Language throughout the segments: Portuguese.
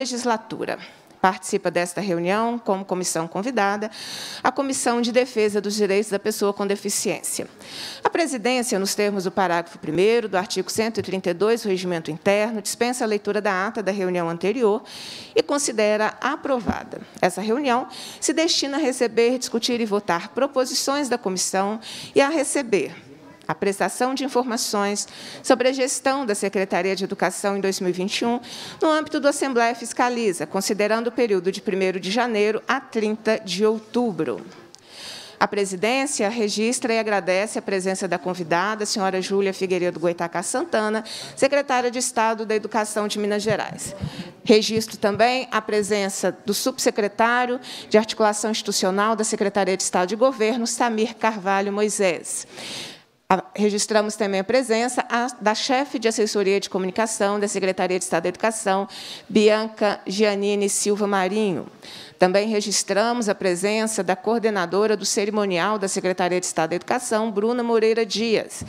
legislatura. Participa desta reunião, como comissão convidada, a Comissão de Defesa dos Direitos da Pessoa com Deficiência. A presidência, nos termos do parágrafo 1 do artigo 132 do Regimento Interno, dispensa a leitura da ata da reunião anterior e considera aprovada. Essa reunião se destina a receber, discutir e votar proposições da comissão e a receber, a prestação de informações sobre a gestão da Secretaria de Educação em 2021 no âmbito do Assembleia Fiscaliza, considerando o período de 1 de janeiro a 30 de outubro. A presidência registra e agradece a presença da convidada, senhora Júlia Figueiredo Goitaca Santana, secretária de Estado da Educação de Minas Gerais. Registro também a presença do subsecretário de Articulação Institucional da Secretaria de Estado de Governo, Samir Carvalho Moisés. Registramos também a presença da chefe de assessoria de comunicação da Secretaria de Estado da Educação, Bianca Giannini Silva Marinho. Também registramos a presença da coordenadora do cerimonial da Secretaria de Estado da Educação, Bruna Moreira Dias.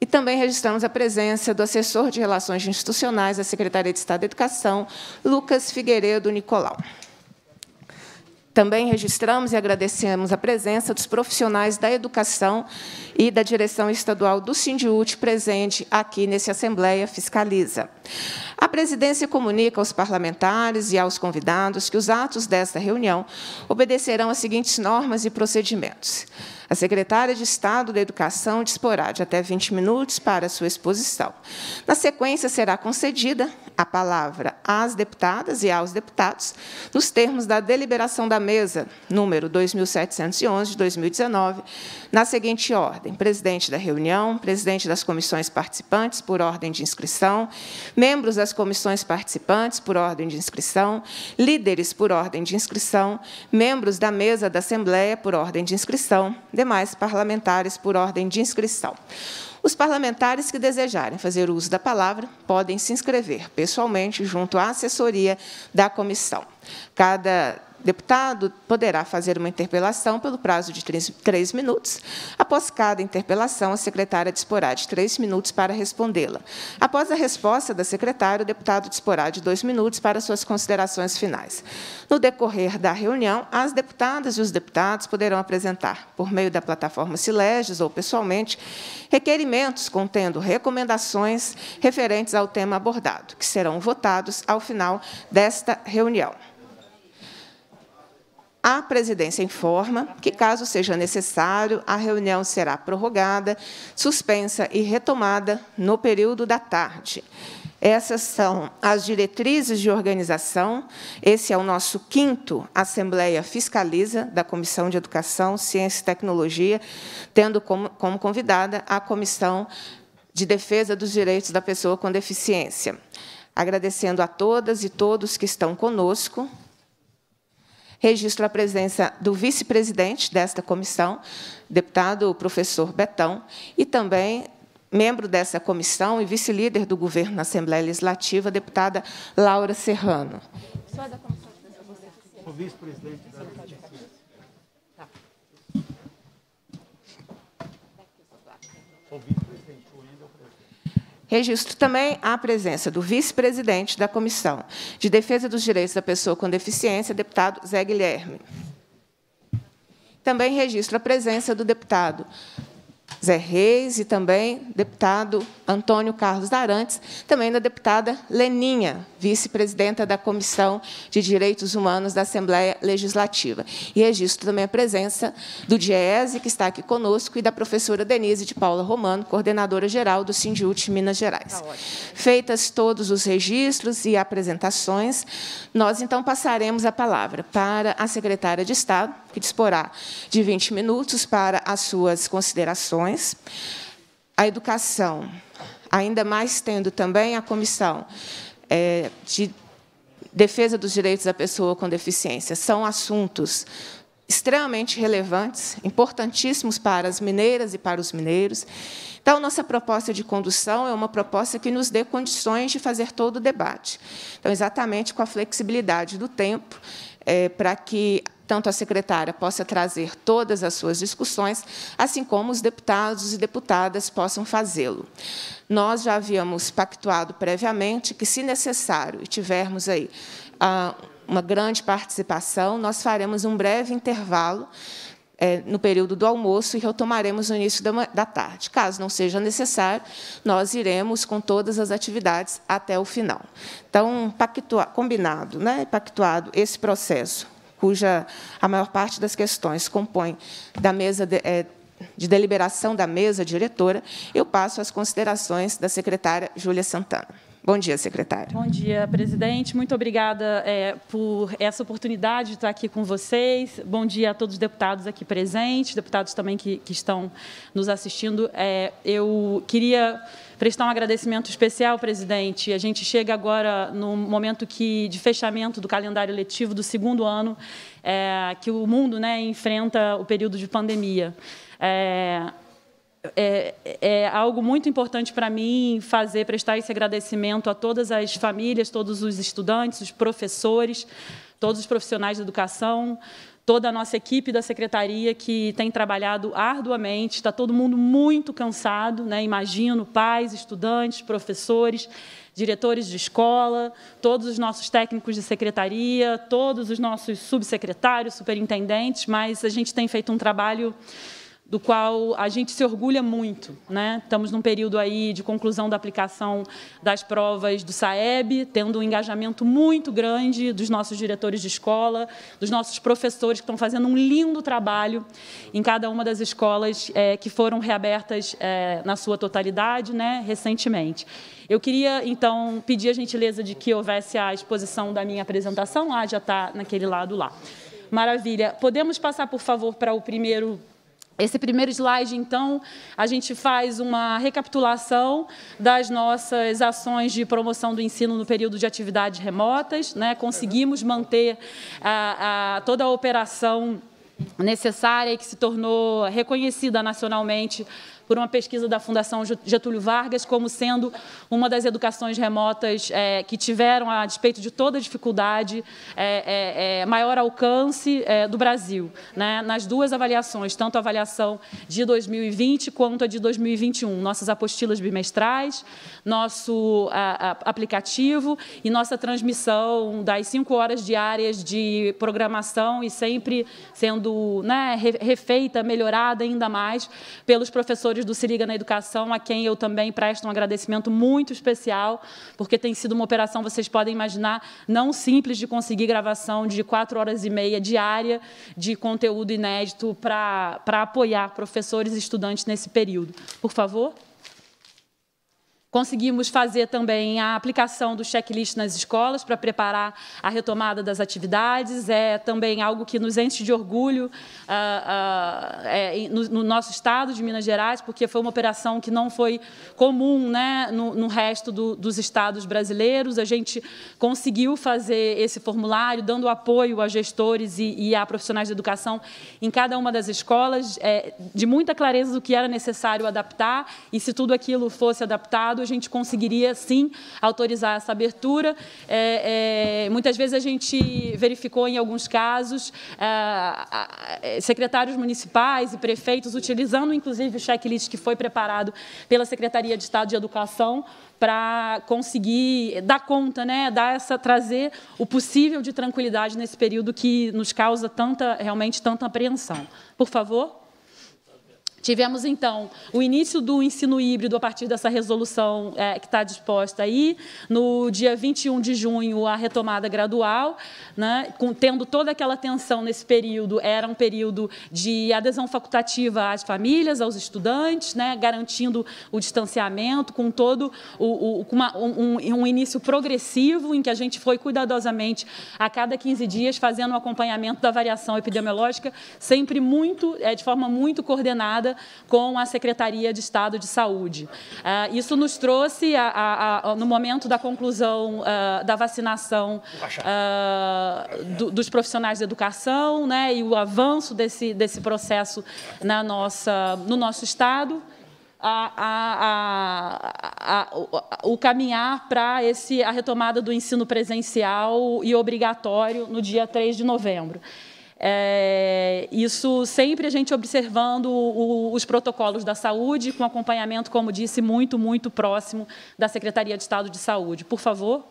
E também registramos a presença do assessor de Relações Institucionais da Secretaria de Estado da Educação, Lucas Figueiredo Nicolau. Também registramos e agradecemos a presença dos profissionais da educação e da direção estadual do Sindiúte presente aqui nesse Assembleia Fiscaliza. A presidência comunica aos parlamentares e aos convidados que os atos desta reunião obedecerão às seguintes normas e procedimentos. A secretária de Estado da Educação disporá de até 20 minutos para sua exposição. Na sequência, será concedida a palavra às deputadas e aos deputados, nos termos da deliberação da mesa número 2711 de 2019, na seguinte ordem: presidente da reunião, presidente das comissões participantes por ordem de inscrição, membros das comissões participantes por ordem de inscrição, líderes por ordem de inscrição, membros da mesa da Assembleia por ordem de inscrição, demais parlamentares por ordem de inscrição. Os parlamentares que desejarem fazer uso da palavra podem se inscrever pessoalmente junto à assessoria da comissão. Cada deputado poderá fazer uma interpelação pelo prazo de três, minutos. Após cada interpelação, a secretária disporá de três minutos para respondê-la. Após a resposta da secretária, o deputado disporá de dois minutos para suas considerações finais. No decorrer da reunião, as deputadas e os deputados poderão apresentar, por meio da plataforma Sileges ou pessoalmente, requerimentos contendo recomendações referentes ao tema abordado, que serão votados ao final desta reunião. A presidência informa que, caso seja necessário, a reunião será prorrogada, suspensa e retomada no período da tarde. Essas são as diretrizes de organização. Esse é o nosso quinto Assembleia Fiscaliza da Comissão de Educação, Ciência e Tecnologia, tendo como, como convidada a Comissão de Defesa dos Direitos da Pessoa com Deficiência. Agradecendo a todas e todos que estão conosco, Registro a presença do vice-presidente desta comissão, deputado professor Betão, e também membro dessa comissão e vice-líder do governo na Assembleia Legislativa, deputada Laura Serrano. da comissão. O vice-presidente da Registro também a presença do vice-presidente da Comissão de Defesa dos Direitos da Pessoa com Deficiência, deputado Zé Guilherme. Também registro a presença do deputado Zé Reis e também deputado Antônio Carlos Darantes, também da deputada Leninha, vice-presidenta da Comissão de Direitos Humanos da Assembleia Legislativa. E registro também a presença do DIESE, que está aqui conosco, e da professora Denise de Paula Romano, coordenadora geral do Sindiúte Minas Gerais. Tá Feitas todos os registros e apresentações, nós então passaremos a palavra para a secretária de Estado, que disporá de 20 minutos para as suas considerações questões. A educação, ainda mais tendo também a comissão é, de defesa dos direitos da pessoa com deficiência. São assuntos extremamente relevantes, importantíssimos para as mineiras e para os mineiros. Então, nossa proposta de condução é uma proposta que nos dê condições de fazer todo o debate. Então, exatamente com a flexibilidade do tempo, é, para que tanto a secretária possa trazer todas as suas discussões, assim como os deputados e deputadas possam fazê-lo. Nós já havíamos pactuado previamente que, se necessário, e tivermos aí ah, uma grande participação, nós faremos um breve intervalo eh, no período do almoço e retomaremos no início da, tarde. Caso não seja necessário, nós iremos com todas as atividades até o final. Então, combinado, né, pactuado esse processo cuja a maior parte das questões compõe da mesa de, é, de deliberação da mesa diretora, eu passo às considerações da secretária Júlia Santana. Bom dia, secretário. Bom dia, presidente. Muito obrigada é, por essa oportunidade de estar aqui com vocês. Bom dia a todos os deputados aqui presentes, deputados também que, que estão nos assistindo. É, eu queria prestar um agradecimento especial, presidente. A gente chega agora no momento que, de fechamento do calendário letivo do segundo ano é, que o mundo né, enfrenta o período de pandemia. É, é, é, algo muito importante para mim fazer, prestar esse agradecimento a todas as famílias, todos os estudantes, os professores, todos os profissionais de educação, toda a nossa equipe da secretaria que tem trabalhado arduamente, está todo mundo muito cansado, né? imagino pais, estudantes, professores, diretores de escola, todos os nossos técnicos de secretaria, todos os nossos subsecretários, superintendentes, mas a gente tem feito um trabalho do qual a gente se orgulha muito. Né? Estamos num período aí de conclusão da aplicação das provas do SAEB, tendo um engajamento muito grande dos nossos diretores de escola, dos nossos professores, que estão fazendo um lindo trabalho em cada uma das escolas é, que foram reabertas é, na sua totalidade né, recentemente. Eu queria, então, pedir a gentileza de que houvesse a exposição da minha apresentação. Ah, já está naquele lado lá. Maravilha. Podemos passar, por favor, para o primeiro esse primeiro slide, então, a gente faz uma recapitulação das nossas ações de promoção do ensino no período de atividades remotas. Né? Conseguimos manter a, a, toda a operação necessária e que se tornou reconhecida nacionalmente por uma pesquisa da Fundação Getúlio Vargas como sendo uma das educações remotas é, que tiveram, a despeito de toda dificuldade, é, é, é, maior alcance é, do Brasil. Né? Nas duas avaliações, tanto a avaliação de 2020 quanto a de 2021, nossas apostilas bimestrais, nosso a, a, aplicativo e nossa transmissão das cinco horas diárias de programação e sempre sendo né, refeita, melhorada ainda mais pelos professores professores do Liga na Educação, a quem eu também presto um agradecimento muito especial, porque tem sido uma operação, vocês podem imaginar, não simples de conseguir gravação de quatro horas e meia diária de conteúdo inédito para apoiar professores e estudantes nesse período. Por favor. Conseguimos fazer também a aplicação do checklist nas escolas para preparar a retomada das atividades. É também algo que nos enche de orgulho ah, ah, é, no, no, nosso estado de Minas Gerais, porque foi uma operação que não foi comum né, no, no resto do, dos estados brasileiros. A gente conseguiu fazer esse formulário, dando apoio a gestores e, e a profissionais de educação em cada uma das escolas, é, de muita clareza do que era necessário adaptar e se tudo aquilo fosse adaptado a gente conseguiria, sim, autorizar essa abertura. É, é, muitas vezes a gente verificou, em alguns casos, é, secretários municipais e prefeitos utilizando, inclusive, o checklist que foi preparado pela Secretaria de Estado de Educação para conseguir dar conta, né, dar essa trazer o possível de tranquilidade nesse período que nos causa tanta realmente tanta apreensão. Por favor. Tivemos, então, o início do ensino híbrido a partir dessa resolução é, que está disposta aí. No dia 21 de junho, a retomada gradual, né, com, tendo toda aquela atenção nesse período, era um período de adesão facultativa às famílias, aos estudantes, né, garantindo o distanciamento, com todo o, o uma, um, um, início progressivo, em que a gente foi cuidadosamente, a cada 15 dias, fazendo o um acompanhamento da variação epidemiológica, sempre muito, é, de forma muito coordenada, com a Secretaria de Estado de Saúde. Ah, isso nos trouxe, a, a, a, no momento da conclusão ah, da vacinação ah, do, dos profissionais da educação né, e o avanço desse, desse processo na nossa, no nosso Estado, a, a, a, o caminhar para a retomada do ensino presencial e obrigatório no dia 3 de novembro. É, isso sempre a gente observando o, os protocolos da saúde, com acompanhamento, como disse, muito, muito próximo da Secretaria de Estado de Saúde. Por favor.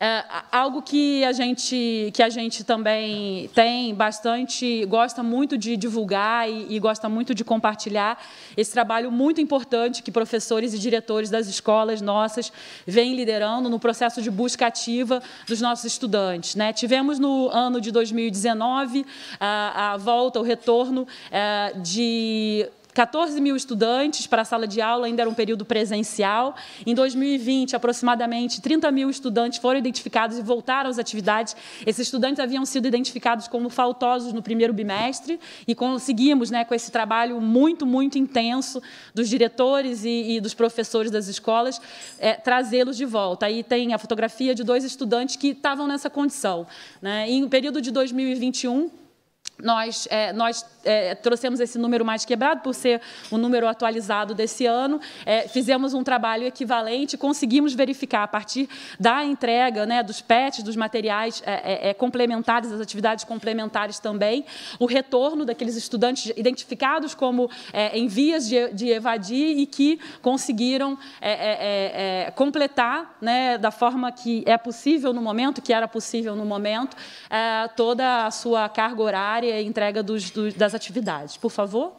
É, algo que a gente que a gente também tem bastante gosta muito de divulgar e, e, gosta muito de compartilhar esse trabalho muito importante que professores e diretores das escolas nossas vêm liderando no processo de busca ativa dos nossos estudantes. Né? Tivemos no ano de 2019 a, a volta, o retorno a, é, de 14 mil estudantes para a sala de aula, ainda era um período presencial. Em 2020, aproximadamente 30 mil estudantes foram identificados e voltaram às atividades. Esses estudantes haviam sido identificados como faltosos no primeiro bimestre e conseguimos, né, com esse trabalho muito, muito intenso dos diretores e, e dos professores das escolas, é, trazê-los de volta. Aí tem a fotografia de dois estudantes que estavam nessa condição. Né? Em período de 2021, nós, é, nós é, trouxemos esse número mais quebrado, por ser o número atualizado desse ano, é, fizemos um trabalho equivalente, conseguimos verificar a partir da entrega né, dos PETs, dos materiais é, é, é, complementares, das atividades complementares também, o retorno daqueles estudantes identificados como em vias de, de, evadir e que conseguiram completar, né, da forma que é possível no momento, que era possível no momento, toda a sua carga horária área e entrega dos, dos, das atividades. Por favor.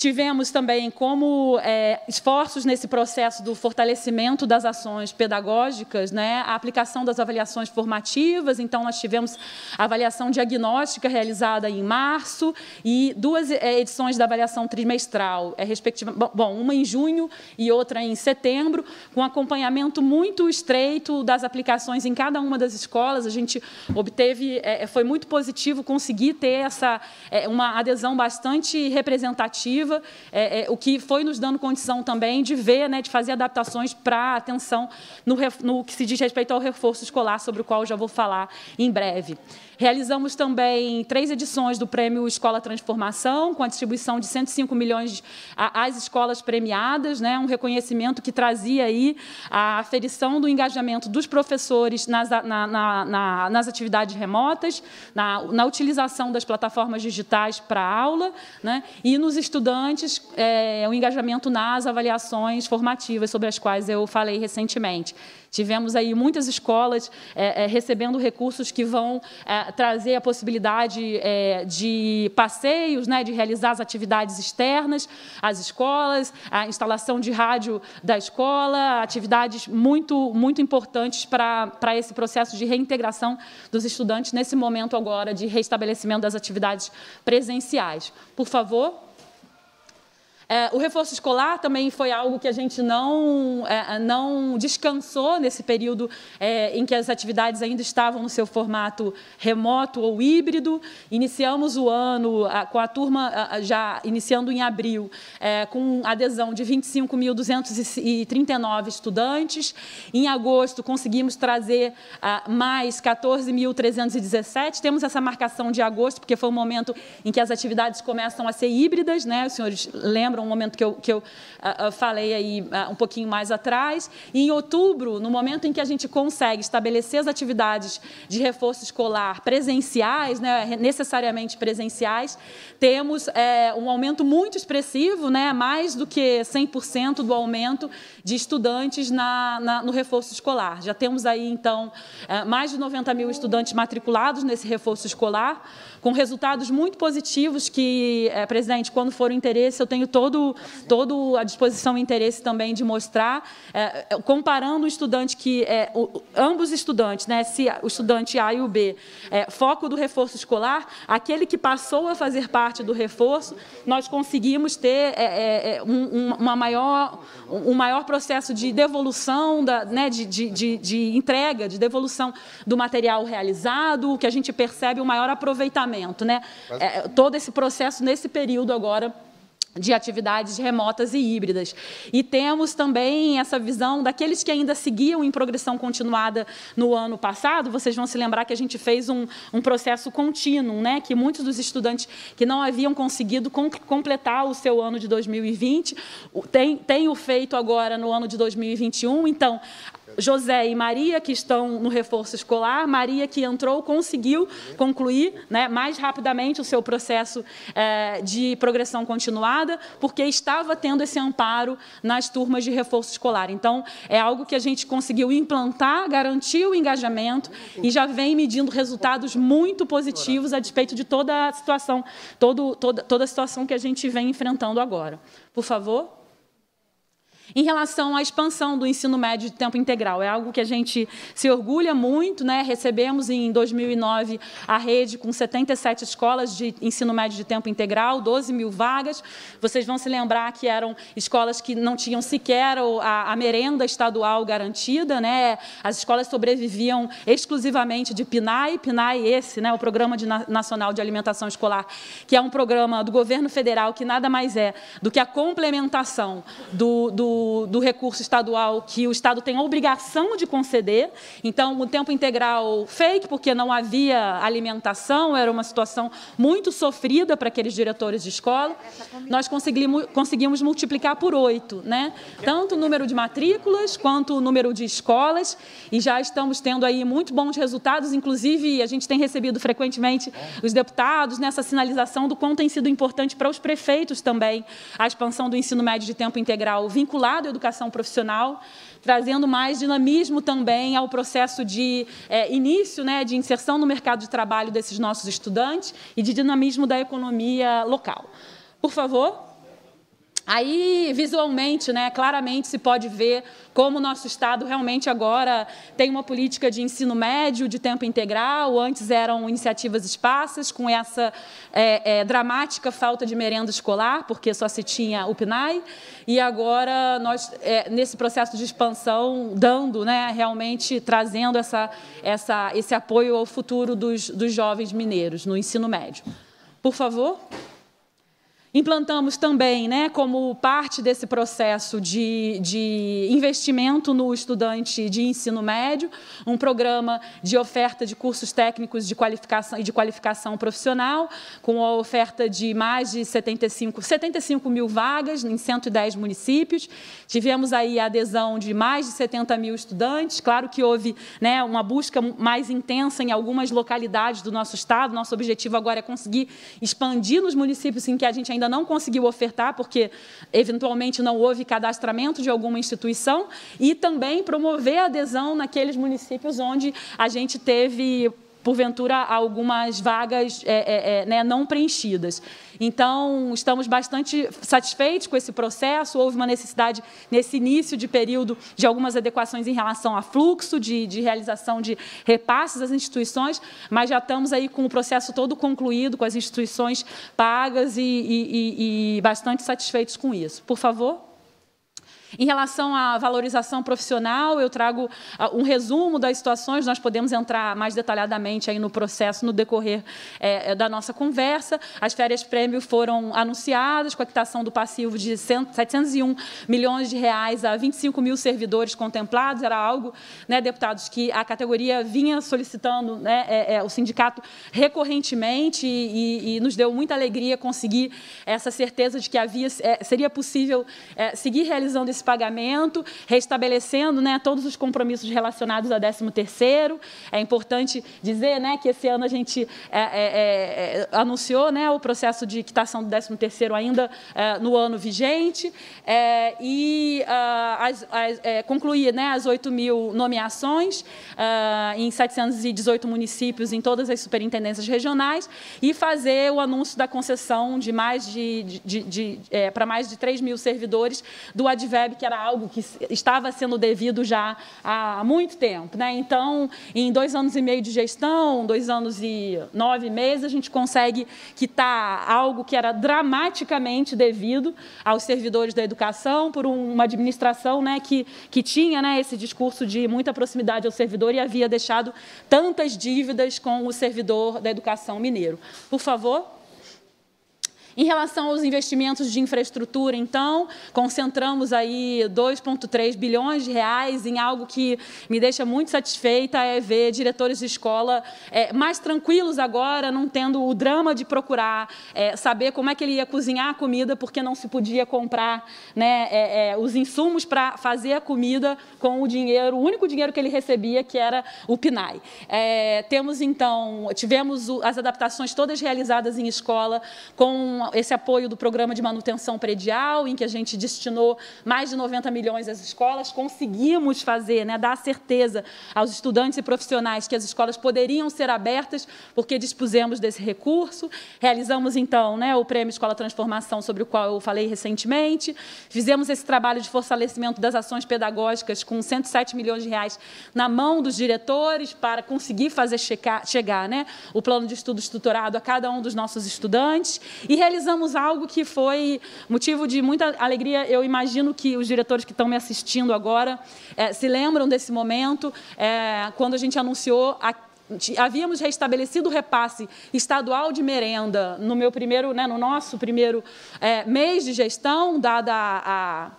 Tivemos também como é, esforços nesse processo do fortalecimento das ações pedagógicas, né, a aplicação das avaliações formativas. Então, nós tivemos a avaliação diagnóstica realizada em março e duas é, edições da avaliação trimestral, é, respectiva, bom, uma em junho e outra em setembro, com acompanhamento muito estreito das aplicações em cada uma das escolas. A gente obteve, é, é foi muito positivo conseguir ter essa, é, uma adesão bastante representativa é, é, o que foi nos dando condição também de ver, né, de fazer adaptações para atenção no, no que se diz respeito ao reforço escolar, sobre o qual já vou falar em breve. Realizamos também três edições do Prêmio Escola Transformação, com a distribuição de 105 milhões às escolas premiadas, né? um reconhecimento que trazia aí a aferição do engajamento dos professores nas, na, na, na, nas atividades remotas, na, utilização das plataformas digitais para a aula, né? e nos estudantes, é, o engajamento nas avaliações formativas sobre as quais eu falei recentemente. Tivemos aí muitas escolas é, é, recebendo recursos que vão é, trazer a possibilidade é, de passeios, né, de realizar as atividades externas às escolas, a instalação de rádio da escola, atividades muito, muito importantes para esse processo de reintegração dos estudantes nesse momento agora de restabelecimento das atividades presenciais. Por favor, é, o reforço escolar também foi algo que a gente não, é, não descansou nesse período é, em que as atividades ainda estavam no seu formato remoto ou híbrido. Iniciamos o ano a, com a turma a, já iniciando em abril, é, com adesão de 25.239 estudantes. Em agosto, conseguimos trazer a, mais 14.317. Temos essa marcação de agosto, porque foi o momento em que as atividades começam a ser híbridas, né? Os senhores lembram lembram um momento que eu, que eu uh, falei aí uh, um pouquinho mais atrás. E em outubro, no momento em que a gente consegue estabelecer as atividades de reforço escolar presenciais, né, necessariamente presenciais, temos é, um aumento muito expressivo, né, mais do que 100% do aumento de estudantes na, na, no reforço escolar. Já temos aí, então, eh, mais de 90 mil estudantes matriculados nesse reforço escolar, com resultados muito positivos que, é, presidente, quando for o interesse, eu tenho todo todo, todo a disposição e interesse também de mostrar, é, é, comparando o estudante que, é, o, ambos estudantes, né, se o estudante A e o B, é, foco do reforço escolar, aquele que passou a fazer parte do reforço, nós conseguimos ter é, é, um, uma maior, um maior processo de devolução, da, né, de, de, de, de entrega, de devolução do material realizado, o que a gente percebe um maior aproveitamento. Né? todo esse processo nesse período agora de atividades remotas e híbridas. E temos também essa visão daqueles que ainda seguiam em progressão continuada no ano passado. Vocês vão se lembrar que a gente fez um, um processo contínuo, né? que muitos dos estudantes que não haviam conseguido com, completar o seu ano de 2020 têm, o feito agora no ano de 2021. Então, José e Maria, que estão no reforço escolar, Maria, que entrou, conseguiu concluir né, mais rapidamente o seu processo é, de progressão continuada, porque estava tendo esse amparo nas turmas de reforço escolar. Então, é algo que a gente conseguiu implantar, garantir o engajamento e já vem medindo resultados muito positivos a despeito de toda a situação, todo, toda, toda a situação que a gente vem enfrentando agora. Por favor. Em relação à expansão do ensino médio de tempo integral, é algo que a gente se orgulha muito. Né? Recebemos em 2009 a rede com 77 escolas de ensino médio de tempo integral, 12 mil vagas. Vocês vão se lembrar que eram escolas que não tinham sequer a, merenda estadual garantida, né? as escolas sobreviviam exclusivamente de PNAE, PNAE esse, né? o Programa de Nacional de Alimentação Escolar, que é um programa do governo federal que nada mais é do que a complementação do, do do, recurso estadual que o Estado tem a obrigação de conceder. Então, o tempo integral fake, porque não havia alimentação, era uma situação muito sofrida para aqueles diretores de escola. Nós conseguimos, conseguimos multiplicar por oito, né? tanto o número de matrículas quanto o número de escolas, e já estamos tendo aí muito bons resultados, inclusive a gente tem recebido frequentemente os deputados nessa né? sinalização do quanto tem sido importante para os prefeitos também a expansão do ensino médio de tempo integral vinculado vinculado à educação profissional, trazendo mais dinamismo também ao processo de é, início, né, de inserção no mercado de trabalho desses nossos estudantes e de dinamismo da economia local. Por favor. Aí, visualmente, né, claramente se pode ver como o nosso Estado realmente agora tem uma política de ensino médio, de tempo integral, antes eram iniciativas esparsas, com essa é, é, dramática falta de merenda escolar, porque só se tinha o PNAE, e agora nós, é, nesse processo de expansão, dando, né, realmente trazendo essa, essa, esse apoio ao futuro dos, dos jovens mineiros no ensino médio. Por favor. Implantamos também, né, como parte desse processo de, de investimento no estudante de ensino médio, um programa de oferta de cursos técnicos de qualificação e de qualificação profissional, com a oferta de mais de 75, 75 mil vagas em 110 municípios. Tivemos aí a adesão de mais de 70 mil estudantes. Claro que houve né, uma busca mais intensa em algumas localidades do nosso estado. Nosso objetivo agora é conseguir expandir nos municípios em que a gente ainda ainda não conseguiu ofertar, porque eventualmente não houve cadastramento de alguma instituição, e também promover a adesão naqueles municípios onde a gente teve porventura, algumas vagas é, é, é, né, não preenchidas. Então, estamos bastante satisfeitos com esse processo. Houve uma necessidade, nesse início de período, de algumas adequações em relação a fluxo de, de realização de repasses às instituições, mas já estamos aí com o processo todo concluído, com as instituições pagas e, e, e, e bastante satisfeitos com isso. Por favor. Em relação à valorização profissional, eu trago ah, um resumo das situações, nós podemos entrar mais detalhadamente aí no processo no decorrer é, da nossa conversa. As férias prêmio foram anunciadas com a quitação do passivo de 701 milhões de reais a 25 mil servidores contemplados, era algo, né, deputados, que a categoria vinha solicitando, né, é, é, o sindicato recorrentemente e, e, e, nos deu muita alegria conseguir essa certeza de que havia, seria possível seguir realizando esse esse pagamento, restabelecendo né, todos os compromissos relacionados a 13º. É importante dizer né, que esse ano a gente é, é, é, é anunciou né, o processo de quitação do 13º ainda é, no ano vigente e ah, as, as, concluir né, as 8 mil nomeações ah, em 718 municípios em todas as superintendências regionais e fazer o anúncio da concessão de mais de, de, de, de é, para mais de 3 mil servidores do ADVEB percebe que era algo que estava sendo devido já há muito tempo. Né? Então, em dois anos e meio de gestão, dois anos e nove meses, a gente consegue quitar algo que era dramaticamente devido aos servidores da educação por uma administração né, que, que tinha né, esse discurso de muita proximidade ao servidor e havia deixado tantas dívidas com o servidor da educação mineiro. Por favor. Em relação aos investimentos de infraestrutura, então, concentramos aí 2,3 bilhões de reais em algo que me deixa muito satisfeita, é ver diretores de escola é, mais tranquilos agora, não tendo o drama de procurar é, saber como é que ele ia cozinhar a comida, porque não se podia comprar né, é, é os insumos para fazer a comida com o dinheiro, o único dinheiro que ele recebia, que era o PNAE. É, temos, então, tivemos as adaptações todas realizadas em escola com esse apoio do programa de manutenção predial, em que a gente destinou mais de 90 milhões às escolas, conseguimos fazer, né, dar certeza aos estudantes e profissionais que as escolas poderiam ser abertas, porque dispusemos desse recurso. Realizamos, então, né, o Prêmio Escola Transformação, sobre o qual eu falei recentemente. Fizemos esse trabalho de fortalecimento das ações pedagógicas com 107 milhões de reais na mão dos diretores para conseguir fazer chegar, chegar né, o plano de estudos tutorado a cada um dos nossos estudantes. E realizamos algo que foi motivo de muita alegria. Eu imagino que os diretores que estão me assistindo agora é, se lembram desse momento, é, quando a gente anunciou a havíamos restabelecido o repasse estadual de merenda no meu primeiro, né, no nosso primeiro é, mês de gestão, dada a, a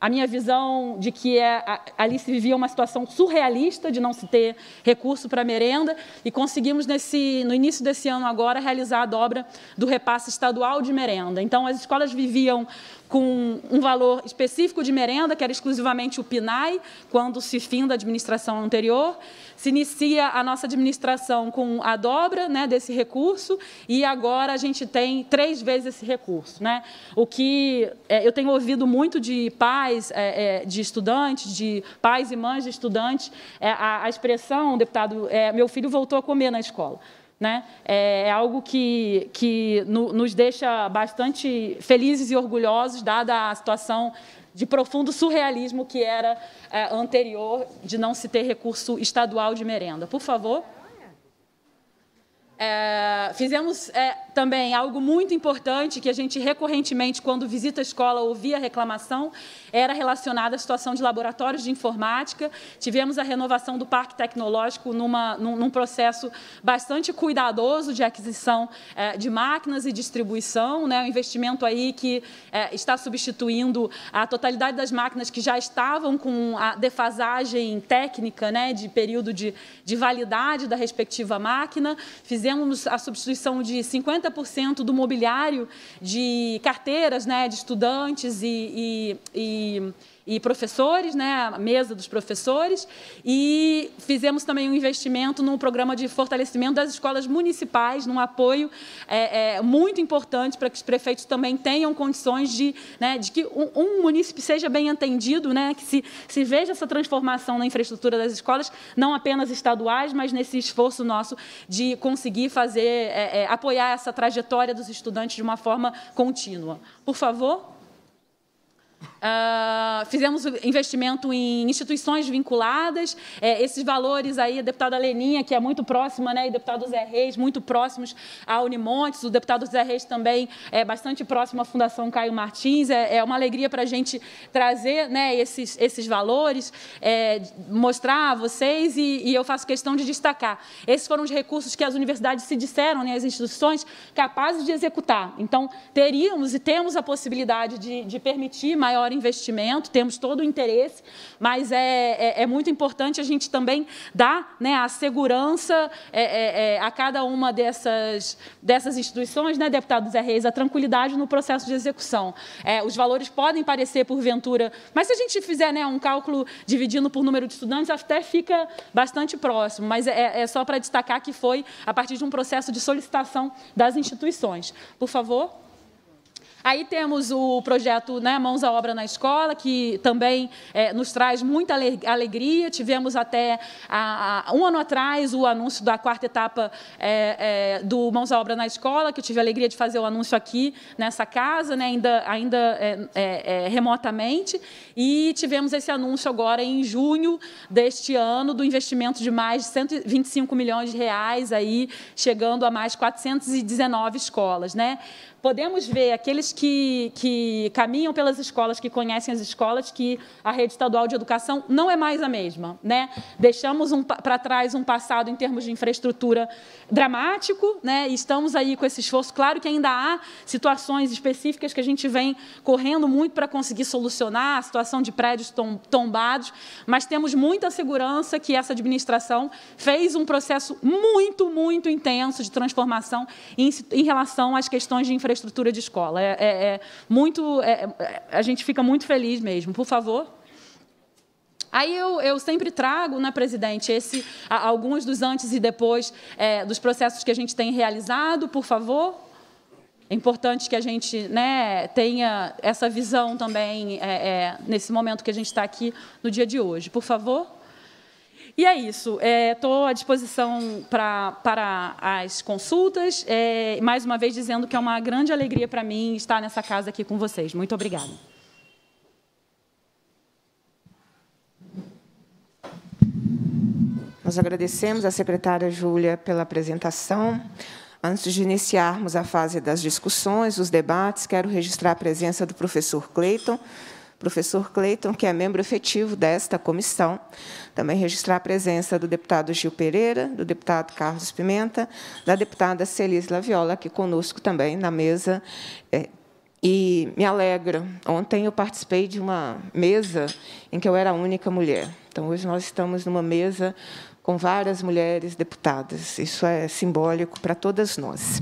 a minha visão de que é, ali se vivia uma situação surrealista de não se ter recurso para merenda e conseguimos nesse, no início desse ano agora realizar a dobra do repasse estadual de merenda. Então as escolas viviam com um valor específico de merenda que era exclusivamente o PNAE quando se finda a administração anterior se inicia a nossa administração com a dobra né, desse recurso e agora a gente tem três vezes esse recurso. Né? O que é, eu tenho ouvido muito de pais, é, é de estudantes, de pais e mães de estudantes, é, a, a, expressão, deputado, é, meu filho voltou a comer na escola. Né? É, é algo que, que no, nos deixa bastante felizes e orgulhosos, dada a situação de profundo surrealismo que era é, anterior de não se ter recurso estadual de merenda. Por favor. É, fizemos é, também algo muito importante que a gente recorrentemente, quando visita a escola, ouvia reclamação, era relacionada à situação de laboratórios de informática. Tivemos a renovação do parque tecnológico numa, num, num processo bastante cuidadoso de aquisição é, de máquinas e distribuição, né? um investimento aí que é, está substituindo a totalidade das máquinas que já estavam com a defasagem técnica né? de período de, de validade da respectiva máquina. Fizemos fizemos a substituição de 50% do mobiliário de carteiras né, de estudantes e, e, e e professores, né, a mesa dos professores, e fizemos também um investimento num programa de fortalecimento das escolas municipais, num apoio é, é, muito importante para que os prefeitos também tenham condições de, né, de que um, um município seja bem entendido, né, que se, se veja essa transformação na infraestrutura das escolas, não apenas estaduais, mas nesse esforço nosso de conseguir fazer, é, é apoiar essa trajetória dos estudantes de uma forma contínua. Por favor. Uh, fizemos investimento em instituições vinculadas, é, esses valores aí, a deputada Leninha, que é muito próxima, né, e o deputado Zé Reis, muito próximos à Unimontes, o deputado Zé Reis também é bastante próximo à Fundação Caio Martins, é, é uma alegria para a gente trazer né, esses, esses valores, é, mostrar a vocês, e, e, eu faço questão de destacar. Esses foram os recursos que as universidades se disseram, né, as instituições capazes de executar. Então, teríamos e temos a possibilidade de, de permitir mais maior investimento, temos todo o interesse, mas é, é, é muito importante a gente também dar né, a segurança é, é, é a cada uma dessas, dessas instituições, né, deputado Zé Reis, a tranquilidade no processo de execução. É, os valores podem parecer, porventura, mas se a gente fizer né, um cálculo dividindo por número de estudantes, até fica bastante próximo, mas é, só para destacar que foi a partir de um processo de solicitação das instituições. Por favor. Aí temos o projeto né, Mãos à Obra na Escola, que também é, nos traz muita alegria. Tivemos até a, a, um ano atrás o anúncio da quarta etapa é, é, do Mãos à Obra na Escola, que eu tive a alegria de fazer o anúncio aqui nessa casa, né, ainda, ainda é, é, é, remotamente. E tivemos esse anúncio agora em junho deste ano, do investimento de mais de 125 milhões de reais, aí, chegando a mais 419 escolas. Né? podemos ver aqueles que, que caminham pelas escolas, que conhecem as escolas, que a rede estadual de educação não é mais a mesma. Né? Deixamos um, para trás um passado em termos de infraestrutura dramático, né? e estamos aí com esse esforço. Claro que ainda há situações específicas que a gente vem correndo muito para conseguir solucionar a situação de prédios tom, tombados, mas temos muita segurança que essa administração fez um processo muito, muito intenso de transformação em, em relação às questões de infraestrutura infraestrutura de escola. É, é, é muito, é, é, a gente fica muito feliz mesmo. Por favor. Aí eu, eu, sempre trago, né, presidente, esse, a, alguns dos antes e depois é, dos processos que a gente tem realizado, por favor. É importante que a gente né, tenha essa visão também é, é, nesse momento que a gente está aqui no dia de hoje. Por favor. E é isso. Estou é, à disposição pra, para as consultas. É, mais uma vez dizendo que é uma grande alegria para mim estar nessa casa aqui com vocês. Muito obrigada. Nós agradecemos à secretária Júlia pela apresentação. Antes de iniciarmos a fase das discussões, os debates, quero registrar a presença do professor Cleiton, professor Cleiton, que é membro efetivo desta comissão. Também registrar a presença do deputado Gil Pereira, do deputado Carlos Pimenta, da deputada Celis Laviola, aqui conosco também na mesa. É, e me alegra, ontem eu participei de uma mesa em que eu era a única mulher. Então, hoje nós estamos numa mesa com várias mulheres deputadas. Isso é simbólico para todas nós.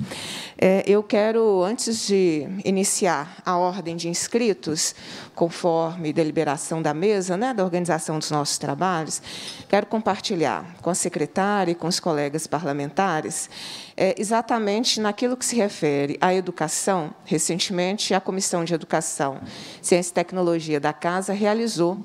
É, eu quero, antes de iniciar a ordem de inscritos, conforme deliberação da mesa, né, da organização dos nossos trabalhos, quero compartilhar com a secretária e com os colegas parlamentares é, exatamente naquilo que se refere à educação. Recentemente, a Comissão de Educação, Ciência e Tecnologia da Casa realizou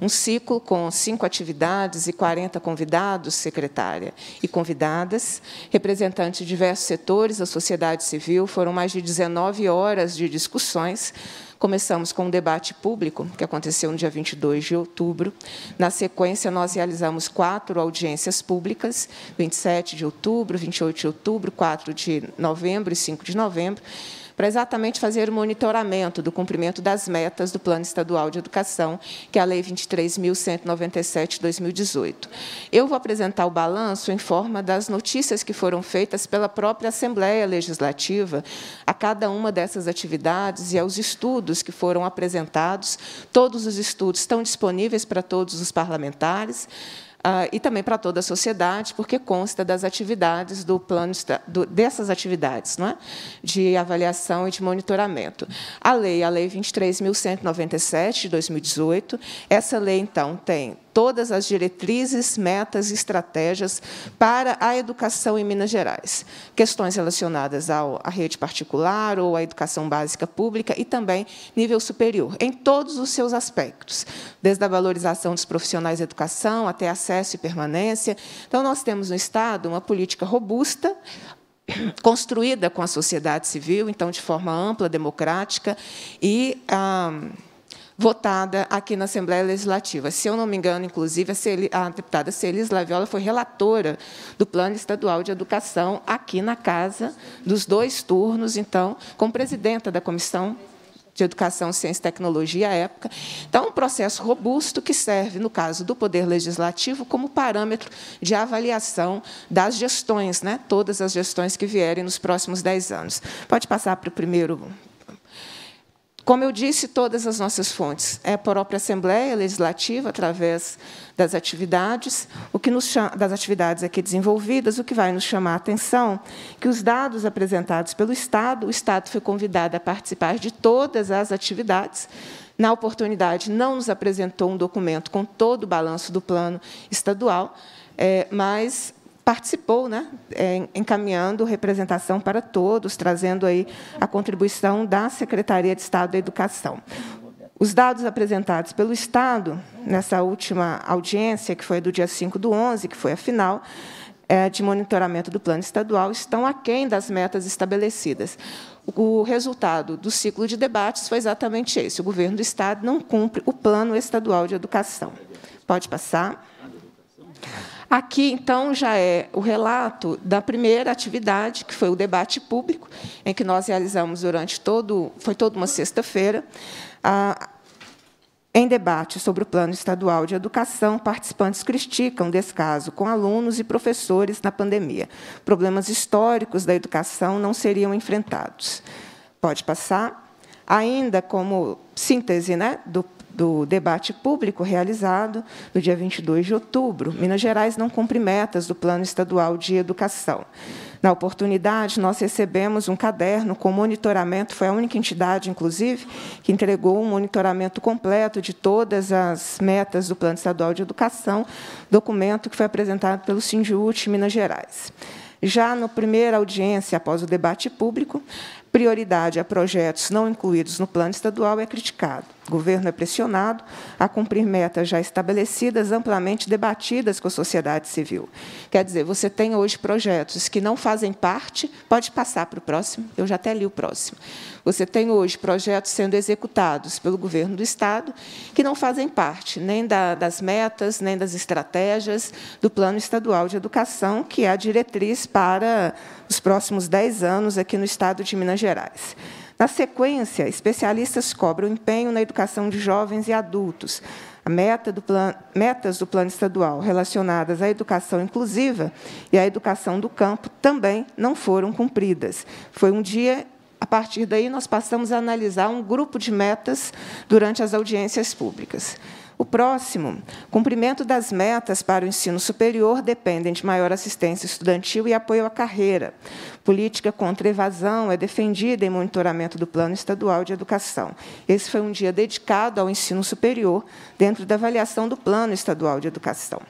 um ciclo com cinco atividades e 40 convidados, secretária, e convidadas, representantes de diversos setores da sociedade civil. Foram mais de 19 horas de discussões Começamos com um debate público, que aconteceu no dia 22 de outubro. Na sequência, nós realizamos quatro audiências públicas, 27 de outubro, 28 de outubro, 4 de novembro e 5 de novembro para exatamente fazer o monitoramento do cumprimento das metas do Plano Estadual de Educação, que é a Lei 23.197 2018. Eu vou apresentar o balanço em forma das notícias que foram feitas pela própria Assembleia Legislativa a cada uma dessas atividades e aos estudos que foram apresentados. Todos os estudos estão disponíveis para todos os parlamentares. Ah, e também para toda a sociedade, porque consta das atividades do plano do, dessas atividades, não é? de avaliação e de monitoramento. A lei, a lei 23.197 de 2018, essa lei então tem todas as diretrizes, metas e estratégias para a educação em Minas Gerais. Questões relacionadas ao, à rede particular ou à educação básica pública e também nível superior, em todos os seus aspectos, desde a valorização dos profissionais de educação até acesso e permanência. Então, nós temos no Estado uma política robusta, construída com a sociedade civil, então, de forma ampla, democrática e. Ah, votada aqui na Assembleia Legislativa. Se eu não me engano, inclusive, a, Celi, a deputada Celis Laviola foi relatora do Plano Estadual de Educação aqui na Casa, dos dois turnos, então, como presidenta da Comissão de Educação, Ciência e Tecnologia à época. Então, é um processo robusto que serve, no caso do Poder Legislativo, como parâmetro de avaliação das gestões, né? todas as gestões que vierem nos próximos dez anos. Pode passar para o primeiro como eu disse, todas as nossas fontes. É a própria Assembleia Legislativa, através das atividades, o que nos chama, das atividades aqui desenvolvidas, o que vai nos chamar a atenção, que os dados apresentados pelo Estado, o Estado foi convidado a participar de todas as atividades, na oportunidade, não nos apresentou um documento com todo o balanço do plano estadual, é, mas participou, né, é, encaminhando representação para todos, trazendo aí a contribuição da Secretaria de Estado da Educação. Os dados apresentados pelo Estado nessa última audiência, que foi do dia 5 do 11, que foi a final, é, de monitoramento do plano estadual, estão aquém das metas estabelecidas. O resultado do ciclo de debates foi exatamente esse. O governo do Estado não cumpre o plano estadual de educação. Pode passar. Aqui, então, já é o relato da primeira atividade, que foi o debate público, em que nós realizamos durante todo... Foi toda uma sexta-feira, em debate sobre o Plano Estadual de Educação, participantes criticam descaso com alunos e professores na pandemia. Problemas históricos da educação não seriam enfrentados. Pode passar. Ainda como síntese né, do do debate público realizado no dia 22 de outubro, Minas Gerais não cumpre metas do Plano Estadual de Educação. Na oportunidade, nós recebemos um caderno com monitoramento, foi a única entidade, inclusive, que entregou um monitoramento completo de todas as metas do Plano Estadual de Educação, documento que foi apresentado pelo Sindiúte Minas Gerais. Já na primeira audiência, após o debate público, prioridade a projetos não incluídos no plano estadual é criticado. O governo é pressionado a cumprir metas já estabelecidas, amplamente debatidas com a sociedade civil. Quer dizer, você tem hoje projetos que não fazem parte, pode passar para o próximo, eu já até li o próximo. Você tem hoje projetos sendo executados pelo governo do Estado que não fazem parte nem da, das metas, nem das estratégias do Plano Estadual de Educação, que é a diretriz para os próximos 10 anos aqui no Estado de Minas Gerais. Na sequência, especialistas cobram empenho na educação de jovens e adultos. Meta do plan, metas do plano estadual relacionadas à educação inclusiva e à educação do campo também não foram cumpridas. Foi um dia a partir daí, nós passamos a analisar um grupo de metas durante as audiências públicas. O próximo, cumprimento das metas para o ensino superior dependem de maior assistência estudantil e apoio à carreira. Política contra evasão é defendida em monitoramento do Plano Estadual de Educação. Esse foi um dia dedicado ao ensino superior dentro da avaliação do Plano Estadual de Educação.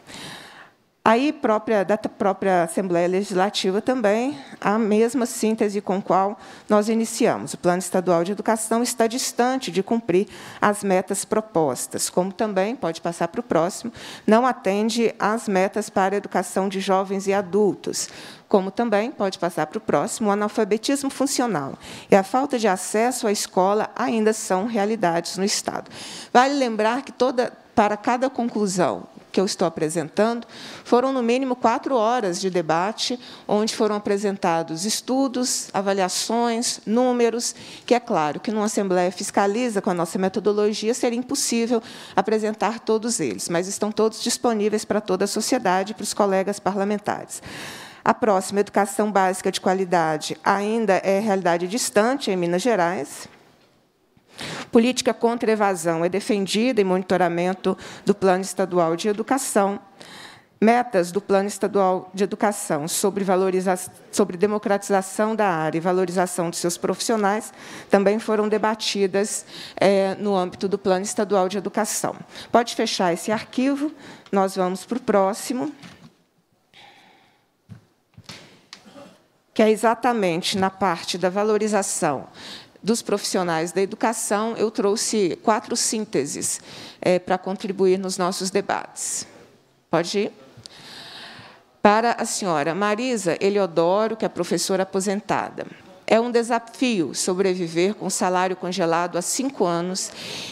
Aí, própria, da própria Assembleia Legislativa também, a mesma síntese com qual nós iniciamos. O Plano Estadual de Educação está distante de cumprir as metas propostas, como também, pode passar para o próximo, não atende às metas para a educação de jovens e adultos, como também, pode passar para o próximo, o analfabetismo funcional e a falta de acesso à escola ainda são realidades no Estado. Vale lembrar que toda, para cada conclusão que eu estou apresentando, foram no mínimo quatro horas de debate, onde foram apresentados estudos, avaliações, números, que é claro que numa Assembleia Fiscaliza, com a nossa metodologia, seria impossível apresentar todos eles, mas estão todos disponíveis para toda a sociedade, para os colegas parlamentares. A próxima, educação básica de qualidade, ainda é realidade distante em Minas Gerais, Política contra evasão é defendida em monitoramento do Plano Estadual de Educação. Metas do Plano Estadual de Educação sobre, sobre democratização da área e valorização de seus profissionais também foram debatidas é, no âmbito do Plano Estadual de Educação. Pode fechar esse arquivo, nós vamos para o próximo. Que é exatamente na parte da valorização dos profissionais da educação, eu trouxe quatro sínteses é, para contribuir nos nossos debates. Pode ir? Para a senhora Marisa Eliodoro, que é professora aposentada. É um desafio sobreviver com salário congelado há cinco anos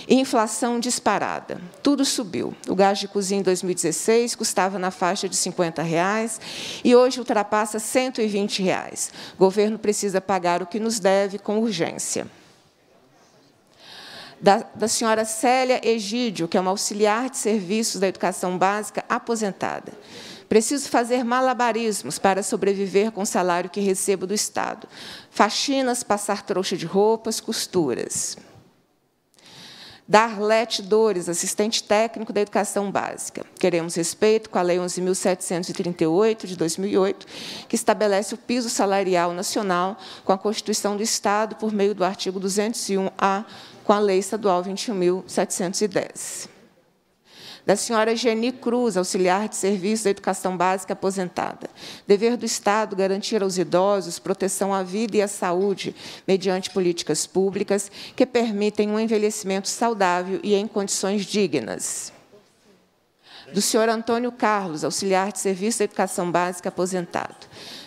e inflação disparada. Tudo subiu. O gás de cozinha em 2016 custava na faixa de R$ 50 reais, e hoje ultrapassa R$ 120. Reais. O governo precisa pagar o que nos deve com urgência. Da, da, senhora Célia Egídio, que é uma auxiliar de serviços da educação básica aposentada. Preciso fazer malabarismos para sobreviver com o salário que recebo do Estado faxinas, passar trouxa de roupas, costuras. Darlete Dores, assistente técnico da educação básica. Queremos respeito com a Lei 11.738, de 2008, que estabelece o piso salarial nacional com a Constituição do Estado por meio do artigo 201-A, com a Lei Estadual 21.710 da senhora Geni Cruz, auxiliar de serviço da educação básica aposentada. Dever do Estado garantir aos idosos proteção à vida e à saúde, mediante políticas públicas que permitem um envelhecimento saudável e em condições dignas do senhor Antônio Carlos, auxiliar de Serviço da Educação Básica aposentado.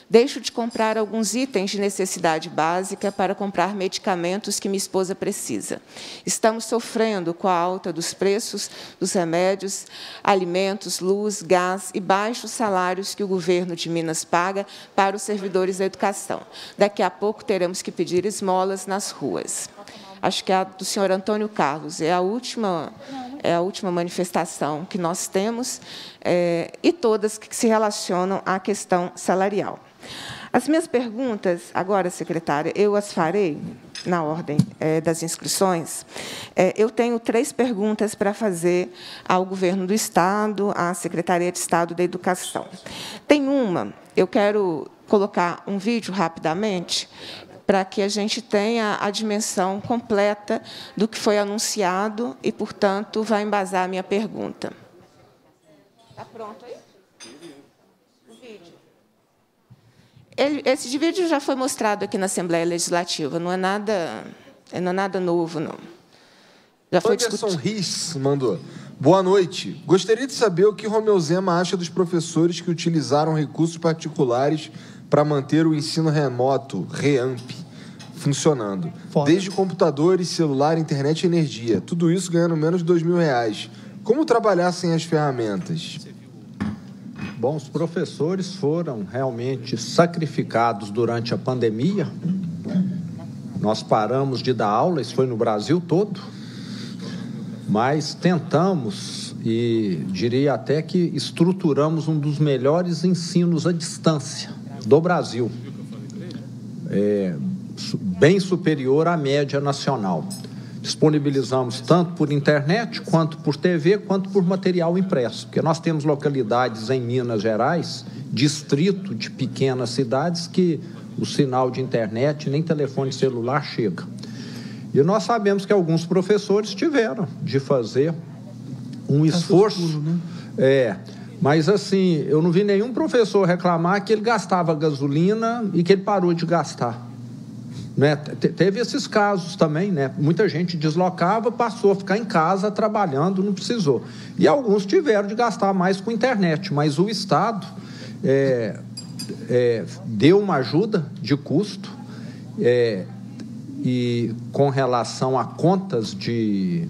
Deixo de comprar alguns itens de necessidade básica para comprar medicamentos que minha esposa precisa. Estamos sofrendo com a alta dos preços dos remédios, alimentos, luz, gás e baixos salários que o governo de Minas paga para os servidores da educação. Daqui a pouco teremos que pedir esmolas nas ruas. Acho que é a do senhor Antônio Carlos é a última é a última manifestação que nós temos é, e todas que se relacionam à questão salarial. As minhas perguntas, agora, secretária, eu as farei na ordem é, das inscrições. É, eu tenho três perguntas para fazer ao governo do Estado, à Secretaria de Estado da Educação. Tem uma, eu quero colocar um vídeo rapidamente para que a gente tenha a dimensão completa do que foi anunciado e, portanto, vai embasar a minha pergunta. Está pronto aí? Ele, esse vídeo já foi mostrado aqui na Assembleia Legislativa, não é nada, é, não é nada novo, não. Já foi Anderson Riz mandou. Boa noite. Gostaria de saber o que Romeu Zema acha dos professores que utilizaram recursos particulares para manter o ensino remoto, REAMP, funcionando. Foda. Desde computadores, celular, internet e energia. Tudo isso ganhando menos de dois mil reais. Como trabalhar sem as ferramentas? Bom, os professores foram realmente sacrificados durante a pandemia. Nós paramos de dar aula, isso foi no Brasil todo, mas tentamos e diria até que estruturamos um dos melhores ensinos à distância do Brasil, é, bem superior à média nacional disponibilizamos tanto por internet, quanto por TV, quanto por material impresso, porque nós temos localidades em Minas Gerais, distrito de pequenas cidades, que o sinal de internet nem telefone celular chega. E nós sabemos que alguns professores tiveram de fazer um esforço. Né? É. Mas assim, eu não vi nenhum professor reclamar que ele gastava gasolina e que ele parou de gastar. Né? Teve esses casos também, né? Muita gente deslocava, passou a ficar em casa trabalhando, não precisou. E alguns tiveram de gastar mais com internet, mas o Estado é, é, deu uma ajuda de custo é, e com relação a contas de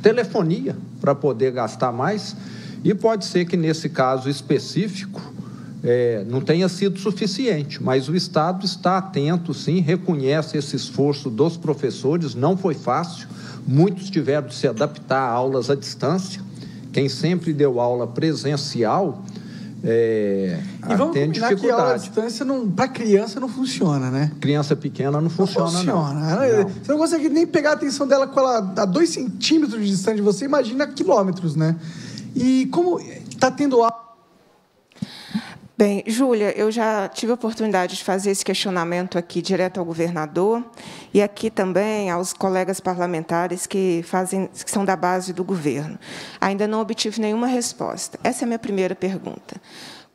telefonia para poder gastar mais. E pode ser que nesse caso específico é, não tenha sido suficiente, mas o Estado está atento, sim, reconhece esse esforço dos professores, não foi fácil, muitos tiveram de se adaptar a aulas à distância, quem sempre deu aula presencial é, e vamos tem dificuldade. Que aula à distância para criança não funciona, né? Criança pequena não funciona, não. Funciona. Não. não. Você não consegue nem pegar a atenção dela com ela a dois centímetros de distância de você, imagina quilômetros, né? E como está tendo aula Bem, Júlia, eu já tive a oportunidade de fazer esse questionamento aqui direto ao governador e aqui também aos colegas parlamentares que fazem que são da base do governo. Ainda não obtive nenhuma resposta. Essa é a minha primeira pergunta.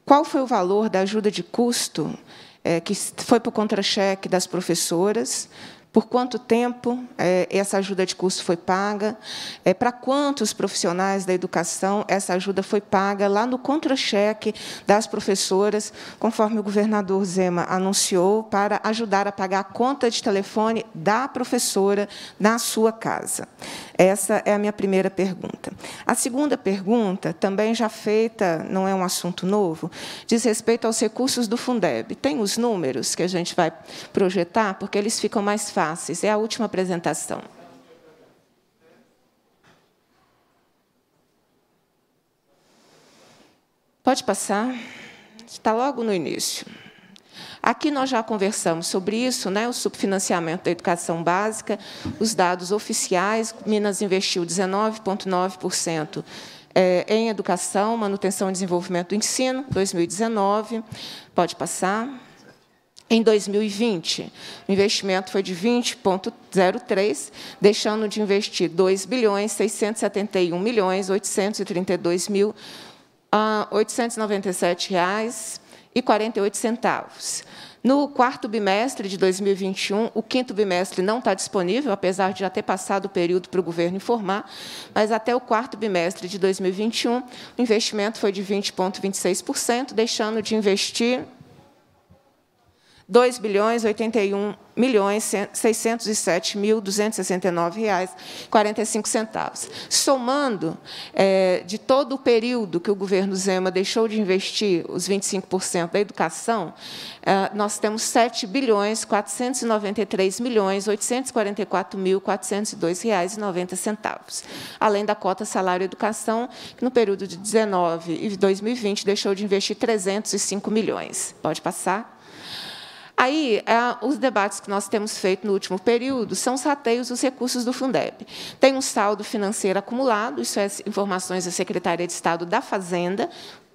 Qual foi o valor da ajuda de custo é, que foi para o contra-cheque das professoras por quanto tempo é, essa ajuda de custo foi paga, é, para quantos profissionais da educação essa ajuda foi paga lá no contra-cheque das professoras, conforme o governador Zema anunciou, para ajudar a pagar a conta de telefone da professora na sua casa. Essa é a minha primeira pergunta. A segunda pergunta, também já feita, não é um assunto novo, diz respeito aos recursos do Fundeb. Tem os números que a gente vai projetar, porque eles ficam mais faces. É a última apresentação. Pode passar. Está logo no início. Aqui nós já conversamos sobre isso, né? o subfinanciamento da educação básica, os dados oficiais, Minas investiu 19,9% é, em educação, manutenção e desenvolvimento do ensino, 2019. Pode passar. Em 2020, o investimento foi de 20,03, deixando de investir 2 bilhões 671 milhões 832 mil 897 ah, reais e 48 centavos. No quarto bimestre de 2021, o quinto bimestre não está disponível, apesar de já ter passado o período para o governo informar, mas até o quarto bimestre de 2021, o investimento foi de 20,26%, deixando de investir 2 bilhões 81 milhões 607 mil 269 reais 45 centavos. Somando é, de todo o período que o governo Zema deixou de investir os 25% da educação, é, nós temos 7 bilhões 493 milhões 844 mil 402 reais e 90 centavos. Além da cota salário educação, que no período de 19 e 2020 deixou de investir 305 milhões. Pode passar. Aí, é, os debates que nós temos feito no último período são sateios dos recursos do Fundeb. Tem um saldo financeiro acumulado, isso é informações da Secretaria de Estado da Fazenda,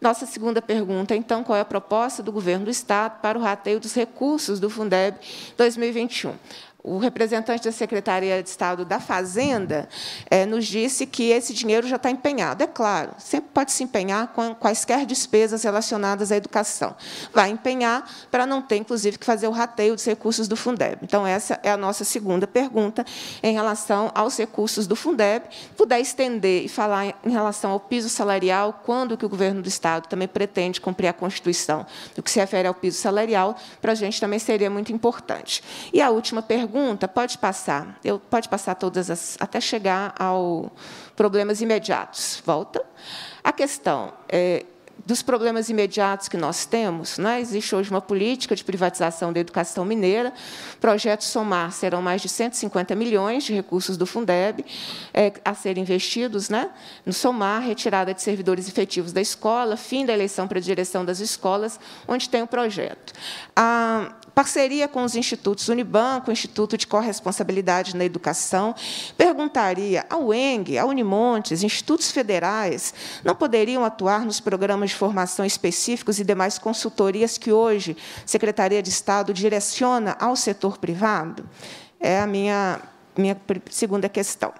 Nossa segunda pergunta, então, qual é a proposta do governo do Estado para o rateio dos recursos do Fundeb 2021? o representante da Secretaria de Estado da Fazenda é, nos disse que esse dinheiro já está empenhado. É claro, sempre pode se empenhar com quaisquer despesas relacionadas à educação. Vai empenhar para não ter, inclusive, que fazer o rateio dos recursos do Fundeb. Então, essa é a nossa segunda pergunta em relação aos recursos do Fundeb. Puder estender e falar em relação ao piso salarial, quando que o governo do Estado também pretende cumprir a Constituição no que se refere ao piso salarial, para a gente também seria muito importante. E a última pergunta pergunta, pode passar. Eu pode passar todas as, até chegar ao problemas imediatos. Volta. A questão é, dos problemas imediatos que nós temos, né? existe hoje uma política de privatização da educação mineira. Projetos somar serão mais de 150 milhões de recursos do Fundeb é, a serem investidos né? no somar, retirada de servidores efetivos da escola, fim da eleição para a direção das escolas, onde tem o projeto. A ah, parceria com os institutos Unibanco, Instituto de Corresponsabilidade na Educação, perguntaria ao Eng, ao Unimontes, institutos federais, não poderiam atuar nos programas de formação específicos e demais consultorias que hoje a Secretaria de Estado direciona ao setor privado? É a minha, minha segunda questão.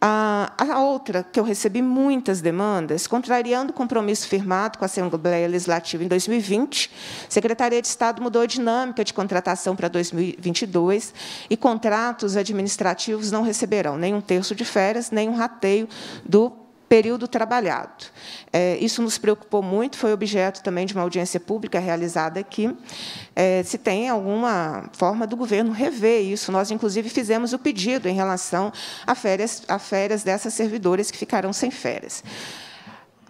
A, a outra, que eu recebi muitas demandas, contrariando o compromisso firmado com a Assembleia Legislativa em 2020, a Secretaria de Estado mudou a dinâmica de contratação para 2022 e contratos administrativos não receberão nem um terço de férias, nem um rateio do período trabalhado. É, isso nos preocupou muito, foi objeto também de uma audiência pública realizada aqui. É, se tem alguma forma do governo rever isso, nós, inclusive, fizemos o pedido em relação a férias, a férias dessas servidoras que ficarão sem férias.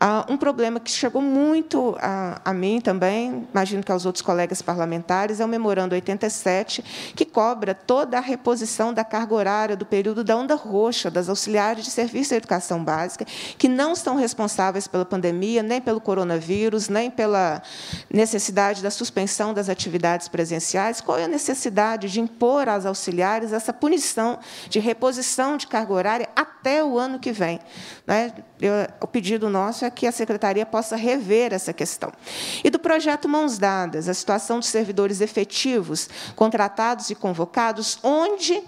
Ah, um problema que chegou muito a, a, mim também, imagino que aos outros colegas parlamentares, é o Memorando 87, que cobra toda a reposição da carga horária do período da onda roxa das auxiliares de serviço de educação básica, que não são responsáveis pela pandemia, nem pelo coronavírus, nem pela necessidade da suspensão das atividades presenciais. Qual é a necessidade de impor às auxiliares essa punição de reposição de carga horária até o ano que vem? é? Eu, o pedido nosso é que a secretaria possa rever essa questão. E do projeto Mãos Dadas, a situação dos servidores efetivos, contratados e convocados, onde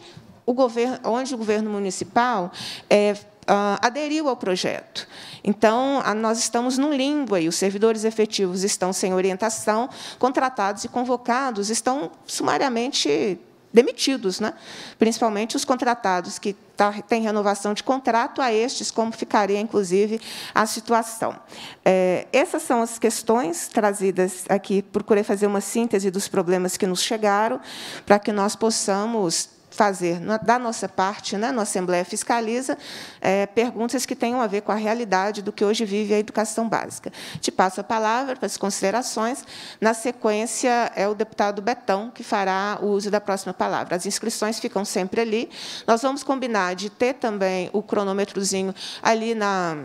o governo, onde o governo municipal é, ah, aderiu ao projeto. Então, nós estamos num limbo aí. Os servidores efetivos estão sem orientação, contratados e convocados estão sumariamente demitidos, né? principalmente os contratados que tá, têm renovação de contrato, a estes como ficaria, inclusive, a situação. É, essas são as questões trazidas aqui. Procurei fazer uma síntese dos problemas que nos chegaram para que nós possamos fazer da nossa parte, né, na Assembleia Fiscaliza, é, perguntas que tenham a ver com a realidade do que hoje vive a educação básica. Te passo a palavra para as considerações. Na sequência, é o deputado Betão que fará o uso da próxima palavra. As inscrições ficam sempre ali. Nós vamos combinar de ter também o cronômetrozinho ali na,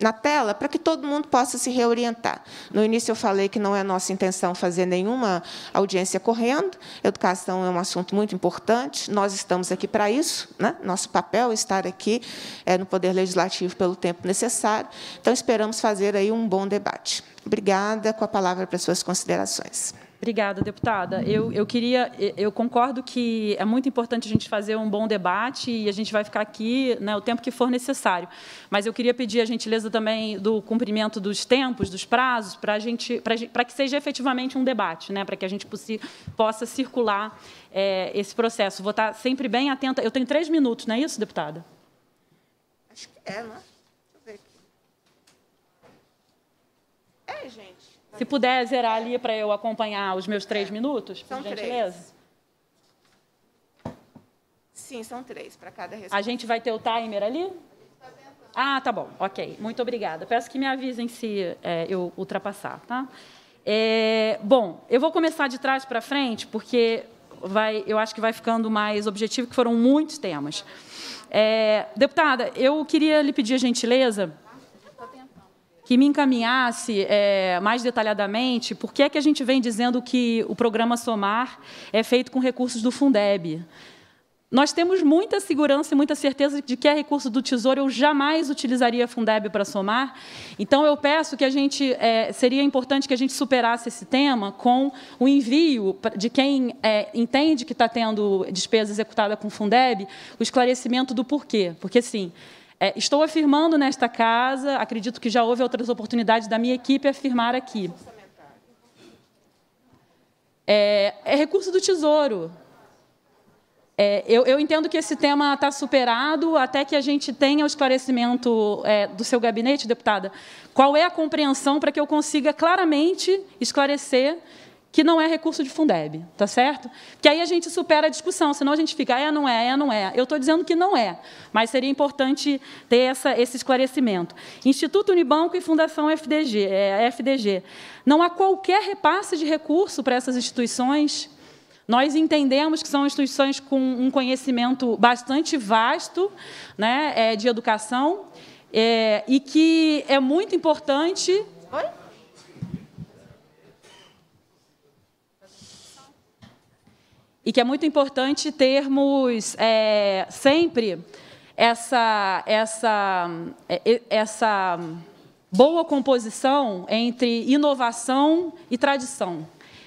na tela para que todo mundo possa se reorientar. No início eu falei que não é nossa intenção fazer nenhuma audiência correndo. Educação é um assunto muito importante. Nós estamos aqui para isso, né? Nosso papel é estar aqui é, no Poder Legislativo pelo tempo necessário. Então esperamos fazer aí um bom debate. Obrigada. Com a palavra para suas considerações. Obrigada, deputada. Eu, eu queria, eu concordo que é muito importante a gente fazer um bom debate e a gente vai ficar aqui né, o tempo que for necessário. Mas eu queria pedir a gentileza também do cumprimento dos tempos, dos prazos, para a gente, para que seja efetivamente um debate, né, para que a gente possa circular é, esse processo. Vou estar sempre bem atenta. Eu tenho três minutos, não é isso, deputada? Acho que é, né? Se puder zerar ali para eu acompanhar os meus três é. minutos, por São gentileza. Três. Sim, são três para cada resposta. A gente vai ter o timer ali? Ah, tá bom. Ok. Muito obrigada. Peço que me avisem se é, eu ultrapassar, tá? É, bom, eu vou começar de trás para frente, porque vai, eu acho que vai ficando mais objetivo, que foram muitos temas. É, deputada, eu queria lhe pedir a gentileza que me encaminhasse é, mais detalhadamente por que é que a gente vem dizendo que o programa Somar é feito com recursos do Fundeb. Nós temos muita segurança e muita certeza de que é recurso do Tesouro, eu jamais utilizaria Fundeb para somar. Então, eu peço que a gente, é, seria importante que a gente superasse esse tema com o envio de quem é, entende que está tendo despesa executada com Fundeb, o esclarecimento do porquê. Porque, sim, é, estou afirmando nesta casa, acredito que já houve outras oportunidades da minha equipe afirmar aqui. É, é recurso do Tesouro. É, eu, eu, entendo que esse tema está superado até que a gente tenha o esclarecimento é, do seu gabinete, deputada. Qual é a compreensão para que eu consiga claramente esclarecer que não é recurso de Fundeb, tá certo? Que aí a gente supera a discussão, senão a gente fica, é, não é, é, não é. Eu estou dizendo que não é, mas seria importante ter essa, esse esclarecimento. Instituto Unibanco e Fundação FDG, é, FDG. Não há qualquer repasse de recurso para essas instituições. Nós entendemos que são instituições com um conhecimento bastante vasto né, é, de educação é, e que é muito importante e que é muito importante termos é, sempre essa, essa, é, essa boa composição entre inovação e tradição.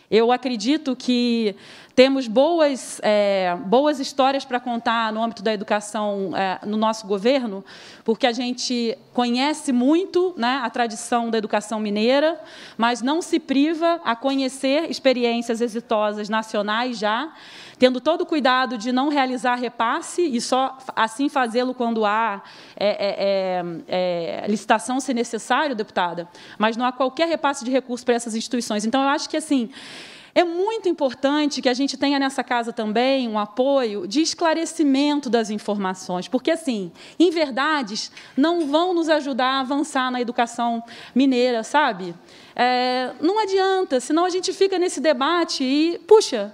Eu acredito que temos boas, é, boas histórias para contar no âmbito da educação é, no nosso governo, porque a gente conhece muito né, a tradição da educação mineira, mas não se priva a conhecer experiências exitosas nacionais já, tendo todo o cuidado de não realizar repasse e só assim fazê-lo quando há é, é, é, é, licitação, se necessário, deputada, mas não há qualquer repasse de recurso para essas instituições. Então, eu acho que, assim, é muito importante que a gente tenha nessa casa também um apoio de esclarecimento das informações, porque, assim, em verdades não vão nos ajudar a avançar na educação mineira, sabe? É, não adianta, senão a gente fica nesse debate e, puxa,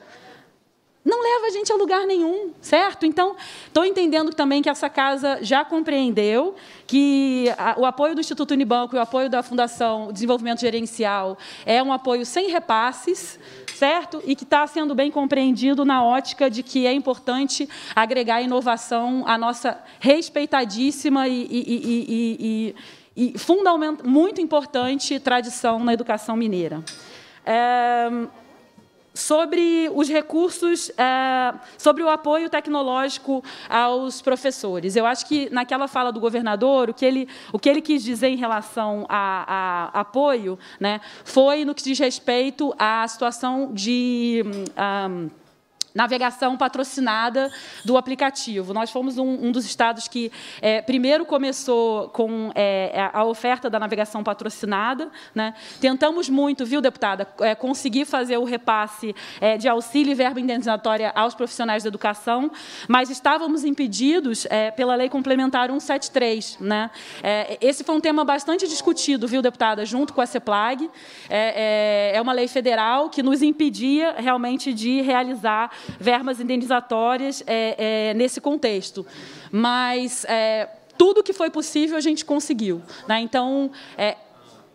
não leva a gente a lugar nenhum, certo? Então, estou entendendo também que essa casa já compreendeu que a, o apoio do Instituto Unibanco e o apoio da Fundação Desenvolvimento Gerencial é um apoio sem repasses, certo? E que está sendo bem compreendido na ótica de que é importante agregar inovação à nossa respeitadíssima e, e, e, e muito importante tradição na educação mineira. É sobre os recursos, é, sobre o apoio tecnológico aos professores. Eu acho que naquela fala do governador, o que ele, o que ele quis dizer em relação a, a apoio né, foi no que diz respeito à situação de. Um, hum, navegação patrocinada do aplicativo. Nós fomos um, um dos estados que é, primeiro começou com é, é a oferta da navegação patrocinada. Né? Tentamos muito, viu, deputada, é, conseguir fazer o repasse é, de auxílio e verba indenizatória aos profissionais da educação, mas estávamos impedidos é, pela Lei Complementar 173. Né? esse foi um tema bastante discutido, viu, deputada, junto com a CEPLAG. É, é uma lei federal que nos impedia realmente de realizar verbas indenizatórias é, é, nesse contexto. Mas é, tudo que foi possível a gente conseguiu. Né? Então, é,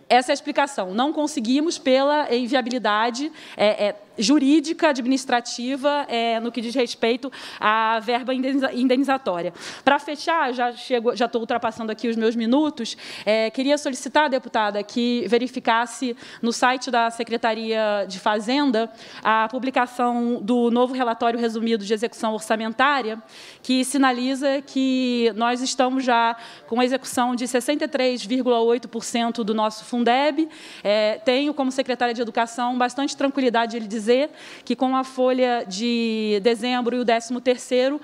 essa é a explicação. Não conseguimos pela inviabilidade é, é, jurídica administrativa é, no que diz respeito à verba indenizatória. Para fechar, já estou já ultrapassando aqui os meus minutos, é, queria solicitar, deputada, que verificasse no site da Secretaria de Fazenda a publicação do novo relatório resumido de execução orçamentária, que sinaliza que nós estamos já com a execução de 63,8% do nosso Fundeb. É, tenho, como secretária de Educação, bastante tranquilidade ele dizer dizer que com a folha de dezembro e o 13 terceiro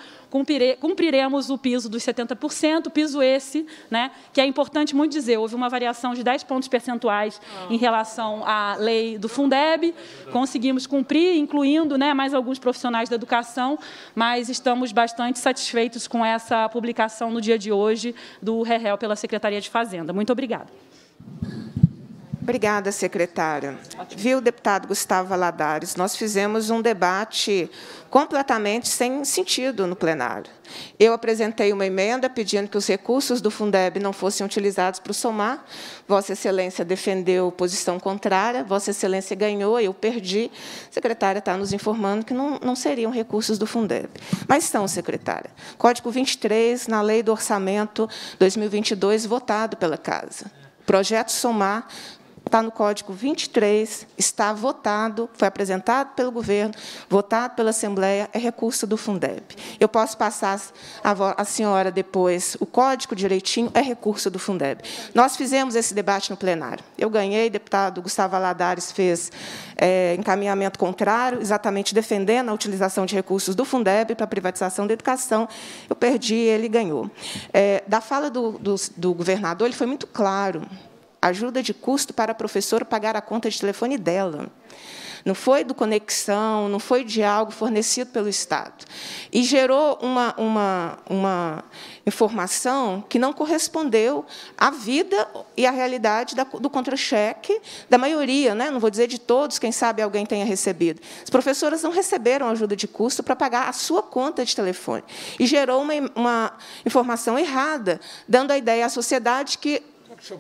cumpriremos o piso dos 70%, piso esse, né, que é importante muito dizer, houve uma variação de 10 pontos percentuais em relação à lei do Fundeb, conseguimos cumprir, incluindo né, mais alguns profissionais da educação, mas estamos bastante satisfeitos com essa publicação no dia de hoje do REREL pela Secretaria de Fazenda. Muito obrigada. Obrigada, secretária. Viu, deputado Gustavo Valadares, nós fizemos um debate completamente sem sentido no plenário. Eu apresentei uma emenda pedindo que os recursos do Fundeb não fossem utilizados para o SOMAR. Vossa Excelência defendeu posição contrária, Vossa Excelência ganhou, eu perdi. A secretária está nos informando que não, não seriam recursos do Fundeb. Mas estão, secretária. Código 23, na Lei do Orçamento 2022, votado pela Casa. Projeto SOMAR está no Código 23, está votado, foi apresentado pelo governo, votado pela Assembleia, é recurso do Fundeb. Eu posso passar à senhora depois o código direitinho, é recurso do Fundeb. Nós fizemos esse debate no plenário. Eu ganhei, deputado Gustavo Aladares fez é, encaminhamento contrário, exatamente defendendo a utilização de recursos do Fundeb para a privatização da educação. Eu perdi, ele ganhou. É, da fala do, do, do governador, ele foi muito claro ajuda de custo para a professora pagar a conta de telefone dela. Não foi do conexão, não foi de algo fornecido pelo Estado. E gerou uma, uma, uma informação que não correspondeu à vida e à realidade da, do contra-cheque da maioria, né? não vou dizer de todos, quem sabe alguém tenha recebido. As professoras não receberam ajuda de custo para pagar a sua conta de telefone. E gerou uma, uma informação errada, dando a ideia à sociedade que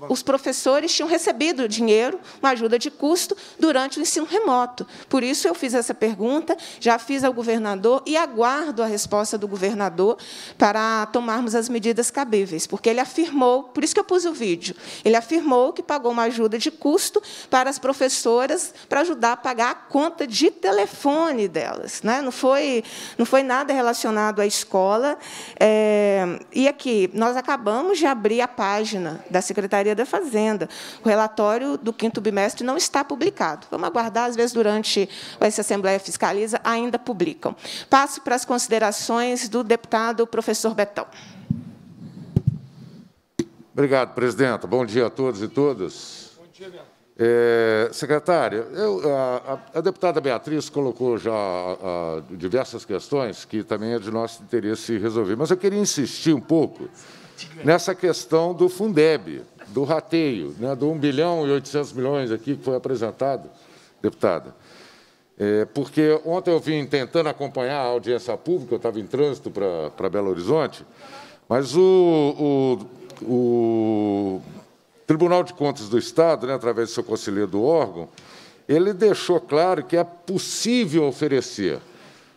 os professores tinham recebido dinheiro, uma ajuda de custo, durante o ensino remoto. Por isso, eu fiz essa pergunta, já fiz ao governador e aguardo a resposta do governador para tomarmos as medidas cabíveis, porque ele afirmou, por isso que eu pus o vídeo, ele afirmou que pagou uma ajuda de custo para as professoras para ajudar a pagar a conta de telefone delas. Né? Não, foi, não foi nada relacionado à escola. É, e aqui, nós acabamos de abrir a página da Secretaria Secretaria da Fazenda. O relatório do quinto bimestre não está publicado. Vamos aguardar, às vezes, durante essa Assembleia Fiscaliza, ainda publicam. Passo para as considerações do deputado professor Betão. Obrigado, presidenta. Bom dia a todos e todas. É, secretária, eu, a, a, deputada Beatriz colocou já a, a, diversas questões que também é de nosso interesse resolver, mas eu queria insistir um pouco nessa questão do Fundeb do rateio, né, do 1 bilhão e 800 milhões aqui que foi apresentado, deputada. É, porque ontem eu vim tentando acompanhar a audiência pública, eu estava em trânsito para Belo Horizonte, mas o, o, o, Tribunal de Contas do Estado, né, através do seu conselheiro do órgão, ele deixou claro que é possível oferecer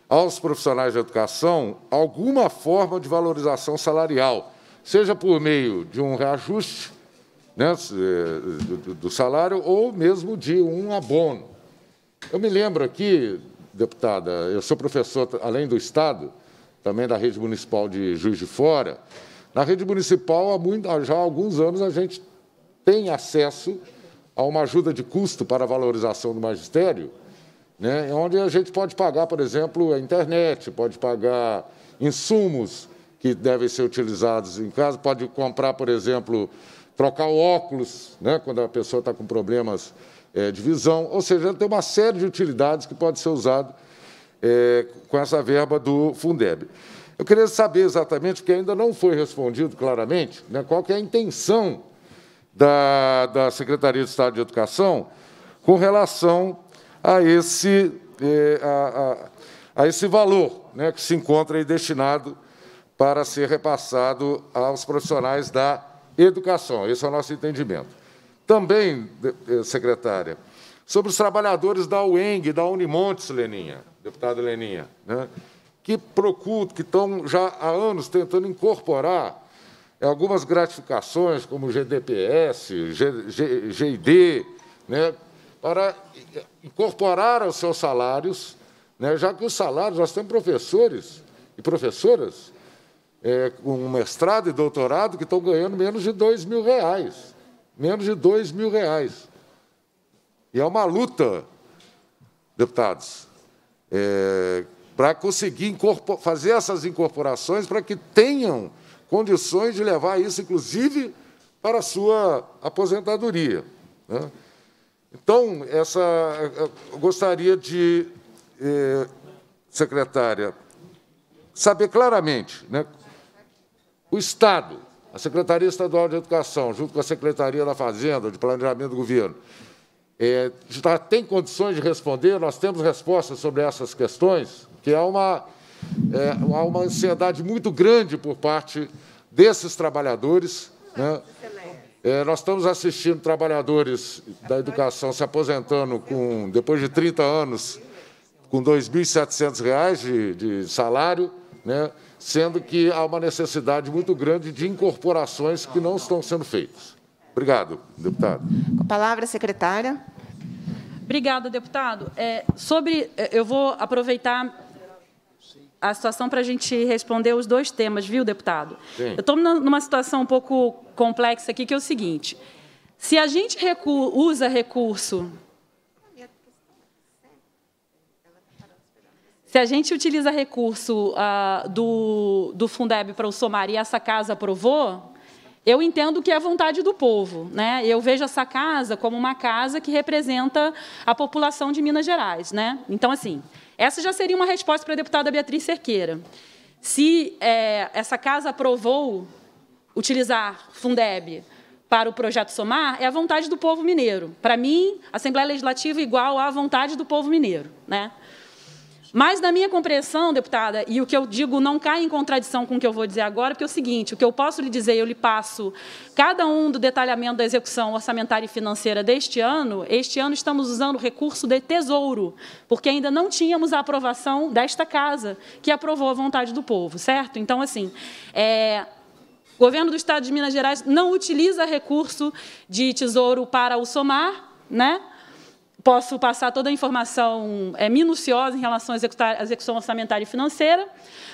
aos profissionais de educação alguma forma de valorização salarial, seja por meio de um reajuste, né, eh, do, salário ou mesmo de um abono. Eu me lembro aqui, deputada, eu sou professor, além do Estado, também da rede municipal de Juiz de Fora. Na rede municipal, há muito, já há alguns anos, a gente tem acesso a uma ajuda de custo para a valorização do magistério, né, onde a gente pode pagar, por exemplo, a internet, pode pagar insumos que devem ser utilizados em casa, pode comprar, por exemplo, trocar o óculos, né, quando a pessoa está com problemas é, de visão. Ou seja, tem uma série de utilidades que pode ser usado é, com essa verba do Fundeb. Eu queria saber exatamente, porque ainda não foi respondido claramente, né, qual que é a intenção da, da Secretaria de Estado de Educação com relação a esse, é, a, a, a, esse valor né, que se encontra destinado para ser repassado aos profissionais da educação. Esse é o nosso entendimento. Também, eh, secretária, sobre os trabalhadores da UENG, da Unimontes, Leninha, deputada Leninha, né, que procuram, que estão já há anos tentando incorporar algumas gratificações, como GDPS, GID, né, para incorporar aos seus salários, né, já que os salários, nós temos professores e professoras é, um mestrado e doutorado que estão ganhando menos de dois mil reais. Menos de dois mil reais. E é uma luta, deputados, é, para conseguir fazer essas incorporações para que tenham condições de levar isso, inclusive, para a sua aposentadoria. Né? Então, essa, eu gostaria de, eh, secretária, saber claramente né, o Estado, a Secretaria Estadual de Educação, junto com a Secretaria da Fazenda, de Planejamento do Governo, é, já tá, tem condições de responder, nós temos respostas sobre essas questões, que há uma, é, há uma ansiedade muito grande por parte desses trabalhadores. Né? É, nós estamos assistindo trabalhadores da educação se aposentando com, depois de 30 anos, com R$ 2.700 de, de salário, né? sendo que há uma necessidade muito grande de incorporações que não estão sendo feitas. Obrigado, deputado. Com a palavra, secretária. Obrigada, deputado. É, sobre, é, eu vou aproveitar a situação para a gente responder os dois temas, viu, deputado? Sim. Eu estou numa situação um pouco complexa aqui, que é o seguinte: se a gente recu usa recurso Se a gente utiliza recurso ah, do, do Fundeb para o somar e essa casa aprovou, eu entendo que é a vontade do povo. Né? Eu vejo essa casa como uma casa que representa a população de Minas Gerais. Né? Então, assim, essa já seria uma resposta para a deputada Beatriz Cerqueira. Se é, essa casa aprovou utilizar Fundeb para o projeto Somar, é a vontade do povo mineiro. Para mim, Assembleia Legislativa é igual à vontade do povo mineiro. Né? Mas, na minha compreensão, deputada, e o que eu digo não cai em contradição com o que eu vou dizer agora, porque é o seguinte: o que eu posso lhe dizer, eu lhe passo cada um do detalhamento da execução orçamentária e financeira deste ano. Este ano estamos usando recurso de tesouro, porque ainda não tínhamos a aprovação desta casa, que aprovou a vontade do povo, certo? Então, assim, é, o governo do Estado de Minas Gerais não utiliza recurso de tesouro para o somar, né? posso passar toda a informação é, minuciosa em relação à, execução orçamentária e financeira,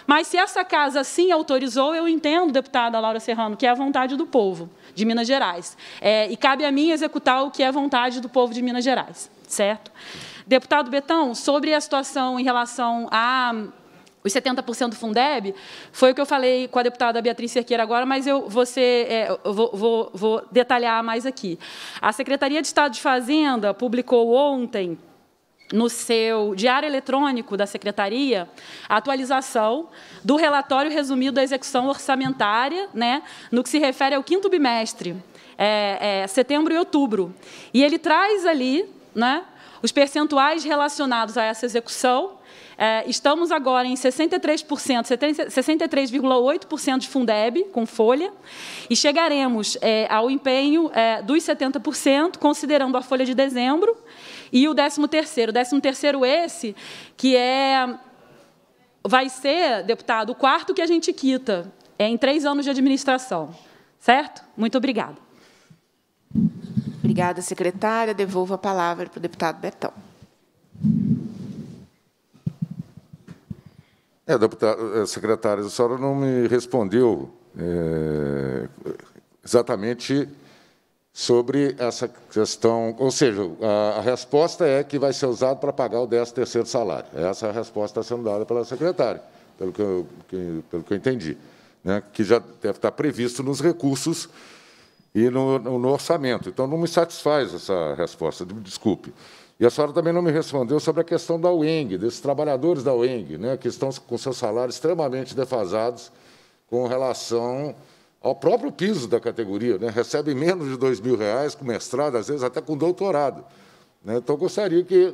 mas se essa casa sim autorizou, eu entendo, deputada Laura Serrano, que é a vontade do povo de Minas Gerais. É, e cabe a mim executar o que é a vontade do povo de Minas Gerais, certo? Deputado Betão, sobre a situação em relação à os 70% do Fundeb, foi o que eu falei com a deputada Beatriz Cerqueira agora, mas eu, é, vou, vou, vou detalhar mais aqui. A Secretaria de Estado de Fazenda publicou ontem, no seu diário eletrônico da secretaria a atualização do relatório resumido da execução orçamentária, né, no que se refere ao quinto bimestre, é, é, setembro e outubro. E ele traz ali né, os percentuais relacionados a essa execução é, estamos agora em 63%, 63,8% de Fundeb com folha, e chegaremos é, ao empenho é, dos 70%, considerando a folha de dezembro, e o 13º. O 13º esse, que é... Vai ser, deputado, o quarto que a gente quita em três anos de administração. Certo? Muito obrigada. Obrigada, secretária. Devolvo a palavra para o deputado Betão. É, deputada, é, secretária, a senhora não me respondeu é, exatamente sobre essa questão. Ou seja, a, a, resposta é que vai ser usado para pagar o 13 terceiro salário. Essa é a resposta está sendo dada pela secretária, pelo que eu, que, pelo que eu entendi, né, que já deve estar previsto nos recursos e no, no orçamento. Então, não me satisfaz essa resposta, desculpe. E a senhora também não me respondeu sobre a questão da UENG, desses trabalhadores da UENG, né, que estão com seus salários extremamente defasados com relação ao próprio piso da categoria. Né, recebem menos de dois mil reais com mestrado, às vezes até com doutorado. Né, então, gostaria que,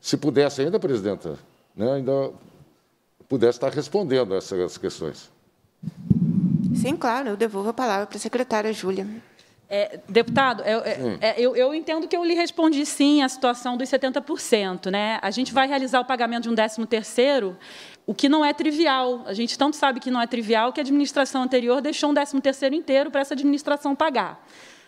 se pudesse ainda, presidenta, né, ainda pudesse estar respondendo essas questões. Sim, claro, eu devolvo a palavra para a secretária Júlia. É, deputado, eu, é, hum. é, eu, eu, entendo que eu lhe respondi sim à situação dos 70%. Né? A gente vai realizar o pagamento de um 13º, o que não é trivial. A gente tanto sabe que não é trivial que a administração anterior deixou um 13º inteiro para essa administração pagar,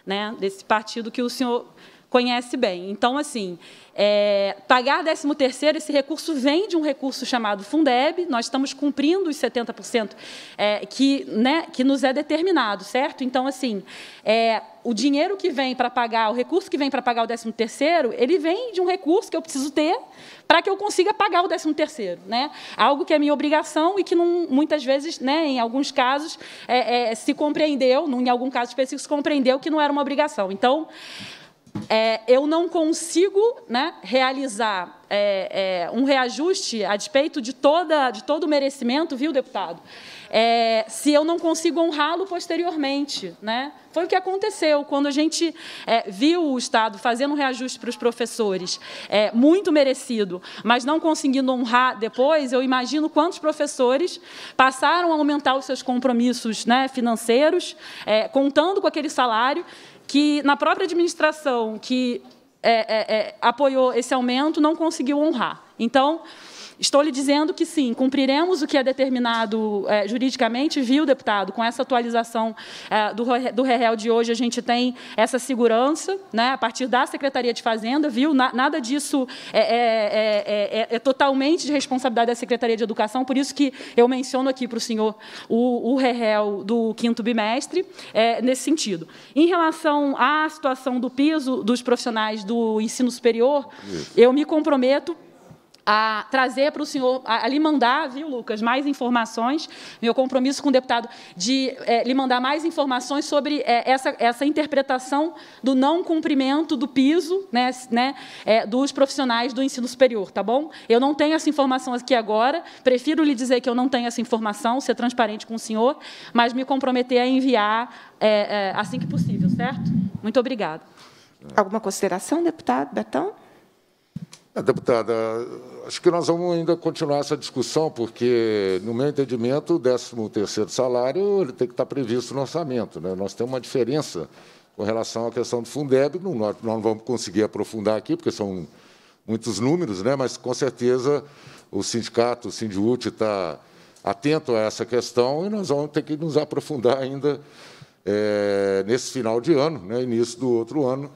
né? desse partido que o senhor conhece bem. Então, assim, é, pagar 13 terceiro, esse recurso vem de um recurso chamado Fundeb, nós estamos cumprindo os 70% é, que, né, que nos é determinado, certo? Então, assim, é, o dinheiro que vem para pagar, o recurso que vem para pagar o 13 terceiro, ele vem de um recurso que eu preciso ter para que eu consiga pagar o 13 terceiro, né? Algo que é minha obrigação e que não, muitas vezes, né, em alguns casos, é, é se compreendeu, em algum caso específico, se compreendeu que não era uma obrigação. Então, é, eu não consigo né, realizar é, é, um reajuste a despeito de, toda, de todo o merecimento, viu, deputado? É, se eu não consigo honrá-lo posteriormente. Né? Foi o que aconteceu quando a gente é, viu o Estado fazendo um reajuste para os professores, é, muito merecido, mas não conseguindo honrar depois, eu imagino quantos professores passaram a aumentar os seus compromissos né, financeiros, contando com aquele salário, que na própria administração que é, é, é, apoiou esse aumento não conseguiu honrar. Então, Estou lhe dizendo que sim, cumpriremos o que é determinado é, juridicamente, viu, deputado? Com essa atualização é, do, do REREL de hoje, a gente tem essa segurança, né, a partir da Secretaria de Fazenda, viu? Na, nada disso é, é, é, é, é totalmente de responsabilidade da Secretaria de Educação, por isso que eu menciono aqui para o senhor o, o REREL do quinto bimestre, nesse sentido. Em relação à situação do piso dos profissionais do ensino superior, isso. eu me comprometo a trazer para o senhor, a, a lhe mandar, viu, Lucas, mais informações, meu compromisso com o deputado, de é, lhe mandar mais informações sobre é, essa, essa interpretação do não cumprimento do piso né, né, é, dos profissionais do ensino superior, tá bom? Eu não tenho essa informação aqui agora, prefiro lhe dizer que eu não tenho essa informação, ser transparente com o senhor, mas me comprometer a enviar é, é, assim que possível, certo? Muito obrigada. Alguma consideração, deputado Betão? Ah, deputada, acho que nós vamos ainda continuar essa discussão, porque, no meu entendimento, o 13º salário ele tem que estar previsto no orçamento. Né? Nós temos uma diferença com relação à questão do Fundeb, não, nós não vamos conseguir aprofundar aqui, porque são muitos números, né? mas, com certeza, o sindicato, o Sindiúte, está atento a essa questão e nós vamos ter que nos aprofundar ainda é, nesse final de ano, né? início do outro ano,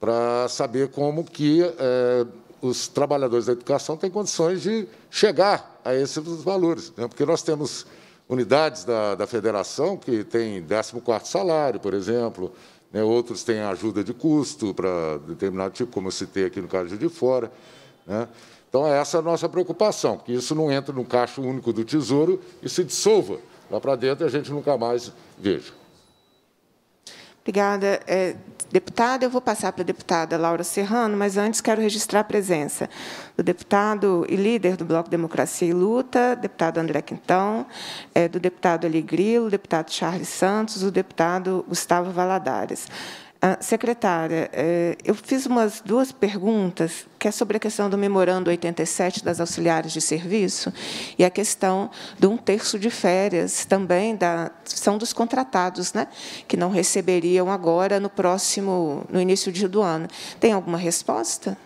para saber como que... É, os trabalhadores da educação têm condições de chegar a esses valores, né? porque nós temos unidades da, da federação que têm 14 salário, por exemplo, né? outros têm ajuda de custo para determinado tipo, como eu citei aqui no caso de fora. Né? Então, é essa é a nossa preocupação, que isso não entre no caixa único do Tesouro e se dissolva lá para dentro e a gente nunca mais veja. Obrigada, é, deputada. Eu vou passar para a deputada Laura Serrano, mas antes quero registrar a presença do deputado e líder do Bloco Democracia e Luta, deputado André Quintão, é, do deputado Ali Grilo, deputado Charles Santos, o deputado Gustavo Valadares. Ah, secretária, eh, eu fiz umas duas perguntas, que é sobre a questão do memorando 87 das auxiliares de serviço e a questão de um terço de férias também da são dos contratados, né, que não receberiam agora no próximo no início do ano. Tem alguma resposta?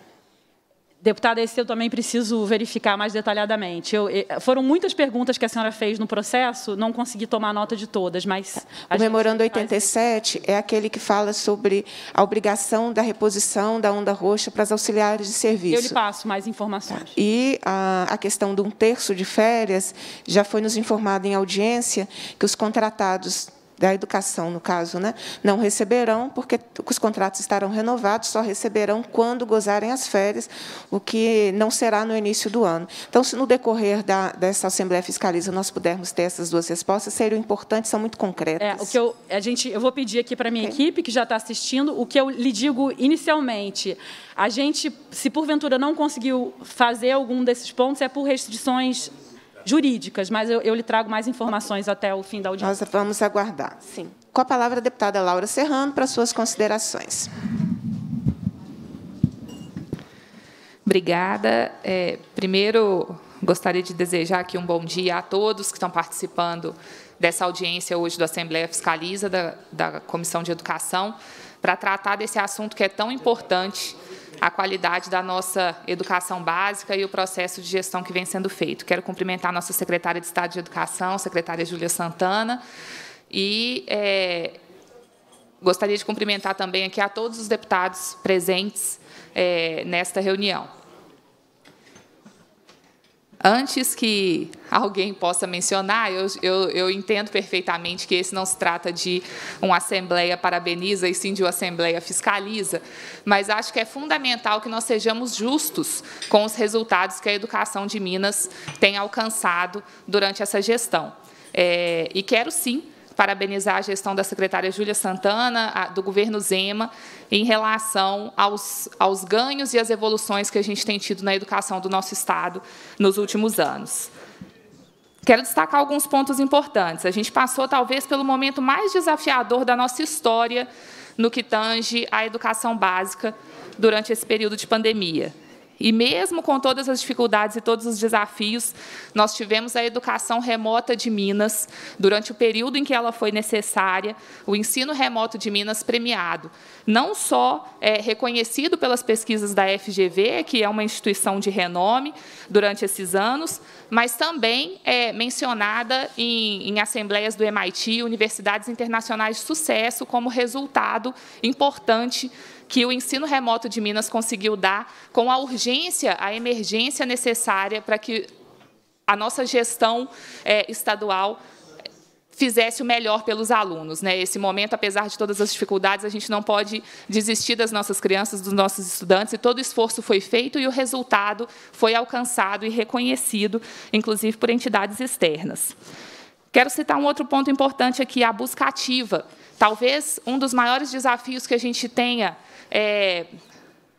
Deputada, esse eu também preciso verificar mais detalhadamente. Eu, eh, foram muitas perguntas que a senhora fez no processo, não consegui tomar nota de todas, mas... O Memorando 87 faz... é aquele que fala sobre a obrigação da reposição da onda roxa para os auxiliares de serviço. Eu lhe passo mais informações. E a, a questão de um terço de férias, já foi nos informado em audiência que os contratados da educação, no caso, né, não receberão, porque os contratos estarão renovados, só receberão quando gozarem as férias, o que não será no início do ano. Então, se no decorrer da, dessa Assembleia Fiscaliza nós pudermos ter essas duas respostas, seriam importantes, são muito concretas. É, o que eu, a gente, eu vou pedir aqui para a minha okay. equipe, que já está assistindo, o que eu lhe digo inicialmente. A gente, se porventura não conseguiu fazer algum desses pontos, é por restrições jurídicas, mas eu, eu lhe trago mais informações até o fim da audiência. Nós vamos aguardar. Sim. Com a palavra a deputada Laura Serrano para suas considerações. Obrigada. É, primeiro, gostaria de desejar aqui um bom dia a todos que estão participando dessa audiência hoje da Assembleia Fiscaliza, da, da Comissão de Educação para tratar desse assunto que é tão importante, a qualidade da nossa educação básica e o processo de gestão que vem sendo feito. Quero cumprimentar a nossa secretária de Estado de Educação, secretária Júlia Santana, e é, gostaria de cumprimentar também aqui a todos os deputados presentes é, nesta reunião. Antes que alguém possa mencionar, eu, eu, eu, entendo perfeitamente que esse não se trata de uma assembleia parabeniza e sim de uma assembleia fiscaliza, mas acho que é fundamental que nós sejamos justos com os resultados que a educação de Minas tem alcançado durante essa gestão. É, e quero sim parabenizar a gestão da secretária Júlia Santana, a, do governo Zema, em relação aos, aos ganhos e às evoluções que a gente tem tido na educação do nosso Estado nos últimos anos. Quero destacar alguns pontos importantes. A gente passou, talvez, pelo momento mais desafiador da nossa história no que tange à educação básica durante esse período de pandemia. E mesmo com todas as dificuldades e todos os desafios, nós tivemos a educação remota de Minas, durante o período em que ela foi necessária, o ensino remoto de Minas premiado. Não só é, reconhecido pelas pesquisas da FGV, que é uma instituição de renome durante esses anos, mas também é mencionada em, em assembleias do MIT, universidades internacionais de sucesso, como resultado importante que o ensino remoto de Minas conseguiu dar com a urgência, a emergência necessária para que a nossa gestão é, estadual fizesse o melhor pelos alunos. Né? Esse momento, apesar de todas as dificuldades, a gente não pode desistir das nossas crianças, dos nossos estudantes, e todo esforço foi feito e o resultado foi alcançado e reconhecido, inclusive por entidades externas. Quero citar um outro ponto importante aqui, a busca ativa. Talvez um dos maiores desafios que a gente tenha é,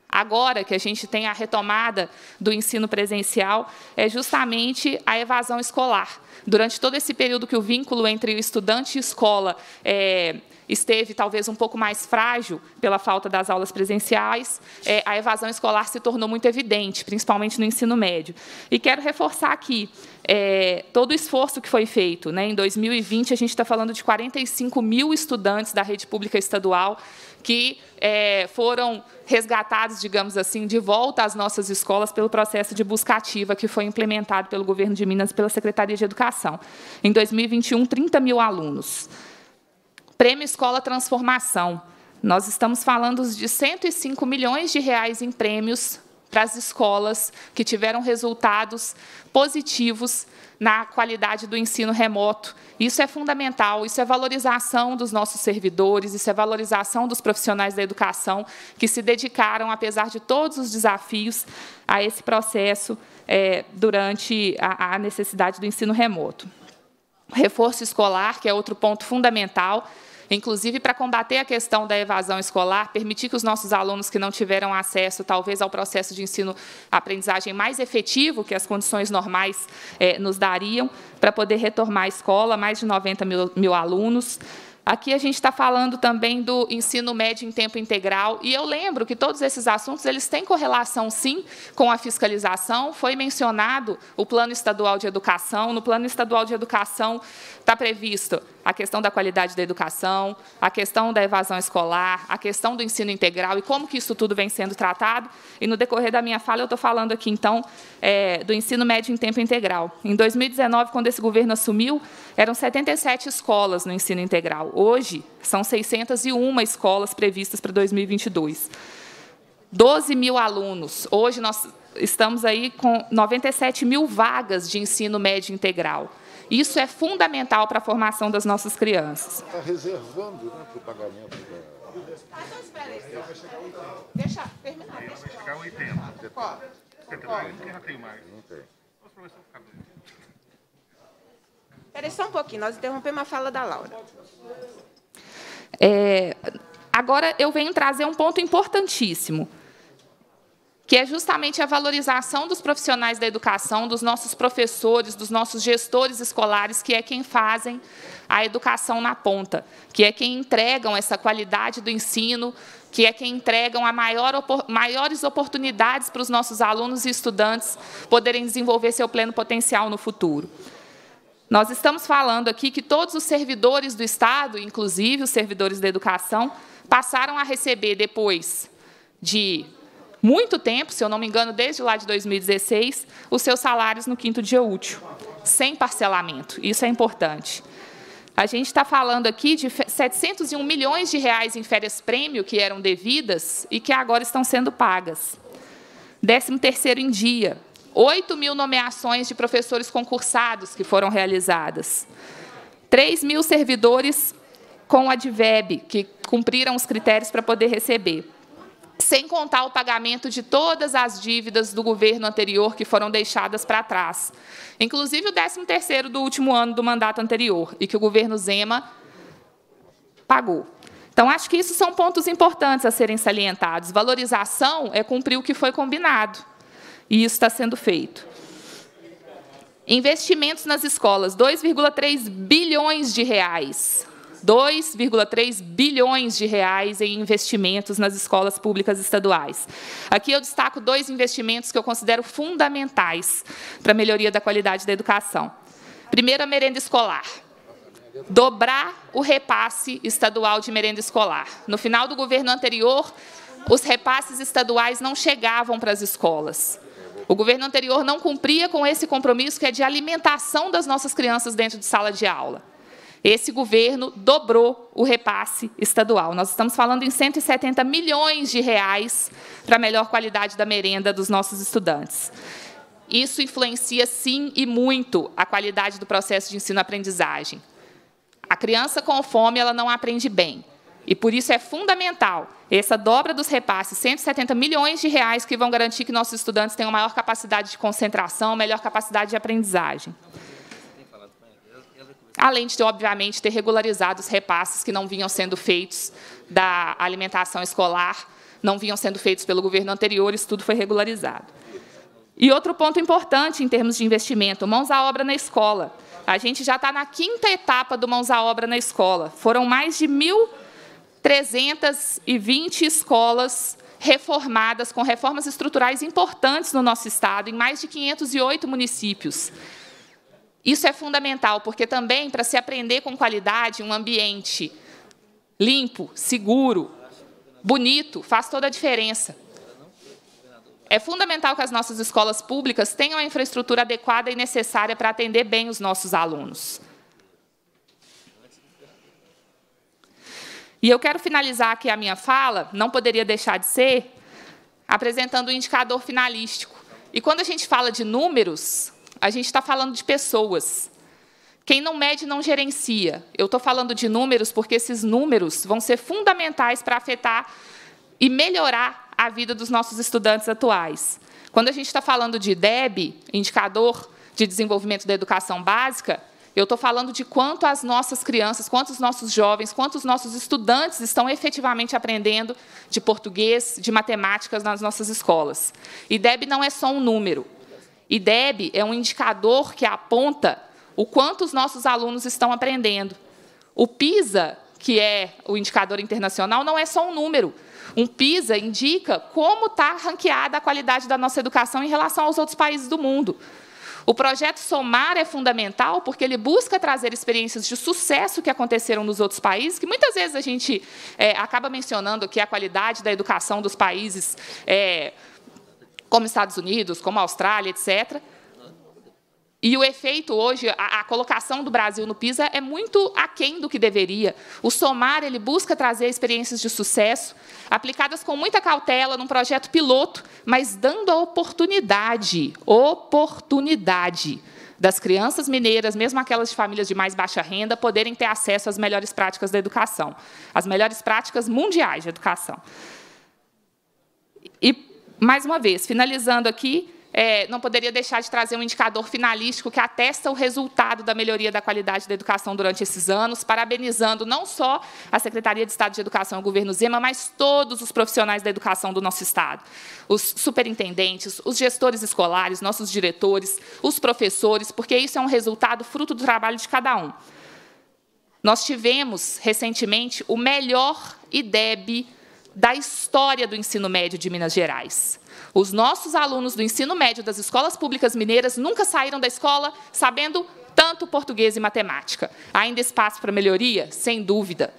agora que a gente tem a retomada do ensino presencial, é justamente a evasão escolar. Durante todo esse período que o vínculo entre o estudante e escola é, esteve talvez um pouco mais frágil pela falta das aulas presenciais, é, a evasão escolar se tornou muito evidente, principalmente no ensino médio. E quero reforçar aqui é, todo o esforço que foi feito. Né? Em 2020, a gente está falando de 45 mil estudantes da rede pública estadual que é, foram resgatados, digamos assim, de volta às nossas escolas pelo processo de busca ativa que foi implementado pelo governo de Minas e pela Secretaria de Educação. Em 2021, 30 mil alunos. Prêmio Escola Transformação. Nós estamos falando de 105 milhões de reais em prêmios para as escolas que tiveram resultados positivos na qualidade do ensino remoto. Isso é fundamental, isso é valorização dos nossos servidores, isso é valorização dos profissionais da educação que se dedicaram, apesar de todos os desafios, a esse processo é, durante a, a necessidade do ensino remoto. Reforço escolar, que é outro ponto fundamental, inclusive para combater a questão da evasão escolar, permitir que os nossos alunos que não tiveram acesso, talvez, ao processo de ensino-aprendizagem mais efetivo que as condições normais é, nos dariam, para poder retomar a escola, mais de 90 mil, mil alunos. Aqui a gente está falando também do ensino médio em tempo integral, e eu lembro que todos esses assuntos eles têm correlação, sim, com a fiscalização. Foi mencionado o Plano Estadual de Educação. No Plano Estadual de Educação está previsto a questão da qualidade da educação, a questão da evasão escolar, a questão do ensino integral e como que isso tudo vem sendo tratado. E no decorrer da minha fala eu estou falando aqui então é, do ensino médio em tempo integral. Em 2019, quando esse governo assumiu, eram 77 escolas no ensino integral. Hoje são 601 escolas previstas para 2022. 12 mil alunos. Hoje nós estamos aí com 97 mil vagas de ensino médio integral. Isso é fundamental para a formação das nossas crianças. Está reservando né, para o pagamento da... Tá, então deixa tem mais. Não tem. Espera só um pouquinho, nós interrompemos a fala da Laura. É, agora eu venho trazer um ponto importantíssimo que é justamente a valorização dos profissionais da educação, dos nossos professores, dos nossos gestores escolares, que é quem fazem a educação na ponta, que é quem entregam essa qualidade do ensino, que é quem entregam a maior, maiores oportunidades para os nossos alunos e estudantes poderem desenvolver seu pleno potencial no futuro. Nós estamos falando aqui que todos os servidores do Estado, inclusive os servidores da educação, passaram a receber depois de muito tempo, se eu não me engano, desde lá de 2016, os seus salários no quinto dia útil, sem parcelamento. Isso é importante. A gente está falando aqui de 701 milhões de reais em férias-prêmio que eram devidas e que agora estão sendo pagas. 13º em dia, 8 mil nomeações de professores concursados que foram realizadas, 3 mil servidores com o adverb que cumpriram os critérios para poder receber sem contar o pagamento de todas as dívidas do governo anterior que foram deixadas para trás, inclusive o 13º do último ano do mandato anterior, e que o governo Zema pagou. Então, acho que isso são pontos importantes a serem salientados. Valorização é cumprir o que foi combinado, e isso está sendo feito. Investimentos nas escolas, 2,3 bilhões de reais. 2,3 bilhões de reais em investimentos nas escolas públicas estaduais. Aqui eu destaco dois investimentos que eu considero fundamentais para a melhoria da qualidade da educação. Primeiro, a merenda escolar dobrar o repasse estadual de merenda escolar. No final do governo anterior, os repasses estaduais não chegavam para as escolas. O governo anterior não cumpria com esse compromisso que é de alimentação das nossas crianças dentro de sala de aula. Esse governo dobrou o repasse estadual. Nós estamos falando em 170 milhões de reais para a melhor qualidade da merenda dos nossos estudantes. Isso influencia, sim, e muito a qualidade do processo de ensino-aprendizagem. A criança com fome ela não aprende bem. E por isso é fundamental essa dobra dos repasses, 170 milhões de reais que vão garantir que nossos estudantes tenham maior capacidade de concentração, melhor capacidade de aprendizagem além de, obviamente, ter regularizado os repasses que não vinham sendo feitos da alimentação escolar, não vinham sendo feitos pelo governo anterior, isso tudo foi regularizado. E outro ponto importante em termos de investimento, mãos à obra na escola. A gente já está na quinta etapa do mãos à obra na escola. Foram mais de 1.320 escolas reformadas, com reformas estruturais importantes no nosso estado, em mais de 508 municípios. Isso é fundamental, porque também para se aprender com qualidade um ambiente limpo, seguro, bonito, faz toda a diferença. É fundamental que as nossas escolas públicas tenham a infraestrutura adequada e necessária para atender bem os nossos alunos. E eu quero finalizar aqui a minha fala, não poderia deixar de ser, apresentando o um indicador finalístico. E quando a gente fala de números, a gente está falando de pessoas. Quem não mede não gerencia. Eu estou falando de números porque esses números vão ser fundamentais para afetar e melhorar a vida dos nossos estudantes atuais. Quando a gente está falando de DEB, indicador de desenvolvimento da educação básica, eu estou falando de quanto as nossas crianças, quantos nossos jovens, quantos nossos estudantes estão efetivamente aprendendo de português, de matemáticas nas nossas escolas. E DEB não é só um número. E DEB é um indicador que aponta o quanto os nossos alunos estão aprendendo. O PISA, que é o indicador internacional, não é só um número. Um PISA indica como está ranqueada a qualidade da nossa educação em relação aos outros países do mundo. O projeto Somar é fundamental porque ele busca trazer experiências de sucesso que aconteceram nos outros países, que muitas vezes a gente é, acaba mencionando que a qualidade da educação dos países é, como Estados Unidos, como Austrália, etc. E o efeito hoje, a, a, colocação do Brasil no PISA é muito aquém do que deveria. O Somar ele busca trazer experiências de sucesso, aplicadas com muita cautela num projeto piloto, mas dando a oportunidade, oportunidade das crianças mineiras, mesmo aquelas de famílias de mais baixa renda, poderem ter acesso às melhores práticas da educação, às melhores práticas mundiais de educação. E mais uma vez, finalizando aqui, é, não poderia deixar de trazer um indicador finalístico que atesta o resultado da melhoria da qualidade da educação durante esses anos, parabenizando não só a Secretaria de Estado de Educação e o governo Zema, mas todos os profissionais da educação do nosso Estado. Os superintendentes, os gestores escolares, nossos diretores, os professores, porque isso é um resultado fruto do trabalho de cada um. Nós tivemos, recentemente, o melhor IDEB da história do ensino médio de Minas Gerais. Os nossos alunos do ensino médio das escolas públicas mineiras nunca saíram da escola sabendo tanto português e matemática. Há ainda espaço para melhoria? Sem dúvida.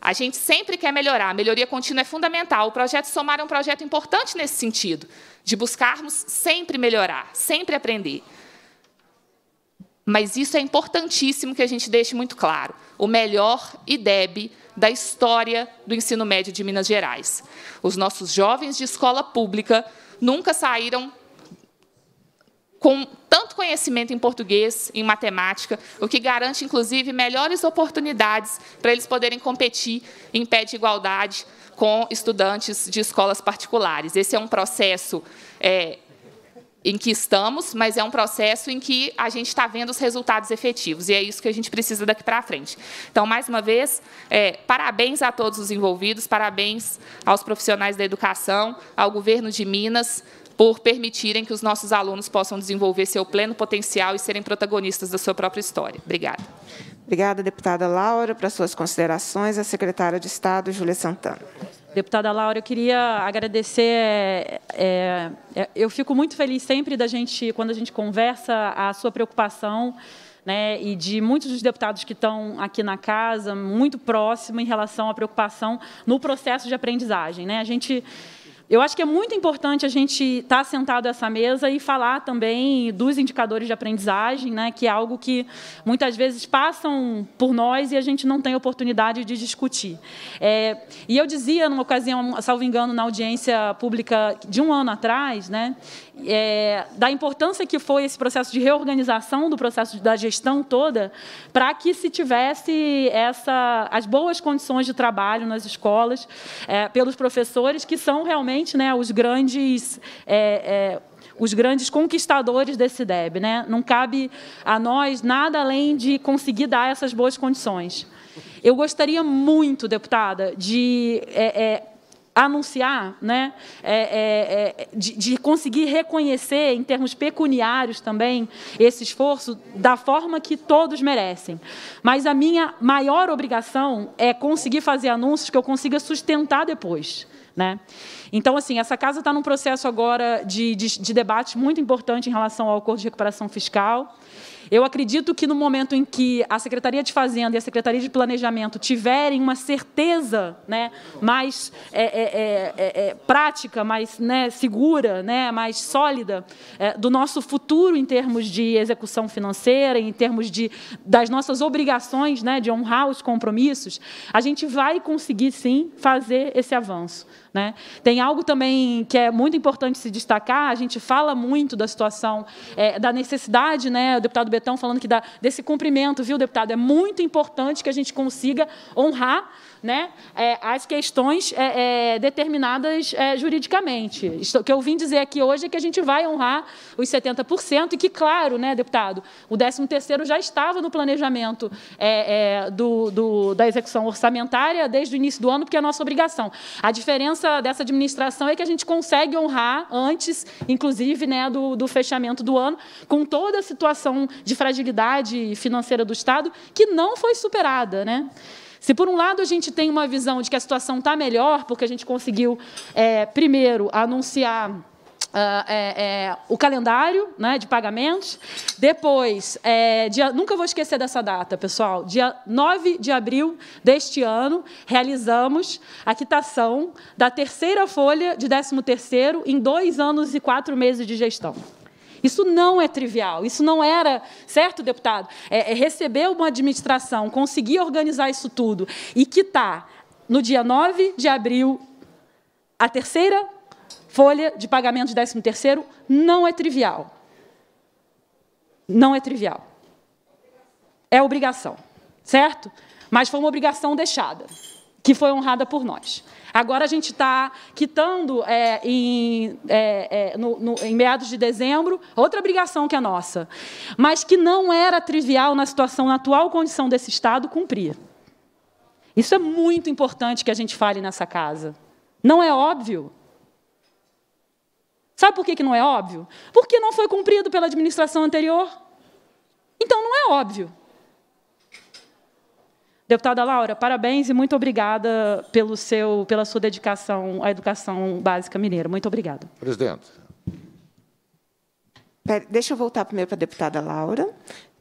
A gente sempre quer melhorar, a melhoria contínua é fundamental. O projeto Somar é um projeto importante nesse sentido, de buscarmos sempre melhorar, sempre aprender. Mas isso é importantíssimo que a gente deixe muito claro. O melhor e deve da história do ensino médio de Minas Gerais. Os nossos jovens de escola pública nunca saíram com tanto conhecimento em português, em matemática, o que garante, inclusive, melhores oportunidades para eles poderem competir em pé de igualdade com estudantes de escolas particulares. Esse é um processo é, em que estamos, mas é um processo em que a gente está vendo os resultados efetivos, e é isso que a gente precisa daqui para frente. Então, mais uma vez, é, parabéns a todos os envolvidos, parabéns aos profissionais da educação, ao governo de Minas, por permitirem que os nossos alunos possam desenvolver seu pleno potencial e serem protagonistas da sua própria história. Obrigada. Obrigada, deputada Laura, para suas considerações. A secretária de Estado, Júlia Santana. Deputada Laura, eu queria agradecer. É, é, é, eu fico muito feliz sempre da gente, quando a gente conversa, a sua preocupação. Né, e de muitos dos deputados que estão aqui na casa, muito próximo em relação à preocupação no processo de aprendizagem. Né? A gente eu acho que é muito importante a gente estar tá sentado essa mesa e falar também dos indicadores de aprendizagem, né, que é algo que muitas vezes passam por nós e a gente não tem oportunidade de discutir. É, e eu dizia, numa ocasião, salvo engano, na audiência pública de um ano atrás, né, é, da importância que foi esse processo de reorganização do processo da gestão toda para que se tivesse essa, as boas condições de trabalho nas escolas é, pelos professores que são realmente né, os grandes. É, é, os grandes conquistadores desse DEB. Né? Não cabe a nós nada além de conseguir dar essas boas condições. Eu gostaria muito, deputada, de é, é anunciar, né, é, é, é, de, de, conseguir reconhecer, em termos pecuniários também, esse esforço da forma que todos merecem. Mas a minha maior obrigação é conseguir fazer anúncios que eu consiga sustentar depois. Né? Então, assim, essa casa está num processo agora de, de, de debate muito importante em relação ao acordo de recuperação fiscal. Eu acredito que no momento em que a Secretaria de Fazenda e a Secretaria de Planejamento tiverem uma certeza né, mais é, é, é, é, é prática, mais né, segura, né, mais sólida é, do nosso futuro em termos de execução financeira, em termos de, das nossas obrigações né, de honrar os compromissos, a gente vai conseguir, sim, fazer esse avanço. Né? Tem algo também que é muito importante se destacar. A gente fala muito da situação, é, da necessidade, né? O deputado Betão falando que dá, desse cumprimento, viu, deputado? É muito importante que a gente consiga honrar né, é, as questões é, é determinadas é, juridicamente. O que eu vim dizer aqui hoje é que a gente vai honrar os 70% e que, claro, né, deputado, o 13º já estava no planejamento é, do, do, da execução orçamentária desde o início do ano, porque é nossa obrigação. A diferença dessa administração é que a gente consegue honrar antes, inclusive, né, do, do fechamento do ano, com toda a situação de fragilidade financeira do Estado, que não foi superada. Né? Se por um lado a gente tem uma visão de que a situação está melhor, porque a gente conseguiu, é, primeiro, anunciar. Uh, é, é, o calendário né, de pagamentos. Depois, é, dia, nunca vou esquecer dessa data, pessoal. Dia 9 de abril deste ano, realizamos a quitação da terceira folha de 13 terceiro em dois anos e quatro meses de gestão. Isso não é trivial, isso não era, certo, deputado? É, é receber uma administração, conseguir organizar isso tudo e quitar no dia 9 de abril a terceira folha de pagamento de 13 terceiro não é trivial. Não é trivial. É obrigação, certo? Mas foi uma obrigação deixada, que foi honrada por nós. Agora a gente está quitando é, em, é, é, no, no, em meados de dezembro outra obrigação que é nossa, mas que não era trivial na situação, na atual condição desse Estado, cumprir. Isso é muito importante que a gente fale nessa casa. Não é óbvio. Sabe por que, que não é óbvio? Porque não foi cumprido pela administração anterior. Então não é óbvio. Deputada Laura, parabéns e muito obrigada pelo seu, pela sua dedicação à educação básica mineira. Muito obrigada. Presidente. Deixa eu voltar primeiro para a deputada Laura,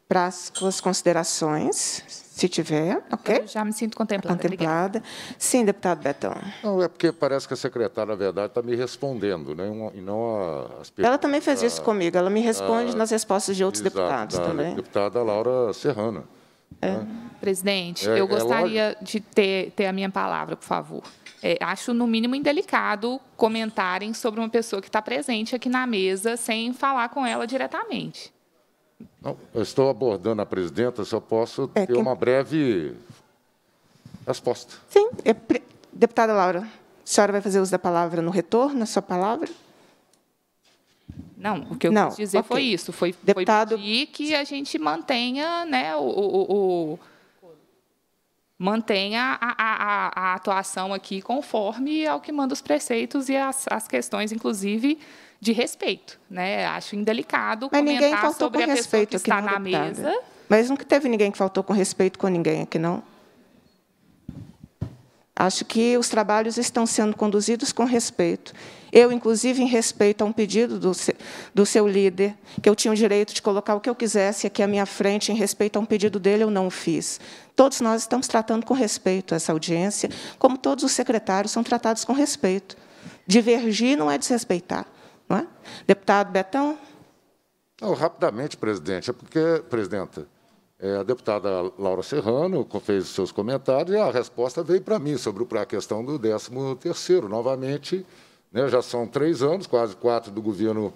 para as suas considerações, se tiver, ok? Eu já me sinto contemplada. Contemplada. Sim, deputado Betão. Não, é porque parece que a secretária, na verdade, está me respondendo, né? e não as as Ela também fez isso ah, comigo, ela me responde a, ah, nas respostas de outros exato, deputados também. deputada Laura Serrano. É. Presidente, é, eu é gostaria é de ter, ter a minha palavra, por favor. É, acho, no mínimo, indelicado comentarem sobre uma pessoa que está presente aqui na mesa sem falar com ela diretamente. Não, eu estou abordando a presidenta, só posso é ter uma breve resposta. Sim. Deputada Laura, a senhora vai fazer uso da palavra no retorno, a sua palavra? Não, o que eu não, quis dizer okay. foi isso. Foi, Deputado... foi pedir que a gente mantenha né, o, o, o mantenha a, a, a, atuação aqui conforme ao que manda os preceitos e as, as questões, inclusive, de respeito. Né? Acho indelicado Mas comentar ninguém faltou sobre com a respeito pessoa que está aqui, na deputada. mesa. Mas nunca teve ninguém que faltou com respeito com ninguém aqui, não? Acho que os trabalhos estão sendo conduzidos com respeito. Eu, inclusive, em respeito a um pedido do, seu, do seu líder, que eu tinha o direito de colocar o que eu quisesse aqui à minha frente, em respeito a um pedido dele, eu não o fiz. Todos nós estamos tratando com respeito essa audiência, como todos os secretários são tratados com respeito. Divergir não é desrespeitar. Não é? Deputado Betão? Não, rapidamente, presidente, é porque, presidenta, é, a deputada Laura Serrano fez seus comentários e a resposta veio para mim sobre a questão do 13º. Novamente, né, já são três anos, quase quatro, do governo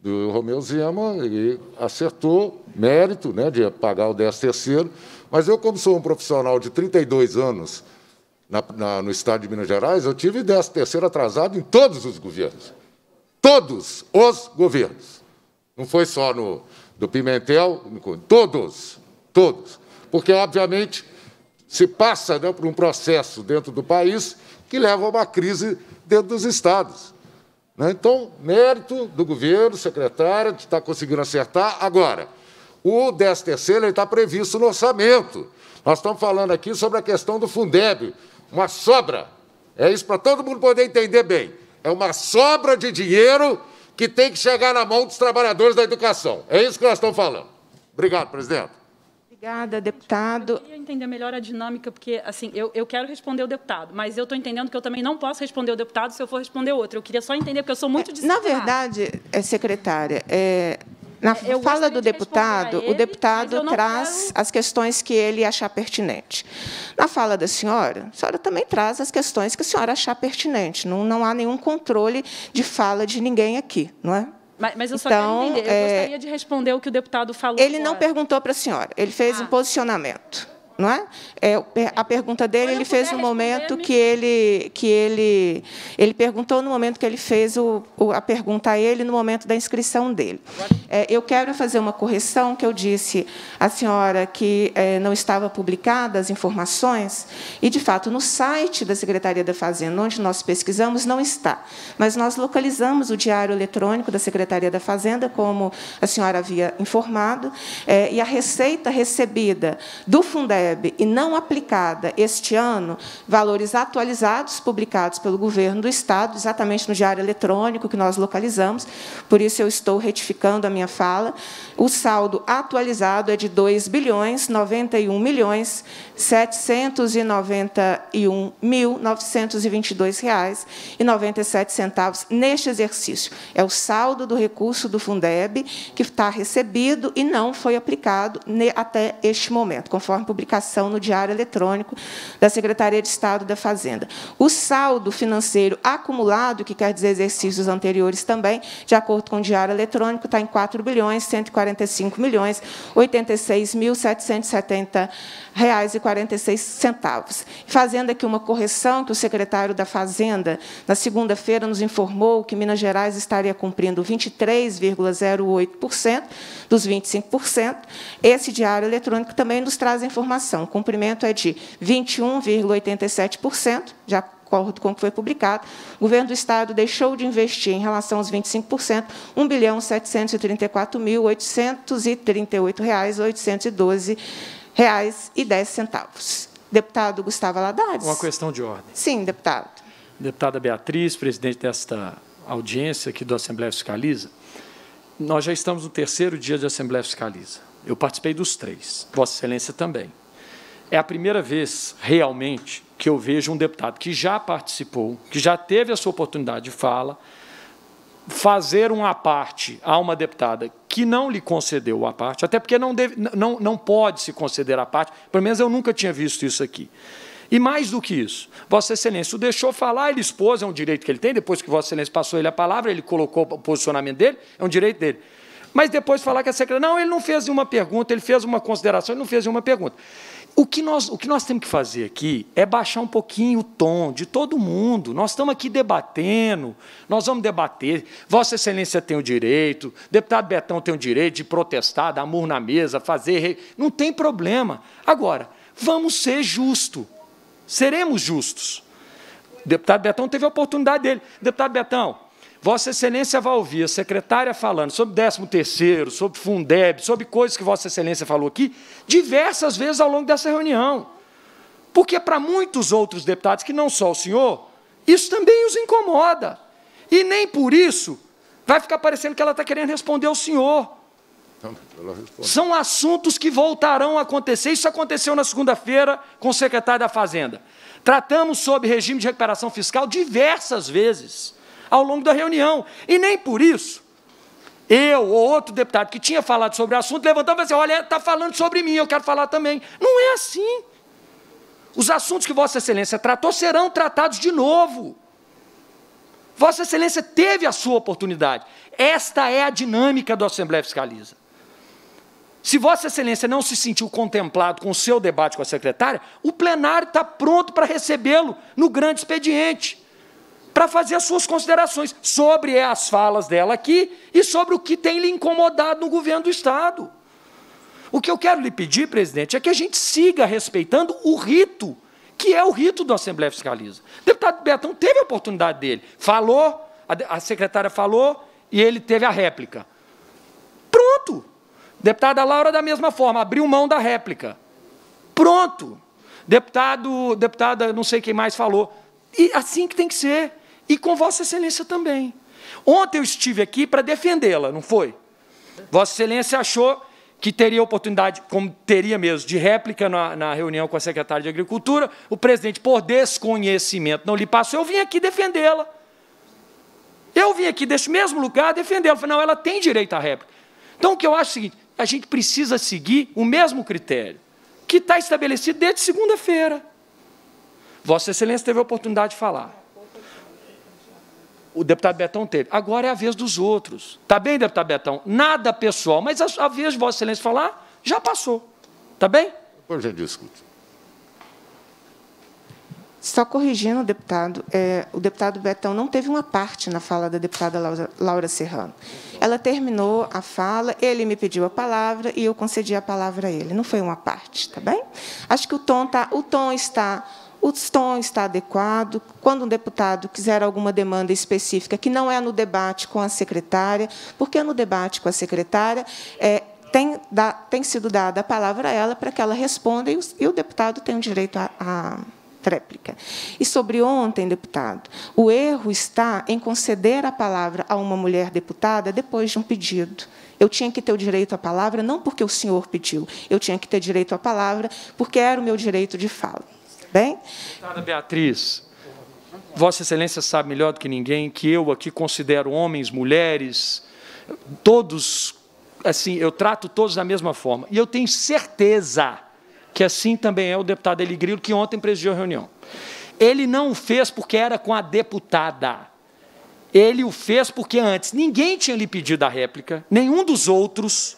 do Romeu Zema, e acertou mérito né, de pagar o 13º, mas eu, como sou um profissional de 32 anos na, na, no Estado de Minas Gerais, eu tive 13º atrasado em todos os governos. Todos os governos. Não foi só no do Pimentel, todos todos. Porque, obviamente, se passa né, por um processo dentro do país que leva a uma crise dentro dos estados. Né? Então, mérito do governo, secretário de estar tá conseguindo acertar. Agora, o 10 terceiro está previsto no orçamento. Nós estamos falando aqui sobre a questão do Fundeb, uma sobra. É isso para todo mundo poder entender bem. É uma sobra de dinheiro que tem que chegar na mão dos trabalhadores da educação. É isso que nós estamos falando. Obrigado, presidente. Obrigada, deputado. Eu queria entender melhor a dinâmica, porque assim, eu, eu quero responder o deputado, mas eu estou entendendo que eu também não posso responder o deputado se eu for responder outro. Eu queria só entender, porque eu sou muito é, Na verdade, é secretária, é, na é, eu fala do deputado, ele, o deputado traz quero... as questões que ele achar pertinente. Na fala da senhora, a senhora também traz as questões que a senhora achar pertinente. Não, não há nenhum controle de fala de ninguém aqui, não é? Mas, mas, eu só então, quero entender. Eu é... gostaria de responder o que o deputado falou. Ele agora. não perguntou para a senhora, ele fez ah. um posicionamento não é? é? a pergunta dele ele fez no momento que ele que ele ele perguntou no momento que ele fez o, o, a pergunta a ele no momento da inscrição dele. É, eu quero fazer uma correção que eu disse à senhora que é, não estava publicada as informações e de fato no site da Secretaria da Fazenda onde nós pesquisamos não está, mas nós localizamos o diário eletrônico da Secretaria da Fazenda como a senhora havia informado é, e a receita recebida do Fundeb e não aplicada este ano, valores atualizados publicados pelo governo do Estado, exatamente no diário eletrônico que nós localizamos, por isso eu estou retificando a minha fala. O saldo atualizado é de 2 bilhões 91 milhões 791 mil reais e 97 centavos neste exercício. É o saldo do recurso do Fundeb que está recebido e não foi aplicado até este momento, conforme publicado publicação no Diário Eletrônico da Secretaria de Estado da Fazenda. O saldo financeiro acumulado, que quer dizer exercícios anteriores também, de acordo com o Diário Eletrônico, está em 4 bilhões 145 milhões mil reais e centavos. Fazendo aqui uma correção que o secretário da Fazenda na segunda-feira nos informou que Minas Gerais estaria cumprindo 23,08% dos 25%. Esse diário eletrônico também nos traz a informação o cumprimento é de 21,87%, já acordo com o que foi publicado, o governo do Estado deixou de investir em relação aos 25%, R$ 1 bilhão reais, reais e 10 centavos. Deputado Gustavo Aladares. Uma questão de ordem. Sim, deputado. Deputada Beatriz, presidente desta audiência aqui do Assembleia Fiscaliza, nós já estamos no terceiro dia de Assembleia Fiscaliza. Eu participei dos três, Vossa Excelência também é a primeira vez, realmente, que eu vejo um deputado que já participou, que já teve a sua oportunidade de fala, fazer uma parte a uma deputada que não lhe concedeu a parte, até porque não, deve, não, não pode se conceder a parte, pelo menos eu nunca tinha visto isso aqui. E mais do que isso, Vossa Excelência o deixou falar, ele expôs, é um direito que ele tem, depois que Vossa Excelência passou ele a palavra, ele colocou o posicionamento dele, é um direito dele. Mas depois falar que a secretária. Não, ele não fez nenhuma pergunta, ele fez uma consideração, ele não fez nenhuma pergunta. O que, nós, o que nós temos que fazer aqui é baixar um pouquinho o tom de todo mundo. Nós estamos aqui debatendo, nós vamos debater. Vossa Excelência tem o direito, deputado Betão tem o direito de protestar, dar murro na mesa, fazer. Não tem problema. Agora, vamos ser justos. Seremos justos. deputado Betão teve a oportunidade dele. Deputado Betão, Vossa Excelência vai ouvir a secretária falando sobre 13º, sobre Fundeb, sobre coisas que Vossa Excelência falou aqui, diversas vezes ao longo dessa reunião. Porque é para muitos outros deputados, que não só o senhor, isso também os incomoda. E nem por isso vai ficar parecendo que ela está querendo responder ao senhor. São assuntos que voltarão a acontecer. Isso aconteceu na segunda-feira com o secretário da Fazenda. Tratamos sobre regime de recuperação fiscal diversas vezes ao longo da reunião. E nem por isso eu ou outro deputado que tinha falado sobre o assunto levantou e dizia: assim, Olha, está falando sobre mim, eu quero falar também. Não é assim. Os assuntos que Vossa Excelência tratou serão tratados de novo. Vossa Excelência teve a sua oportunidade. Esta é a dinâmica do Assembleia Fiscaliza. Se Vossa Excelência não se sentiu contemplado com o seu debate com a secretária, o plenário está pronto para recebê-lo no grande expediente para fazer as suas considerações sobre as falas dela aqui e sobre o que tem lhe incomodado no governo do Estado. O que eu quero lhe pedir, presidente, é que a gente siga respeitando o rito, que é o rito da Assembleia Fiscaliza. O deputado Betão teve a oportunidade dele, falou, a secretária falou e ele teve a réplica. Pronto! Deputada Laura, da mesma forma, abriu mão da réplica. Pronto! Deputado, deputada, não sei quem mais falou. E assim que tem que ser e com Vossa Excelência também. Ontem eu estive aqui para defendê-la, não foi? Vossa Excelência achou que teria oportunidade, como teria mesmo, de réplica na, na, reunião com a secretária de Agricultura. O presidente, por desconhecimento, não lhe passou. Eu vim aqui defendê-la. Eu vim aqui desse mesmo lugar defendê-la. Falei, não, ela tem direito à réplica. Então, o que eu acho é o seguinte: a gente precisa seguir o mesmo critério que está estabelecido desde segunda-feira. Vossa Excelência teve a oportunidade de falar o deputado Betão teve. Agora é a vez dos outros. Tá bem, deputado Betão? Nada pessoal, mas a, a vez de Vossa Excelência falar já passou. Tá bem? Depois a Só corrigindo, deputado, é, o deputado Betão não teve uma parte na fala da deputada Laura, Laura Serrano. Ela terminou a fala, ele me pediu a palavra e eu concedi a palavra a ele. Não foi uma parte, tá bem? Acho que o tom, tá, o tom está o tom está adequado. Quando um deputado quiser alguma demanda específica, que não é no debate com a secretária, porque no debate com a secretária é, tem, da, tem, sido dada a palavra a ela para que ela responda e o, e o deputado tem o direito à réplica. E sobre ontem, deputado, o erro está em conceder a palavra a uma mulher deputada depois de um pedido. Eu tinha que ter o direito à palavra não porque o senhor pediu, eu tinha que ter direito à palavra porque era o meu direito de fala. Bem? Deputada Beatriz, Vossa Excelência sabe melhor do que ninguém que eu aqui considero homens, mulheres, todos, assim, eu trato todos da mesma forma. E eu tenho certeza que assim também é o deputado Eli Grilo, que ontem presidiu a reunião. Ele não o fez porque era com a deputada. Ele o fez porque antes ninguém tinha lhe pedido a réplica, nenhum dos outros,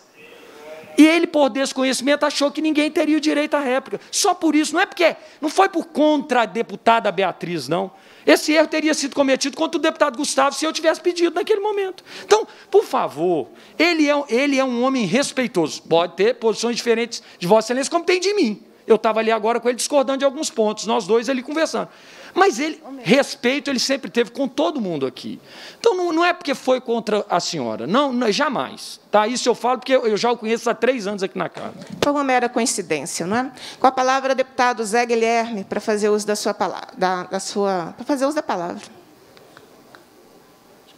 e ele, por desconhecimento, achou que ninguém teria o direito à réplica. Só por isso, não é porque, não foi por contra a deputada Beatriz, não. Esse erro teria sido cometido contra o deputado Gustavo se eu tivesse pedido naquele momento. Então, por favor, ele é, ele é um homem respeitoso. Pode ter posições diferentes de Vossa Excelência, como tem de mim. Eu estava ali agora com ele discordando de alguns pontos, nós dois ali conversando. Mas ele, respeito ele sempre teve com todo mundo aqui. Então não, não é porque foi contra a senhora, não, não jamais. Tá? Isso eu falo porque eu, eu já o conheço há três anos aqui na casa. Foi uma mera coincidência, não é? Com a palavra, deputado Zé Guilherme, para fazer uso da sua palavra, da, da sua, para fazer uso da palavra.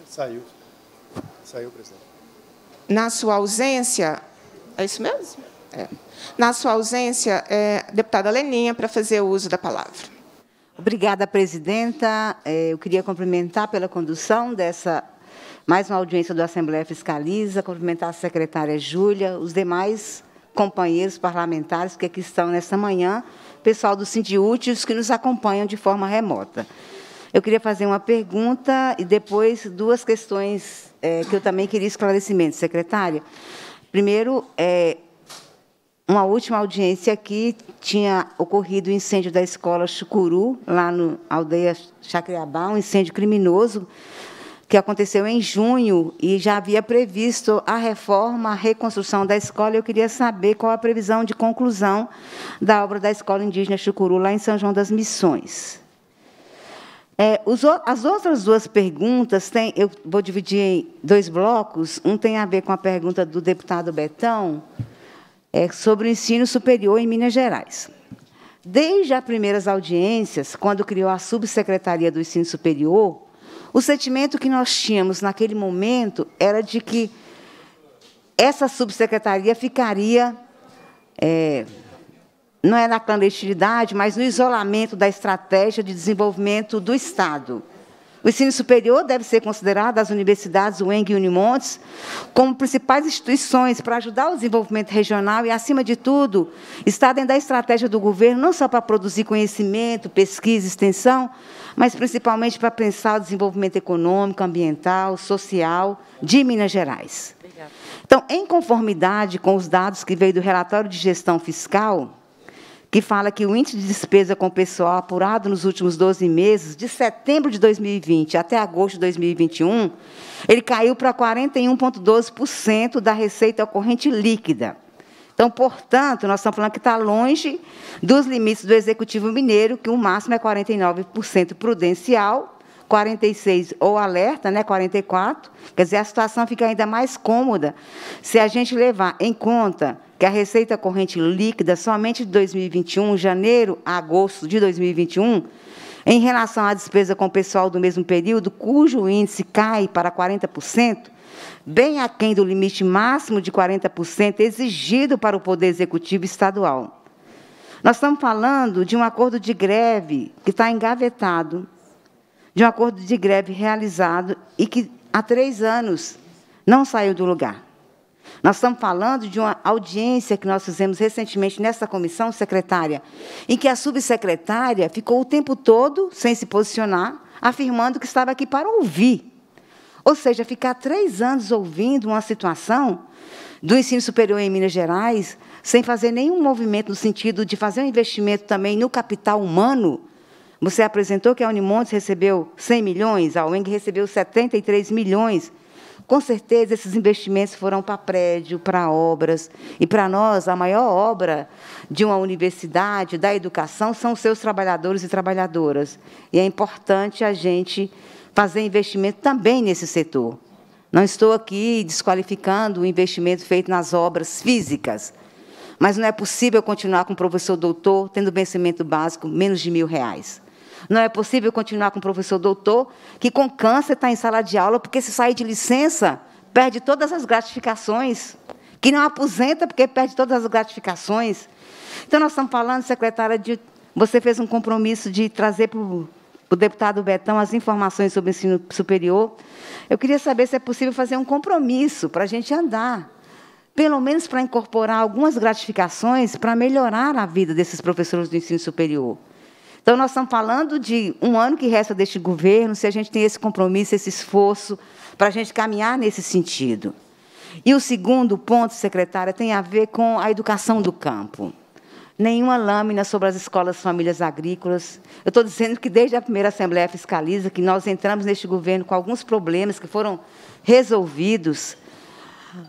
Saiu. Saiu, presidente. Na sua ausência, é isso mesmo? É. Na sua ausência, é, deputada Leninha, para fazer uso da palavra. Obrigada, presidenta. É, eu queria cumprimentar pela condução dessa mais uma audiência do Assembleia Fiscaliza, cumprimentar a secretária Júlia, os demais companheiros parlamentares que aqui estão nesta manhã, pessoal do Sindiúte, que nos acompanham de forma remota. Eu queria fazer uma pergunta e depois duas questões é, que eu também queria esclarecimento, secretária. Primeiro, é, uma última audiência aqui tinha ocorrido o incêndio da escola Chucuru, lá na aldeia Chacriabá, um incêndio criminoso que aconteceu em junho e já havia previsto a reforma, a reconstrução da escola. Eu queria saber qual a previsão de conclusão da obra da escola indígena Chucuru, lá em São João das Missões. É, os, as outras duas perguntas têm, eu vou dividir em dois blocos. Um tem a ver com a pergunta do deputado Betão, é, sobre o ensino superior em Minas Gerais. Desde as primeiras audiências, quando criou a subsecretaria do ensino superior, o sentimento que nós tínhamos naquele momento era de que essa subsecretaria ficaria, é, não é na clandestinidade, mas no isolamento da estratégia de desenvolvimento do Estado. O ensino superior deve ser considerado, as universidades, UENG e Unimontes, como principais instituições para ajudar o desenvolvimento regional e, acima de tudo, está dentro da estratégia do governo, não só para produzir conhecimento, pesquisa, extensão, mas principalmente para pensar o desenvolvimento econômico, ambiental, social de Minas Gerais. Então, em conformidade com os dados que veio do relatório de gestão fiscal, que fala que o índice de despesa com pessoal apurado nos últimos 12 meses, de setembro de 2020 até agosto de 2021, ele caiu para 41,12% da receita corrente líquida. Então, portanto, nós estamos falando que está longe dos limites do Executivo Mineiro, que o máximo é 49% prudencial, 46 ou alerta, né, 44. Quer dizer, a situação fica ainda mais cômoda se a gente levar em conta que a receita corrente líquida somente de 2021, janeiro a agosto de 2021, em relação à despesa com o pessoal do mesmo período, cujo índice cai para 40%, bem aquém do limite máximo de 40% exigido para o Poder Executivo Estadual. Nós estamos falando de um acordo de greve que está engavetado, de um acordo de greve realizado e que há três anos não saiu do lugar. Nós estamos falando de uma audiência que nós fizemos recentemente nessa comissão, secretária, em que a subsecretária ficou o tempo todo sem se posicionar, afirmando que estava aqui para ouvir. Ou seja, ficar três anos ouvindo uma situação do ensino superior em Minas Gerais, sem fazer nenhum movimento no sentido de fazer um investimento também no capital humano. Você apresentou que a Unimontes recebeu 100 milhões, a UENG recebeu 73 milhões com certeza, esses investimentos foram para prédio, para obras. E para nós, a maior obra de uma universidade, da educação, são seus trabalhadores e trabalhadoras. E é importante a gente fazer investimento também nesse setor. Não estou aqui desqualificando o investimento feito nas obras físicas, mas não é possível continuar com o professor doutor tendo vencimento básico menos de mil reais. Não é possível continuar com o professor doutor que com câncer está em sala de aula porque se sair de licença perde todas as gratificações, que não aposenta porque perde todas as gratificações. Então nós estamos falando, secretária, de você fez um compromisso de trazer para o o deputado Betão as informações sobre o ensino superior. Eu queria saber se é possível fazer um compromisso para a gente andar, pelo menos para incorporar algumas gratificações para melhorar a vida desses professores do ensino superior. Então, nós estamos falando de um ano que resta deste governo, se a gente tem esse compromisso, esse esforço para a gente caminhar nesse sentido. E o segundo ponto, secretária, tem a ver com a educação do campo. Nenhuma lâmina sobre as escolas famílias agrícolas. Eu estou dizendo que desde a primeira Assembleia Fiscaliza, que nós entramos neste governo com alguns problemas que foram resolvidos,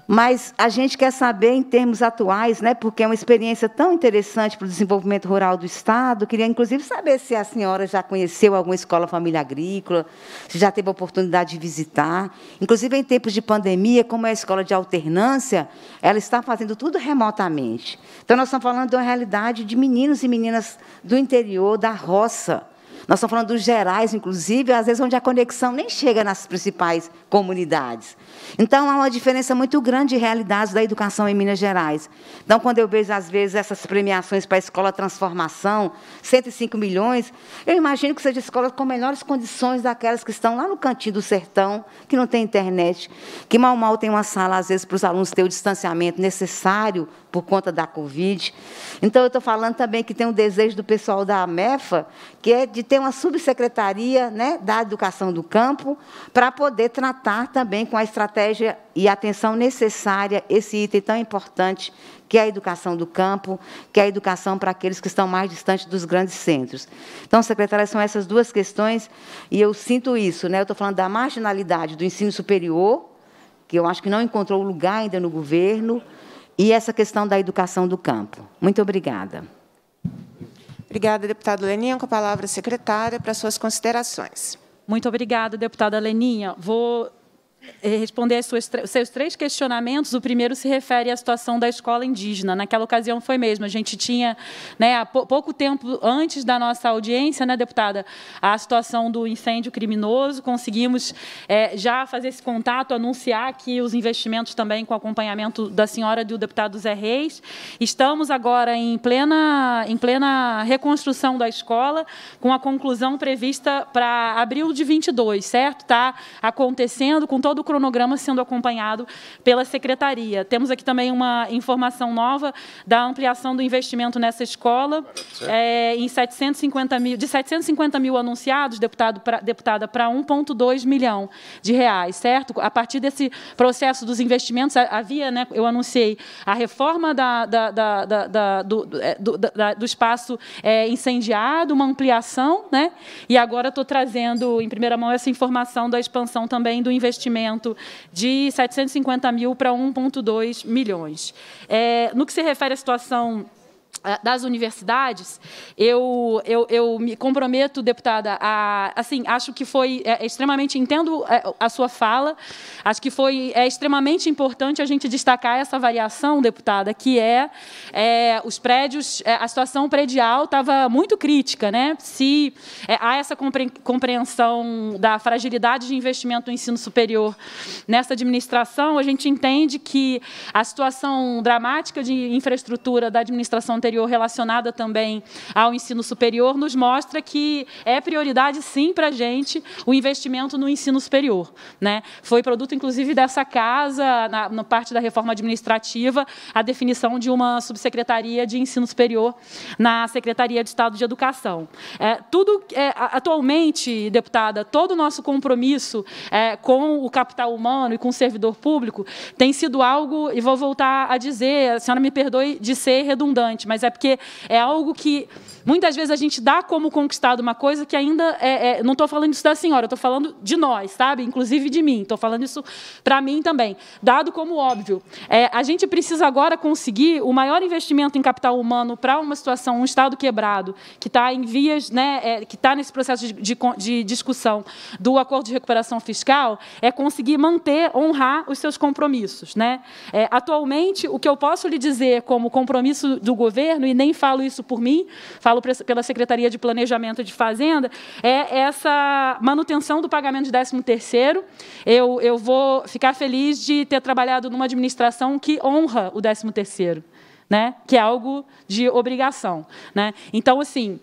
mas a gente quer saber em termos atuais, né, porque é uma experiência tão interessante para o desenvolvimento rural do Estado. Queria, inclusive, saber se a senhora já conheceu alguma escola família agrícola, se já teve a oportunidade de visitar. Inclusive, em tempos de pandemia, como é a escola de alternância, ela está fazendo tudo remotamente. Então, nós estamos falando de uma realidade de meninos e meninas do interior, da roça nós estamos falando dos gerais, inclusive, às vezes onde a conexão nem chega nas principais comunidades. Então, há uma diferença muito grande de realidades da educação em Minas Gerais. Então, quando eu vejo, às vezes, essas premiações para a Escola Transformação, 105 milhões, eu imagino que seja escolas com melhores condições daquelas que estão lá no cantinho do sertão, que não tem internet, que mal, mal tem uma sala, às vezes, para os alunos ter o distanciamento necessário por conta da Covid. Então, eu estou falando também que tem um desejo do pessoal da AMEFA, que é de ter uma subsecretaria né, da educação do campo, para poder tratar também com a estratégia e atenção necessária esse item tão importante, que é a educação do campo, que é a educação para aqueles que estão mais distantes dos grandes centros. Então, secretária, são essas duas questões, e eu sinto isso. Né? Eu estou falando da marginalidade do ensino superior, que eu acho que não encontrou lugar ainda no governo, e essa questão da educação do campo. Muito obrigada. Obrigada, deputado Leninha. Com a palavra a secretária para suas considerações. Muito obrigada, deputada Leninha. Vou é, responder aos seus três questionamentos. O primeiro se refere à situação da escola indígena. Naquela ocasião foi mesmo. A gente tinha, né, há pouco tempo antes da nossa audiência, né, deputada, a situação do incêndio criminoso. Conseguimos é, já fazer esse contato, anunciar aqui os investimentos também com acompanhamento da senhora e do deputado Zé Reis. Estamos agora em plena, em plena reconstrução da escola, com a conclusão prevista para abril de 22, certo? Está acontecendo com todo todo o cronograma sendo acompanhado pela secretaria. Temos aqui também uma informação nova da ampliação do investimento nessa escola, é, em 750 mil, de 750 mil anunciados, deputado pra, deputada, para 1,2 milhão de reais, certo? A partir desse processo dos investimentos, havia, né, eu anunciei, a reforma da, da, da, da do, do, é, do, espaço é, incendiado, uma ampliação, né? e agora estou trazendo em primeira mão essa informação da expansão também do investimento crescimento de 750 mil para 1,2 milhões. É, no que se refere à situação eh, das universidades, eu, eu, eu, me comprometo, deputada, a, assim, acho que foi eh, extremamente, entendo eh, a sua fala, acho que foi é extremamente importante a gente destacar essa variação, deputada, que é, é os prédios, é, a situação predial estava muito crítica, né? Se há essa compreensão da fragilidade de investimento no ensino superior nessa administração, a gente entende que a situação dramática de infraestrutura da administração anterior relacionada também ao ensino superior, nos mostra que é prioridade, sim, para a gente o investimento no ensino superior. Né? Foi produto, inclusive, dessa casa, na, na parte da reforma administrativa, a definição de uma subsecretaria de ensino superior na Secretaria de Estado de Educação. É, tudo, é, atualmente, deputada, todo o nosso compromisso é, com o capital humano e com o servidor público tem sido algo, e vou voltar a dizer, a senhora me perdoe de ser redundante, mas é porque é algo que Muitas vezes a gente dá como conquistado uma coisa que ainda. É, é, não estou falando isso da senhora, estou falando de nós, sabe? Inclusive de mim. Estou falando isso para mim também. Dado como óbvio. É, a gente precisa agora conseguir o maior investimento em capital humano para uma situação, um Estado quebrado, que está em vias, né, é, que está nesse processo de, de, de discussão do acordo de recuperação fiscal, é conseguir manter, honrar os seus compromissos. Né? É, atualmente, o que eu posso lhe dizer como compromisso do governo, e nem falo isso por mim, falo falo pela Secretaria de Planejamento de Fazenda, é essa manutenção do pagamento de 13 terceiro Eu, eu vou ficar feliz de ter trabalhado numa administração que honra o 13 terceiro né? que é algo de obrigação. Né? Então, assim,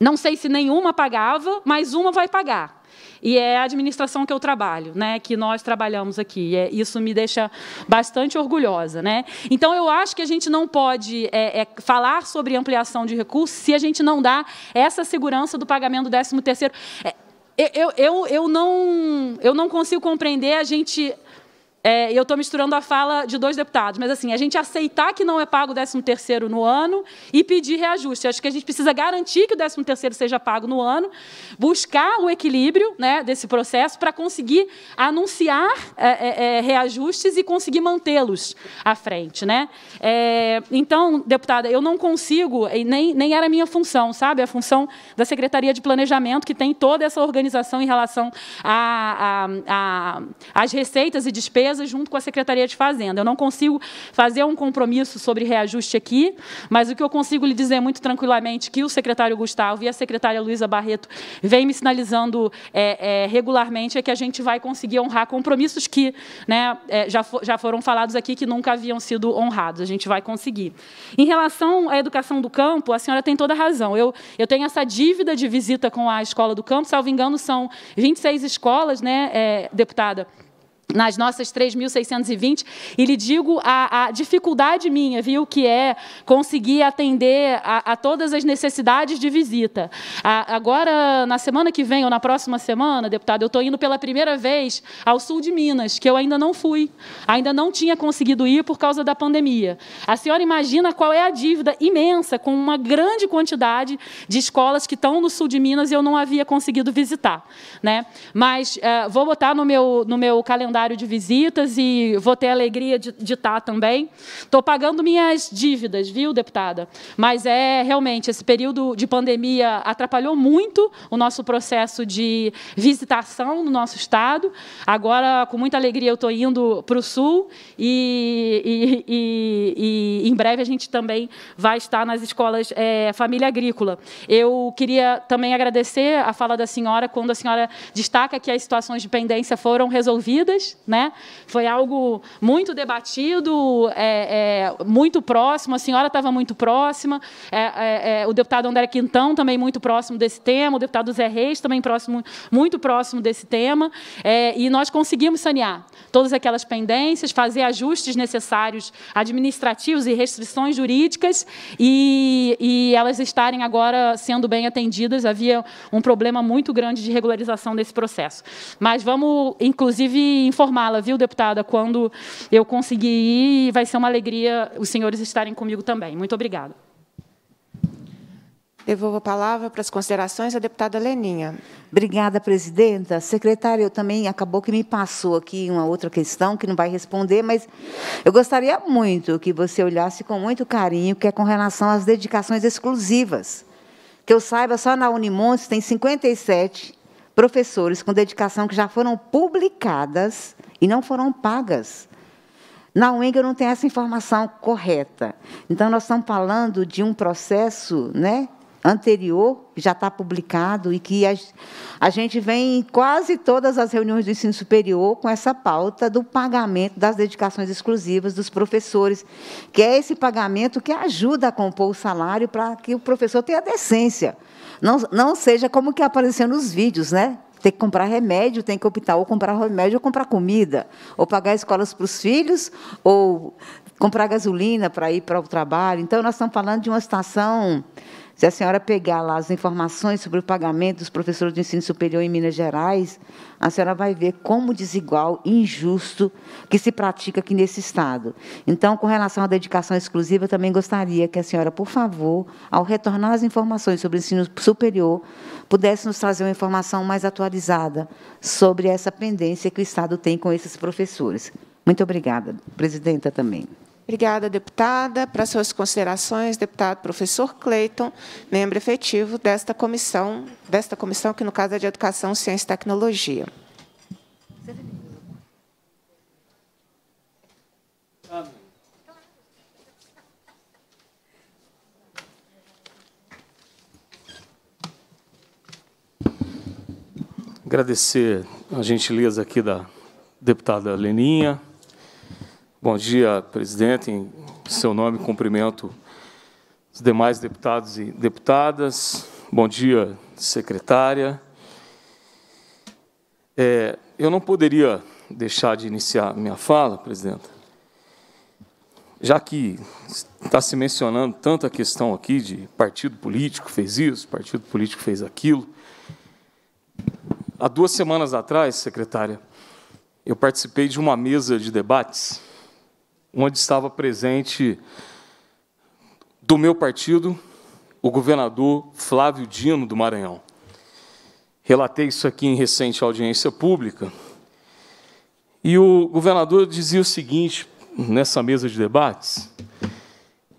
não sei se nenhuma pagava, mas uma vai pagar e é a administração que eu trabalho, né, que nós trabalhamos aqui. É, isso me deixa bastante orgulhosa. Né? Então, eu acho que a gente não pode é, é, falar sobre ampliação de recursos se a gente não dá essa segurança do pagamento do 13º. É, eu, eu, eu, não, eu não consigo compreender a gente é, eu estou misturando a fala de dois deputados, mas assim, a gente aceitar que não é pago o 13 terceiro no ano e pedir reajuste. Acho que a gente precisa garantir que o 13 terceiro seja pago no ano, buscar o equilíbrio né, desse processo para conseguir anunciar é, é, é, reajustes e conseguir mantê-los à frente. Né? É, então, deputada, eu não consigo, nem, nem era a minha função, sabe? A função da Secretaria de Planejamento, que tem toda essa organização em relação às receitas e despesas junto com a Secretaria de Fazenda. Eu não consigo fazer um compromisso sobre reajuste aqui, mas o que eu consigo lhe dizer muito tranquilamente é que o secretário Gustavo e a secretária Luísa Barreto vêm me sinalizando é, é, regularmente é que a gente vai conseguir honrar compromissos que né, é, já, for, já foram falados aqui que nunca haviam sido honrados. A gente vai conseguir. Em relação à educação do campo, a senhora tem toda a razão. Eu, eu tenho essa dívida de visita com a escola do campo, salvo engano, são 26 escolas, né, é, deputada? nas nossas 3.620, e lhe digo a, a, dificuldade minha, viu, que é conseguir atender a, a todas as necessidades de visita. A, agora, na semana que vem ou na próxima semana, deputado, eu estou indo pela primeira vez ao sul de Minas, que eu ainda não fui, ainda não tinha conseguido ir por causa da pandemia. A senhora imagina qual é a dívida imensa, com uma grande quantidade de escolas que estão no sul de Minas e eu não havia conseguido visitar. Né? Mas uh, vou botar no meu, no meu calendário calendário de visitas e vou ter a alegria de, de estar tá também. Estou pagando minhas dívidas, viu, deputada? Mas é realmente esse período de pandemia atrapalhou muito o nosso processo de visitação no nosso estado. Agora, com muita alegria, eu estou indo para o sul e, e, e, e, em breve a gente também vai estar nas escolas é, família agrícola. Eu queria também agradecer a fala da senhora quando a senhora destaca que as situações de pendência foram resolvidas né? Foi algo muito debatido, é, é, muito próximo. A senhora estava muito próxima, é, é, é, o deputado André Quintão também muito próximo desse tema, o deputado Zé Reis também próximo, muito próximo desse tema, é, e nós conseguimos sanear todas aquelas pendências, fazer ajustes necessários administrativos e restrições jurídicas, e, e elas estarem agora sendo bem atendidas. Havia um problema muito grande de regularização desse processo. Mas vamos, inclusive, informá-la, viu, deputada, quando eu conseguir ir, vai ser uma alegria os senhores estarem comigo também. Muito obrigada. Devolvo a palavra para as considerações à deputada Leninha. Obrigada, presidenta. Secretária, eu também acabou que me passou aqui uma outra questão que não vai responder, mas eu gostaria muito que você olhasse com muito carinho, que é com relação às dedicações exclusivas. Que eu saiba, só na Unimontes tem 57 professores com dedicação que já foram publicadas e não foram pagas. Na UENG eu não tenho essa informação correta. Então, nós estamos falando de um processo né, anterior, que já está publicado, e que a, a gente vem em quase todas as reuniões do ensino superior com essa pauta do pagamento das dedicações exclusivas dos professores, que é esse pagamento que ajuda a compor o salário para que o professor tenha decência não, não seja como que apareceu nos vídeos, né? Tem que comprar remédio, tem que optar ou comprar remédio ou comprar comida, ou pagar escolas para os filhos, ou comprar gasolina para ir para o trabalho. Então, nós estamos falando de uma situação se a senhora pegar lá as informações sobre o pagamento dos professores de ensino superior em Minas Gerais, a senhora vai ver como desigual e injusto que se pratica aqui nesse Estado. Então, com relação à dedicação exclusiva, eu também gostaria que a senhora, por favor, ao retornar as informações sobre o ensino superior, pudesse nos trazer uma informação mais atualizada sobre essa pendência que o Estado tem com esses professores. Muito obrigada, presidenta, também. Obrigada, deputada. Para suas considerações, deputado professor Cleiton, membro efetivo desta comissão, desta comissão que, no caso, é de Educação, Ciência e Tecnologia. Agradecer a gentileza aqui da deputada Leninha, Bom dia, presidente. Em seu nome, cumprimento os demais deputados e deputadas. Bom dia, secretária. É, eu não poderia deixar de iniciar minha fala, presidente, já que está se mencionando tanta questão aqui de partido político fez isso, partido político fez aquilo. Há duas semanas atrás, secretária, eu participei de uma mesa de debates onde estava presente do meu partido, o governador Flávio Dino do Maranhão. Relatei isso aqui em recente audiência pública. E o governador dizia o seguinte, nessa mesa de debates,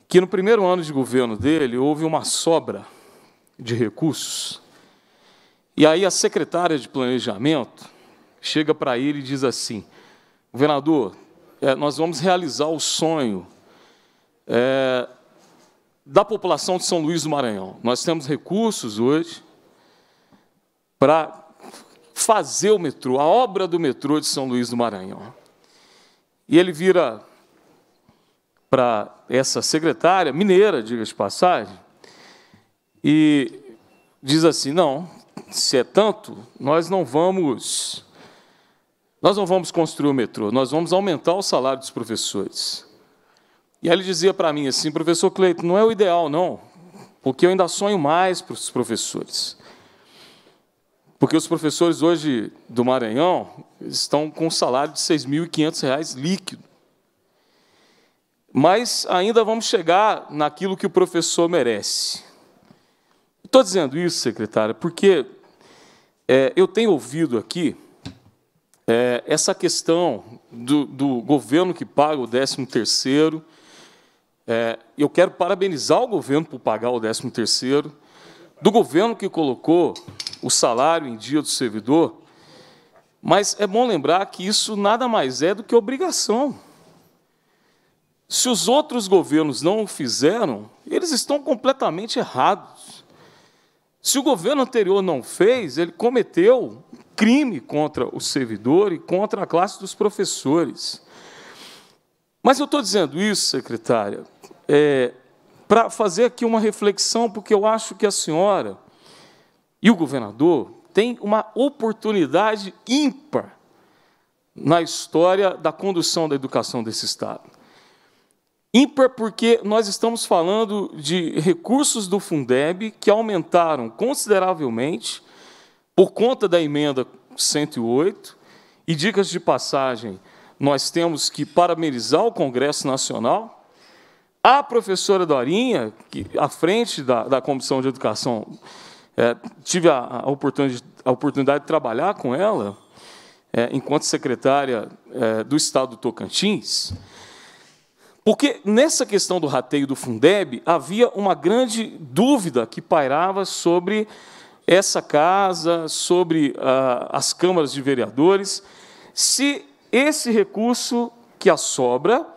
que no primeiro ano de governo dele houve uma sobra de recursos. E aí a secretária de planejamento chega para ele e diz assim: governador, é, nós vamos realizar o sonho é, da população de São Luís do Maranhão. Nós temos recursos hoje para fazer o metrô, a obra do metrô de São Luís do Maranhão. E ele vira para essa secretária, mineira, diga de passagem, e diz assim: não, se é tanto, nós não vamos nós não vamos construir o metrô, nós vamos aumentar o salário dos professores. E aí ele dizia para mim assim, professor Cleito, não é o ideal, não, porque eu ainda sonho mais para os professores. Porque os professores hoje do Maranhão estão com um salário de R$ 6.500 líquido. Mas ainda vamos chegar naquilo que o professor merece. Estou dizendo isso, secretária, porque é, eu tenho ouvido aqui é, essa questão do, do, governo que paga o 13 terceiro é, eu quero parabenizar o governo por pagar o 13 terceiro do governo que colocou o salário em dia do servidor, mas é bom lembrar que isso nada mais é do que obrigação. Se os outros governos não o fizeram, eles estão completamente errados. Se o governo anterior não fez, ele cometeu crime contra o servidor e contra a classe dos professores. Mas eu estou dizendo isso, secretária, é, para fazer aqui uma reflexão, porque eu acho que a senhora e o governador têm uma oportunidade ímpar na história da condução da educação desse Estado. Ímpar porque nós estamos falando de recursos do Fundeb que aumentaram consideravelmente por conta da emenda 108, e dicas de passagem, nós temos que parabenizar o Congresso Nacional, a professora Dorinha, que à frente da, da Comissão de Educação, é, tive a, a, oportunidade, a oportunidade de trabalhar com ela, é, enquanto secretária é, do Estado do Tocantins, porque nessa questão do rateio do Fundeb havia uma grande dúvida que pairava sobre essa casa, sobre ah, as câmaras de vereadores, se esse recurso que a sobra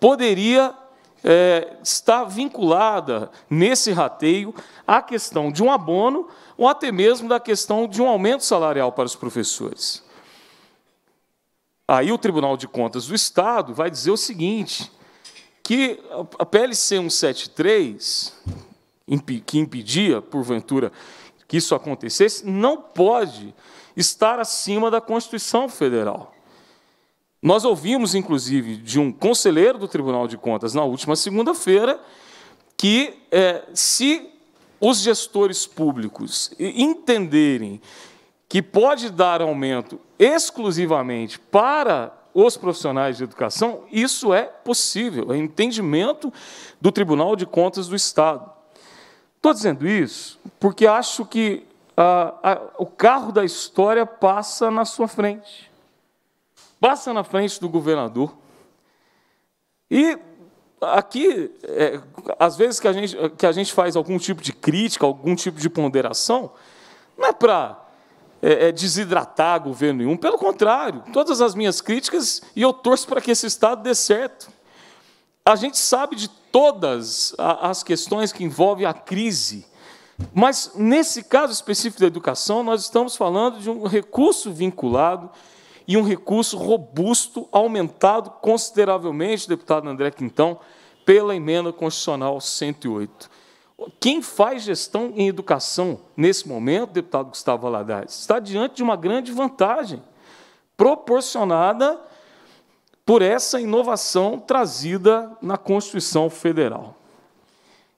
poderia é, estar vinculada nesse rateio à questão de um abono ou até mesmo da questão de um aumento salarial para os professores. Aí o Tribunal de Contas do Estado vai dizer o seguinte, que a PLC 173, que impedia, porventura, que isso acontecesse, não pode estar acima da Constituição Federal. Nós ouvimos, inclusive, de um conselheiro do Tribunal de Contas na última segunda-feira que é, se os gestores públicos entenderem que pode dar aumento exclusivamente para os profissionais de educação, isso é possível, é entendimento do Tribunal de Contas do Estado. Estou dizendo isso porque acho que ah, a, ah, o carro da história passa na sua frente. Passa na frente do governador. E aqui, é, às vezes que a, gente, que a gente faz algum tipo de crítica, algum tipo de ponderação, não é para é, é desidratar governo nenhum, pelo contrário, todas as minhas críticas, e eu torço para que esse Estado dê certo. A gente sabe de todas as questões que envolvem a crise, mas nesse caso específico da educação, nós estamos falando de um recurso vinculado e um recurso robusto, aumentado consideravelmente, deputado André Quintão, pela emenda constitucional 108. Quem faz gestão em educação nesse momento, deputado Gustavo Aladares, está diante de uma grande vantagem proporcionada por essa inovação trazida na Constituição Federal.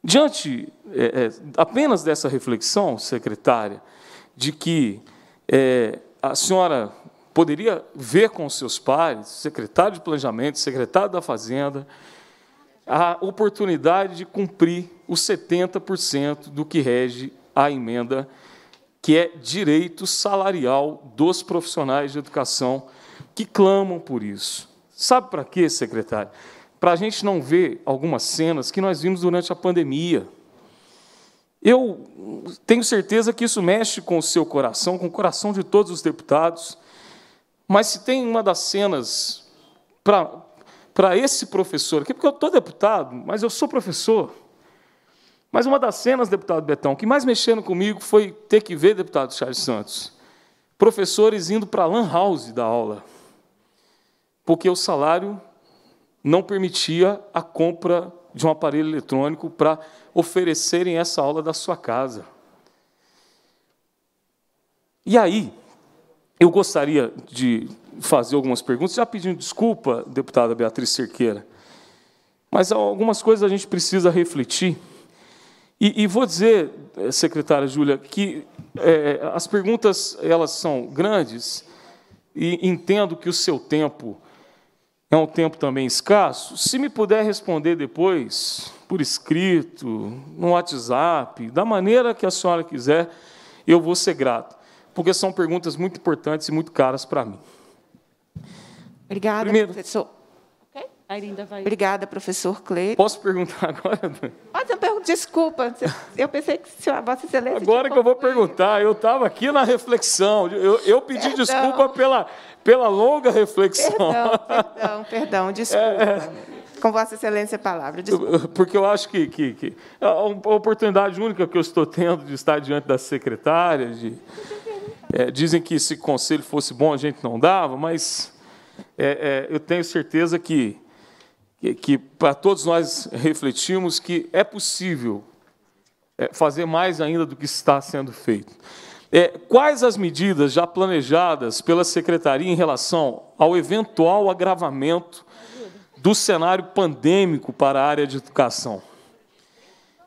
Diante é, é, apenas dessa reflexão, secretária, de que é, a senhora poderia ver com seus pares, secretário de Planejamento, secretário da Fazenda, a oportunidade de cumprir os 70% do que rege a emenda, que é direito salarial dos profissionais de educação que clamam por isso. Sabe para quê, secretário? Para a gente não ver algumas cenas que nós vimos durante a pandemia. Eu tenho certeza que isso mexe com o seu coração, com o coração de todos os deputados. Mas se tem uma das cenas para esse professor aqui, porque eu estou deputado, mas eu sou professor. Mas uma das cenas, deputado Betão, que mais mexendo comigo foi ter que ver, deputado Charles Santos, professores indo para a Lan House da aula porque o salário não permitia a compra de um aparelho eletrônico para oferecerem essa aula da sua casa. E aí, eu gostaria de fazer algumas perguntas, já pedindo desculpa, deputada Beatriz Cerqueira, mas algumas coisas a gente precisa refletir. E, e vou dizer, eh, secretária Júlia, que é, as perguntas elas são grandes e entendo que o seu tempo é um tempo também escasso, se me puder responder depois, por escrito, no WhatsApp, da maneira que a senhora quiser, eu vou ser grato, porque são perguntas muito importantes e muito caras para mim. Obrigada, Primeiro, professor. Obrigada, professor Cleiton. Posso perguntar agora? Pode, pergunta, desculpa, eu pensei que a Vossa Excelência. Agora que eu vou perguntar, eu estava aqui na reflexão, eu, eu pedi Perdão. desculpa pela pela longa reflexão. Perdão, perdão, perdão desculpa. É, é, com Vossa Excelência a palavra. Desculpa. Porque eu acho que, que, que é uma oportunidade única que eu estou tendo de estar diante da secretária. De, é, dizem que se conselho fosse bom a gente não dava, mas é, é, eu tenho certeza que, que, que para todos nós refletimos que é possível é, fazer mais ainda do que está sendo feito. É, quais as medidas já planejadas pela secretaria em relação ao eventual agravamento do cenário pandêmico para a área de educação?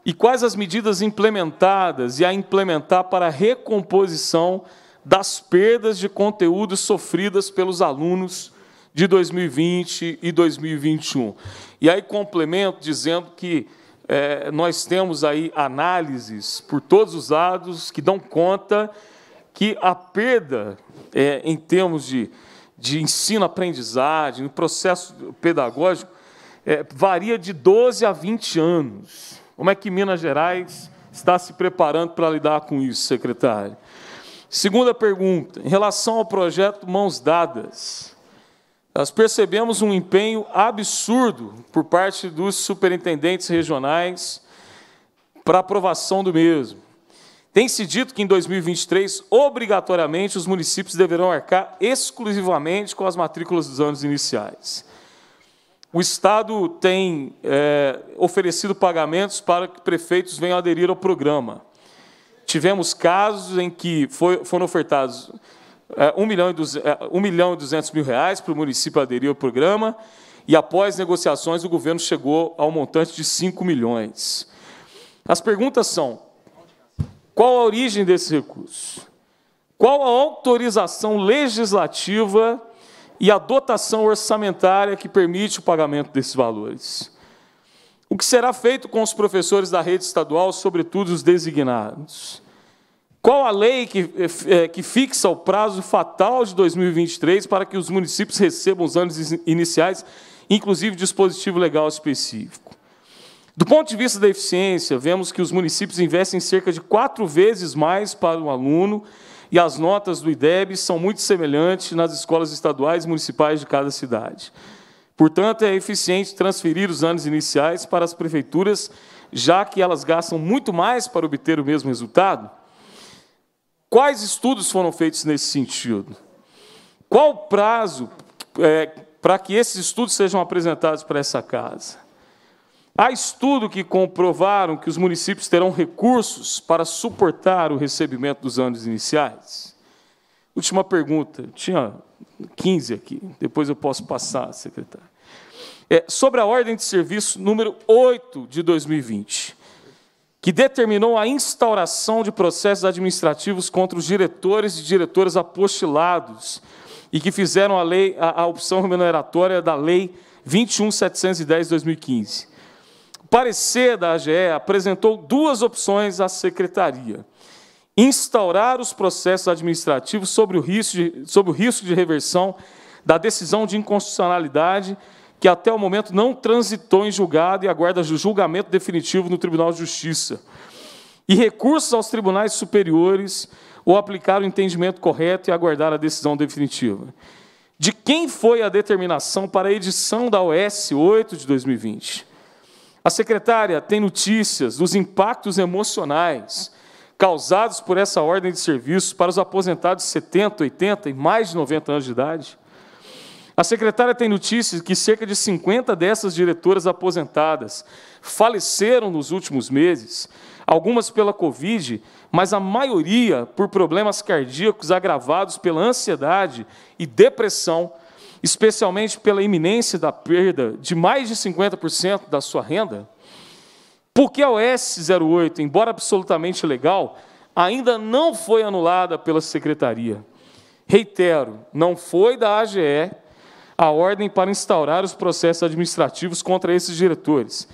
E quais as medidas implementadas e a implementar para a recomposição das perdas de conteúdo sofridas pelos alunos de 2020 e 2021? E aí complemento dizendo que é, nós temos aí análises por todos os lados que dão conta que a perda é, em termos de, de ensino-aprendizagem, no processo pedagógico, é, varia de 12 a 20 anos. Como é que Minas Gerais está se preparando para lidar com isso, secretário? Segunda pergunta, em relação ao projeto Mãos Dadas, nós percebemos um empenho absurdo por parte dos superintendentes regionais para aprovação do mesmo. Tem-se dito que em 2023, obrigatoriamente, os municípios deverão arcar exclusivamente com as matrículas dos anos iniciais. O Estado tem é, oferecido pagamentos para que prefeitos venham aderir ao programa. Tivemos casos em que foi, foram ofertados 1 é, milhão e 200, 1 é, milhão e 200 mil reais para o município aderir ao programa, e após negociações o governo chegou ao montante de 5 milhões. As perguntas são, qual a origem desse recurso? Qual a autorização legislativa e a dotação orçamentária que permite o pagamento desses valores? O que será feito com os professores da rede estadual, sobretudo os designados? Qual a lei que, eh, que fixa o prazo fatal de 2023 para que os municípios recebam os anos iniciais, inclusive dispositivo legal específico? Do ponto de vista da eficiência, vemos que os municípios investem cerca de quatro vezes mais para o um aluno e as notas do IDEB são muito semelhantes nas escolas estaduais e municipais de cada cidade. Portanto, é eficiente transferir os anos iniciais para as prefeituras, já que elas gastam muito mais para obter o mesmo resultado? Quais estudos foram feitos nesse sentido? Qual o prazo é, para que esses estudos sejam apresentados para essa casa? Há estudo que comprovaram que os municípios terão recursos para suportar o recebimento dos anos iniciais? Última pergunta, tinha 15 aqui, depois eu posso passar, secretário. É, sobre a ordem de serviço número 8 de 2020 que determinou a instauração de processos administrativos contra os diretores e diretoras apostilados e que fizeram a lei a, a opção remuneratória da lei 21710 2015. O parecer da AGE apresentou duas opções à secretaria: instaurar os processos administrativos sobre o risco de, sobre o risco de reversão da decisão de inconstitucionalidade que até o momento não transitou em julgado e aguarda julgamento definitivo no Tribunal de Justiça. E recursos aos tribunais superiores ou aplicar o entendimento correto e aguardar a decisão definitiva. De quem foi a determinação para a edição da OS 8 de 2020? A secretária tem notícias dos impactos emocionais causados por essa ordem de serviço para os aposentados de 70, 80 e mais de 90 anos de idade? A secretária tem notícias que cerca de 50 dessas diretoras aposentadas faleceram nos últimos meses, algumas pela Covid, mas a maioria por problemas cardíacos agravados pela ansiedade e depressão, especialmente pela iminência da perda de mais de 50% da sua renda? Porque a OS 08, embora absolutamente legal, ainda não foi anulada pela secretaria. Reitero, não foi da AGE, a ordem para instaurar os processos administrativos contra esses diretores.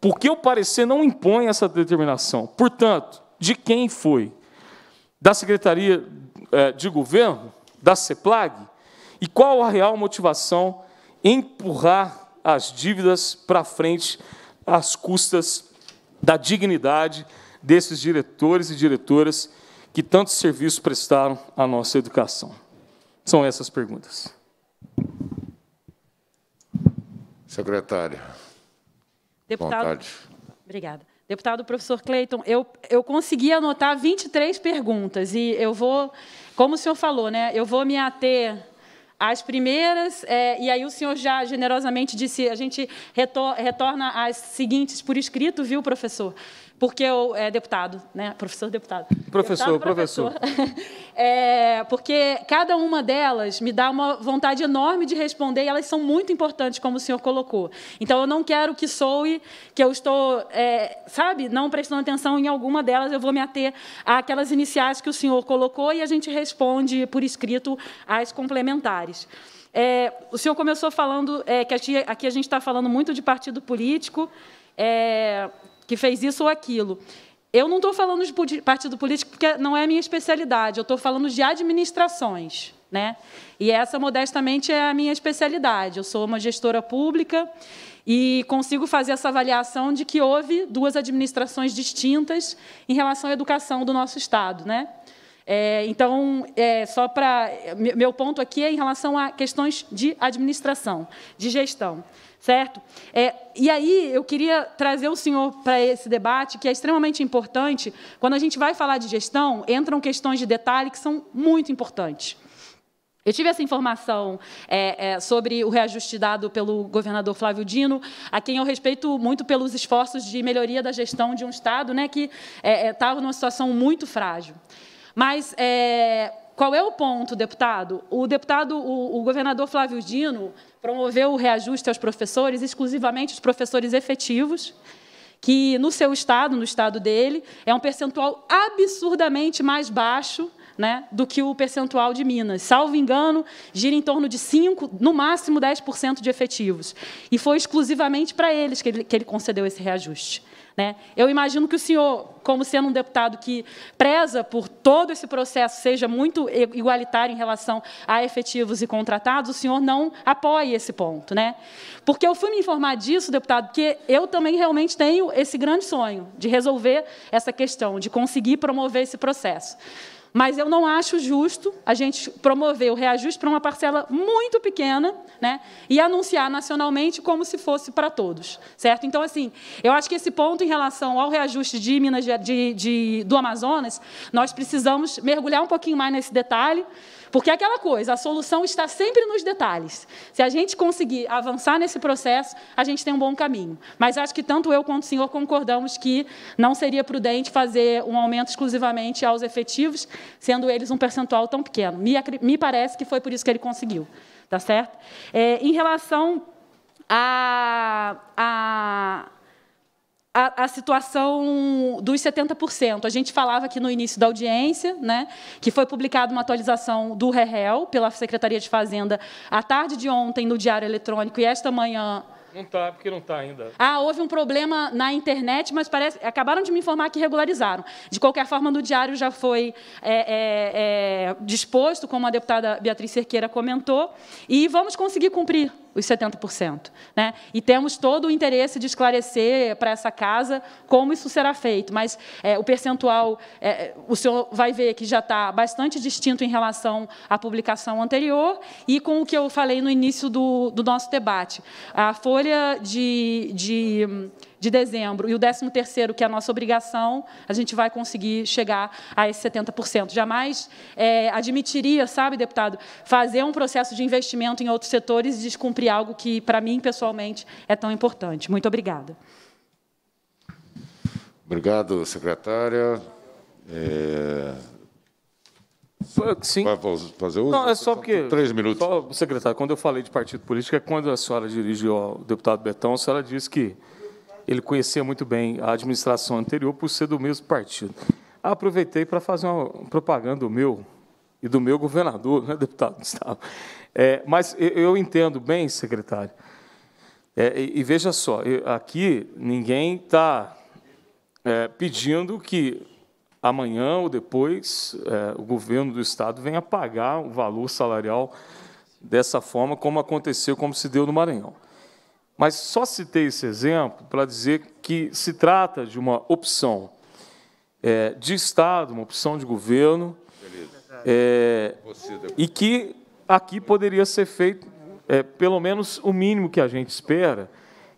Porque o parecer não impõe essa determinação. Portanto, de quem foi? Da Secretaria eh, de Governo? Da CEPLAG? E qual a real motivação em empurrar as dívidas para frente às custas da dignidade desses diretores e diretoras que tantos serviços prestaram à nossa educação? São essas perguntas. Secretária. Deputado. tarde. Obrigada. Deputado professor Cleiton, eu, eu consegui anotar 23 perguntas e eu vou, como o senhor falou, né, eu vou me ater às primeiras, é, e aí o senhor já generosamente disse, a gente retor, retorna às seguintes por escrito, viu, professor? porque eu é deputado, né? Professor deputado. Professor, deputado, professor. professor. é, porque cada uma delas me dá uma vontade enorme de responder e elas são muito importantes, como o senhor colocou. Então eu não quero que soe que eu estou, é, sabe, não prestando atenção em alguma delas, eu vou me ater àquelas iniciais que o senhor colocou e a gente responde por escrito às complementares. É, o senhor começou falando é, que aqui, aqui a gente está falando muito de partido político. É, que fez isso ou aquilo. Eu não estou falando de partido político porque não é a minha especialidade, eu estou falando de administrações. Né? E essa, modestamente, é a minha especialidade. Eu sou uma gestora pública e consigo fazer essa avaliação de que houve duas administrações distintas em relação à educação do nosso Estado. Né? É, então, é, só para. Meu ponto aqui é em relação a questões de administração, de gestão certo? É, e aí eu queria trazer o senhor para esse debate, que é extremamente importante. Quando a gente vai falar de gestão, entram questões de detalhe que são muito importantes. Eu tive essa informação é, é, sobre o reajuste dado pelo governador Flávio Dino, a quem eu respeito muito pelos esforços de melhoria da gestão de um Estado né, que estava é, é, tá numa situação muito frágil. Mas é, qual é o ponto, deputado? O deputado, o, o governador Flávio Dino promoveu o reajuste aos professores, exclusivamente os professores efetivos, que no seu estado, no estado dele, é um percentual absurdamente mais baixo né, do que o percentual de Minas. Salvo engano, gira em torno de 5%, no máximo 10% de efetivos. E foi exclusivamente para eles que ele, que ele concedeu esse reajuste. Né? Eu imagino que o senhor, como sendo um deputado que preza por todo esse processo, seja muito igualitário em relação a efetivos e contratados, o senhor não apoia esse ponto. Né? Porque eu fui me informar disso, deputado, porque eu também realmente tenho esse grande sonho de resolver essa questão, de conseguir promover esse processo. Mas eu não acho justo a gente promover o reajuste para uma parcela muito pequena né, e anunciar nacionalmente como se fosse para todos. certo? Então, assim, eu acho que esse ponto em relação ao reajuste de Minas de, de, do Amazonas, nós precisamos mergulhar um pouquinho mais nesse detalhe, porque é aquela coisa, a solução está sempre nos detalhes. Se a gente conseguir avançar nesse processo, a gente tem um bom caminho. Mas acho que tanto eu quanto o senhor concordamos que não seria prudente fazer um aumento exclusivamente aos efetivos, sendo eles um percentual tão pequeno. Me, me parece que foi por isso que ele conseguiu. Tá certo? É, em relação a, a a, a, situação dos 70%. A gente falava aqui no início da audiência, né, que foi publicada uma atualização do REREL pela Secretaria de Fazenda à tarde de ontem no Diário Eletrônico e esta manhã. Não está, porque não está ainda. Ah, houve um problema na internet, mas parece. Acabaram de me informar que regularizaram. De qualquer forma, no diário já foi é, é, é, disposto, como a deputada Beatriz Cerqueira comentou, e vamos conseguir cumprir os 70%. Né? E temos todo o interesse de esclarecer para essa casa como isso será feito, mas é, o percentual, é, o senhor vai ver que já está bastante distinto em relação à publicação anterior e com o que eu falei no início do, do nosso debate. A folha de, de de dezembro e o 13 terceiro que é a nossa obrigação, a gente vai conseguir chegar a esse 70%. Jamais é, admitiria, sabe, deputado, fazer um processo de investimento em outros setores e descumprir algo que, para mim, pessoalmente, é tão importante. Muito obrigada. Obrigado, secretária. É... Sim. Vai fazer uso? Não, é só porque. Três minutos. Só, secretário, quando eu falei de partido político, é quando a senhora dirigiu ao deputado Betão, a senhora disse que ele conhecia muito bem a administração anterior por ser do mesmo partido. Aproveitei para fazer uma propaganda do meu e do meu governador, né, deputado Gustavo? É, mas eu entendo bem, secretário. É, e, e, veja só, eu, aqui ninguém está é, pedindo que amanhã ou depois é, o governo do Estado venha pagar o valor salarial dessa forma, como aconteceu, como se deu no Maranhão. Mas só citei esse exemplo para dizer que se trata de uma opção é, de Estado, uma opção de governo, é, e que aqui poderia ser feito, é, pelo menos, o mínimo que a gente espera,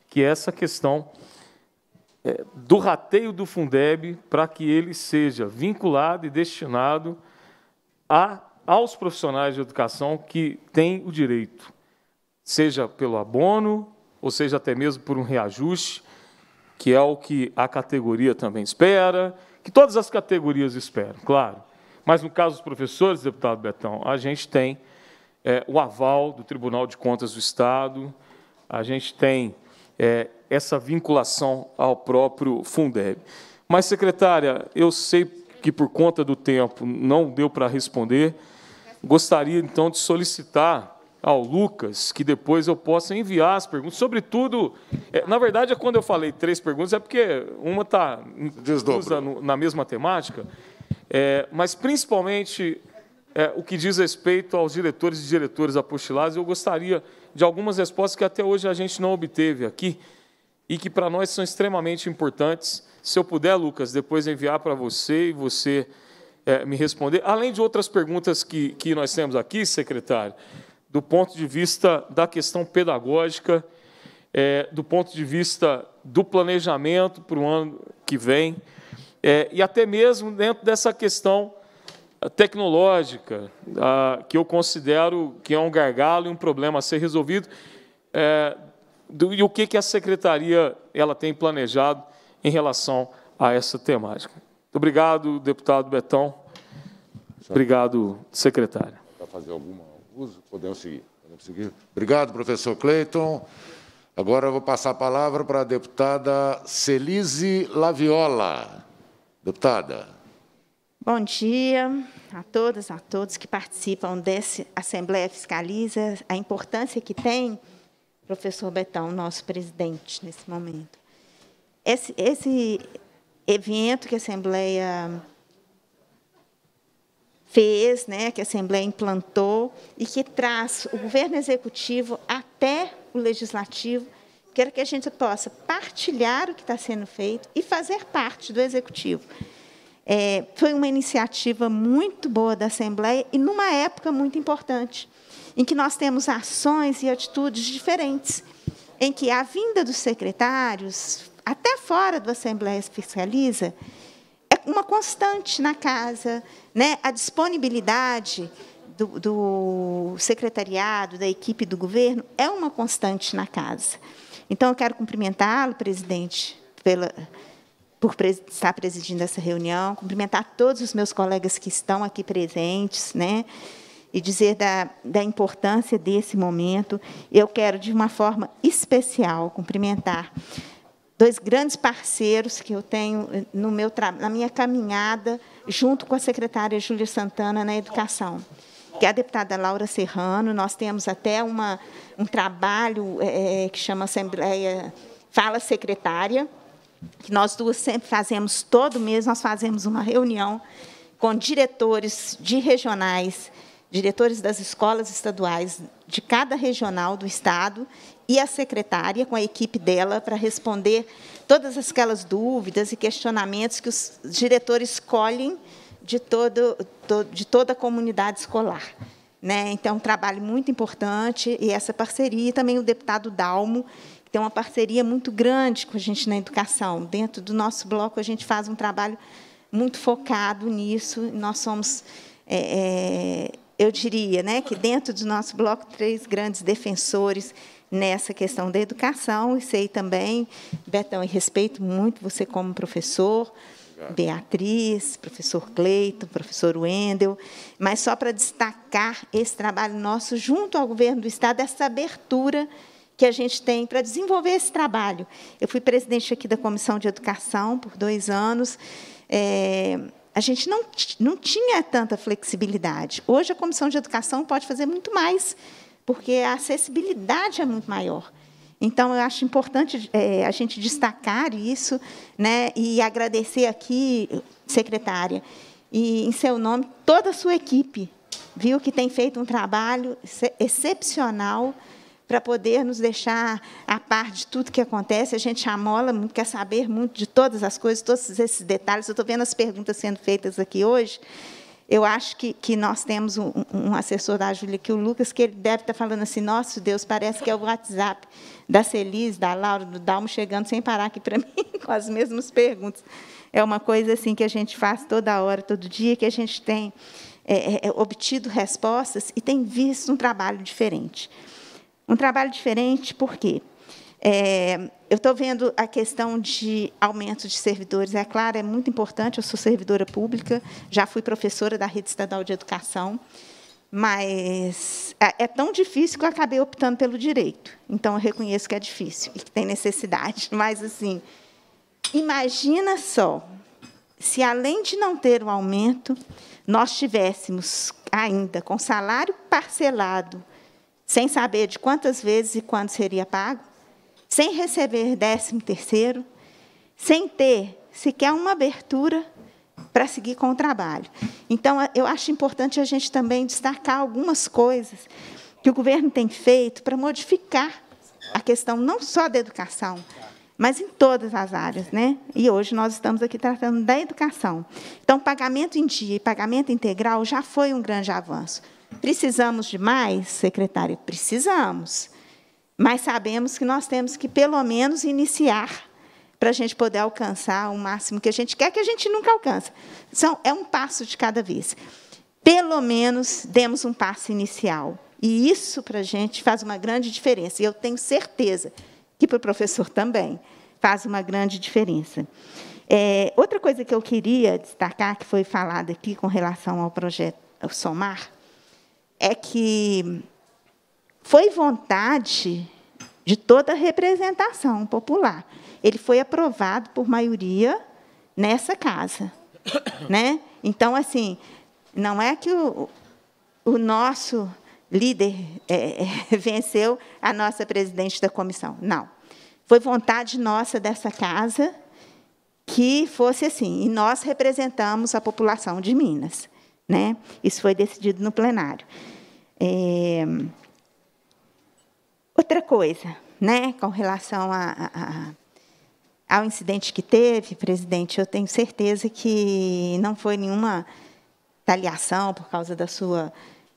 que é essa questão é, do rateio do Fundeb para que ele seja vinculado e destinado a, aos profissionais de educação que têm o direito, seja pelo abono, ou seja, até mesmo por um reajuste, que é o que a categoria também espera, que todas as categorias esperam, claro. Mas no caso dos professores, deputado Betão, a gente tem é, o aval do Tribunal de Contas do Estado, a gente tem é, essa vinculação ao próprio Fundeb. Mas, secretária, eu sei que por conta do tempo não deu para responder, gostaria então de solicitar ao Lucas que depois eu possa enviar as perguntas. Sobretudo, é, na verdade, é quando eu falei três perguntas, é porque uma está na mesma temática, é, mas principalmente é, o que diz respeito aos diretores e diretores apostilados, eu gostaria de algumas respostas que até hoje a gente não obteve aqui e que para nós são extremamente importantes. Se eu puder, Lucas, depois enviar para você e você é, me responder, além de outras perguntas que, que nós temos aqui, secretário do ponto de vista da questão pedagógica, é, do ponto de vista do planejamento para o ano que vem, é, e até mesmo dentro dessa questão tecnológica, a, que eu considero que é um gargalo e um problema a ser resolvido, é, do, e o que, que a secretaria ela tem planejado em relação a essa temática. Obrigado, deputado Betão. Obrigado, secretário. Para fazer alguma podemos seguir. Podemos seguir. Obrigado, professor Cleiton. Agora eu vou passar a palavra para a deputada Celise Laviola. Deputada. Bom dia a todas, a todos que participam dessa Assembleia Fiscaliza, a importância que tem, professor Betão, nosso presidente, nesse momento. Esse, esse evento que a Assembleia fez, né, que a Assembleia implantou e que traz o governo executivo até o legislativo, quero que a gente possa partilhar o que está sendo feito e fazer parte do executivo. É, foi uma iniciativa muito boa da Assembleia e numa época muito importante, em que nós temos ações e atitudes diferentes, em que a vinda dos secretários, até fora do Assembleia Especializa, uma constante na casa, né? A disponibilidade do, do secretariado, da equipe do governo é uma constante na casa. Então, eu quero cumprimentá-lo, presidente, pela, por estar presidindo essa reunião, cumprimentar todos os meus colegas que estão aqui presentes, né? E dizer da, da importância desse momento. Eu quero, de uma forma especial, cumprimentar dois grandes parceiros que eu tenho eh, no meu na minha caminhada junto com a secretária Júlia Santana na educação, que é a deputada Laura Serrano. Nós temos até uma, um trabalho é, que chama Assembleia Fala Secretária, que nós duas sempre fazemos todo mês, nós fazemos uma reunião com diretores de regionais, diretores das escolas estaduais de cada regional do estado e a secretária, com a equipe dela, para responder todas aquelas dúvidas e questionamentos que os diretores colhem de, todo, de toda a comunidade escolar. Né? Então, é um trabalho muito importante, e essa parceria, e também o deputado Dalmo, que tem uma parceria muito grande com a gente na educação. Dentro do nosso bloco, a gente faz um trabalho muito focado nisso, nós somos... É, é, eu diria né, que dentro do nosso bloco, três grandes defensores nessa questão da educação. E sei também, Betão, e respeito muito você como professor, Beatriz, professor Cleito, professor Wendel, mas só para destacar esse trabalho nosso junto ao governo do Estado, essa abertura que a gente tem para desenvolver esse trabalho. Eu fui presidente aqui da Comissão de Educação por dois anos. É, a gente não, não tinha tanta flexibilidade. Hoje, a Comissão de Educação pode fazer muito mais porque a acessibilidade é muito maior. Então, eu acho importante é, a gente destacar isso né, e agradecer aqui, secretária, e em seu nome, toda a sua equipe, viu, que tem feito um trabalho excepcional para poder nos deixar a par de tudo que acontece. A gente amola muito, quer saber muito de todas as coisas, todos esses detalhes. Eu estou vendo as perguntas sendo feitas aqui hoje eu acho que, que nós temos um, um assessor da Júlia aqui, o Lucas, que ele deve estar tá falando assim, nosso Deus, parece que é o WhatsApp da Celis, da Laura, do Dalmo, chegando sem parar aqui para mim, com as mesmas perguntas. É uma coisa assim que a gente faz toda hora, todo dia, que a gente tem é, é, é obtido respostas e tem visto um trabalho diferente. Um trabalho diferente por quê? É, eu estou vendo a questão de aumento de servidores. É claro, é muito importante. Eu sou servidora pública, já fui professora da rede estadual de educação, mas é, é tão difícil que eu acabei optando pelo direito. Então, eu reconheço que é difícil e que tem necessidade. Mas, assim, imagina só se, além de não ter o aumento, nós tivéssemos ainda com salário parcelado, sem saber de quantas vezes e quando seria pago, sem receber décimo terceiro, sem ter sequer uma abertura para seguir com o trabalho. Então, eu acho importante a gente também destacar algumas coisas que o governo tem feito para modificar a questão não só da educação, mas em todas as áreas, né? E hoje nós estamos aqui tratando da educação. Então, pagamento em dia e pagamento integral já foi um grande avanço. Precisamos de mais, secretário? Precisamos. Mas sabemos que nós temos que, pelo menos, iniciar para a gente poder alcançar o máximo que a gente quer, que a gente nunca alcança. São, é um passo de cada vez. Pelo menos demos um passo inicial. E isso, para a gente, faz uma grande diferença. E eu tenho certeza que para o professor também faz uma grande diferença. É, outra coisa que eu queria destacar, que foi falada aqui com relação ao projeto ao SOMAR, é que foi vontade de toda a representação popular. Ele foi aprovado por maioria nessa casa. Né? Então, assim, não é que o, o nosso líder é, é venceu a nossa presidente da comissão. Não. Foi vontade nossa dessa casa que fosse assim. E nós representamos a população de Minas. Né? Isso foi decidido no plenário. É... Outra coisa, né, com relação a, a, a, ao incidente que teve, presidente, eu tenho certeza que não foi nenhuma retaliação por causa da sua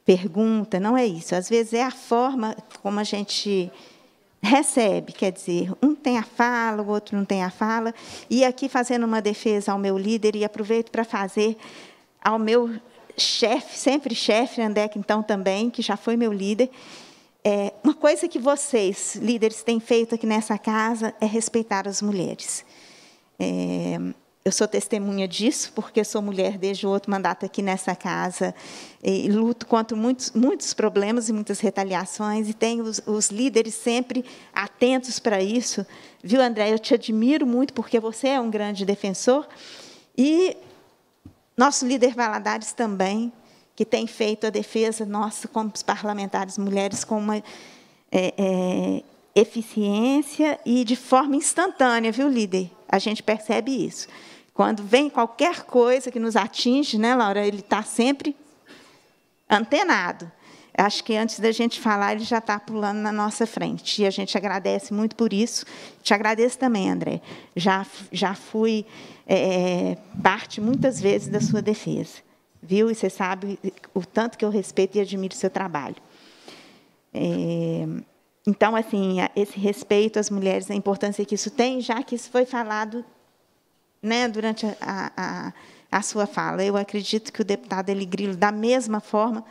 pergunta, não é isso. Às vezes é a forma como a gente recebe, quer dizer, um tem a fala, o outro não tem a fala, e aqui fazendo uma defesa ao meu líder e aproveito para fazer ao meu chefe, sempre chefe, Andec, então também, que já foi meu líder, é, uma coisa que vocês, líderes, têm feito aqui nessa casa é respeitar as mulheres. É, eu sou testemunha disso, porque sou mulher desde o outro mandato aqui nessa casa, e luto contra muitos, muitos problemas e muitas retaliações, e tenho os, os líderes sempre atentos para isso. Viu, André? Eu te admiro muito, porque você é um grande defensor, e nosso líder Valadares também, que tem feito a defesa nossa como parlamentares mulheres com uma é, é, eficiência e de forma instantânea, viu, líder? A gente percebe isso. Quando vem qualquer coisa que nos atinge, né, Laura? Ele está sempre antenado. Acho que antes da gente falar, ele já está pulando na nossa frente. E a gente agradece muito por isso. Te agradeço também, André. Já, já fui é, é parte muitas vezes da sua defesa viu? E você sabe o tanto que eu respeito e admiro o seu trabalho. É, então, assim, esse respeito às mulheres, a importância que isso tem, já que isso foi falado né, durante a, a, a sua fala. Eu acredito que o deputado Eli Grillo, da mesma forma,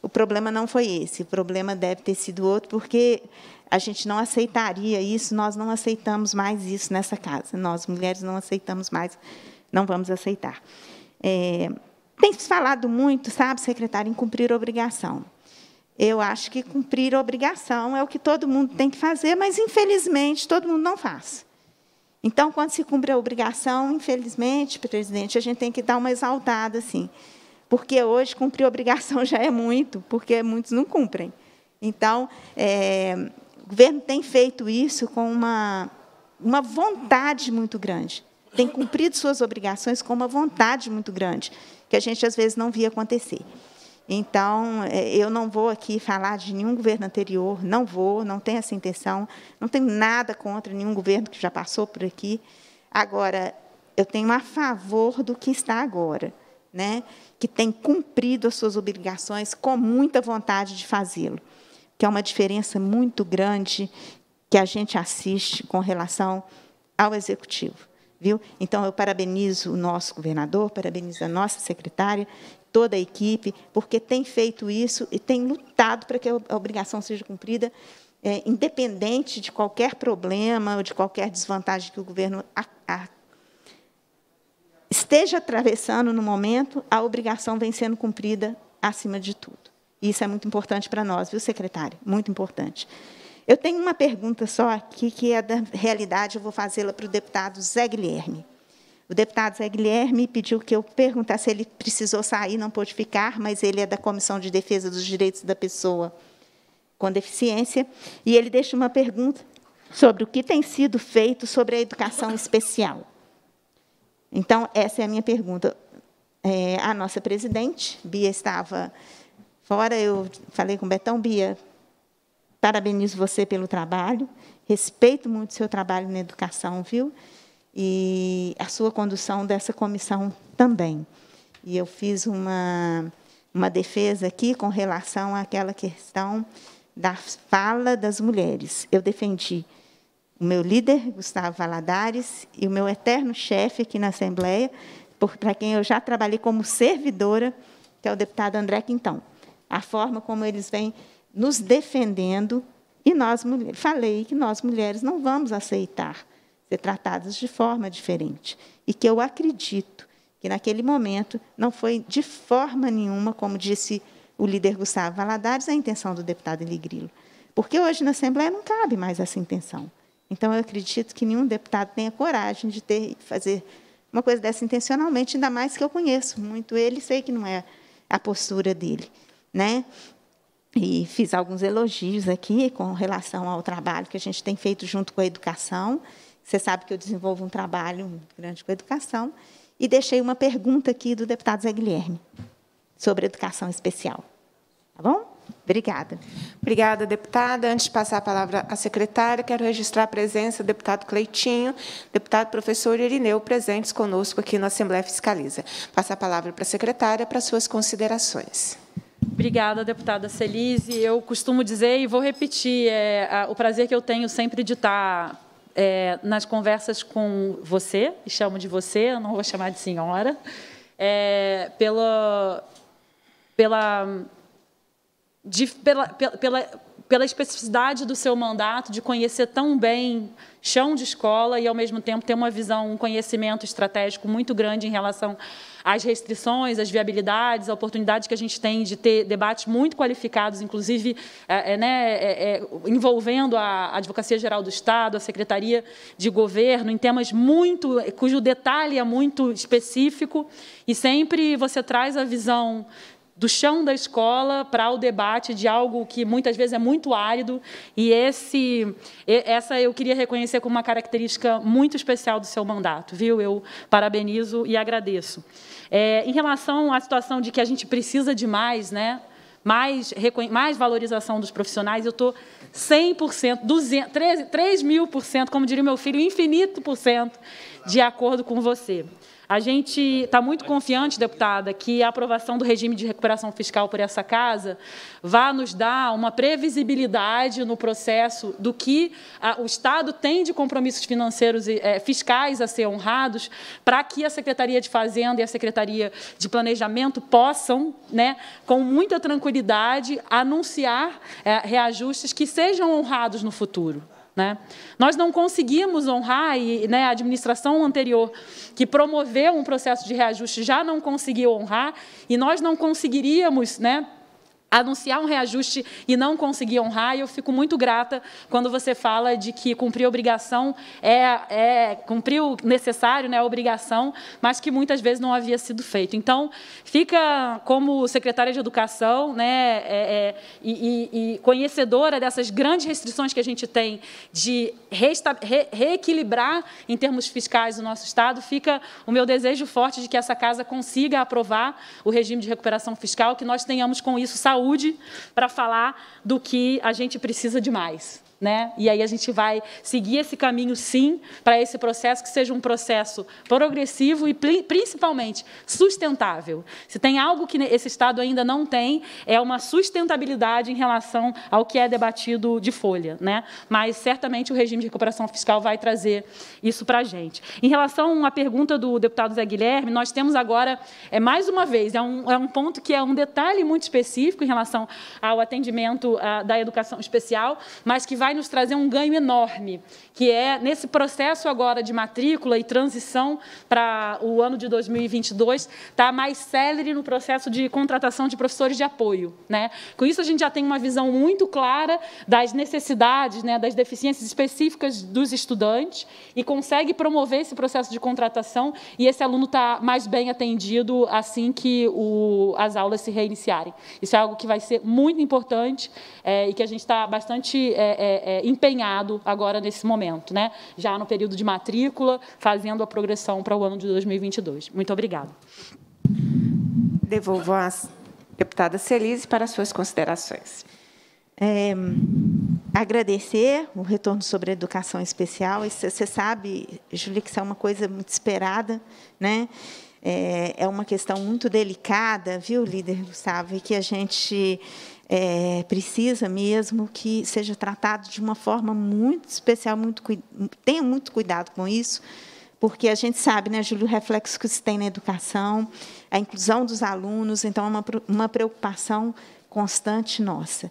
o problema não foi esse, o problema deve ter sido outro, porque a gente não aceitaria isso, nós não aceitamos mais isso nessa casa. Nós, mulheres, não aceitamos mais, não vamos aceitar. É, tem se falado muito, sabe, secretário, em cumprir obrigação. Eu acho que cumprir obrigação é o que todo mundo tem que fazer, mas, infelizmente, todo mundo não faz. Então, quando se cumpre a obrigação, infelizmente, presidente, a gente tem que dar uma exaltada, assim, porque hoje cumprir obrigação já é muito, porque muitos não cumprem. Então, é, o governo tem feito isso com uma, uma vontade muito grande, tem cumprido suas obrigações com uma vontade muito grande que a gente às vezes não via acontecer. Então, é, eu não vou aqui falar de nenhum governo anterior, não vou, não tenho essa intenção, não tenho nada contra nenhum governo que já passou por aqui. Agora, eu tenho a favor do que está agora, né? que tem cumprido as suas obrigações com muita vontade de fazê-lo, que é uma diferença muito grande que a gente assiste com relação ao executivo. Viu? Então, eu parabenizo o nosso governador, parabenizo a nossa secretária, toda a equipe, porque tem feito isso e tem lutado para que a obrigação seja cumprida, é, independente de qualquer problema ou de qualquer desvantagem que o governo a, a, esteja atravessando no momento, a obrigação vem sendo cumprida acima de tudo. isso é muito importante para nós, viu, secretária, Muito importante. Eu tenho uma pergunta só aqui, que é da realidade, eu vou fazê-la para o deputado Zé Guilherme. O deputado Zé Guilherme pediu que eu perguntasse se ele precisou sair, não pôde ficar, mas ele é da Comissão de Defesa dos Direitos da Pessoa com Deficiência, e ele deixa uma pergunta sobre o que tem sido feito sobre a educação especial. Então, essa é a minha pergunta. É, a nossa presidente, Bia, estava fora, eu falei com o Betão, Bia, Parabenizo você pelo trabalho, respeito muito o seu trabalho na educação, viu? E a sua condução dessa comissão também. E eu fiz uma, uma defesa aqui com relação àquela questão da fala das mulheres. Eu defendi o meu líder, Gustavo Valadares, e o meu eterno chefe aqui na Assembleia, para quem eu já trabalhei como servidora, que é o deputado André Quintão. A forma como eles vêm nos defendendo, e nós falei que nós mulheres não vamos aceitar ser tratadas de forma diferente. E que eu acredito que naquele momento não foi de forma nenhuma, como disse o líder Gustavo Valadares, a intenção do deputado Eligrilo. Porque hoje na Assembleia não cabe mais essa intenção. Então, eu acredito que nenhum deputado tenha coragem de ter fazer uma coisa dessa intencionalmente, ainda mais que eu conheço muito ele, sei que não é a postura dele, né? e fiz alguns elogios aqui com relação ao trabalho que a gente tem feito junto com a educação. Você sabe que eu desenvolvo um trabalho grande com a educação. E deixei uma pergunta aqui do deputado Zé Guilherme sobre educação especial. Tá bom? Obrigada. Obrigada, deputada. Antes de passar a palavra à secretária, quero registrar a presença do deputado Cleitinho, deputado professor Irineu, presentes conosco aqui na Assembleia Fiscaliza. Passa a palavra para a secretária para suas considerações. Obrigada, deputada Celise. Eu costumo dizer e vou repetir, é, a, o prazer que eu tenho sempre de estar tá, é, nas conversas com você, e chamo de você, não vou chamar de senhora, é, pela, pela, de, pela, pela, pela especificidade do seu mandato, de conhecer tão bem chão de escola e, ao mesmo tempo, ter uma visão, um conhecimento estratégico muito grande em relação as restrições, as viabilidades, a oportunidade que a gente tem de ter debates muito qualificados, inclusive é, é, né, é, é, envolvendo a Advocacia Geral do Estado, a Secretaria de Governo, em temas muito cujo detalhe é muito específico e sempre você traz a visão do chão da escola para o debate de algo que muitas vezes é muito árido e esse essa eu queria reconhecer como uma característica muito especial do seu mandato, viu? Eu parabenizo e agradeço. É, em relação à situação de que a gente precisa de mais, né? Mais, mais valorização dos profissionais, eu estou 100%, 200, 3, 3 mil por cento, como diria meu filho, infinito por cento, de acordo com você. A gente está muito confiante, deputada, que a aprovação do regime de recuperação fiscal por essa casa vá nos dar uma previsibilidade no processo do que a, ah, o Estado tem de compromissos financeiros e é, fiscais a ser honrados para que a Secretaria de Fazenda e a Secretaria de Planejamento possam, né, com muita tranquilidade, anunciar é, reajustes que sejam honrados no futuro. Né? Nós não conseguimos honrar, e né, a administração anterior, que promoveu um processo de reajuste, já não conseguiu honrar, e nós não conseguiríamos né, anunciar um reajuste e não conseguir honrar, e eu fico muito grata quando você fala de que cumprir obrigação é, é cumprir o necessário, né, a obrigação, mas que muitas vezes não havia sido feito. Então, fica como secretária de Educação né, é, é, e, e, conhecedora dessas grandes restrições que a gente tem de re, reequilibrar em termos fiscais o nosso Estado, fica o meu desejo forte de que essa Casa consiga aprovar o regime de recuperação fiscal, que nós tenhamos com isso saúde saúde para falar do que a gente precisa de mais. Né? E aí a gente vai seguir esse caminho, sim, para esse processo que seja um processo progressivo e principalmente sustentável. Se tem algo que esse Estado ainda não tem, é uma sustentabilidade em relação ao que é debatido de folha. Né? Mas certamente o regime de recuperação fiscal vai trazer isso para a gente. Em relação à pergunta do deputado Zé Guilherme, nós temos agora, é mais uma vez, é um, é um ponto que é um detalhe muito específico em relação ao atendimento a, ah, da educação especial, mas que vai vai nos trazer um ganho enorme, que é nesse processo agora de matrícula e transição para o ano de 2022, está mais célere no processo de contratação de professores de apoio. Né? Com isso, a gente já tem uma visão muito clara das necessidades, né, das deficiências específicas dos estudantes e consegue promover esse processo de contratação e esse aluno está mais bem atendido assim que o, as aulas se reiniciarem. Isso é algo que vai ser muito importante é, e que a gente está bastante é, é, é, é, empenhado agora nesse momento, né? já no período de matrícula, fazendo a progressão para o ano de 2022. Muito obrigada. Devolvo a deputada Celise para suas considerações. É, agradecer o retorno sobre a educação especial. Você sabe, Júlia, que isso é uma coisa muito esperada, né? É, é uma questão muito delicada, viu, líder Gustavo, e que a gente é, precisa mesmo que seja tratado de uma forma muito especial, muito tenha muito cuidado com isso, porque a gente sabe, né, Júlio, o reflexo que se tem na educação, a inclusão dos alunos, então é uma, uma preocupação constante nossa.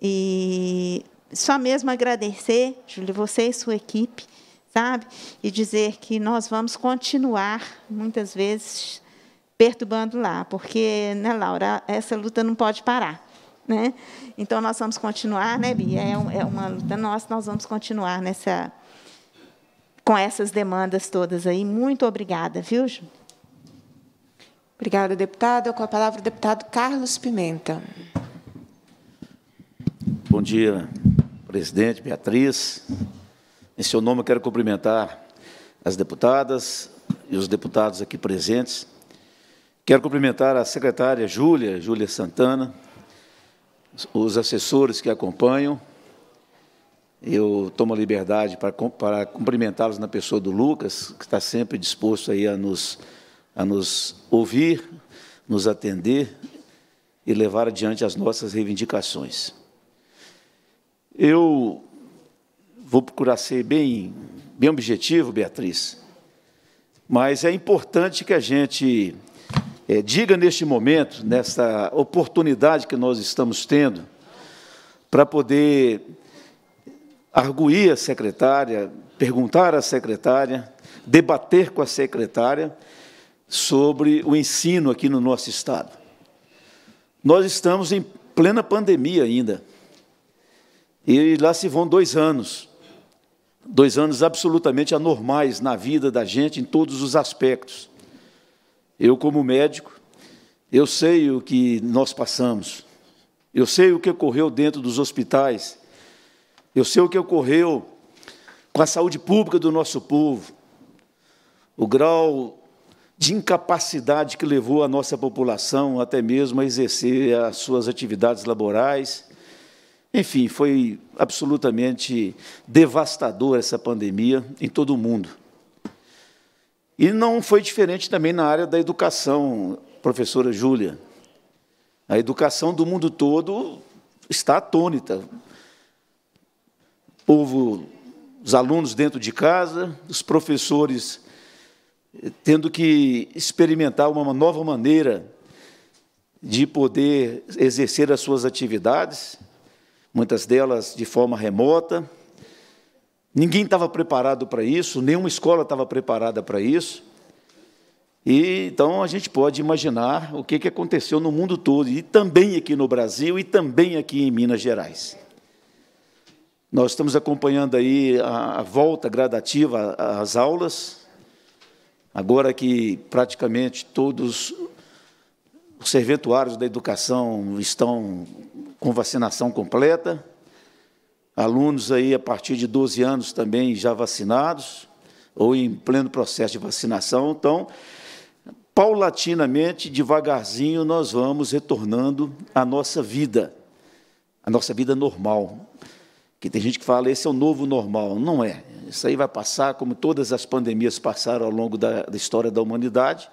E só mesmo agradecer, Júlio, você e sua equipe, sabe? E dizer que nós vamos continuar, muitas vezes, perturbando lá, porque, né, Laura, essa luta não pode parar. Né? Então, nós vamos continuar, né, Bia? É, um, é uma luta nossa, nós vamos continuar nessa, com essas demandas todas aí. Muito obrigada, viu, Ju? Obrigada, deputada. Com a palavra, o deputado Carlos Pimenta. Bom dia, presidente Beatriz. Em seu nome, eu quero cumprimentar as deputadas e os deputados aqui presentes. Quero cumprimentar a secretária Júlia, Júlia Santana, os assessores que acompanham. Eu tomo a liberdade para, para cumprimentá-los na pessoa do Lucas, que está sempre disposto aí a nos, a nos ouvir, nos atender e levar adiante as nossas reivindicações. Eu vou procurar ser bem, bem objetivo, Beatriz, mas é importante que a gente é, diga neste momento, nesta oportunidade que nós estamos tendo, para poder arguir a secretária, perguntar à secretária, debater com a secretária sobre o ensino aqui no nosso Estado. Nós estamos em plena pandemia ainda. E lá se vão dois anos. Dois anos absolutamente anormais na vida da gente, em todos os aspectos. Eu, como médico, eu sei o que nós passamos. Eu sei o que ocorreu dentro dos hospitais. Eu sei o que ocorreu com a saúde pública do nosso povo. O grau de incapacidade que levou a nossa população até mesmo a exercer as suas atividades laborais. Enfim, foi absolutamente devastador essa pandemia em todo o mundo. E não foi diferente também na área da educação, professora Júlia. A educação do mundo todo está atônita. O povo, os alunos dentro de casa, os professores eh, tendo que experimentar uma nova maneira de poder exercer as suas atividades, muitas delas de forma remota. Ninguém estava preparado para isso, nenhuma escola estava preparada para isso. E então a gente pode imaginar o que, que aconteceu no mundo todo, e também aqui no Brasil, e também aqui em Minas Gerais. Nós estamos acompanhando aí a, a volta gradativa às aulas, agora que praticamente todos os serventuários da educação estão com vacinação completa alunos aí a partir de 12 anos também já vacinados ou em pleno processo de vacinação. Então, paulatinamente, devagarzinho, nós vamos retornando à nossa vida, à nossa vida normal. Que tem gente que fala, esse é o novo normal. Não é. Isso aí vai passar, como todas as pandemias passaram ao longo da, da história da humanidade.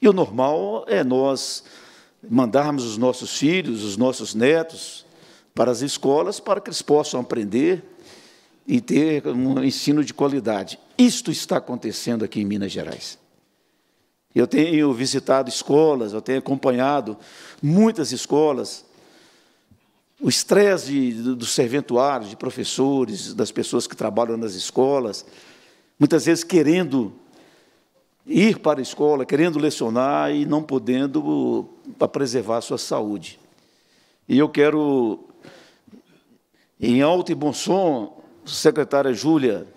E o normal é nós mandarmos os nossos filhos, os nossos netos, para as escolas, para que eles possam aprender e ter um ensino de qualidade. Isto está acontecendo aqui em Minas Gerais. Eu tenho visitado escolas, eu tenho acompanhado muitas escolas. O estresse dos serventuários, de professores, das pessoas que trabalham nas escolas, muitas vezes querendo ir para a escola, querendo lecionar e não podendo para ah, preservar a sua saúde. E eu quero em alto e bom som, secretária Júlia,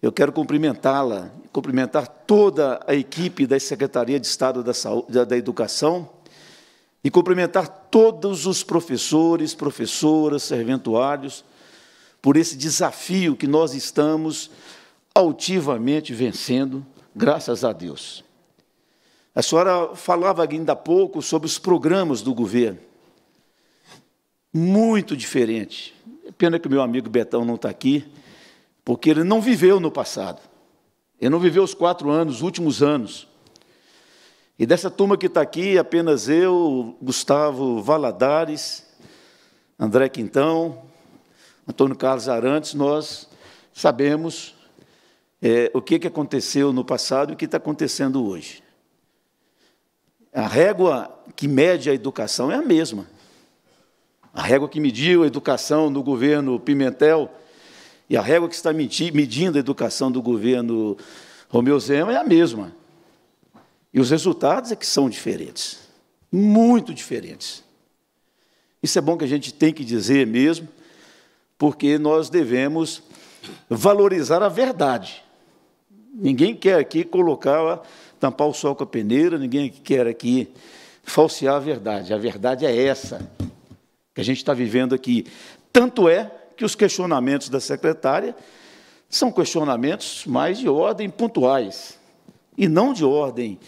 eu quero cumprimentá-la, cumprimentar toda a equipe da Secretaria de Estado da, Saúde, da Educação e cumprimentar todos os professores, professoras, serventuários, por esse desafio que nós estamos altivamente vencendo, graças a Deus. A senhora falava ainda há pouco sobre os programas do governo muito diferente. Pena que o meu amigo Betão não está aqui, porque ele não viveu no passado. Ele não viveu os quatro anos, os últimos anos. E dessa turma que está aqui, apenas eu, Gustavo Valadares, André Quintão, Antônio Carlos Arantes, nós sabemos é, o que, que aconteceu no passado e o que está acontecendo hoje. A régua que mede a educação é a mesma. A régua que mediu a educação do governo Pimentel e a régua que está medindo a educação do governo Romeu Zema é a mesma. E os resultados é que são diferentes, muito diferentes. Isso é bom que a gente tem que dizer mesmo, porque nós devemos valorizar a verdade. Ninguém quer aqui colocar, tampar o sol com a peneira, ninguém quer aqui falsear a verdade. A verdade é essa que a gente está vivendo aqui. Tanto é que os questionamentos da secretária são questionamentos mais de ordem pontuais e não de ordem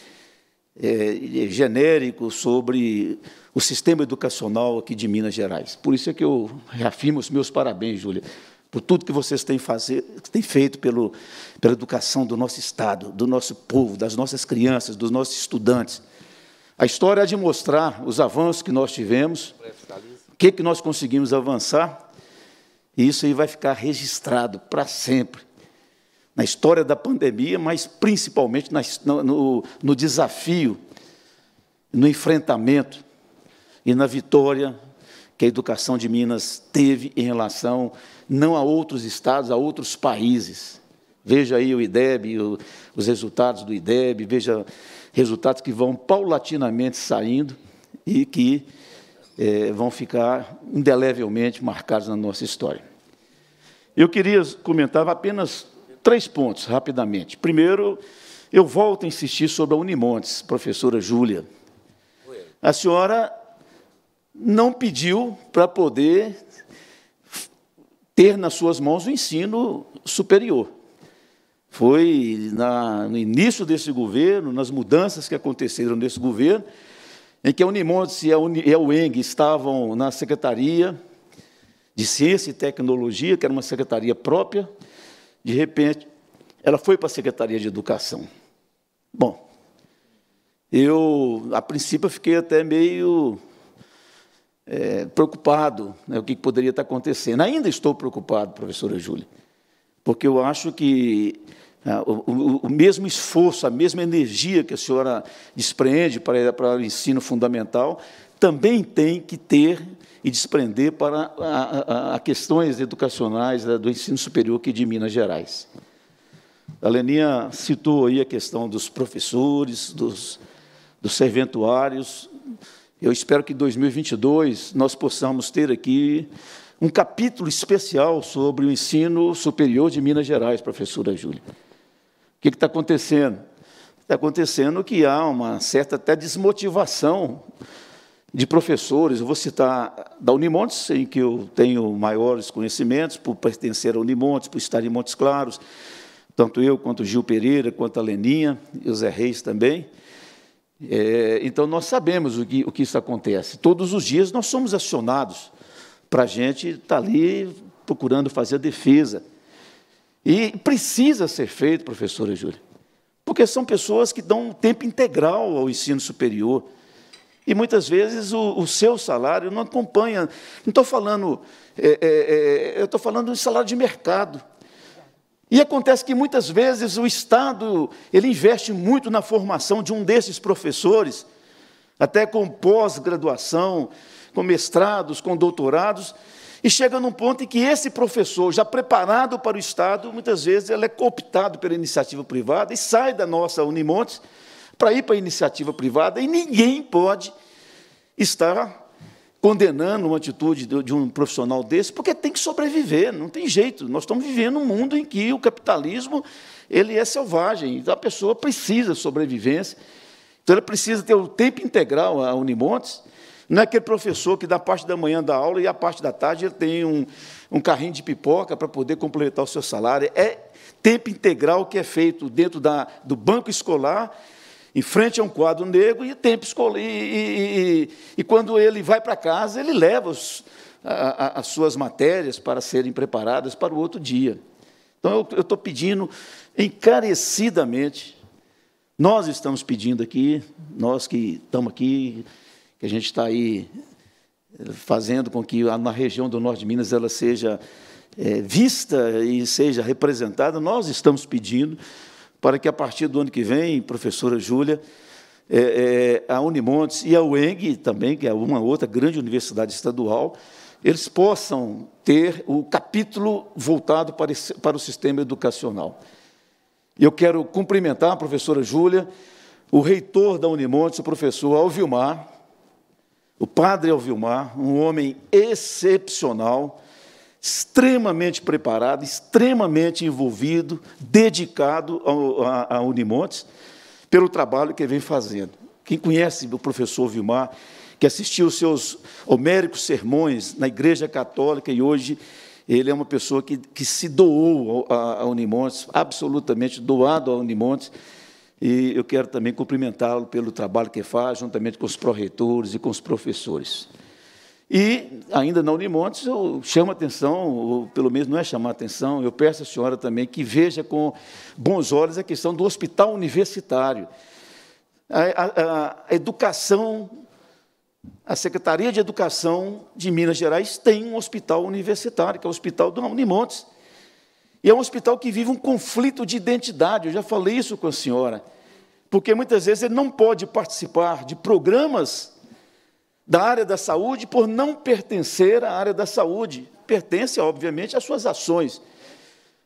é, genérico sobre o sistema educacional aqui de Minas Gerais. Por isso é que eu reafirmo os meus parabéns, Júlia, por tudo que vocês têm, fazer, têm feito pelo, pela educação do nosso Estado, do nosso povo, das nossas crianças, dos nossos estudantes. A história é de mostrar os avanços que nós tivemos que, que nós conseguimos avançar, e isso aí vai ficar registrado para sempre na história da pandemia, mas principalmente no, no, no desafio, no enfrentamento e na vitória que a educação de Minas teve em relação não a outros estados, a outros países. Veja aí o IDEB, o, os resultados do IDEB, veja resultados que vão paulatinamente saindo e que é, vão ficar indelevelmente marcados na nossa história. Eu queria comentar apenas três pontos, rapidamente. Primeiro, eu volto a insistir sobre a Unimontes, professora Júlia. A senhora não pediu para poder ter nas suas mãos o ensino superior. Foi na, no início desse governo, nas mudanças que aconteceram nesse governo, em que a Unimontes e a UENG estavam na Secretaria de Ciência e Tecnologia, que era uma secretaria própria, de repente, ela foi para a Secretaria de Educação. Bom, eu, a princípio, fiquei até meio é, preocupado né, o que poderia estar acontecendo. Ainda estou preocupado, professora Júlia, porque eu acho que ah, o, o, o, mesmo esforço, a mesma energia que a senhora desprende para, para o ensino fundamental, também tem que ter e desprender para a, a, a questões educacionais né, do ensino superior aqui de Minas Gerais. A Leninha citou aí a questão dos professores, dos, dos serventuários. Eu espero que em 2022 nós possamos ter aqui um capítulo especial sobre o ensino superior de Minas Gerais, professora Júlia. O que está acontecendo? Está acontecendo que há uma certa até desmotivação de professores. Eu vou citar da Unimontes, em que eu tenho maiores conhecimentos, por pertencer à Unimontes, por estar em Montes Claros, tanto eu quanto Gil Pereira, quanto a Leninha, e o Zé Reis também. É, então, nós sabemos o que, o que isso acontece. Todos os dias nós somos acionados para a gente estar tá ali procurando fazer a defesa. E precisa ser feito, professora Júlia, porque são pessoas que dão um tempo integral ao ensino superior. E muitas vezes o, o seu salário não acompanha. Não estou falando, é, é, é eu estou falando de salário de mercado. E acontece que muitas vezes o Estado ele investe muito na formação de um desses professores, até com pós-graduação, com mestrados, com doutorados, e chega num ponto em que esse professor, já preparado para o Estado, muitas vezes ele é cooptado pela iniciativa privada e sai da nossa Unimontes para ir para a iniciativa privada, e ninguém pode estar condenando uma atitude de um profissional desse, porque tem que sobreviver, não tem jeito. Nós estamos vivendo um mundo em que o capitalismo ele é selvagem, então a pessoa precisa de sobrevivência, então ela precisa ter o tempo integral à Unimontes, não é aquele professor que da parte da manhã da aula e a parte da tarde ele tem um, um carrinho de pipoca para poder completar o seu salário. É tempo integral que é feito dentro da, do banco escolar, em frente a um quadro negro, e tempo escolar. E, e, e, e quando ele vai para casa, ele leva os, a, a, as suas matérias para serem preparadas para o outro dia. Então, eu estou pedindo encarecidamente, nós estamos pedindo aqui, nós que estamos aqui, que a gente está aí eh, fazendo com que na região do norte de Minas ela seja é, vista e seja representada, nós estamos pedindo para que a partir do ano que vem, professora Júlia, é, é, a Unimontes e a UENG também, que é uma outra grande universidade estadual, eles possam ter o capítulo voltado para, esse, para o sistema educacional. Eu quero cumprimentar a professora Júlia, o reitor da Unimontes, o professor Alvilmar, o padre Alvilmar, um homem excepcional, extremamente preparado, extremamente envolvido, dedicado ao, a, a Unimontes, pelo trabalho que vem fazendo. Quem conhece o professor Vilmar, que assistiu os seus homéricos sermões na Igreja Católica e hoje ele é uma pessoa que, que se doou a, a Unimontes, absolutamente doado a Unimontes, e eu quero também cumprimentá-lo pelo trabalho que faz, juntamente com os pró-reitores e com os professores. E, ainda na Unimontes, eu chamo a atenção, ou pelo menos não é chamar a atenção, eu peço à senhora também que veja com bons olhos a questão do hospital universitário. A, a, a educação, a Secretaria de Educação de Minas Gerais tem um hospital universitário, que é o Hospital do Unimontes e é um hospital que vive um conflito de identidade, eu já falei isso com a senhora, porque muitas vezes ele não pode participar de programas da área da saúde por não pertencer à área da saúde. Pertence, obviamente, às suas ações,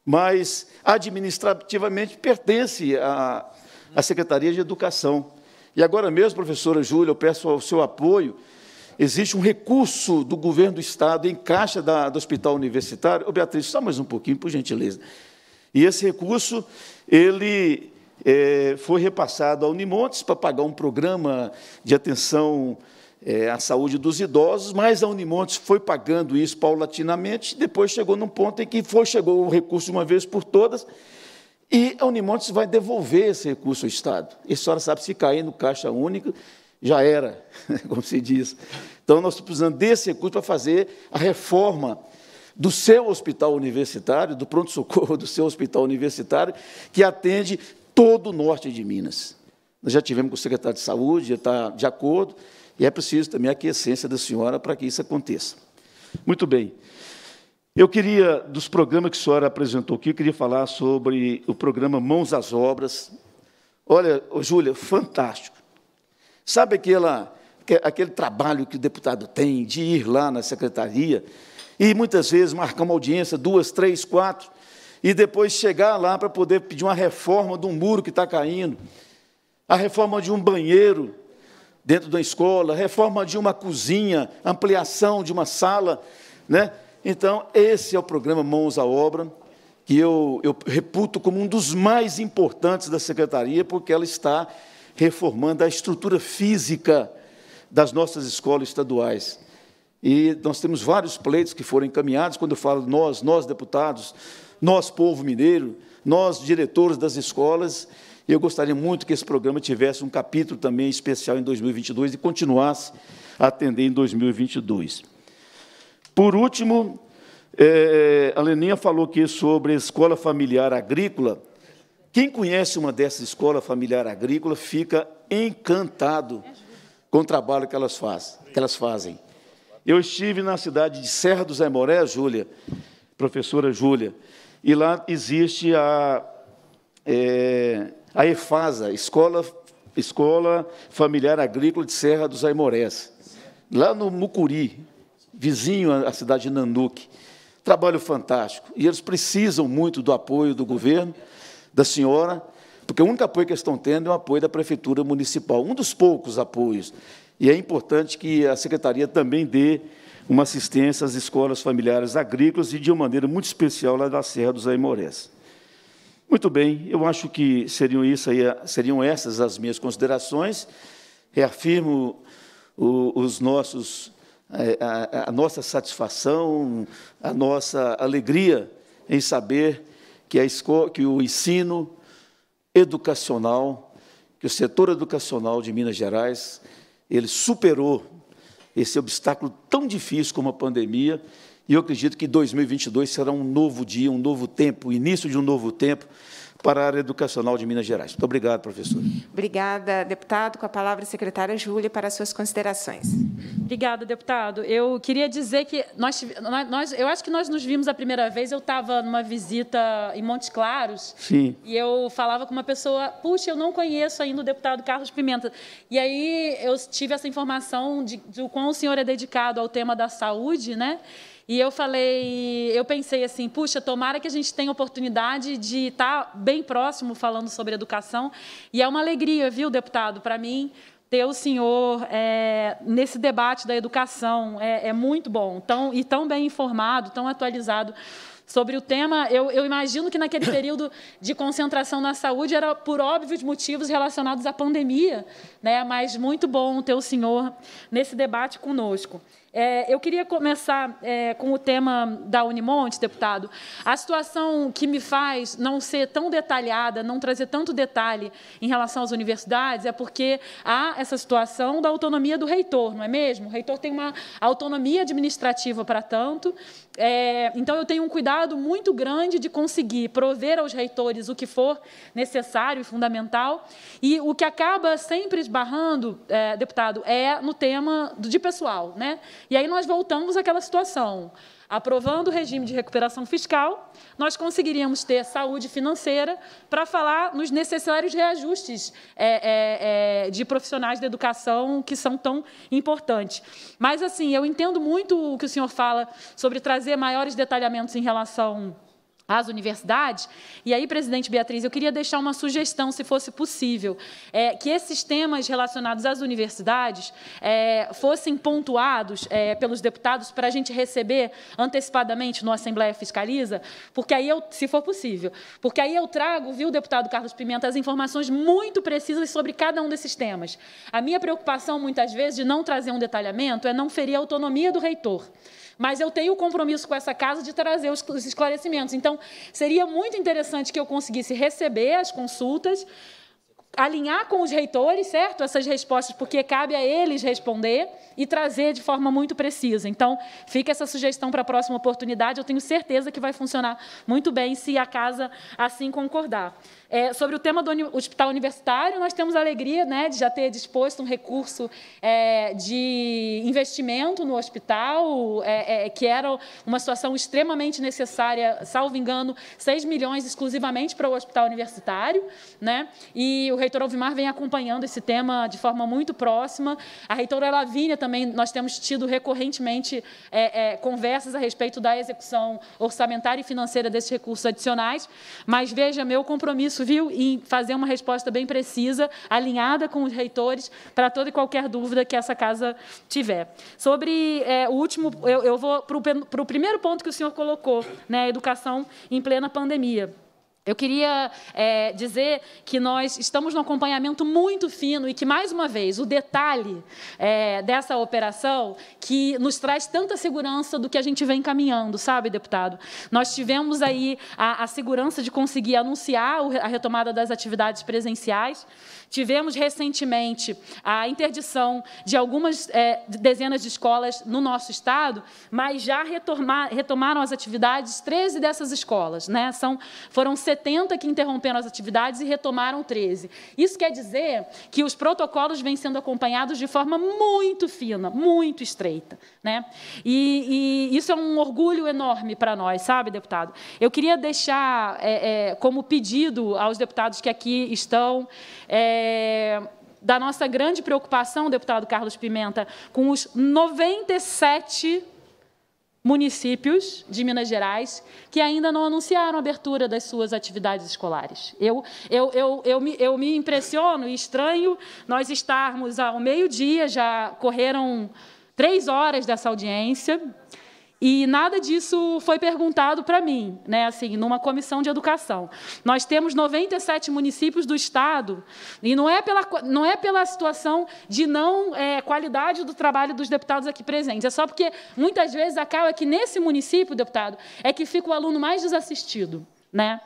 mas administrativamente pertence à, à Secretaria de Educação. E agora mesmo, professora Júlia, eu peço o seu apoio existe um recurso do governo do Estado em caixa da, do hospital universitário. Ô, Beatriz, só mais um pouquinho, por gentileza. E esse recurso, ele é, foi repassado ao Unimontes para pagar um programa de atenção é, à saúde dos idosos, mas a Unimontes foi pagando isso paulatinamente, depois chegou num ponto em que foi, chegou o recurso de uma vez por todas, e a Unimontes vai devolver esse recurso ao Estado. E a senhora sabe, se cair no caixa única, já era, como se diz. Então, nós precisamos desse recurso para fazer a reforma do seu hospital universitário, do pronto-socorro do seu hospital universitário, que atende todo o norte de Minas. Nós já tivemos com o secretário de Saúde, já está de acordo, e é preciso também a aquiescência da senhora para que isso aconteça. Muito bem. Eu queria, dos programas que a senhora apresentou aqui, eu queria falar sobre o programa Mãos às Obras. Olha, Júlia, fantástico. Sabe aquela, aquele trabalho que o deputado tem de ir lá na secretaria e muitas vezes marcar uma audiência, duas, três, quatro, e depois chegar lá para poder pedir uma reforma de um muro que está caindo, a reforma de um banheiro dentro da escola, reforma de uma cozinha, ampliação de uma sala. Né? Então, esse é o programa Mãos à Obra, que eu, eu reputo como um dos mais importantes da Secretaria, porque ela está reformando a estrutura física das nossas escolas estaduais. E nós temos vários pleitos que foram encaminhados, quando eu falo nós, nós deputados, nós povo mineiro, nós diretores das escolas, eu gostaria muito que esse programa tivesse um capítulo também especial em 2022 e continuasse a atender em 2022. Por último, é, a Leninha falou aqui sobre escola familiar agrícola, quem conhece uma dessas escolas familiar agrícola fica encantado com o trabalho que elas, faz, que elas fazem. Eu estive na cidade de Serra dos Aimoré, Júlia, professora Júlia, e lá existe a, é, a EFASA, Escola, Escola Familiar Agrícola de Serra dos Aimorés, lá no Mucuri, vizinho à cidade de Nanduque. Trabalho fantástico. E eles precisam muito do apoio do governo da senhora, porque o único apoio que eles estão tendo é o apoio da Prefeitura Municipal, um dos poucos apoios. E é importante que a Secretaria também dê uma assistência às escolas familiares agrícolas e de uma maneira muito especial lá da Serra dos Aimorés. Muito bem, eu acho que seriam, isso aí, seriam essas as minhas considerações. Reafirmo os nossos, eh, a, a, a nossa satisfação, a nossa alegria em saber que, a escola, que o ensino educacional, que o setor educacional de Minas Gerais, ele superou esse obstáculo tão difícil como a pandemia, e eu acredito que 2022 será um novo dia, um novo tempo, o início de um novo tempo para a área educacional de Minas Gerais. Muito obrigado, professor. Obrigada, deputado. Com a palavra, a secretária Júlia, para as suas considerações. Obrigada, deputado. Eu queria dizer que nós, nós, eu acho que nós nos vimos a primeira vez. Eu estava numa visita em Montes Claros. Sim. E eu falava com uma pessoa, puxa, eu não conheço ainda o deputado Carlos Pimenta. E aí eu tive essa informação de, de o quão o senhor é dedicado ao tema da saúde, né? E eu falei, eu pensei assim, puxa, tomara que a gente tenha oportunidade de estar tá bem próximo falando sobre educação. E é uma alegria, viu, deputado, para mim, ter o senhor é, nesse debate da educação. É, é muito bom. Tão, e tão bem informado, tão atualizado sobre o tema. Eu, eu, imagino que naquele período de concentração na saúde era por óbvios motivos relacionados à pandemia, né? mas muito bom ter o senhor nesse debate conosco. É, eu queria começar é, com o tema da Unimonte, deputado. A situação que me faz não ser tão detalhada, não trazer tanto detalhe em relação às universidades, é porque há essa situação da autonomia do reitor, não é mesmo? O reitor tem uma autonomia administrativa para tanto. É, então, eu tenho um cuidado muito grande de conseguir prover aos reitores o que for necessário e fundamental. E o que acaba sempre esbarrando, é, deputado, é no tema de pessoal, né? E aí nós voltamos àquela situação. Aprovando o regime de recuperação fiscal, nós conseguiríamos ter saúde financeira para falar nos necessários reajustes é, é, é, de profissionais da educação que são tão importantes. Mas, assim, eu entendo muito o que o senhor fala sobre trazer maiores detalhamentos em relação as universidades. E aí, presidente Beatriz, eu queria deixar uma sugestão, se fosse possível, é, que esses temas relacionados às universidades é, fossem pontuados é, pelos deputados para a gente receber antecipadamente no Assembleia Fiscaliza, porque aí eu, se for possível, porque aí eu trago, viu, deputado Carlos Pimenta, as informações muito precisas sobre cada um desses temas. A minha preocupação, muitas vezes, de não trazer um detalhamento é não ferir a autonomia do reitor. Mas eu tenho o compromisso com essa casa de trazer os esclarecimentos. Então, seria muito interessante que eu conseguisse receber as consultas, alinhar com os reitores, certo? Essas respostas, porque cabe a eles responder e trazer de forma muito precisa. Então, fica essa sugestão para a próxima oportunidade. Eu tenho certeza que vai funcionar muito bem se a casa assim concordar. É, sobre o tema do hospital universitário, nós temos a alegria né, de já ter disposto um recurso é, de investimento no hospital, é, é que era uma situação extremamente necessária, salvo engano, 6 milhões exclusivamente para o hospital universitário. Né? E o reitor Alvimar vem acompanhando esse tema de forma muito próxima. A reitora Lavínia também, nós temos tido recorrentemente é, é, conversas a respeito da execução orçamentária e financeira desses recursos adicionais, mas veja, meu compromisso viu? E fazer uma resposta bem precisa, alinhada com os reitores, para toda e qualquer dúvida que essa casa tiver. Sobre é, o último, eu, eu vou para o primeiro ponto que o senhor colocou, né, educação em plena pandemia. Eu queria é, dizer que nós estamos num acompanhamento muito fino e que, mais uma vez, o detalhe é, dessa operação que nos traz tanta segurança do que a gente vem caminhando, sabe, deputado? Nós tivemos aí a, a segurança de conseguir anunciar a retomada das atividades presenciais. Tivemos recentemente a interdição de algumas é, dezenas de escolas no nosso estado, mas já retomar, retomaram as atividades 13 dessas escolas. Né? São, foram 70 que interromperam as atividades e retomaram 13. Isso quer dizer que os protocolos vêm sendo acompanhados de forma muito fina, muito estreita. Né? E, e isso é um orgulho enorme para nós, sabe, deputado? Eu queria deixar é, é, como pedido aos deputados que aqui estão. É, é, da nossa grande preocupação, deputado Carlos Pimenta, com os 97 municípios de Minas Gerais que ainda não anunciaram a abertura das suas atividades escolares. Eu, eu, eu, eu, me, eu me impressiono e estranho nós estarmos ao meio-dia, já correram três horas dessa audiência, e nada disso foi perguntado para mim, né? Assim, numa comissão de educação. Nós temos 97 municípios do estado e não é pela não é pela situação de não é, qualidade do trabalho dos deputados aqui presentes. É só porque muitas vezes acaba que nesse município, deputado, é que fica o aluno mais desassistido, né?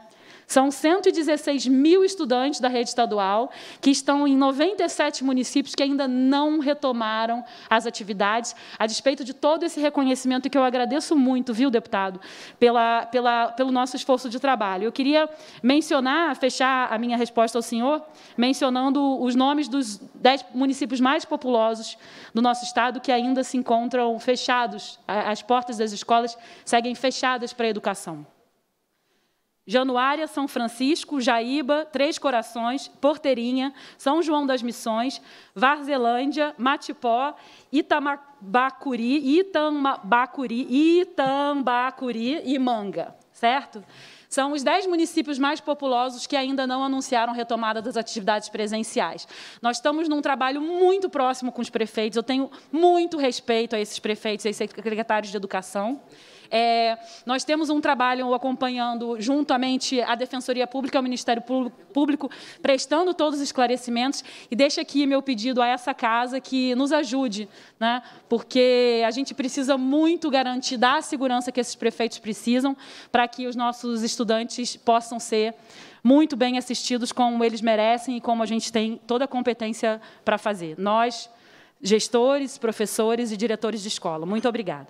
São 116 mil estudantes da rede estadual que estão em 97 municípios que ainda não retomaram as atividades, a despeito de todo esse reconhecimento que eu agradeço muito, viu, deputado, pela, pela, pelo nosso esforço de trabalho. Eu queria mencionar, fechar a minha resposta ao senhor, mencionando os nomes dos 10 municípios mais populosos do nosso estado que ainda se encontram fechados, as portas das escolas seguem fechadas para a educação. Januária, São Francisco, Jaíba, Três Corações, Porteirinha, São João das Missões, Varzelândia, Matipó, Itamabacuri, Itambacuri, Itambacuri e Manga, certo? São os dez municípios mais populosos que ainda não anunciaram retomada das atividades presenciais. Nós estamos num trabalho muito próximo com os prefeitos, eu tenho muito respeito a esses prefeitos e secretários de educação. É, nós temos um trabalho acompanhando juntamente a Defensoria Pública e o Ministério Público, prestando todos os esclarecimentos. E deixo aqui meu pedido a essa casa que nos ajude, né? porque a gente precisa muito garantir, da a segurança que esses prefeitos precisam para que os nossos estudantes possam ser muito bem assistidos como eles merecem e como a gente tem toda a competência para fazer. Nós, gestores, professores e diretores de escola. Muito obrigada.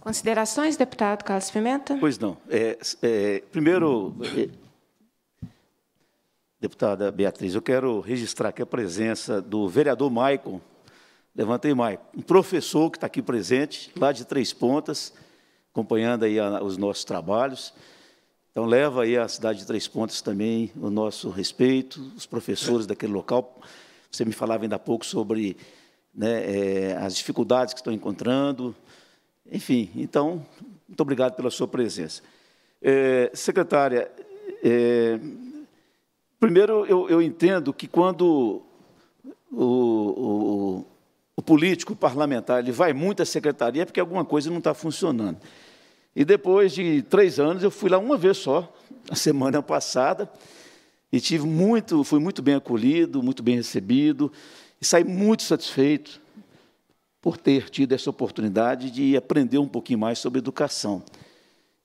Considerações, deputado Carlos Pimenta? Pois não. É, é, primeiro, é, deputada Beatriz, eu quero registrar aqui a presença do vereador Maicon. Levantei, Maicon. Um professor que está aqui presente, lá de Três Pontas, acompanhando aí a, os nossos trabalhos. Então, leva aí a cidade de Três Pontas também o nosso respeito, os professores daquele local. Você me falava ainda há pouco sobre né, é, as dificuldades que estão encontrando, enfim, então, muito obrigado pela sua presença. É, secretária, é, primeiro eu, eu, entendo que quando o, o, o político o parlamentar ele vai muito à secretaria é porque alguma coisa não está funcionando. E depois de três anos eu fui lá uma vez só, a semana passada, e tive muito, fui muito bem acolhido, muito bem recebido, e saí muito satisfeito por ter tido essa oportunidade de aprender um pouquinho mais sobre educação.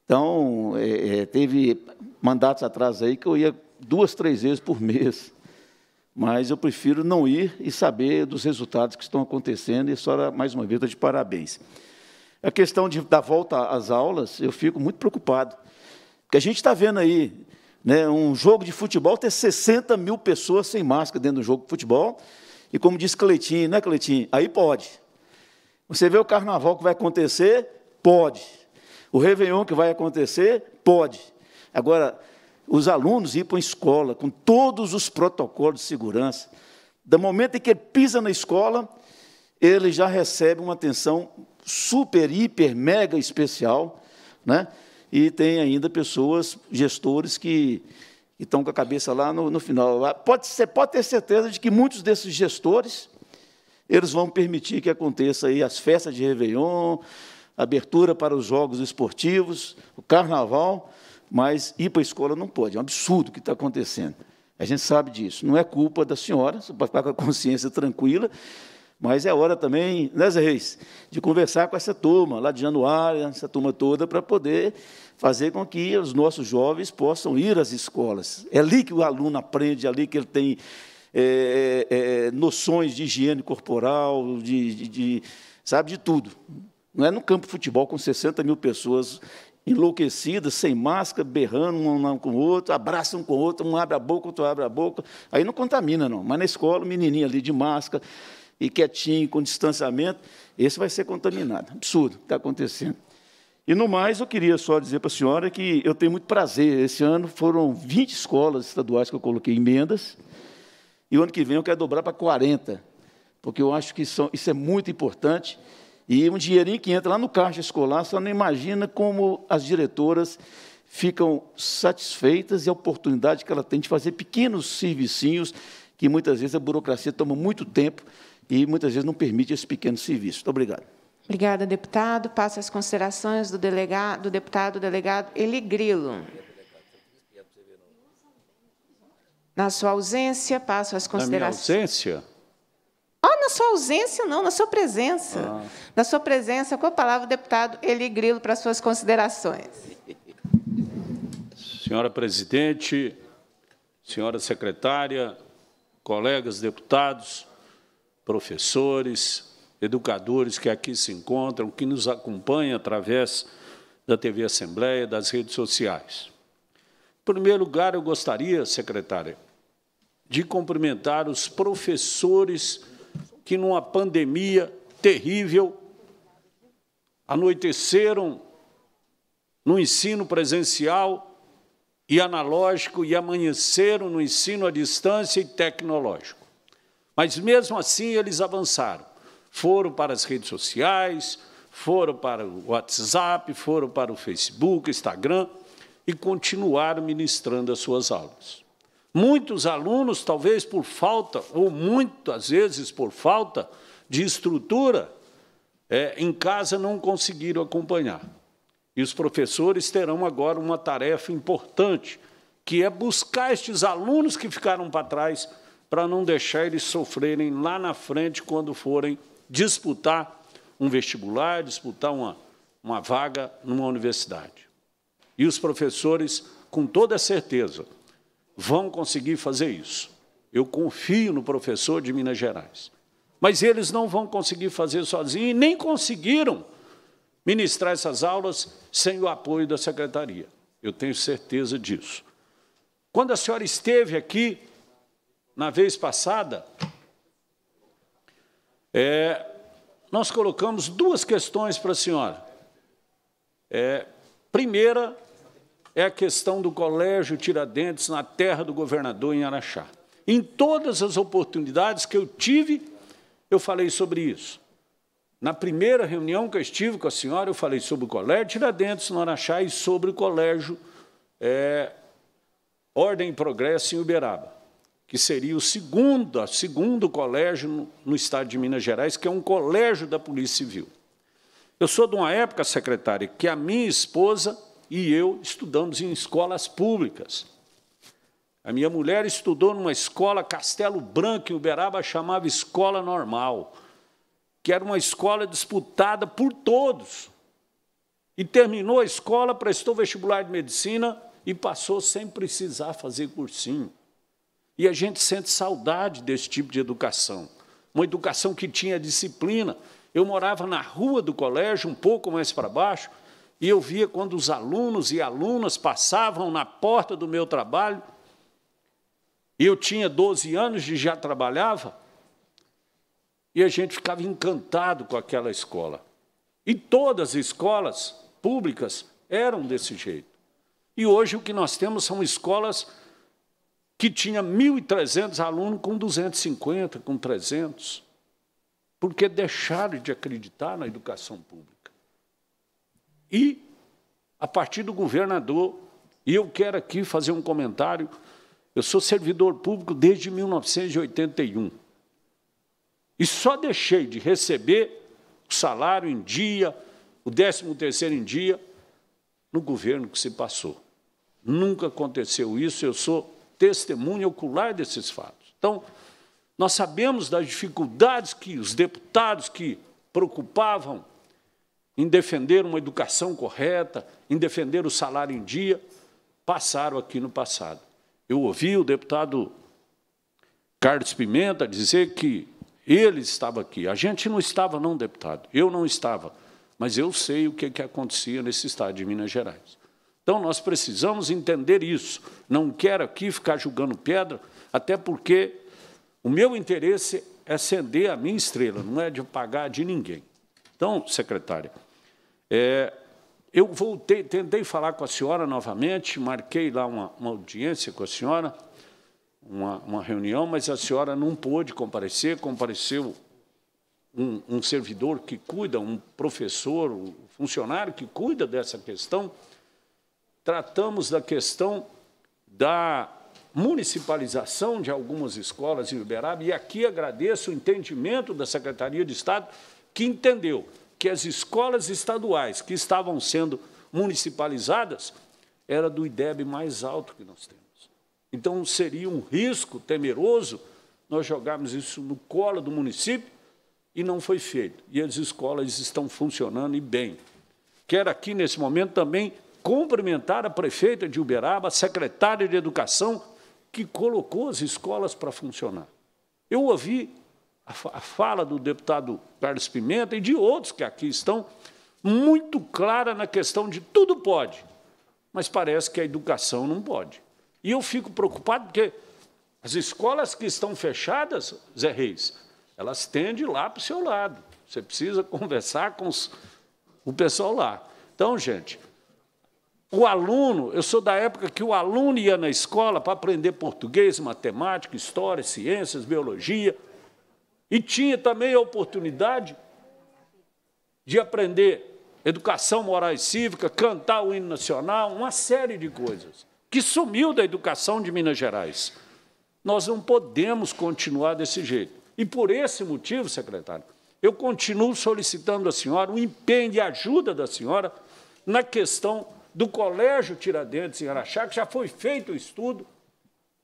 Então, é, é, teve mandatos atrás aí que eu ia duas, três vezes por mês, mas eu prefiro não ir e saber dos resultados que estão acontecendo, e só mais uma vez, de parabéns. A questão de, da volta às aulas, eu fico muito preocupado, porque a gente está vendo aí né, um jogo de futebol ter 60 mil pessoas sem máscara dentro do jogo de futebol, e como disse Cleitinho, né, Cleitinho? Aí pode, você vê o carnaval que vai acontecer? Pode. O Réveillon que vai acontecer? Pode. Agora, os alunos ir para a escola com todos os protocolos de segurança. Do momento em que ele pisa na escola, ele já recebe uma atenção super, hiper, mega especial. Né? E tem ainda pessoas, gestores, que, que estão com a cabeça lá no, no final. Pode, você pode ter certeza de que muitos desses gestores eles vão permitir que aconteça aí as festas de Réveillon, abertura para os jogos esportivos, o carnaval, mas ir para a escola não pode. É um absurdo o que está acontecendo. A gente sabe disso. Não é culpa da senhora, você pode ficar com a consciência tranquila, mas é hora também, né, Zé Reis, de conversar com essa turma lá de Januário, essa turma toda, para poder fazer com que os nossos jovens possam ir às escolas. É ali que o aluno aprende, é ali que ele tem é, é, é, noções de higiene corporal, de, de, de, sabe, de tudo. Não é no campo de futebol com 60 mil pessoas enlouquecidas, sem máscara, berrando um com o outro, abraçam um com o outro, um abre a boca, outro abre a boca. Aí não contamina, não. Mas na escola, o menininho ali de máscara e quietinho, com distanciamento, esse vai ser contaminado. Absurdo o que está acontecendo. E, no mais, eu queria só dizer para a senhora que eu tenho muito prazer. Esse ano foram 20 escolas estaduais que eu coloquei emendas. E o ano que vem eu quero dobrar para 40, porque eu acho que isso, isso é muito importante. E um dinheirinho que entra lá no caixa escolar, você não imagina como as diretoras ficam satisfeitas e a oportunidade que ela tem de fazer pequenos servicinhos, que muitas vezes a burocracia toma muito tempo e muitas vezes não permite esse pequeno serviço. Muito obrigado. Obrigada, deputado. Passo as considerações do, delegado, do deputado delegado Eli Grilo. Na sua ausência, passo as considerações. Na minha ausência? Ah, na sua ausência, não, na sua presença. Ah. Na sua presença, com a palavra, o deputado Eli Grilo, para suas considerações. Senhora presidente, senhora secretária, colegas deputados, professores, educadores que aqui se encontram, que nos acompanham através da TV Assembleia, das redes sociais. Em primeiro lugar, eu gostaria, secretária, de cumprimentar os professores que, numa pandemia terrível, anoiteceram no ensino presencial e analógico e amanheceram no ensino à distância e tecnológico. Mas, mesmo assim, eles avançaram. Foram para as redes sociais, foram para o WhatsApp, foram para o Facebook, Instagram e continuaram ministrando as suas aulas. Muitos alunos, talvez por falta, ou muitas vezes por falta de estrutura, é, em casa não conseguiram acompanhar. E os professores terão agora uma tarefa importante, que é buscar estes alunos que ficaram para trás, para não deixar eles sofrerem lá na frente quando forem disputar um vestibular, disputar uma, uma vaga numa universidade. E os professores, com toda certeza, vão conseguir fazer isso. Eu confio no professor de Minas Gerais. Mas eles não vão conseguir fazer sozinhos e nem conseguiram ministrar essas aulas sem o apoio da secretaria. Eu tenho certeza disso. Quando a senhora esteve aqui, na vez passada, é, nós colocamos duas questões para a senhora. É, primeira, é a questão do Colégio Tiradentes na terra do governador em Araxá. Em todas as oportunidades que eu tive, eu falei sobre isso. Na primeira reunião que eu estive com a senhora, eu falei sobre o Colégio Tiradentes no Araxá e sobre o Colégio é, Ordem e Progresso em Uberaba, que seria o segundo, segundo colégio no, no estado de Minas Gerais, que é um colégio da Polícia Civil. Eu sou de uma época, secretária, que a minha esposa e eu estudamos em escolas públicas. A minha mulher estudou numa escola Castelo Branco, em Uberaba, chamava Escola Normal, que era uma escola disputada por todos. E terminou a escola, prestou vestibular de medicina e passou sem precisar fazer cursinho. E a gente sente saudade desse tipo de educação. Uma educação que tinha disciplina. Eu morava na rua do colégio, um pouco mais para baixo, e eu via quando os alunos e alunas passavam na porta do meu trabalho. Eu tinha 12 anos e já trabalhava, e a gente ficava encantado com aquela escola. E todas as escolas públicas eram desse jeito. E hoje o que nós temos são escolas que tinha 1.300 alunos com 250, com 300, porque deixaram de acreditar na educação pública e a partir do governador. E eu quero aqui fazer um comentário. Eu sou servidor público desde 1981. E só deixei de receber o salário em dia, o 13º em dia, no governo que se passou. Nunca aconteceu isso, eu sou testemunha ocular desses fatos. Então, nós sabemos das dificuldades que os deputados que preocupavam em defender uma educação correta, em defender o salário em dia, passaram aqui no passado. Eu ouvi o deputado Carlos Pimenta dizer que ele estava aqui. A gente não estava, não, deputado. Eu não estava. Mas eu sei o que, que acontecia nesse estado de Minas Gerais. Então, nós precisamos entender isso. Não quero aqui ficar julgando pedra, até porque o meu interesse é acender a minha estrela, não é de pagar de ninguém. Então, secretária, é, eu voltei, tentei falar com a senhora novamente, marquei lá uma, uma audiência com a senhora, uma, uma, reunião, mas a senhora não pôde comparecer, compareceu um, um servidor que cuida, um professor, um funcionário que cuida dessa questão. Tratamos da questão da municipalização de algumas escolas em Uberaba, e aqui agradeço o entendimento da Secretaria de Estado, que entendeu que as escolas estaduais que estavam sendo municipalizadas era do IDEB mais alto que nós temos. Então, seria um risco temeroso nós jogarmos isso no colo do município e não foi feito. E as escolas estão funcionando e bem. Quero aqui, nesse momento, também cumprimentar a prefeita de Uberaba, a secretária de Educação, que colocou as escolas para funcionar. Eu ouvi a fala do deputado Carlos Pimenta e de outros que aqui estão muito clara na questão de tudo pode, mas parece que a educação não pode. E eu fico preocupado porque as escolas que estão fechadas, Zé Reis, elas tendem lá para o seu lado. Você precisa conversar com os, o pessoal lá. Então, gente, o aluno, eu sou da época que o aluno ia na escola para aprender português, matemática, história, ciências, biologia, e tinha também a oportunidade de aprender educação moral e cívica, cantar o hino nacional, uma série de coisas que sumiu da educação de Minas Gerais. Nós não podemos continuar desse jeito. E por esse motivo, secretário, eu continuo solicitando a senhora o empenho e ajuda da senhora na questão do Colégio Tiradentes em Araxá, que já foi feito o estudo,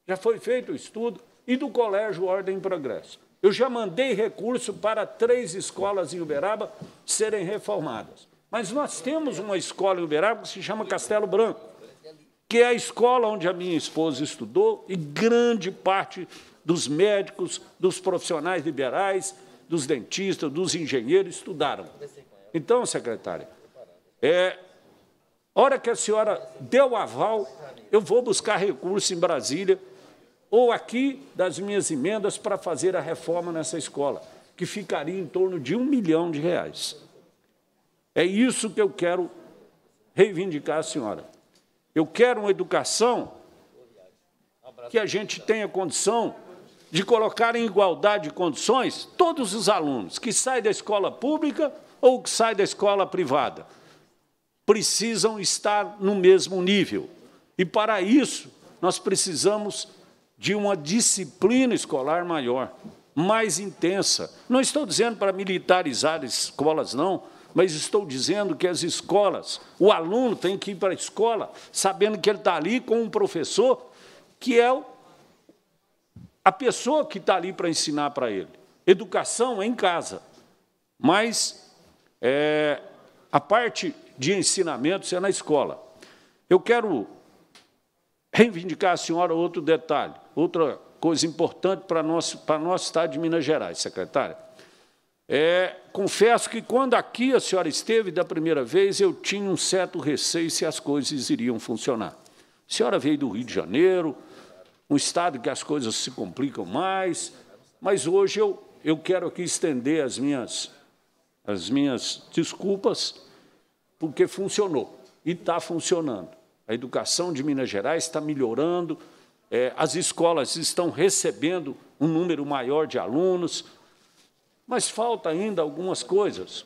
já foi feito o estudo, e do Colégio Ordem e Progresso. Eu já mandei recurso para três escolas em Uberaba serem reformadas. Mas nós temos uma escola em Uberaba que se chama Castelo Branco, que é a escola onde a minha esposa estudou e grande parte dos médicos, dos profissionais liberais, dos dentistas, dos engenheiros estudaram. Então, secretária, é, hora que a senhora deu aval, eu vou buscar recurso em Brasília ou aqui das minhas emendas para fazer a reforma nessa escola, que ficaria em torno de um milhão de reais. É isso que eu quero reivindicar a senhora. Eu quero uma educação que a gente tenha condição de colocar em igualdade de condições todos os alunos que saem da escola pública ou que saem da escola privada. Precisam estar no mesmo nível. E, para isso, nós precisamos de uma disciplina escolar maior, mais intensa. Não estou dizendo para militarizar escolas, não, mas estou dizendo que as escolas, o aluno tem que ir para a escola sabendo que ele está ali com um professor que é a pessoa que está ali para ensinar para ele. Educação é em casa, mas é, a parte de ensinamentos é na escola. Eu quero reivindicar a senhora outro detalhe outra coisa importante para nosso, para nosso Estado de Minas Gerais, secretária. É, confesso que quando aqui a senhora esteve da primeira vez, eu tinha um certo receio se as coisas iriam funcionar. A senhora veio do Rio de Janeiro, um estado que as coisas se complicam mais, mas hoje eu, eu quero aqui estender as minhas, as minhas desculpas, porque funcionou e está funcionando. A educação de Minas Gerais está melhorando, é, as escolas estão recebendo um número maior de alunos, mas falta ainda algumas coisas.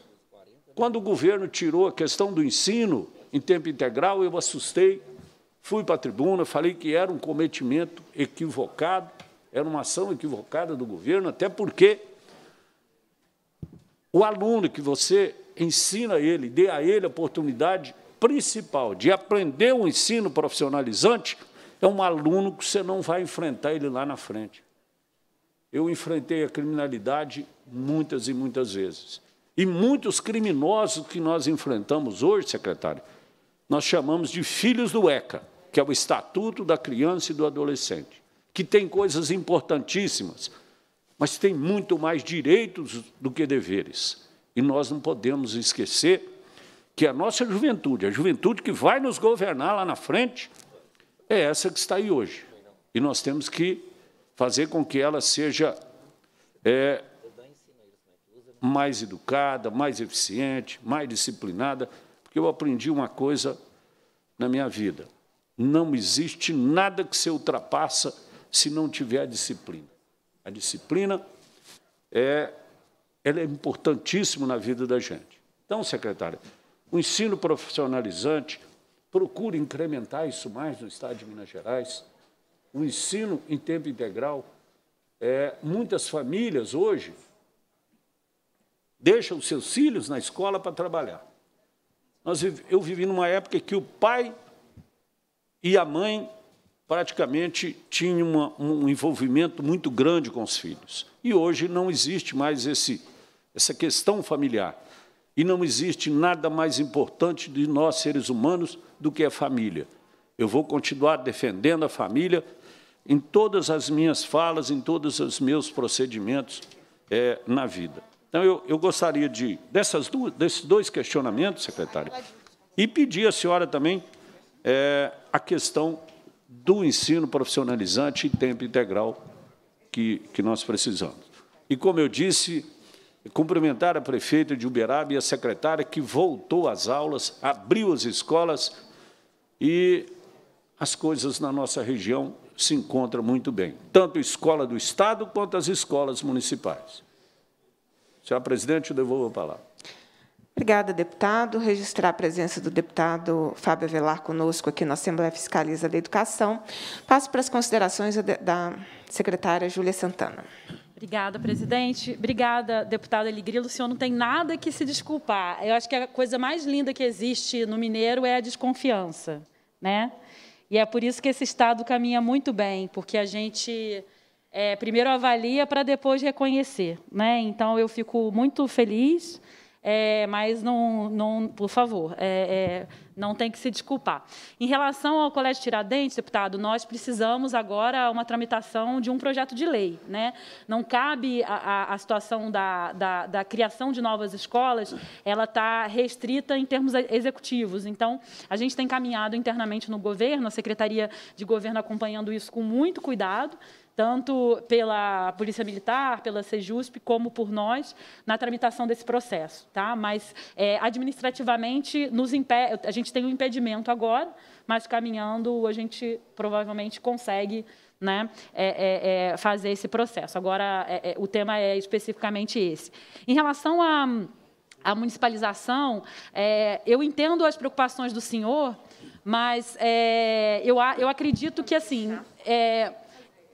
Quando o governo tirou a questão do ensino em tempo integral, eu assustei, fui para a tribuna, falei que era um cometimento equivocado, era uma ação equivocada do governo, até porque o aluno que você ensina ele, dê a ele a oportunidade principal de aprender um ensino profissionalizante, é um aluno que você não vai enfrentar ele lá na frente. Eu enfrentei a criminalidade muitas e muitas vezes. E muitos criminosos que nós enfrentamos hoje, secretário, nós chamamos de filhos do ECA, que é o Estatuto da Criança e do Adolescente, que tem coisas importantíssimas, mas tem muito mais direitos do que deveres. E nós não podemos esquecer que a nossa juventude, a juventude que vai nos governar lá na frente, é essa que está aí hoje. E nós temos que fazer com que ela seja é, mais educada, mais eficiente, mais disciplinada, porque eu aprendi uma coisa na minha vida. Não existe nada que se ultrapassa se não tiver a disciplina. A disciplina é, ela é importantíssima na vida da gente. Então, secretária, o ensino profissionalizante procura incrementar isso mais no estado de Minas Gerais. O ensino em tempo integral. É, muitas famílias hoje deixam seus filhos na escola para trabalhar. Nós, eu vivi numa época que o pai e a mãe praticamente tinham uma, um envolvimento muito grande com os filhos. E hoje não existe mais esse, essa questão familiar. E não existe nada mais importante de nós, seres humanos, do que a família. Eu vou continuar defendendo a família em todas as minhas falas, em todos os meus procedimentos é, na vida. Então, eu, eu gostaria de, dessas duas, desses dois questionamentos, secretário, e pedir à senhora também é, a questão do ensino profissionalizante e tempo integral que, que nós precisamos. E, como eu disse, cumprimentar a prefeita de Uberaba e a secretária que voltou às aulas, abriu as escolas e as coisas na nossa região se encontram muito bem, tanto a escola do Estado quanto as escolas municipais. Senhora presidente, eu devolvo a palavra. Obrigada, deputado. Registrar a presença do deputado Fábio Avelar conosco aqui na Assembleia Fiscaliza da Educação. Passo para as considerações da secretária Júlia Santana. Obrigada, presidente. Obrigada, deputada Eligrilo. O senhor não tem nada que se desculpar. Eu acho que a coisa mais linda que existe no mineiro é a desconfiança, né? E é por isso que esse Estado caminha muito bem, porque a gente é, primeiro avalia para depois reconhecer, né? Então, eu fico muito feliz, é, mas não, não, por favor, é, é não tem que se desculpar. Em relação ao Colégio Tiradentes, deputado, nós precisamos agora uma tramitação de um projeto de lei. Né? Não cabe a, a, a situação da, da, da, criação de novas escolas, ela está restrita em termos executivos. Então, a gente tem caminhado internamente no governo, a Secretaria de Governo acompanhando isso com muito cuidado, tanto pela Polícia Militar, pela Sejusp, como por nós, na tramitação desse processo. Tá? Mas, é, administrativamente, nos a gente tem um impedimento agora, mas caminhando a gente provavelmente consegue né, é, é, é fazer esse processo. Agora, é, é, o tema é especificamente esse. Em relação a a municipalização, é, eu entendo as preocupações do senhor, mas é, eu, eu acredito que, assim, é,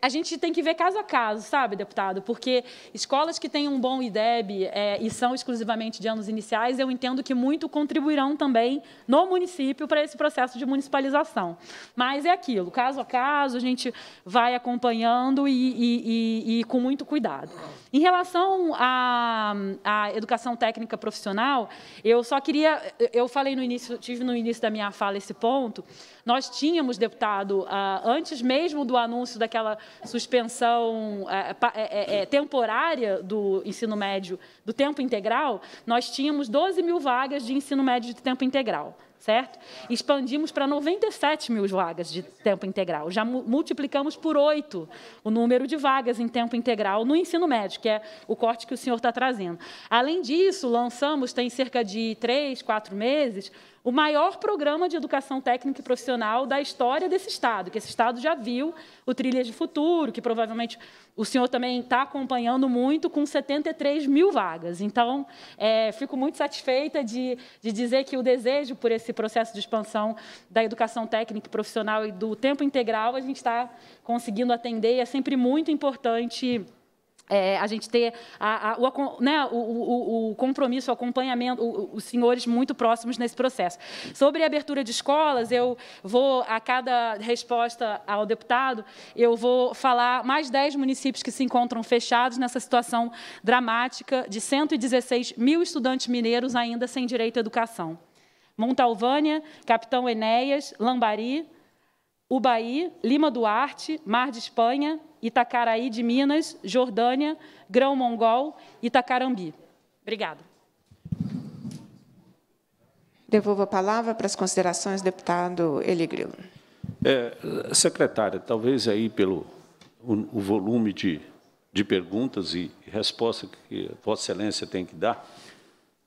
a gente tem que ver caso a caso, sabe, deputado? Porque escolas que têm um bom IDEB é, e são exclusivamente de anos iniciais, eu entendo que muito contribuirão também no município para esse processo de municipalização. Mas é aquilo, caso a caso, a gente vai acompanhando e, e, e, e com muito cuidado. Em relação à, à educação técnica profissional, eu só queria, eu falei no início, tive no início da minha fala esse ponto, nós tínhamos, deputado, ah, antes mesmo do anúncio daquela suspensão ah, é, é, é, temporária do ensino médio do tempo integral, nós tínhamos 12 mil vagas de ensino médio de tempo integral certo? Expandimos para 97 mil vagas de tempo integral. Já multiplicamos por oito o número de vagas em tempo integral no ensino médio, que é o corte que o senhor está trazendo. Além disso, lançamos, tem cerca de três, quatro meses, o maior programa de educação técnica e profissional da história desse Estado, que esse Estado já viu, o Trilhas de Futuro, que provavelmente o senhor também está acompanhando muito, com 73 mil vagas. Então, é, fico muito satisfeita de, de dizer que o desejo por esse processo de expansão da educação técnica e profissional e do tempo integral, a gente está conseguindo atender, e é sempre muito importante é, a gente ter a, a, o, né, o, o, o, compromisso, o acompanhamento, os senhores muito próximos nesse processo. Sobre a abertura de escolas, eu vou, a cada resposta ao deputado, eu vou falar mais 10 municípios que se encontram fechados nessa situação dramática de 116 mil estudantes mineiros ainda sem direito à educação. Montalvânia, Capitão Enéas, Lambari, Ubaí, Lima Duarte, Mar de Espanha, Itacaraí de Minas, Jordânia, Grão-Mongol, e Itacarambi. Obrigada. Devolvo a palavra para as considerações, deputado Eli É, secretária, talvez aí pelo o, o volume de, de perguntas e respostas que Vossa Excelência tem que dar,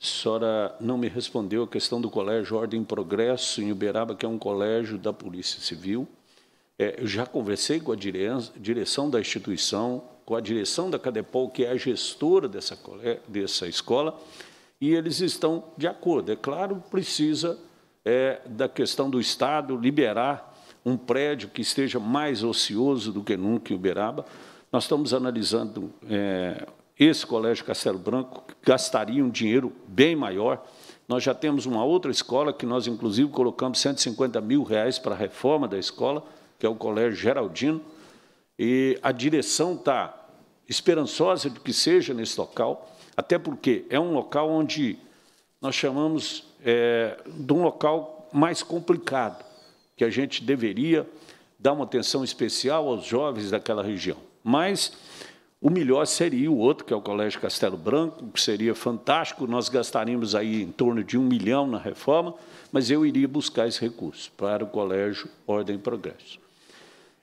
senhora não me respondeu a questão do Colégio Ordem e Progresso em Uberaba, que é um colégio da Polícia Civil. É, eu já conversei com a direção da instituição, com a direção da Cadepol, que é a gestora dessa, dessa escola, e eles estão de acordo. É claro, precisa é, da questão do Estado liberar um prédio que esteja mais ocioso do que nunca em Uberaba. Nós estamos analisando é, esse Colégio Castelo Branco, que gastaria um dinheiro bem maior. Nós já temos uma outra escola que nós, inclusive, colocamos 150 mil reais para a reforma da escola, que é o Colégio Geraldino, e a direção está esperançosa de que seja nesse local, até porque é um local onde nós chamamos é, de um local mais complicado, que a gente deveria dar uma atenção especial aos jovens daquela região. Mas o melhor seria o outro, que é o Colégio Castelo Branco, que seria fantástico, nós gastaríamos aí em torno de um milhão na reforma, mas eu iria buscar esse recurso para o Colégio Ordem e Progresso.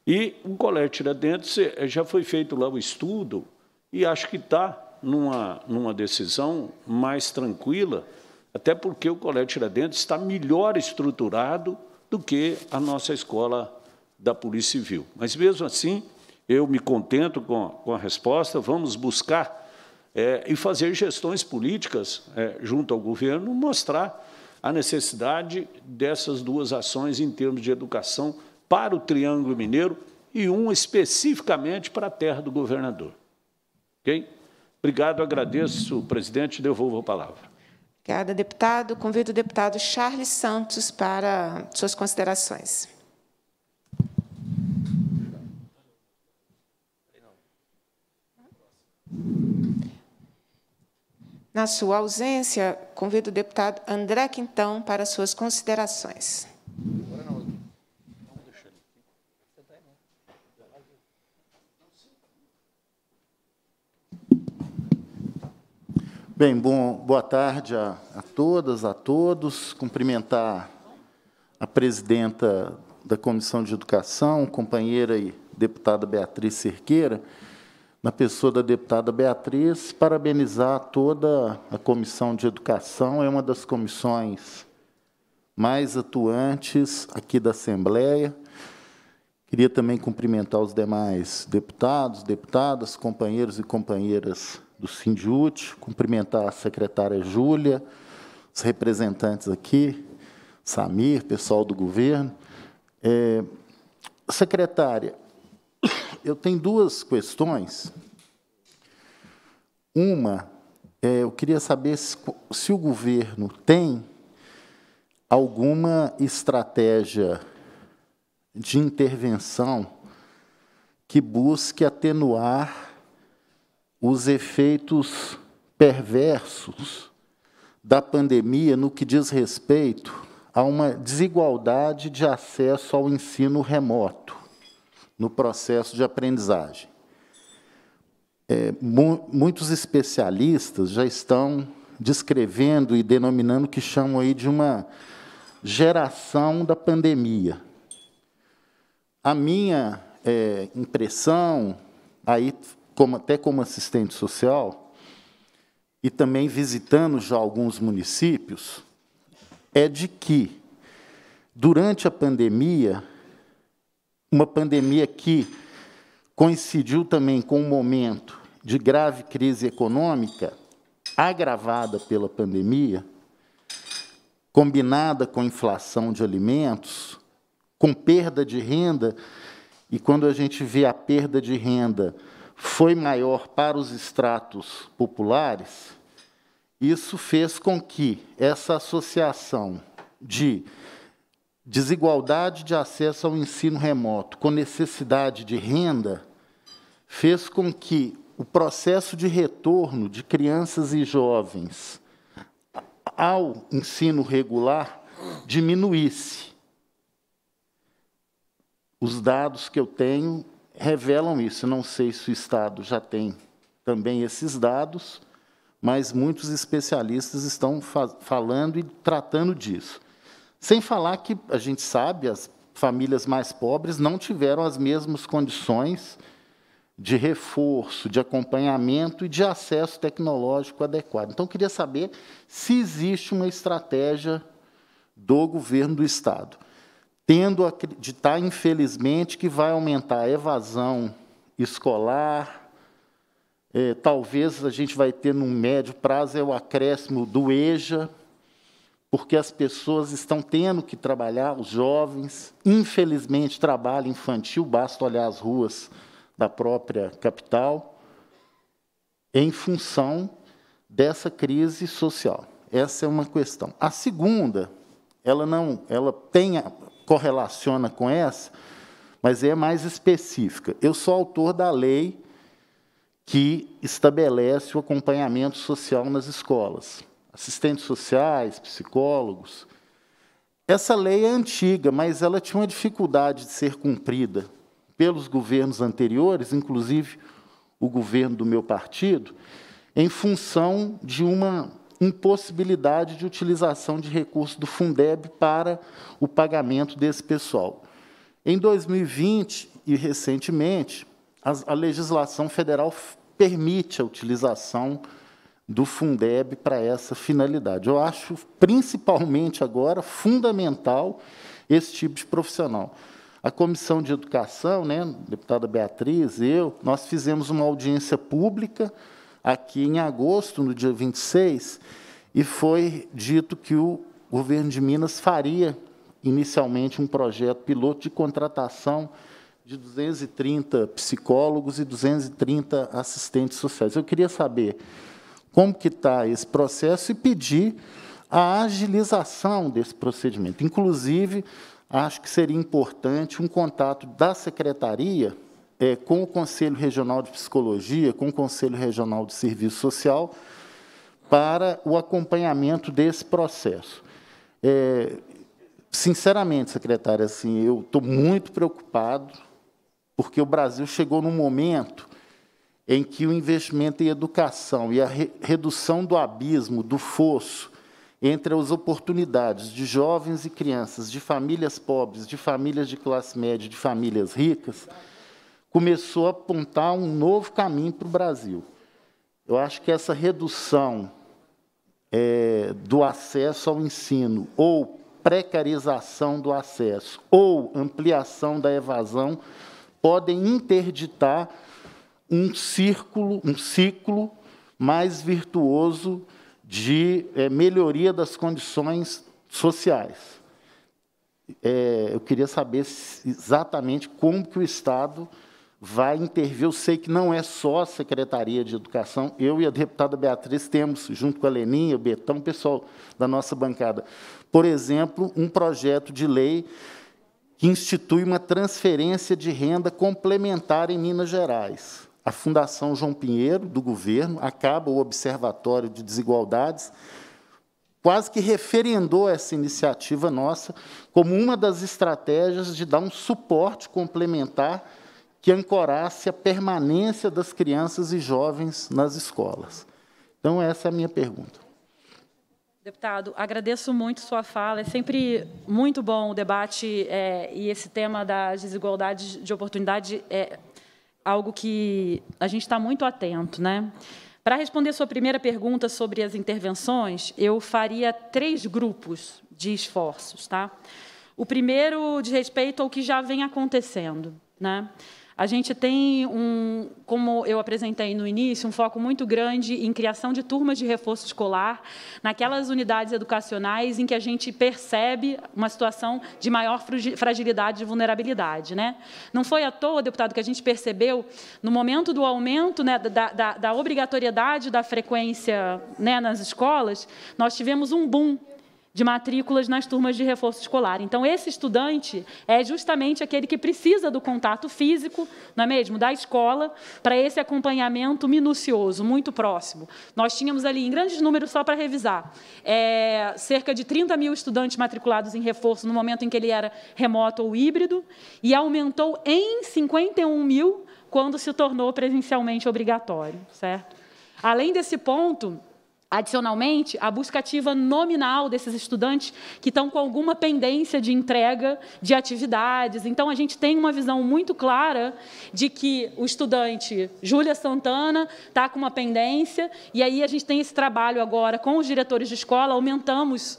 E o Colégio Tiradentes, eh, já foi feito lá o estudo, e acho que está numa, numa decisão mais tranquila, até porque o Colégio Tiradentes está melhor estruturado do que a nossa escola da Polícia Civil. Mas, mesmo assim, eu me contento com, com a resposta, vamos buscar é, e fazer gestões políticas é, junto ao governo, mostrar a necessidade dessas duas ações em termos de educação para o Triângulo Mineiro e um especificamente para a terra do governador. Ok? Obrigado, agradeço, presidente, devolvo a palavra. Obrigada, deputado. Convido o deputado Charles Santos para suas considerações. Na sua ausência, convido o deputado André Quintão para suas considerações. Bem, bom, boa tarde a, a todas, a todos. Cumprimentar a presidenta da Comissão de Educação, companheira e deputada Beatriz Cerqueira, na pessoa da deputada Beatriz, parabenizar toda a Comissão de Educação, é uma das comissões mais atuantes aqui da Assembleia. Queria também cumprimentar os demais deputados, deputadas, companheiros e companheiras do Sindiúte, cumprimentar a secretária Júlia, os representantes aqui, Samir, pessoal do governo. É, secretária, eu tenho duas questões. Uma, é, eu queria saber se, se o governo tem alguma estratégia de intervenção que busque atenuar os efeitos perversos da pandemia no que diz respeito a uma desigualdade de acesso ao ensino remoto no processo de aprendizagem. É, mu muitos especialistas já estão descrevendo e denominando o que chamam aí de uma geração da pandemia. A minha é, impressão, aí como, até como assistente social, e também visitando já alguns municípios, é de que, durante a pandemia, uma pandemia que coincidiu também com um momento de grave crise econômica, agravada pela pandemia, combinada com inflação de alimentos, com perda de renda, e quando a gente vê a perda de renda foi maior para os estratos populares, isso fez com que essa associação de desigualdade de acesso ao ensino remoto com necessidade de renda fez com que o processo de retorno de crianças e jovens ao ensino regular diminuísse. Os dados que eu tenho revelam isso. Não sei se o Estado já tem também esses dados, mas muitos especialistas estão falando e tratando disso. Sem falar que a gente sabe, as famílias mais pobres não tiveram as mesmas condições de reforço, de acompanhamento e de acesso tecnológico adequado. Então, queria saber se existe uma estratégia do governo do Estado, tendo a acreditar, infelizmente, que vai aumentar a evasão escolar, é, talvez a gente vai ter, num médio prazo, é o acréscimo do EJA, porque as pessoas estão tendo que trabalhar, os jovens, infelizmente, trabalho infantil, basta olhar as ruas da própria capital, em função dessa crise social. Essa é uma questão. A segunda, ela não, ela tem correlaciona com essa, mas é mais específica. Eu sou autor da lei que estabelece o acompanhamento social nas escolas assistentes sociais, psicólogos. Essa lei é antiga, mas ela tinha uma dificuldade de ser cumprida pelos governos anteriores, inclusive o governo do meu partido, em função de uma impossibilidade de utilização de recursos do Fundeb para o pagamento desse pessoal. Em 2020 e recentemente, a legislação federal permite a utilização do Fundeb para essa finalidade. Eu acho, principalmente agora, fundamental esse tipo de profissional. A Comissão de Educação, né, deputada Beatriz, eu, nós fizemos uma audiência pública aqui em agosto, no dia 26, e foi dito que o governo de Minas faria inicialmente um projeto piloto de contratação de 230 psicólogos e 230 assistentes sociais. Eu queria saber como que está esse processo e pedir a agilização desse procedimento. Inclusive, acho que seria importante um contato da secretaria é, com o Conselho Regional de Psicologia, com o Conselho Regional de Serviço Social, para o acompanhamento desse processo. É, sinceramente, secretária, assim, eu estou muito preocupado, porque o Brasil chegou num momento em que o investimento em educação e a re redução do abismo, do fosso, entre as oportunidades de jovens e crianças, de famílias pobres, de famílias de classe média, de famílias ricas, começou a apontar um novo caminho para o Brasil. Eu acho que essa redução é, do acesso ao ensino, ou precarização do acesso, ou ampliação da evasão, podem interditar um círculo, um ciclo mais virtuoso de é, melhoria das condições sociais. É, eu queria saber exatamente como que o Estado vai intervir. Eu sei que não é só a Secretaria de Educação, eu e a deputada Beatriz temos, junto com a Leninha, o Betão, o pessoal da nossa bancada, por exemplo, um projeto de lei que institui uma transferência de renda complementar em Minas Gerais a Fundação João Pinheiro, do governo, acaba o Observatório de Desigualdades, quase que referendou essa iniciativa nossa como uma das estratégias de dar um suporte complementar que ancorasse a permanência das crianças e jovens nas escolas. Então, essa é a minha pergunta. Deputado, agradeço muito sua fala. É sempre muito bom o debate é, e esse tema das desigualdades de oportunidade é algo que a gente está muito atento, né? Para responder sua primeira pergunta sobre as intervenções, eu faria três grupos de esforços, tá? O primeiro de respeito ao que já vem acontecendo, né? A gente tem um, como eu apresentei no início, um foco muito grande em criação de turmas de reforço escolar naquelas unidades educacionais em que a gente percebe uma situação de maior fragilidade e vulnerabilidade. Né? Não foi à toa, deputado, que a gente percebeu, no momento do aumento né, da, da, da obrigatoriedade da frequência né, nas escolas, nós tivemos um boom de matrículas nas turmas de reforço escolar. Então, esse estudante é justamente aquele que precisa do contato físico, não é mesmo? Da escola, para esse acompanhamento minucioso, muito próximo. Nós tínhamos ali, em grandes números, só para revisar, é, cerca de 30 mil estudantes matriculados em reforço no momento em que ele era remoto ou híbrido, e aumentou em 51 mil quando se tornou presencialmente obrigatório, certo? Além desse ponto, Adicionalmente, a busca ativa nominal desses estudantes que estão com alguma pendência de entrega de atividades. Então, a gente tem uma visão muito clara de que o estudante Júlia Santana está com uma pendência, e aí a gente tem esse trabalho agora com os diretores de escola, aumentamos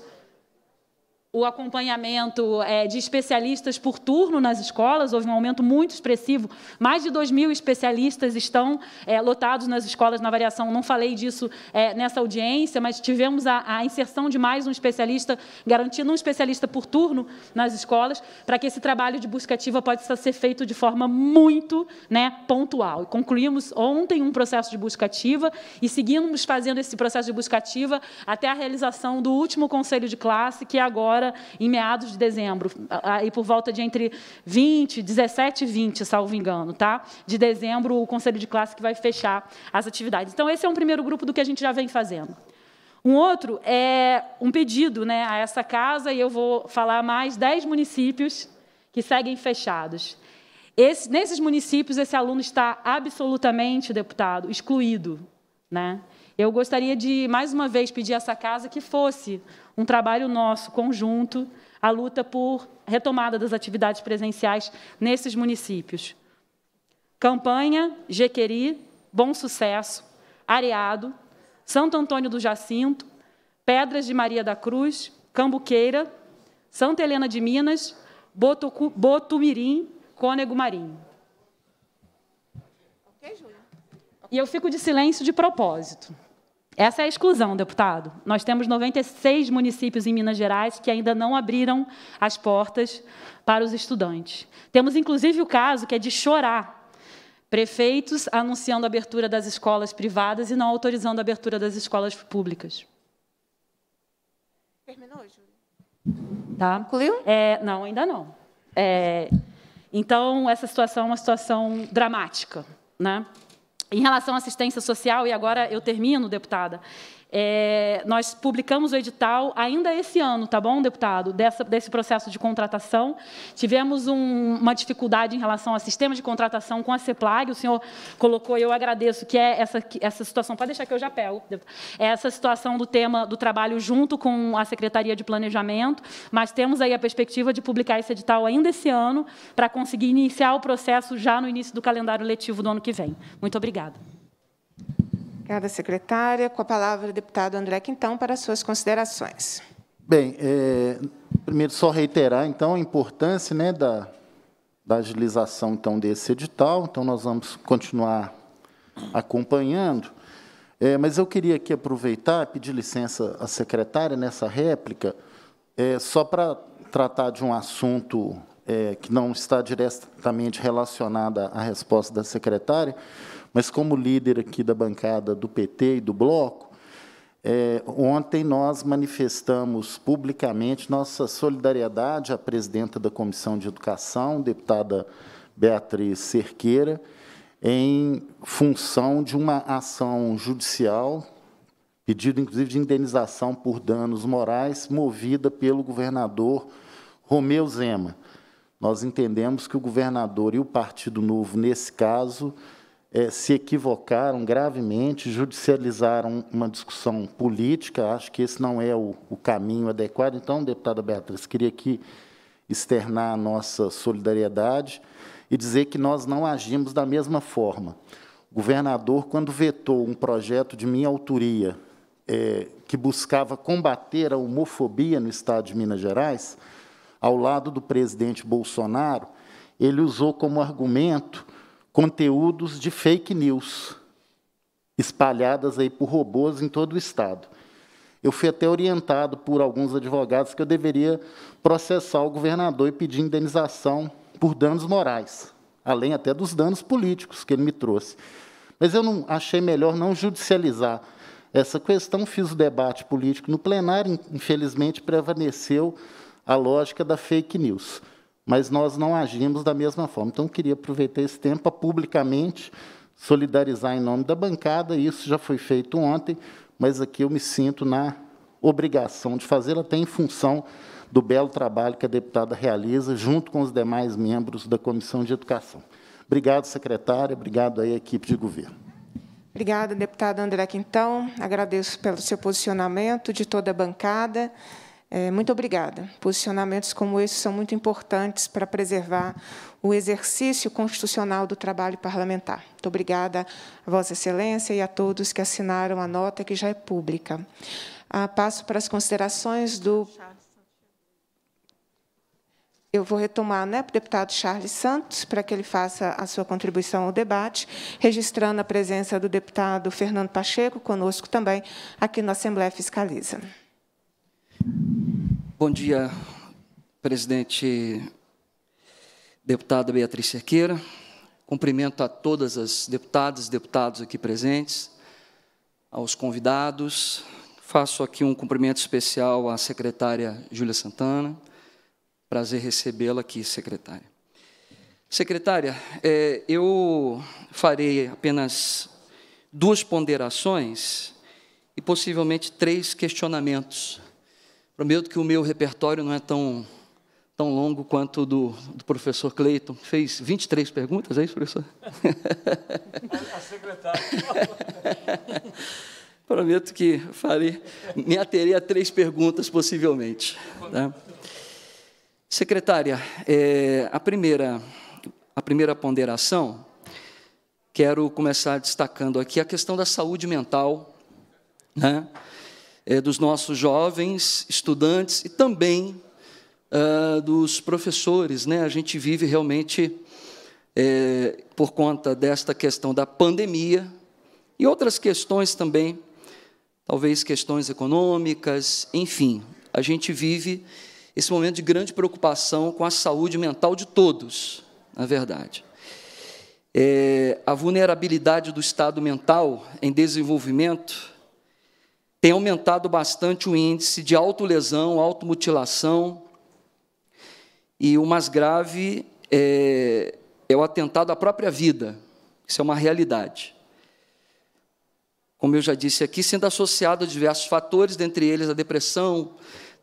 o acompanhamento é, de especialistas por turno nas escolas, houve um aumento muito expressivo. Mais de 2 mil especialistas estão é, lotados nas escolas na variação. Não falei disso é, nessa audiência, mas tivemos a, a, inserção de mais um especialista, garantindo um especialista por turno nas escolas, para que esse trabalho de busca ativa possa ser feito de forma muito né, pontual. concluímos ontem um processo de busca ativa e seguimos fazendo esse processo de busca ativa até a realização do último conselho de classe, que agora agora em meados de dezembro, aí por volta de entre 20, 17 e 20, salvo engano, tá? De dezembro, o conselho de classe que vai fechar as atividades. Então, esse é um primeiro grupo do que a gente já vem fazendo. Um outro é um pedido né, a essa casa, e eu vou falar mais 10 municípios que seguem fechados. Esse, nesses municípios, esse aluno está absolutamente, deputado, excluído. Né? Eu gostaria de, mais uma vez, pedir a essa casa que fosse um trabalho nosso conjunto, a luta por retomada das atividades presenciais nesses municípios. Campanha, Jequeri, Bom Sucesso, Areado, Santo Antônio do Jacinto, Pedras de Maria da Cruz, Cambuqueira, Santa Helena de Minas, Botucu, Botumirim, Cônego Marinho. e eu fico de silêncio de propósito. Essa é a exclusão, deputado. Nós temos 96 municípios em Minas Gerais que ainda não abriram as portas para os estudantes. Temos, inclusive, o caso que é de chorar. Prefeitos anunciando a abertura das escolas privadas e não autorizando a abertura das escolas públicas. Terminou, Júlia? Tá? Concluiu? É, não, ainda não. É, então, essa situação é uma situação dramática. Né? Em relação à assistência social, e agora eu termino, deputada, é, nós publicamos o edital ainda esse ano, tá bom, deputado? Dessa, desse processo de contratação. Tivemos um, uma dificuldade em relação ao sistema de contratação com a CEPLAG, o senhor colocou, eu agradeço, que é essa, essa situação, pode deixar que eu já pego, é essa situação do tema do trabalho junto com a Secretaria de Planejamento, mas temos aí a perspectiva de publicar esse edital ainda esse ano, para conseguir iniciar o processo já no início do calendário letivo do ano que vem. Muito obrigada. Obrigada, secretária. Com a palavra, o deputado André Quintão, para suas considerações. Bem, é, primeiro, só reiterar, então, a importância né, da, da agilização então, desse edital. Então, nós vamos continuar acompanhando. É, mas eu queria aqui aproveitar, pedir licença à secretária nessa réplica, é, só para tratar de um assunto é, que não está diretamente relacionado à resposta da secretária, mas como líder aqui da bancada do PT e do Bloco, é, ontem nós manifestamos publicamente nossa solidariedade à presidenta da Comissão de Educação, deputada Beatriz Cerqueira, em função de uma ação judicial, pedido inclusive de indenização por danos morais, movida pelo governador Romeu Zema. Nós entendemos que o governador e o Partido Novo, nesse caso, é, se equivocaram gravemente, judicializaram uma discussão política. Acho que esse não é o, o caminho adequado. Então, deputada Beatriz, queria aqui externar a nossa solidariedade e dizer que nós não agimos da mesma forma. O governador, quando vetou um projeto de minha autoria é, que buscava combater a homofobia no Estado de Minas Gerais, ao lado do presidente Bolsonaro, ele usou como argumento conteúdos de fake news espalhadas aí por robôs em todo o estado. Eu fui até orientado por alguns advogados que eu deveria processar o governador e pedir indenização por danos morais, além até dos danos políticos que ele me trouxe. Mas eu não achei melhor não judicializar essa questão, fiz o debate político no plenário, infelizmente prevaleceu a lógica da fake news mas nós não agimos da mesma forma. Então, queria aproveitar esse tempo para publicamente solidarizar em nome da bancada, isso já foi feito ontem, mas aqui eu me sinto na obrigação de fazê-lo, até em função do belo trabalho que a deputada realiza, junto com os demais membros da Comissão de Educação. Obrigado, secretária, obrigado aí à equipe de governo. Obrigada, deputada André Quintão. Agradeço pelo seu posicionamento de toda a bancada. É, muito obrigada. Posicionamentos como esse são muito importantes para preservar o exercício constitucional do trabalho parlamentar. Muito obrigada a Vossa Excelência e a todos que assinaram a nota, que já é pública. Ah, passo para as considerações do eu vou retomar né, para o deputado Charles Santos, para que ele faça a sua contribuição ao debate, registrando a presença do deputado Fernando Pacheco, conosco também, aqui na Assembleia Fiscaliza. Bom dia, presidente, deputada Beatriz Cerqueira. Cumprimento a todas as deputadas e deputados aqui presentes, aos convidados. Faço aqui um cumprimento especial à secretária Júlia Santana. Prazer recebê-la aqui, secretária. Secretária, é, eu farei apenas duas ponderações e possivelmente três questionamentos Prometo que o meu repertório não é tão, tão longo quanto o do, do professor Cleiton, que fez 23 perguntas, é isso, professor? A secretária. Prometo que farei, me aterei a três perguntas, possivelmente. Tá? Secretária, é, a, primeira, a primeira ponderação, quero começar destacando aqui a questão da saúde mental, né? é, dos nossos jovens, estudantes e também uh, dos professores. Né? A gente vive realmente, é, por conta desta questão da pandemia e outras questões também, talvez questões econômicas, enfim, a gente vive esse momento de grande preocupação com a saúde mental de todos, na verdade. É, a vulnerabilidade do estado mental em desenvolvimento tem aumentado bastante o índice de autolesão, automutilação. E o mais grave é, é o atentado à própria vida. Isso é uma realidade. Como eu já disse aqui, sendo associado a diversos fatores, dentre eles a depressão,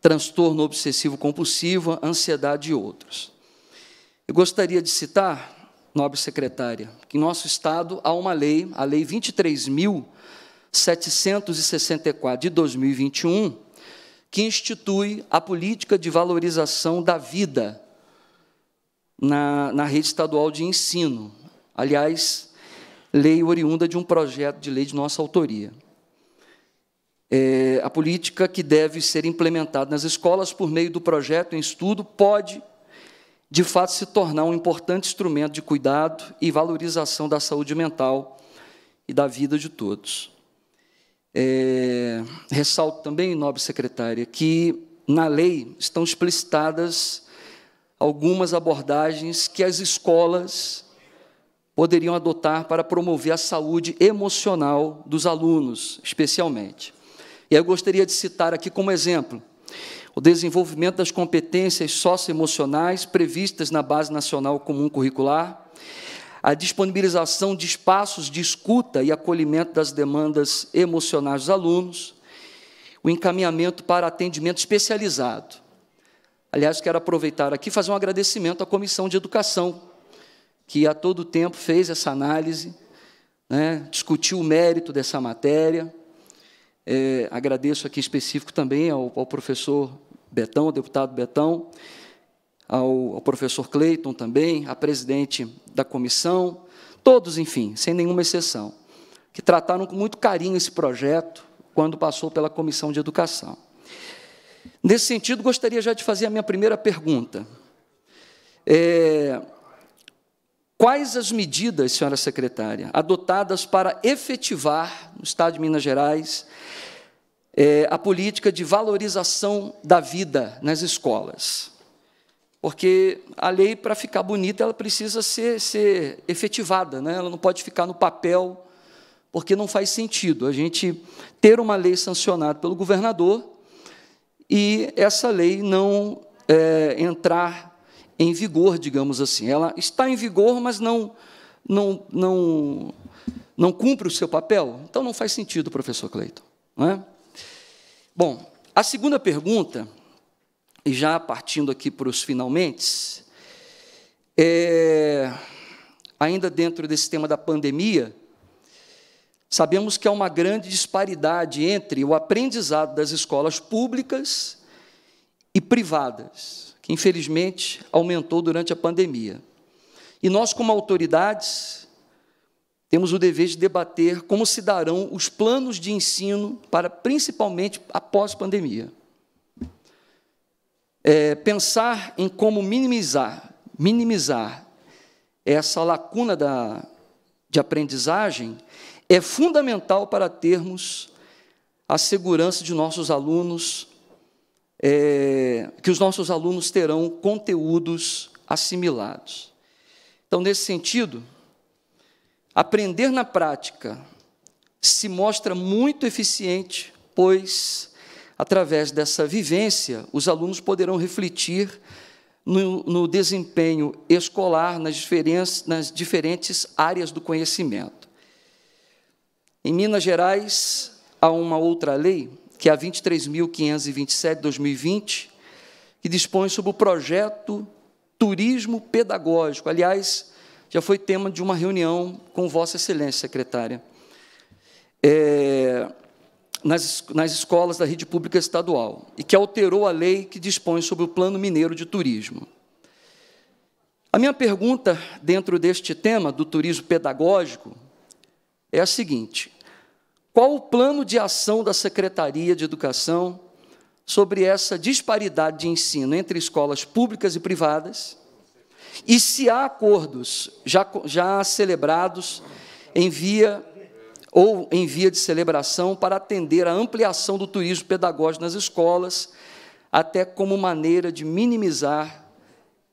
transtorno obsessivo compulsivo, ansiedade e outros. Eu gostaria de citar, nobre secretária, que em nosso estado há uma lei, a Lei 23.000 764 de 2021, que institui a política de valorização da vida na, na rede estadual de ensino. Aliás, lei oriunda de um projeto de lei de nossa autoria. É, a política que deve ser implementada nas escolas por meio do projeto em estudo pode, de fato, se tornar um importante instrumento de cuidado e valorização da saúde mental e da vida de todos. É, ressalto também, nobre secretária, que na lei estão explicitadas algumas abordagens que as escolas poderiam adotar para promover a saúde emocional dos alunos, especialmente. E eu gostaria de citar aqui como exemplo o desenvolvimento das competências socioemocionais previstas na Base Nacional Comum Curricular, a disponibilização de espaços de escuta e acolhimento das demandas emocionais dos alunos, o encaminhamento para atendimento especializado. Aliás, quero aproveitar aqui e fazer um agradecimento à Comissão de Educação, que a todo tempo fez essa análise, né, discutiu o mérito dessa matéria. É, agradeço aqui em específico também ao, ao professor Betão, ao deputado Betão, ao, ao professor Cleiton também, à presidente da comissão, todos, enfim, sem nenhuma exceção, que trataram com muito carinho esse projeto quando passou pela comissão de educação. Nesse sentido, gostaria já de fazer a minha primeira pergunta. É, quais as medidas, senhora secretária, adotadas para efetivar no Estado de Minas Gerais é, a política de valorização da vida nas escolas? Porque a lei, para ficar bonita, ela precisa ser, ser efetivada, né? ela não pode ficar no papel, porque não faz sentido a gente ter uma lei sancionada pelo governador e essa lei não é, entrar em vigor, digamos assim. Ela está em vigor, mas não, não, não, não cumpre o seu papel? Então não faz sentido, professor Cleiton. Não é? Bom, a segunda pergunta e já partindo aqui para os finalmente, é, ainda dentro desse tema da pandemia, sabemos que há uma grande disparidade entre o aprendizado das escolas públicas e privadas, que infelizmente aumentou durante a pandemia. E nós, como autoridades, temos o dever de debater como se darão os planos de ensino para principalmente após pandemia é, pensar em como minimizar, minimizar essa lacuna da, de aprendizagem é fundamental para termos a segurança de nossos alunos, é, que os nossos alunos terão conteúdos assimilados. Então, nesse sentido, aprender na prática se mostra muito eficiente, pois Através dessa vivência, os alunos poderão refletir no, no desempenho escolar nas, nas diferentes áreas do conhecimento. Em Minas Gerais, há uma outra lei, que é a 23.527-2020, que dispõe sobre o projeto Turismo Pedagógico. Aliás, já foi tema de uma reunião com Vossa Excelência, secretária. É, nas, nas escolas da rede pública estadual e que alterou a lei que dispõe sobre o Plano Mineiro de Turismo. A minha pergunta dentro deste tema do turismo pedagógico é a seguinte: qual o plano de ação da Secretaria de Educação sobre essa disparidade de ensino entre escolas públicas e privadas? E se há acordos já, já celebrados em via ou em via de celebração para atender à ampliação do turismo pedagógico nas escolas, até como maneira de minimizar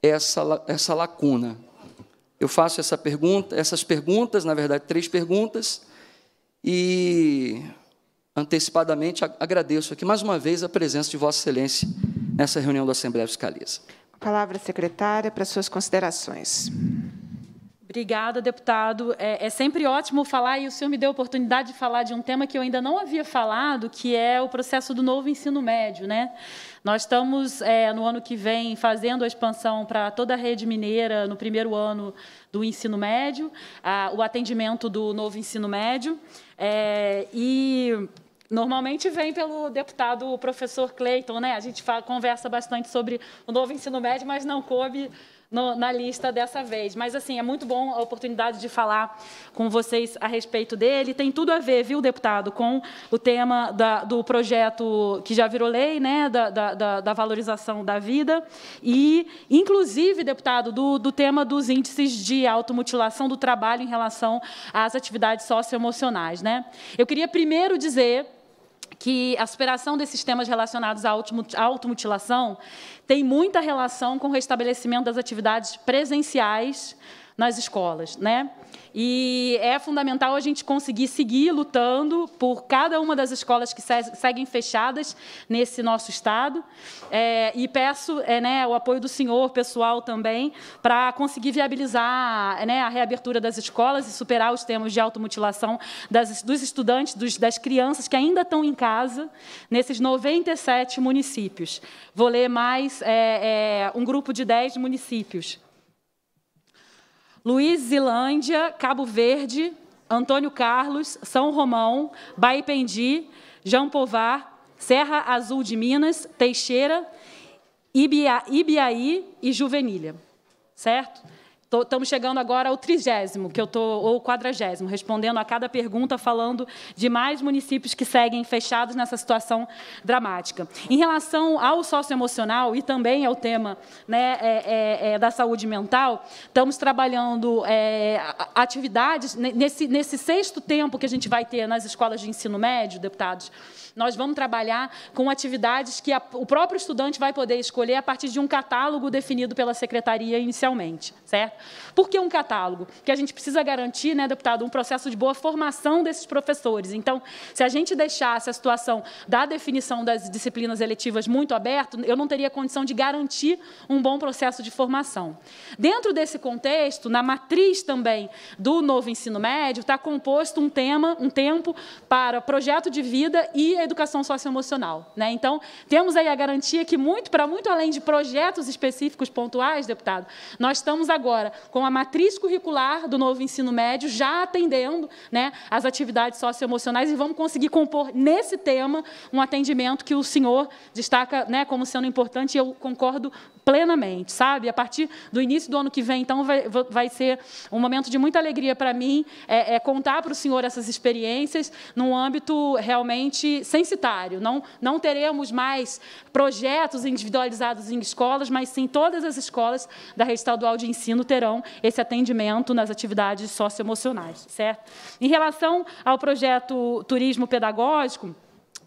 essa, essa lacuna. Eu faço essa pergunta, essas perguntas, na verdade, três perguntas, e antecipadamente agradeço aqui mais uma vez a presença de Vossa Excelência nessa reunião da Assembleia Fiscaliza. A palavra, secretária, para suas considerações. Obrigada, deputado. É, é, sempre ótimo falar, e o senhor me deu a oportunidade de falar de um tema que eu ainda não havia falado, que é o processo do novo ensino médio. Né? Nós estamos, é, no ano que vem, fazendo a expansão para toda a rede mineira no primeiro ano do ensino médio, a, o atendimento do novo ensino médio. É, e normalmente vem pelo deputado professor Cleiton, né? A gente fala, conversa bastante sobre o novo ensino médio, mas não coube no, na lista dessa vez. Mas, assim, é muito bom a oportunidade de falar com vocês a respeito dele. Tem tudo a ver, viu, deputado, com o tema da, do projeto que já virou lei, né, da, da, da valorização da vida. E, inclusive, deputado, do, do tema dos índices de automutilação do trabalho em relação às atividades socioemocionais. Né? Eu queria primeiro dizer que a superação desses temas relacionados à automutilação tem muita relação com o restabelecimento das atividades presenciais nas escolas. Né? E é fundamental a gente conseguir seguir lutando por cada uma das escolas que seguem fechadas nesse nosso estado. É, e peço é, né, o apoio do senhor, pessoal também, para conseguir viabilizar né, a reabertura das escolas e superar os termos de automutilação das, dos estudantes, dos, das crianças que ainda estão em casa, nesses 97 municípios. Vou ler mais é, é um grupo de 10 municípios. Luizilândia, Cabo Verde, Antônio Carlos, São Romão, Baipendi, Jampovar, Serra Azul de Minas, Teixeira, Ibiaí e Juvenília. Certo? Estamos chegando agora ao trigésimo, que eu tô, ou quadragésimo, respondendo a cada pergunta, falando de mais municípios que seguem fechados nessa situação dramática. Em relação ao socioemocional e também ao tema né, é, é, é, da saúde mental, estamos trabalhando é, atividades nesse, nesse sexto tempo que a gente vai ter nas escolas de ensino médio, deputados nós vamos trabalhar com atividades que a, o próprio estudante vai poder escolher a partir de um catálogo definido pela secretaria inicialmente, certo? Por que um catálogo? Que a gente precisa garantir, né, deputado, um processo de boa formação desses professores. Então, se a gente deixasse a situação da definição das disciplinas eletivas muito aberto, eu não teria condição de garantir um bom processo de formação. Dentro desse contexto, na matriz também do novo ensino médio, está composto um tema, um tempo para projeto de vida e educação socioemocional. Né? Então, temos aí a garantia que, muito para muito além de projetos específicos pontuais, deputado, nós estamos agora com a matriz curricular do novo ensino médio já atendendo né, as atividades socioemocionais e vamos conseguir compor nesse tema um atendimento que o senhor destaca né, como sendo importante e eu concordo plenamente, sabe? A partir do início do ano que vem, então, vai, vai ser um momento de muita alegria para mim é, é contar para o senhor essas experiências num âmbito realmente sem censitário. Não, não teremos mais projetos individualizados em escolas, mas sim todas as escolas da rede estadual de ensino terão esse atendimento nas atividades socioemocionais, certo? Em relação ao projeto Turismo Pedagógico,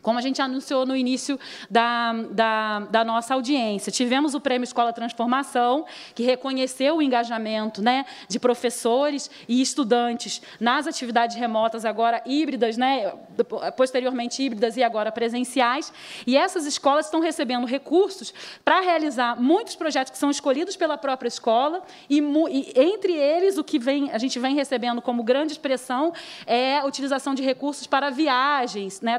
como a gente anunciou no início da, da, da, nossa audiência, tivemos o Prêmio Escola Transformação, que reconheceu o engajamento né, de professores e estudantes nas atividades remotas, agora híbridas, né, posteriormente híbridas e agora presenciais. E essas escolas estão recebendo recursos para realizar muitos projetos que são escolhidos pela própria escola, e, e entre eles, o que vem, a gente vem recebendo como grande expressão é a utilização de recursos para viagens, né,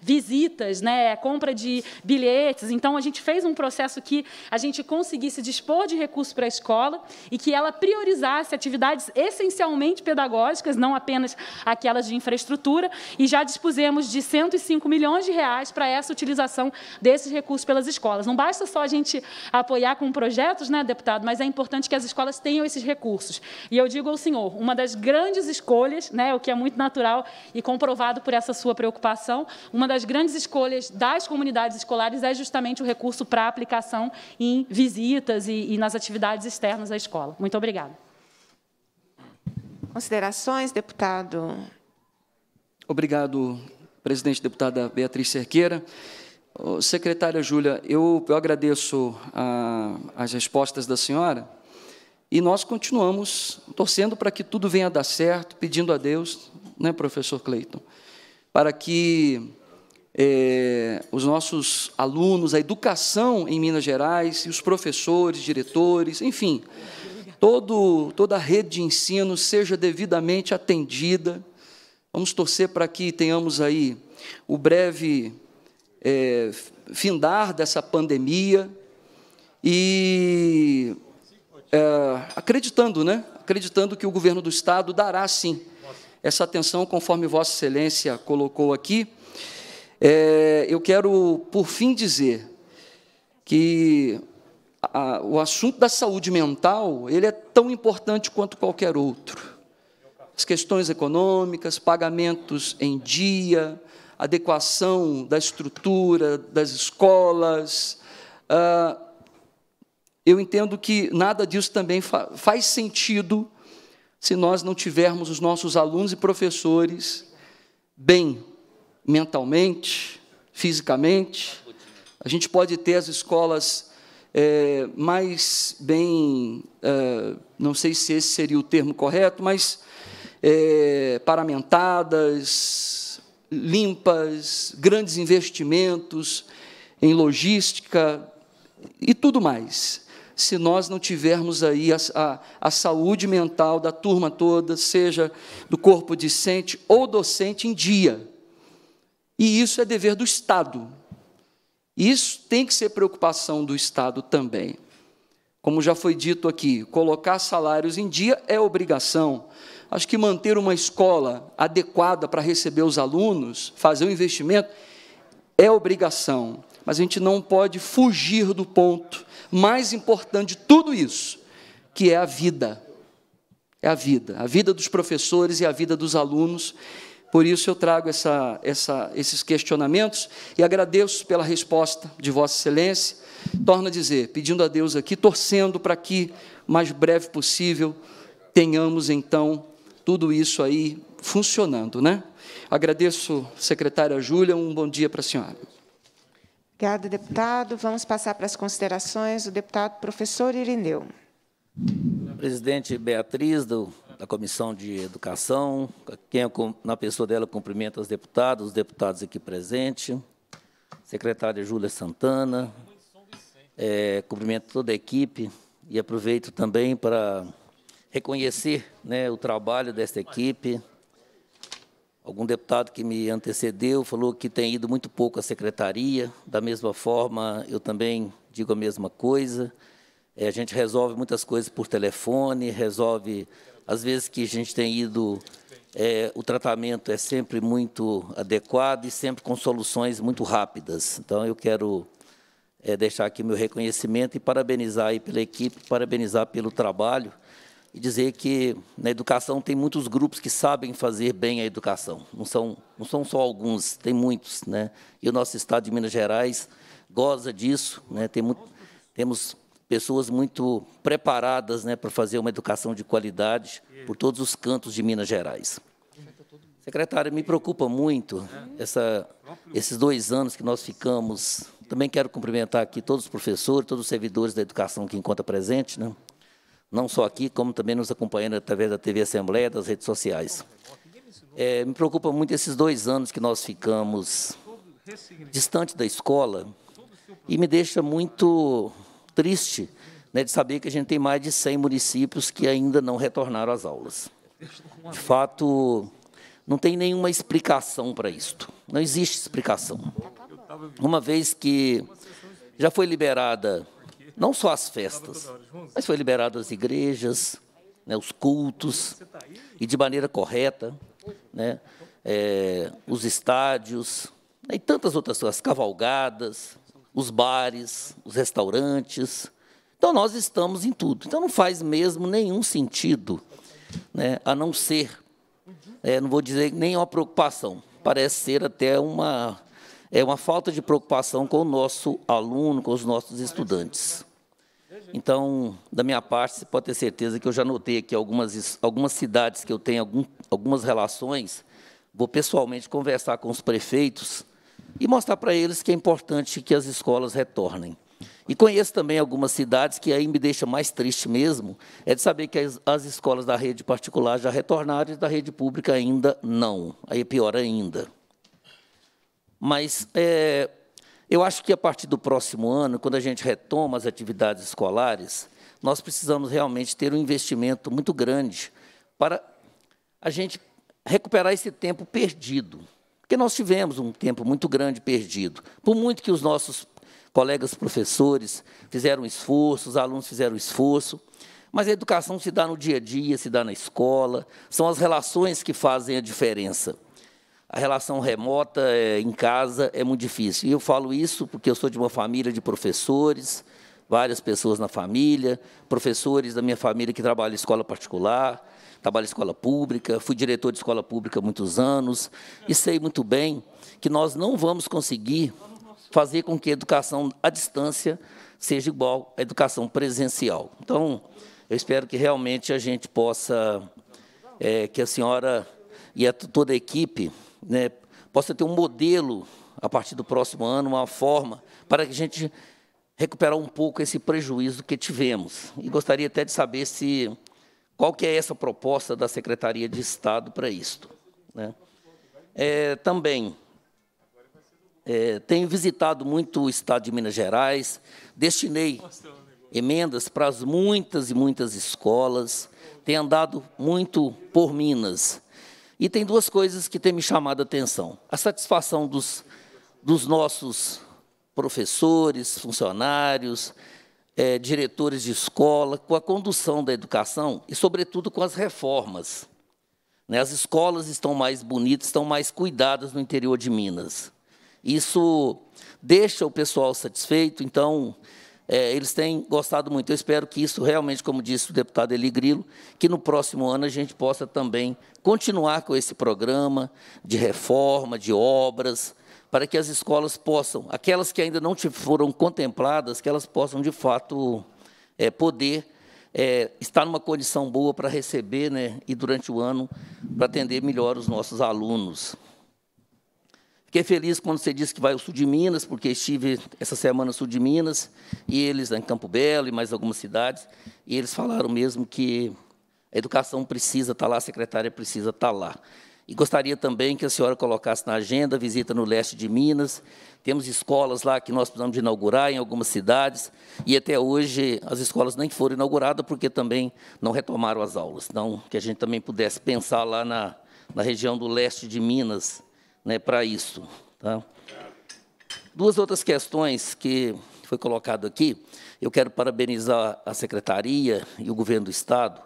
visitas, né, compra de bilhetes. Então, a gente fez um processo que a gente conseguisse dispor de recursos para a escola e que ela priorizasse atividades essencialmente pedagógicas, não apenas aquelas de infraestrutura, e já dispusemos de 105 milhões de reais para essa utilização desses recursos pelas escolas. Não basta só a gente apoiar com projetos, né, deputado, mas é importante que as escolas tenham esses recursos. E eu digo ao senhor, uma das grandes escolhas, né, o que é muito natural e comprovado por essa sua preocupação, uma das grandes escolhas das comunidades escolares é justamente o recurso para aplicação em visitas e, e nas atividades externas à escola. Muito obrigada. Considerações, deputado? Obrigado, presidente deputada Beatriz Cerqueira. Secretária Júlia, eu, eu agradeço a, as respostas da senhora e nós continuamos torcendo para que tudo venha a dar certo, pedindo a Deus, né, professor Cleiton? para que é, os nossos alunos, a educação em Minas Gerais, e os professores, diretores, enfim, todo, toda a rede de ensino seja devidamente atendida. Vamos torcer para que tenhamos aí o breve é, findar dessa pandemia e é, acreditando, né? Acreditando que o governo do estado dará sim essa atenção, conforme Vossa Excelência colocou aqui. É, eu quero, por fim, dizer que a, o assunto da saúde mental ele é tão importante quanto qualquer outro. As questões econômicas, pagamentos em dia, adequação da estrutura das escolas. Ah, eu entendo que nada disso também fa faz sentido se nós não tivermos os nossos alunos e professores bem mentalmente, fisicamente. A gente pode ter as escolas é, mais bem, é, não sei se esse seria o termo correto, mas é, paramentadas, limpas, grandes investimentos em logística e tudo mais se nós não tivermos aí a, a, a, saúde mental da turma toda, seja do corpo discente ou docente, em dia. E isso é dever do Estado. Isso tem que ser preocupação do Estado também. Como já foi dito aqui, colocar salários em dia é obrigação. Acho que manter uma escola adequada para receber os alunos, fazer o um investimento, é obrigação. Mas a gente não pode fugir do ponto mais importante de tudo isso, que é a vida. É a vida, a vida dos professores e a vida dos alunos. Por isso eu trago essa, essa, esses questionamentos e agradeço pela resposta de Vossa Excelência. Torno a dizer, pedindo a Deus aqui, torcendo para que, mais breve possível, tenhamos então tudo isso aí funcionando, né? Agradeço, secretária Júlia, um bom dia para a senhora. Obrigada, deputado. Vamos passar para as considerações o deputado professor Irineu. Presidente Beatriz, do, da Comissão de Educação, quem é na pessoa dela cumprimento os deputados, os deputados aqui presentes, secretária Júlia Santana, é, cumprimento toda a equipe e aproveito também para reconhecer né, o trabalho desta equipe, Algum deputado que me antecedeu falou que tem ido muito pouco à secretaria. Da mesma forma, eu também digo a mesma coisa. É, a gente resolve muitas coisas por telefone, resolve às vezes que a gente tem ido, é, o tratamento é sempre muito adequado e sempre com soluções muito rápidas. Então, eu quero é, deixar aqui meu reconhecimento e parabenizar aí pela equipe, parabenizar pelo trabalho e dizer que na educação tem muitos grupos que sabem fazer bem a educação. Não são, não são só alguns, tem muitos. Né? E o nosso estado de Minas Gerais goza disso. Né? Tem muito, temos pessoas muito preparadas né, para fazer uma educação de qualidade por todos os cantos de Minas Gerais. Secretária, me preocupa muito essa, esses dois anos que nós ficamos. Também quero cumprimentar aqui todos os professores, todos os servidores da educação que encontra presente. Né? não só aqui, como também nos acompanhando através da TV Assembleia, das redes sociais. É, me preocupa muito esses dois anos que nós ficamos distante da escola e me deixa muito triste né, de saber que a gente tem mais de 100 municípios que ainda não retornaram às aulas. De fato, não tem nenhuma explicação para isto. Não existe explicação. Uma vez que já foi liberada não só as festas, mas foi liberado as igrejas, né, os cultos, e de maneira correta, né, é, os estádios, né, e tantas outras coisas, as cavalgadas, os bares, os restaurantes. Então, nós estamos em tudo. Então, não faz mesmo nenhum sentido, né, a não ser, é, não vou dizer nem uma preocupação, parece ser até uma, é uma falta de preocupação com o nosso aluno, com os nossos estudantes. Então, da minha parte, você pode ter certeza que eu já notei aqui algumas, algumas cidades que eu tenho algum, algumas relações. Vou pessoalmente conversar com os prefeitos e mostrar para eles que é importante que as escolas retornem. E conheço também algumas cidades que aí me deixa mais triste mesmo, é de saber que as, as escolas da rede particular já retornaram e da rede pública ainda não. Aí é pior ainda. Mas é, eu acho que a partir do próximo ano, quando a gente retoma as atividades escolares, nós precisamos realmente ter um investimento muito grande para a gente recuperar esse tempo perdido. Porque nós tivemos um tempo muito grande perdido. Por muito que os nossos colegas professores fizeram esforço, os alunos fizeram esforço, mas a educação se dá no dia a dia, se dá na escola, são as relações que fazem a diferença a relação remota é, em casa é muito difícil. E eu falo isso porque eu sou de uma família de professores, várias pessoas na família, professores da minha família que trabalham em escola particular, trabalham em escola pública, fui diretor de escola pública há muitos anos e sei muito bem que nós não vamos conseguir fazer com que a educação à distância seja igual à educação presencial. Então, eu espero que realmente a gente possa, é, que a senhora e a, toda a equipe né, possa ter um modelo a partir do próximo ano, uma forma, para que a gente recuperar um pouco esse prejuízo que tivemos. E gostaria até de saber se qual que é essa proposta da Secretaria de Estado para isto. Né? É, também é, tenho visitado muito o Estado de Minas Gerais, destinei emendas para as muitas e muitas escolas, tenho andado muito por Minas. E tem duas coisas que têm me chamado a atenção: a satisfação dos, dos nossos professores, funcionários, é, diretores de escola, com a condução da educação e, sobretudo, com as reformas. Né, as escolas estão mais bonitas, estão mais cuidadas no interior de Minas. Isso deixa o pessoal satisfeito, então é, eles têm gostado muito. Eu espero que isso realmente, como disse o deputado Eli Grilo, que no próximo ano a gente possa também continuar com esse programa de reforma, de obras, para que as escolas possam, aquelas que ainda não foram contempladas, que elas possam de fato é, poder é, estar numa condição boa para receber né, e durante o ano para atender melhor os nossos alunos. Fiquei feliz quando você disse que vai ao sul de Minas, porque estive essa semana no sul de Minas, e eles, em Campo Belo e mais algumas cidades, e eles falaram mesmo que a educação precisa estar tá lá, a secretária precisa estar tá lá. E gostaria também que a senhora colocasse na agenda a visita no leste de Minas. Temos escolas lá que nós precisamos de inaugurar em algumas cidades, e até hoje as escolas nem foram inauguradas porque também não retomaram as aulas. Então, que a gente também pudesse pensar lá na, na região do leste de Minas, né, para isso. Tá? Duas outras questões que foi colocado aqui. Eu quero parabenizar a secretaria e o governo do estado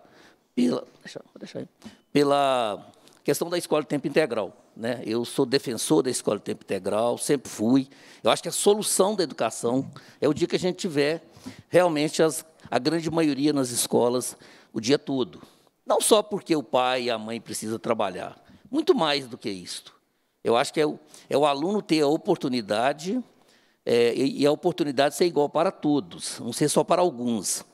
pela, deixa, deixa pela questão da escola de tempo integral. Né? Eu sou defensor da escola de tempo integral, sempre fui. Eu acho que a solução da educação é o dia que a gente tiver realmente as, a grande maioria nas escolas o dia todo. Não só porque o pai e a mãe precisam trabalhar, muito mais do que isto. Eu acho que é o, é o aluno ter a oportunidade, é, e a oportunidade ser igual para todos, não ser só para alguns.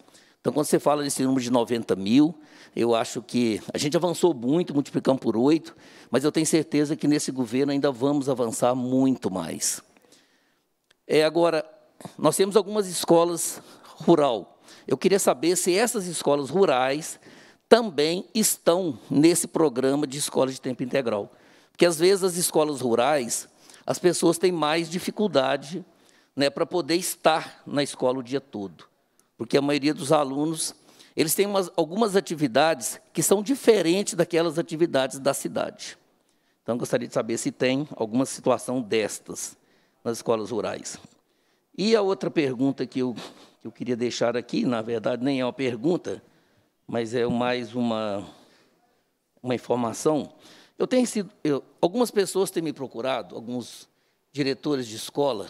Então, quando você fala desse número de 90 mil, eu acho que a gente avançou muito, multiplicando por oito, mas eu tenho certeza que nesse governo ainda vamos avançar muito mais. É, agora, nós temos algumas escolas rural. Eu queria saber se essas escolas rurais também estão nesse programa de escola de tempo integral que às vezes as escolas rurais, as pessoas têm mais dificuldade né, para poder estar na escola o dia todo. Porque a maioria dos alunos, eles têm umas, algumas atividades que são diferentes daquelas atividades da cidade. Então, gostaria de saber se tem alguma situação destas nas escolas rurais. E a outra pergunta que eu, que eu queria deixar aqui, na verdade, nem é uma pergunta, mas é mais uma, uma informação. Eu tenho sido, eu, algumas pessoas têm me procurado, alguns diretores de escola,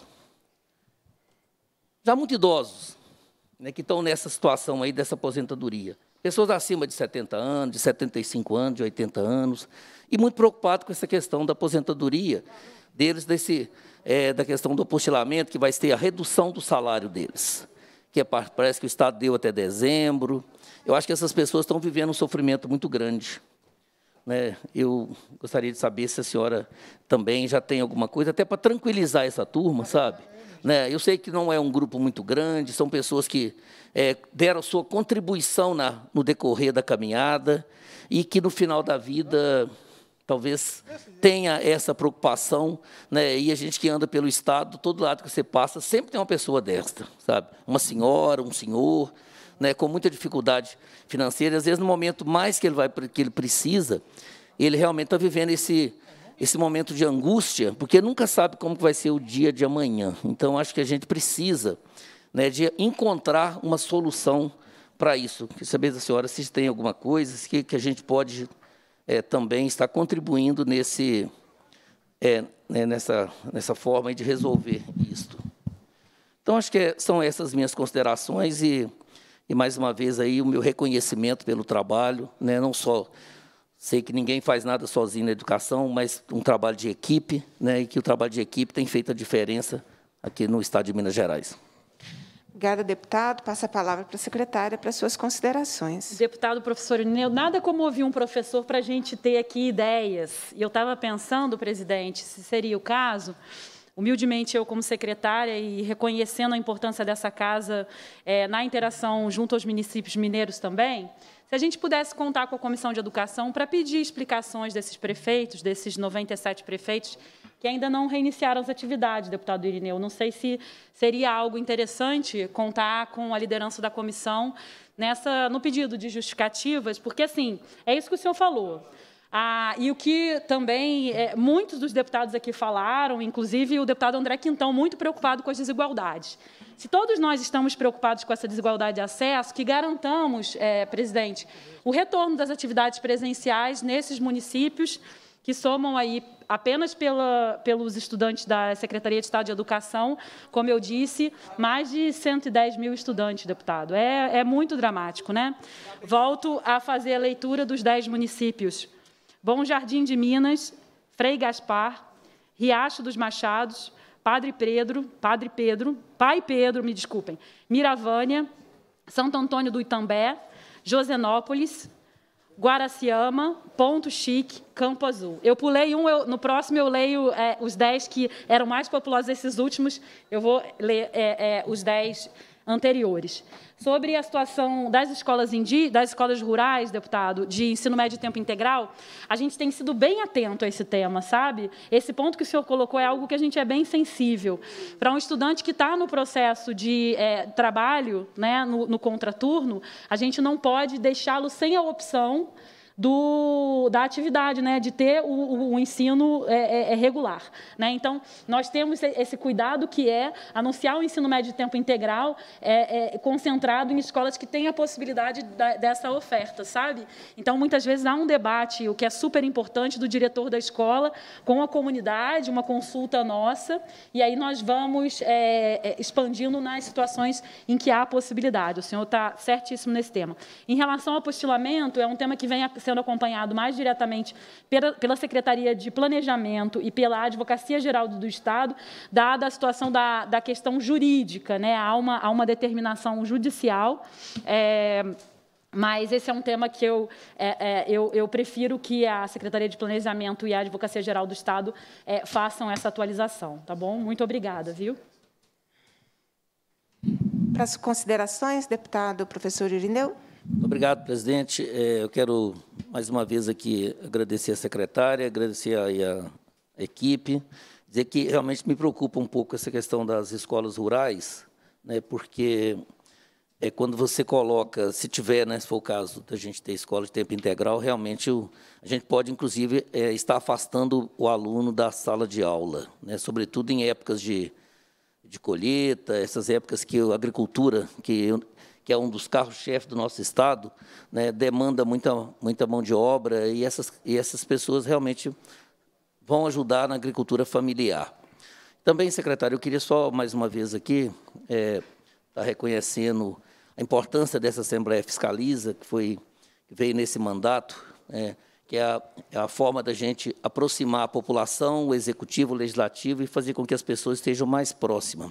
já muito idosos, né, que estão nessa situação aí dessa aposentadoria. Pessoas acima de 70 anos, de 75 anos, de 80 anos, e muito preocupado com essa questão da aposentadoria deles, desse, é, da questão do apostilamento, que vai ter a redução do salário deles, que é, parece que o Estado deu até dezembro. Eu acho que essas pessoas estão vivendo um sofrimento muito grande. Né, eu gostaria de saber se a senhora também já tem alguma coisa, até para tranquilizar essa turma, sabe? Né, eu sei que não é um grupo muito grande, são pessoas que é, deram sua contribuição na, no decorrer da caminhada e que no final da vida talvez tenha essa preocupação, né? E a gente que anda pelo estado, todo lado que você passa, sempre tem uma pessoa desta, sabe? Uma senhora, um senhor, né, com muita dificuldade financeira, e às vezes no momento mais que ele, vai, que ele precisa, ele realmente está vivendo esse, esse momento de angústia, porque nunca sabe como vai ser o dia de amanhã. Então, acho que a gente precisa né, de encontrar uma solução para isso. Queria saber da senhora se tem alguma coisa que, que a gente pode é, também estar contribuindo nesse, é, né, nessa, nessa forma de resolver isto. Então, acho que é, são essas minhas considerações e e mais uma vez aí o meu reconhecimento pelo trabalho, né? não só sei que ninguém faz nada sozinho na educação, mas um trabalho de equipe, né? E que o trabalho de equipe tem feito a diferença aqui no estado de Minas Gerais. Obrigada, deputado. Passa a palavra para a secretária para suas considerações. Deputado, professor Ineu, nada como ouvir um professor para a gente ter aqui ideias. E eu estava pensando, presidente, se seria o caso, humildemente eu como secretária e reconhecendo a importância dessa casa é, na interação junto aos municípios mineiros também, se a gente pudesse contar com a Comissão de Educação para pedir explicações desses prefeitos, desses 97 prefeitos que ainda não reiniciaram as atividades, deputado Irineu. Não sei se seria algo interessante contar com a liderança da comissão nessa, no pedido de justificativas, porque, assim, é isso que o senhor falou. Ah, e o que também é, muitos dos deputados aqui falaram, inclusive o deputado André Quintão, muito preocupado com as desigualdades. Se todos nós estamos preocupados com essa desigualdade de acesso, que garantamos, é, presidente, o retorno das atividades presenciais nesses municípios que somam aí apenas pela, pelos estudantes da Secretaria de Estado de Educação, como eu disse, mais de 110 mil estudantes, deputado. É, é muito dramático, né? Volto a fazer a leitura dos 10 municípios Bom Jardim de Minas, Frei Gaspar, Riacho dos Machados, Padre Pedro, Padre Pedro, Pai Pedro, me desculpem, Miravânia, Santo Antônio do Itambé, Josenópolis, Guaraciama, Ponto Chique, Campo Azul. Eu pulei um, eu, no próximo eu leio é, os dez que eram mais populosos, esses últimos, eu vou ler é, é, os dez anteriores. Sobre a situação das escolas, indi das escolas rurais, deputado, de ensino médio tempo integral, a gente tem sido bem atento a esse tema, sabe? Esse ponto que o senhor colocou é algo que a gente é bem sensível. Para um estudante que está no processo de é, trabalho, né, no, no contraturno, a gente não pode deixá-lo sem a opção do, da atividade, né? de ter o, o ensino é, é, é, regular. Né? Então, nós temos esse cuidado que é anunciar o ensino médio de tempo integral é, é, concentrado em escolas que têm a possibilidade da, dessa oferta, sabe? Então, muitas vezes há um debate, o que é super importante, do diretor da escola com a comunidade, uma consulta nossa, e aí nós vamos é, expandindo nas situações em que há possibilidade. O senhor está certíssimo nesse tema. Em relação ao apostilamento, é um tema que vem a sendo acompanhado mais diretamente pela, pela Secretaria de Planejamento e pela Advocacia Geral do Estado, dada a situação da, da questão jurídica, né? há, uma, há uma determinação judicial. É, mas esse é um tema que eu, é, é, eu, eu, prefiro que a Secretaria de Planejamento e a Advocacia Geral do Estado é, façam essa atualização, tá bom? Muito obrigada, viu? Para as considerações, deputado professor Irineu obrigado, presidente. É, eu quero, mais uma vez, aqui agradecer a secretária, agradecer a, a equipe, dizer que realmente me preocupa um pouco essa questão das escolas rurais, né, porque é quando você coloca, se tiver, né, se for o caso da gente ter escola de tempo integral, realmente o, a gente pode, inclusive, é, estar afastando o aluno da sala de aula, né, sobretudo em épocas de, de colheita, essas épocas que a agricultura, que que é um dos carros-chefe do nosso Estado, né, demanda muita, muita mão de obra e essas, e essas pessoas realmente vão ajudar na agricultura familiar. Também, secretário, eu queria só mais uma vez aqui estar é, tá reconhecendo a importância dessa Assembleia Fiscaliza, que, foi, que veio nesse mandato, é, que é a, é a, forma da gente aproximar a população, o executivo, o legislativo e fazer com que as pessoas estejam mais próximas.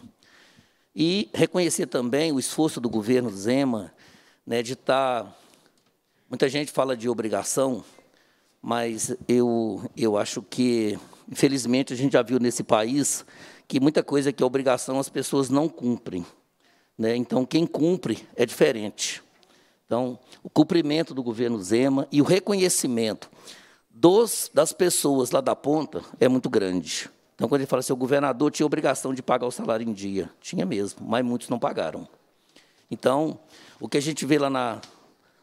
E reconhecer também o esforço do governo Zema né, de estar. Tá, muita gente fala de obrigação, mas eu, eu acho que, infelizmente, a gente já viu nesse país que muita coisa que é obrigação as pessoas não cumprem. Né? Então, quem cumpre é diferente. Então, o cumprimento do governo Zema e o reconhecimento dos, das pessoas lá da ponta é muito grande. Então, quando ele fala assim, o governador tinha obrigação de pagar o salário em dia. Tinha mesmo, mas muitos não pagaram. Então, o que a gente vê lá, na,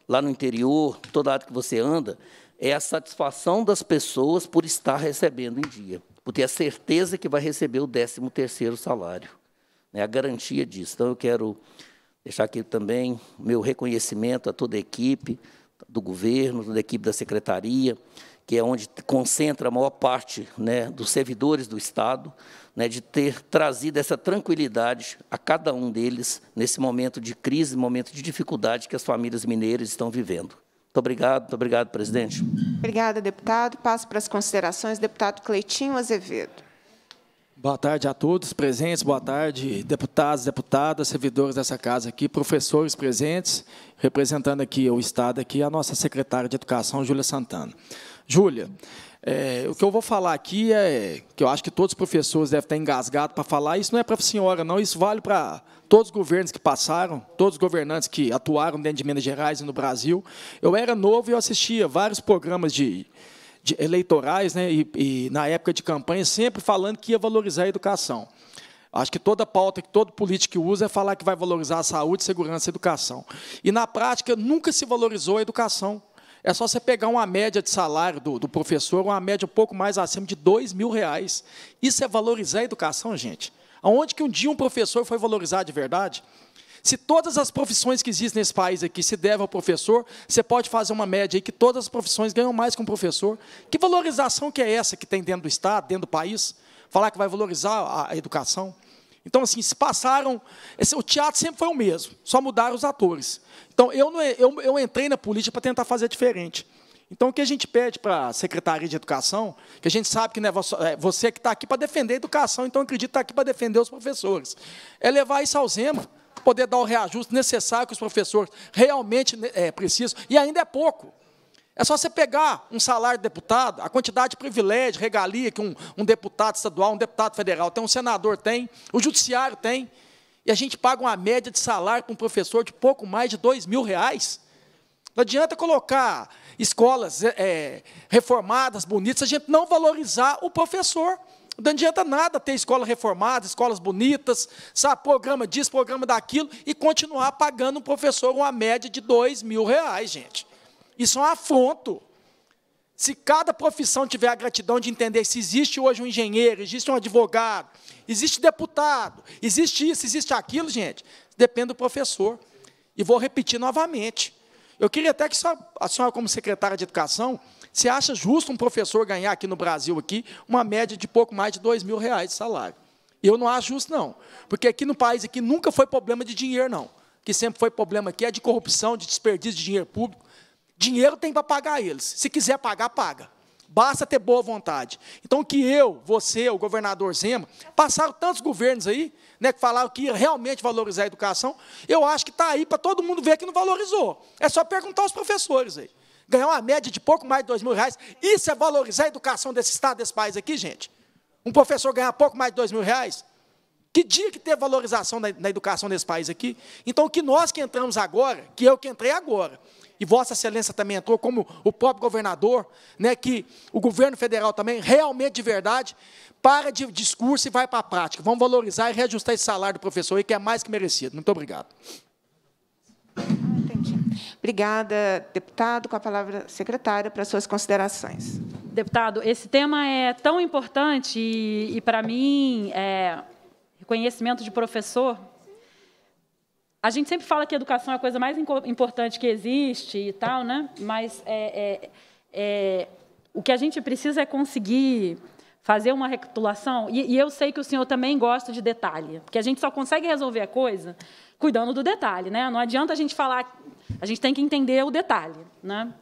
lá no interior, toda área que você anda, é a satisfação das pessoas por estar recebendo em dia, por ter a certeza que vai receber o 13º salário, né, a garantia disso. Então, eu quero deixar aqui também meu reconhecimento a toda a equipe do governo, toda a equipe da secretaria, que é onde concentra a maior parte né, dos servidores do Estado, né, de ter trazido essa tranquilidade a cada um deles nesse momento de crise, momento de dificuldade que as famílias mineiras estão vivendo. Muito obrigado, muito obrigado, presidente. Obrigada, deputado. Passo para as considerações, deputado Cleitinho Azevedo. Boa tarde a todos presentes, boa tarde, deputados, deputadas, servidores dessa casa aqui, professores presentes, representando aqui o Estado, aqui a nossa secretária de Educação, Júlia Santana. Júlia, é, o que eu vou falar aqui é que eu acho que todos os professores devem estar engasgados para falar, isso não é para a senhora, não, isso vale para todos os governos que passaram, todos os governantes que atuaram dentro de Minas Gerais e no Brasil. Eu era novo e eu assistia vários programas de eleitorais, né, e, e na época de campanha, sempre falando que ia valorizar a educação. Acho que toda pauta que todo político usa é falar que vai valorizar a saúde, segurança e educação. E, na prática, nunca se valorizou a educação. É só você pegar uma média de salário do, do professor, uma média um pouco mais acima de dois mil reais. Isso é valorizar a educação, gente. Aonde que um dia um professor foi valorizar de verdade? Se todas as profissões que existem nesse país aqui se devem ao professor, você pode fazer uma média aí que todas as profissões ganham mais com o professor. Que valorização que é essa que tem dentro do Estado, dentro do país? Falar que vai valorizar a educação? Então, assim, se passaram. Esse, o teatro sempre foi o mesmo, só mudaram os atores. Então, eu, não, é, eu, eu entrei na política para tentar fazer diferente. Então, o que a gente pede para a Secretaria de Educação, que a gente sabe que não é, é você que está aqui para defender a educação, então acredito que está aqui para defender os professores, é levar isso ao Zema poder dar o reajuste necessário que os professores realmente né, é, precisam, e ainda é pouco. É só você pegar um salário de deputado, a quantidade de privilégio, regalia que um, um deputado estadual, um deputado federal tem, um senador tem, o judiciário tem, e a gente paga uma média de salário para um professor de pouco mais de dois mil reais. Não adianta colocar escolas é, é reformadas, bonitas, se a gente não valorizar o professor. Não adianta nada ter escola reformada, escolas bonitas, sabe, programa disso, programa daquilo, e continuar pagando um professor uma média de dois mil reais, gente. Isso é um afronto. Se cada profissão tiver a gratidão de entender se existe hoje um engenheiro, existe um advogado, existe deputado, existe isso, existe aquilo, gente, depende do professor. E vou repetir novamente. Eu queria até que a senhora, como secretária de Educação, você acha justo um professor ganhar aqui no Brasil aqui uma média de pouco mais de dois mil reais de salário? Eu não acho justo não, porque aqui no país aqui nunca foi problema de dinheiro não. Que sempre foi problema aqui é de corrupção, de desperdício de dinheiro público. Dinheiro tem para pagar eles. Se quiser pagar, paga. Basta ter boa vontade. Então, que eu, você, o governador Zema, passaram tantos governos aí, né, que falaram que ia realmente valorizar a educação, eu acho que está aí para todo mundo ver que não valorizou. É só perguntar aos professores aí ganhar uma média de pouco mais de dois mil reais, isso é valorizar a educação desse Estado, desse país aqui, gente? Um professor ganhar pouco mais de dois mil reais? Que dia que teve valorização na, na educação desse país aqui? Então, que nós que entramos agora, que eu que entrei agora, e Vossa Excelência também entrou, como o próprio governador, né, que o governo federal também, realmente de verdade, para de discurso e vai para a prática. Vamos valorizar e reajustar esse salário do professor aí, que é mais que merecido. Muito obrigado. Obrigada, deputado. Com a palavra, secretária, para suas considerações. Deputado, esse tema é tão importante e, e para mim, é, reconhecimento de professor. A gente sempre fala que educação é a coisa mais importante que existe e tal, né? mas é, é, é, o que a gente precisa é conseguir fazer uma recapitulação, e, e, eu sei que o senhor também gosta de detalhe, porque a gente só consegue resolver a coisa cuidando do detalhe. Né? Não adianta a gente falar a gente tem que entender o detalhe. Né?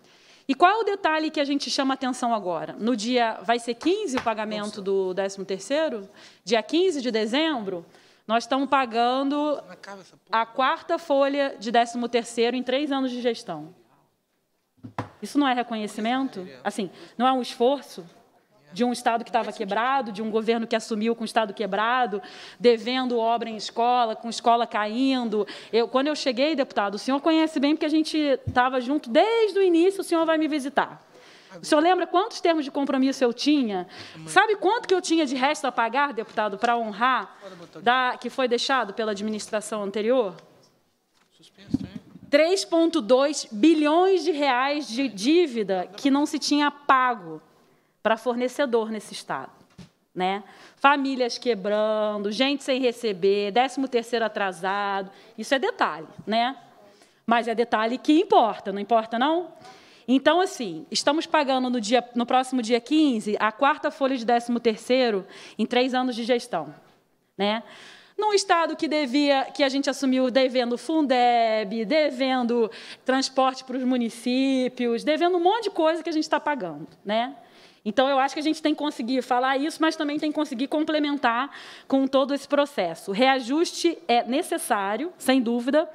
E qual é o detalhe que a gente chama atenção agora? No dia, vai ser 15 o pagamento do 13º? Dia 15 de dezembro, nós estamos pagando a quarta folha de 13º em três anos de gestão. Isso não é reconhecimento? Assim, não é um esforço? de um Estado que estava quebrado, de um governo que assumiu com o Estado quebrado, devendo obra em escola, com escola caindo. Eu, quando eu cheguei, deputado, o senhor conhece bem, porque a gente estava junto desde o início, o senhor vai me visitar. O senhor lembra quantos termos de compromisso eu tinha? Sabe quanto que eu tinha de resto a pagar, deputado, para honrar da, que foi deixado pela administração anterior? 3,2 bilhões de reais de dívida que não se tinha pago para fornecedor nesse estado. Né? Famílias quebrando, gente sem receber, 13 terceiro atrasado, isso é detalhe, né? Mas é detalhe que importa, não importa não? Então assim, estamos pagando no dia no próximo dia 15 a quarta folha de 13 terceiro em três anos de gestão, né? Num estado que devia, que a gente assumiu devendo Fundeb, devendo transporte para os municípios, devendo um monte de coisa que a gente está pagando, né? Então, eu acho que a gente tem que conseguir falar isso, mas também tem que conseguir complementar com todo esse processo. O reajuste é necessário, sem dúvida,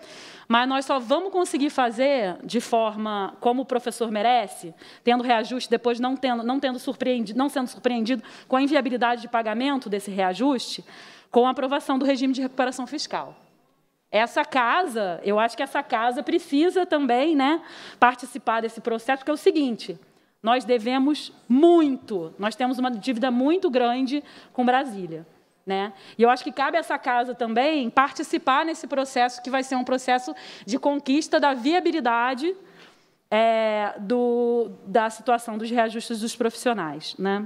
mas nós só vamos conseguir fazer de forma como o professor merece, tendo reajuste, depois não, tendo, não, tendo surpreendido, não sendo surpreendido com a inviabilidade de pagamento desse reajuste, com a aprovação do regime de recuperação fiscal. Essa casa, eu acho que essa casa precisa também né, participar desse processo, porque é o seguinte: nós devemos muito, nós temos uma dívida muito grande com Brasília. Né? E eu acho que cabe a essa casa também participar nesse processo, que vai ser um processo de conquista da viabilidade é, do, da situação dos reajustes dos profissionais. Né?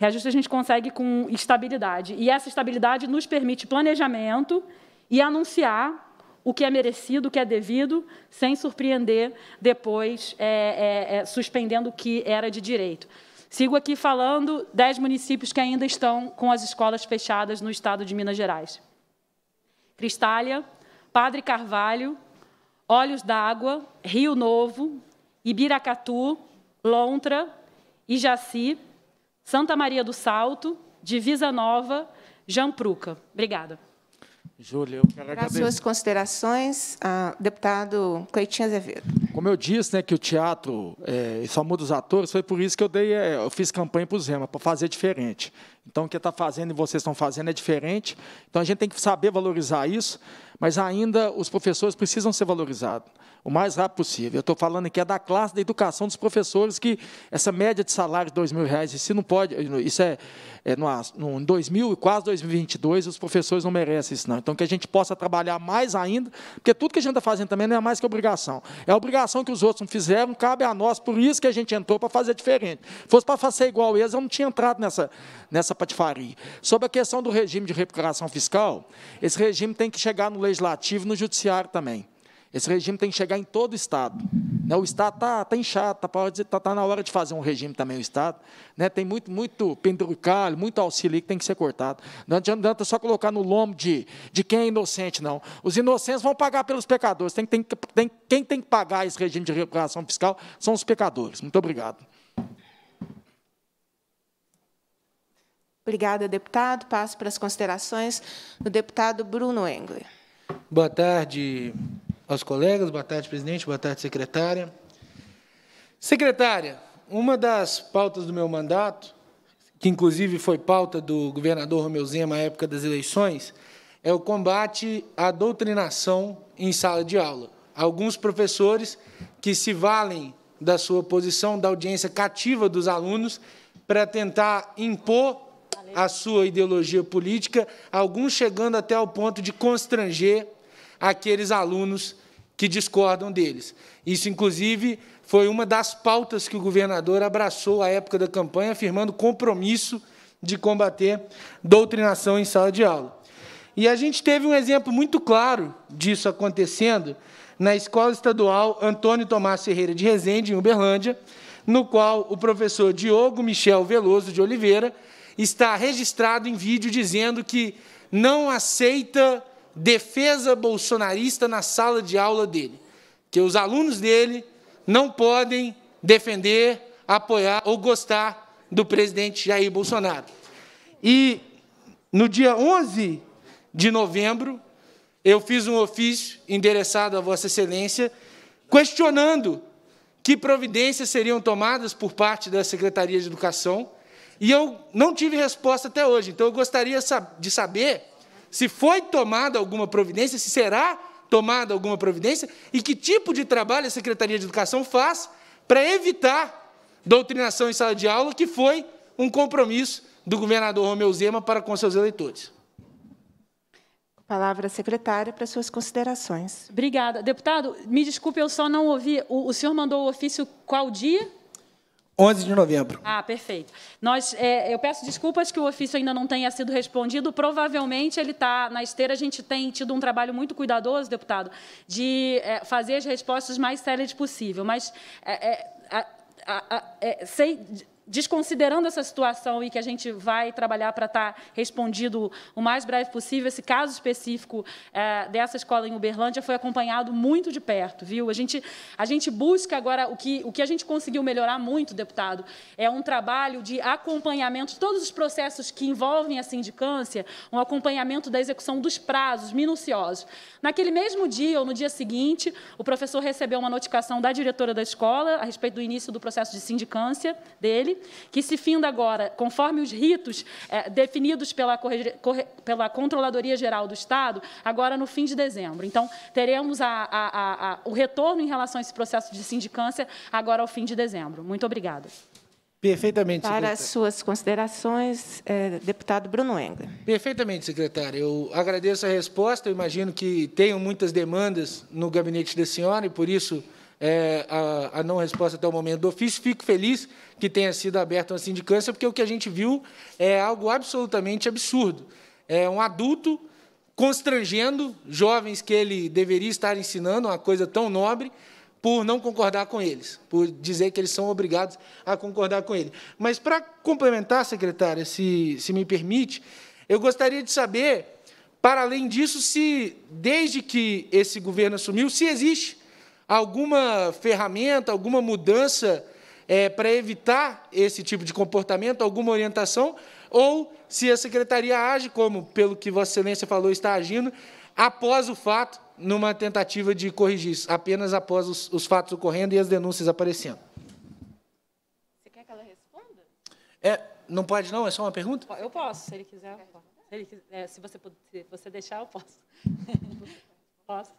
Reajuste a gente consegue com estabilidade. E essa estabilidade nos permite planejamento e anunciar o que é merecido, o que é devido, sem surpreender depois, é, é, é, suspendendo o que era de direito. Sigo aqui falando dez municípios que ainda estão com as escolas fechadas no estado de Minas Gerais. Cristália, Padre Carvalho, Olhos d'Água, Rio Novo, Ibiracatu, Lontra, Ijaci, Santa Maria do Salto, Divisa Nova, Jampruca. Obrigada. Júlia, eu quero Para agradecer. suas considerações, deputado Cleitinho Azevedo. Como eu disse, né, que o teatro é, só muda os atores, foi por isso que eu dei, é, eu fiz campanha para o Zema, para fazer diferente. Então, o que está fazendo e vocês estão fazendo é diferente. Então, a gente tem que saber valorizar isso, mas ainda os professores precisam ser valorizados o mais rápido possível. Eu estou falando aqui é da classe da educação dos professores, que essa média de salário de dois mil reais, isso não pode, isso é, é no, no, em 2000 e quase 2022, os professores não merecem isso não. Então que a gente possa trabalhar mais ainda, porque tudo que a gente está fazendo também não é mais que obrigação. É obrigação que os outros não fizeram, cabe a nós, por isso que a gente entrou para fazer diferente. Se fosse para fazer igual eles, eu não tinha entrado nessa, nessa patifaria. Sobre a questão do regime de recuperação fiscal, esse regime tem que chegar no legislativo e no judiciário também. Esse regime tem que chegar em todo né? o Estado. O Estado está tá inchado, está tá, tá na hora de fazer um regime também, o Estado. Né? Tem muito, muito penduricalho, muito auxílio que tem que ser cortado. Não adianta só colocar no lombo de, de quem é inocente, não. Os inocentes vão pagar pelos pecadores. Tem, tem, tem, quem tem que pagar esse regime de recuperação fiscal são os pecadores. Muito obrigado. Obrigada, deputado. Passo para as considerações do deputado Bruno Engler. Boa tarde, aos colegas. Boa tarde, presidente. Boa tarde, secretária. Secretária, uma das pautas do meu mandato, que inclusive foi pauta do governador Romeu Zema à época das eleições, é o combate à doutrinação em sala de aula. Alguns professores que se valem da sua posição da audiência cativa dos alunos para tentar impor a sua ideologia política, alguns chegando até o ponto de constranger aqueles alunos que discordam deles. Isso, inclusive, foi uma das pautas que o governador abraçou à época da campanha, afirmando compromisso de combater doutrinação em sala de aula. E a gente teve um exemplo muito claro disso acontecendo na Escola Estadual Antônio Tomás Ferreira de Resende, em Uberlândia, no qual o professor Diogo Michel Veloso de Oliveira está registrado em vídeo dizendo que não aceita defesa bolsonarista na sala de aula dele, que os alunos dele não podem defender, apoiar ou gostar do presidente Jair Bolsonaro. E no dia 11 de novembro, eu fiz um ofício endereçado a Vossa Excelência, questionando que providências seriam tomadas por parte da Secretaria de Educação, e eu não tive resposta até hoje. Então, eu gostaria de saber se foi tomada alguma providência, se será tomada alguma providência e que tipo de trabalho a Secretaria de Educação faz para evitar doutrinação em sala de aula, que foi um compromisso do governador Romeu Zema para com seus eleitores. Palavra secretária para suas considerações. Obrigada. Deputado, me desculpe, eu só não ouvi. O, o senhor mandou o ofício qual dia? 11 de novembro. Ah, perfeito. Nós, é, eu peço desculpas que o ofício ainda não tenha sido respondido. Provavelmente ele está na esteira. A gente tem tido um trabalho muito cuidadoso, deputado, de é, fazer as respostas mais sérias possível. Mas é, é a, a, é, sei desconsiderando essa situação e que a gente vai trabalhar para estar tá respondido o mais breve possível, esse caso específico é, dessa escola em Uberlândia foi acompanhado muito de perto, viu? A gente, a gente busca agora, o que, o que a gente conseguiu melhorar muito, deputado, é um trabalho de acompanhamento, de todos os processos que envolvem a sindicância, um acompanhamento da execução dos prazos minuciosos. Naquele mesmo dia ou no dia seguinte, o professor recebeu uma notificação da diretora da escola a respeito do início do processo de sindicância dele, que se finda agora, conforme os ritos é, definidos pela, corre, corre, pela Controladoria Geral do Estado, agora no fim de dezembro. Então, teremos a, a, a, o retorno em relação a esse processo de sindicância agora ao fim de dezembro. Muito obrigada. Perfeitamente, secretária. Para suas considerações, é, deputado Bruno Enga. Perfeitamente, secretária. Eu agradeço a resposta. Eu imagino que tenham muitas demandas no gabinete da senhora e, por isso, é, a, a, não resposta até o momento do ofício. Fico feliz que tenha sido aberta uma sindicância, porque o que a gente viu é algo absolutamente absurdo. É um adulto constrangendo jovens que ele deveria estar ensinando uma coisa tão nobre por não concordar com eles, por dizer que eles são obrigados a concordar com ele. Mas, para complementar, secretária, se, se me permite, eu gostaria de saber, para além disso, se, desde que esse governo assumiu, se existe alguma ferramenta, alguma mudança é, para evitar esse tipo de comportamento, alguma orientação, ou se a secretaria age, como pelo que Vossa Excelência falou, está agindo, após o fato, numa tentativa de corrigir isso, apenas após os, os fatos ocorrendo e as denúncias aparecendo. Você quer que ela responda? É, não pode, não? É só uma pergunta? Eu posso, se ele quiser. Se, ele quiser, é, se, você, se você deixar, eu posso. posso.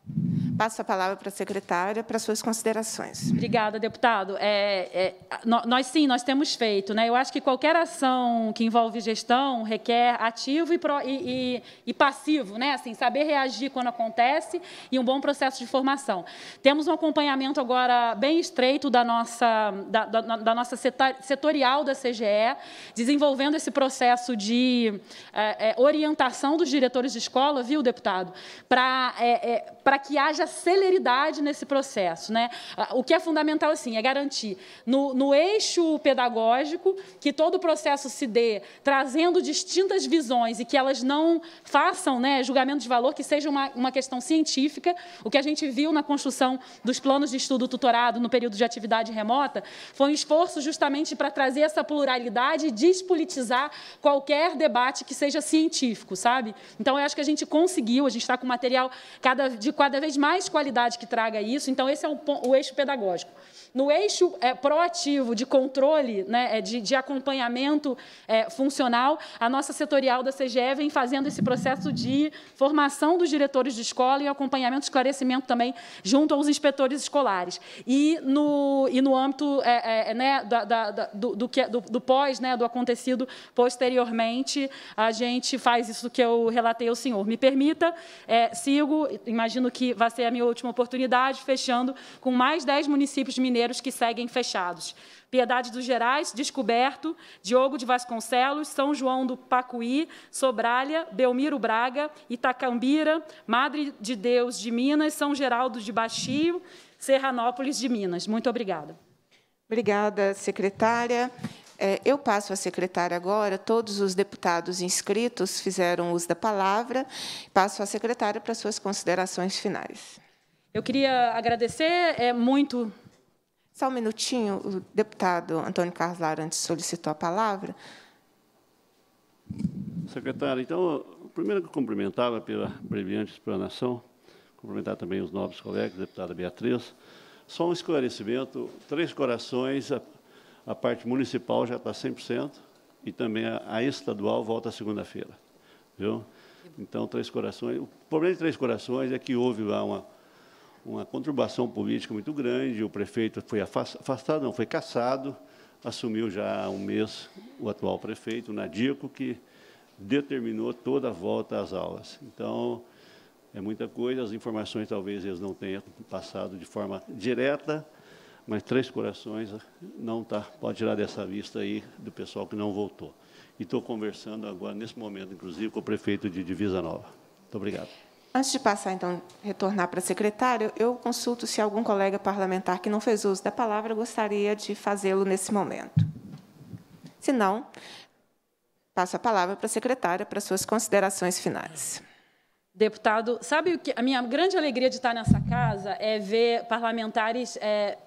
Passo a palavra para a secretária para suas considerações. Obrigada, deputado. É, é, nós sim, nós temos feito. Né? Eu acho que qualquer ação que envolve gestão requer ativo e, pro, e, e, e passivo, né? assim, saber reagir quando acontece e um bom processo de formação. Temos um acompanhamento agora bem estreito da nossa, da, da, da nossa setorial da CGE, desenvolvendo esse processo de é, é, orientação dos diretores de escola, viu, deputado, para é, é para que haja celeridade nesse processo. Né? O que é fundamental, assim, é garantir no, no eixo pedagógico que todo o processo se dê trazendo distintas visões e que elas não façam né, julgamento de valor que seja uma, uma questão científica. O que a gente viu na construção dos planos de estudo tutorado no período de atividade remota foi um esforço justamente para trazer essa pluralidade e despolitizar qualquer debate que seja científico, sabe? Então, eu acho que a gente conseguiu, a gente está com material cada, de cada vez mais mais qualidade que traga isso. Então, esse é o, o eixo pedagógico. No eixo é, proativo de controle, né, é, de, de acompanhamento é, funcional, a nossa setorial da CGE vem fazendo esse processo de formação dos diretores de escola e acompanhamento, esclarecimento também junto aos inspetores escolares. E no, e no âmbito é, é, é né, da, da, da, do, do, que, do, do pós, né, do acontecido posteriormente, a gente faz isso que eu relatei ao senhor. Me permita, sigo, imagino que vai ser a minha última oportunidade, fechando com mais 10 municípios mineiros mineiros que seguem fechados. Piedade dos Gerais, Descoberto, Diogo de Vasconcelos, São João do Pacuí, Sobralha, Belmiro Braga, Itacambira, Madre de Deus de Minas, São Geraldo de Baixio, Serranópolis de Minas. Muito obrigada. Obrigada, secretária. É, eu passo à secretária agora. Todos os deputados inscritos fizeram uso da palavra. Passo à secretária para suas considerações finais. Eu queria agradecer é, muito só um minutinho, o deputado Antônio Carlos Larantes solicitou a palavra. Secretário, então, primeiro que eu cumprimentava pela brilhante explanação, cumprimentar também os novos colegas, deputada Beatriz. Só um esclarecimento, Três Corações, a, a parte municipal já está 100% e também a, a estadual volta segunda-feira, viu? Então, Três Corações, o problema de Três Corações é que houve lá uma uma conturbação política muito grande, o prefeito foi afastado, não, foi cassado, assumiu já há um mês o atual prefeito, Nadico, que determinou toda a volta às aulas. Então, é muita coisa, as informações talvez eles não tenham passado de forma direta, mas Três Corações não tá, pode tirar dessa vista aí do pessoal que não voltou. E estou conversando agora, nesse momento, inclusive, com o prefeito de Divisa Nova. Muito obrigado. Antes de passar, então, retornar para a secretária, eu consulto se algum colega parlamentar que não fez uso da palavra gostaria de fazê-lo nesse momento. Se não, passo a palavra para a secretária para suas considerações finais. Deputado, sabe o que a minha grande alegria de estar nessa casa é ver parlamentares é,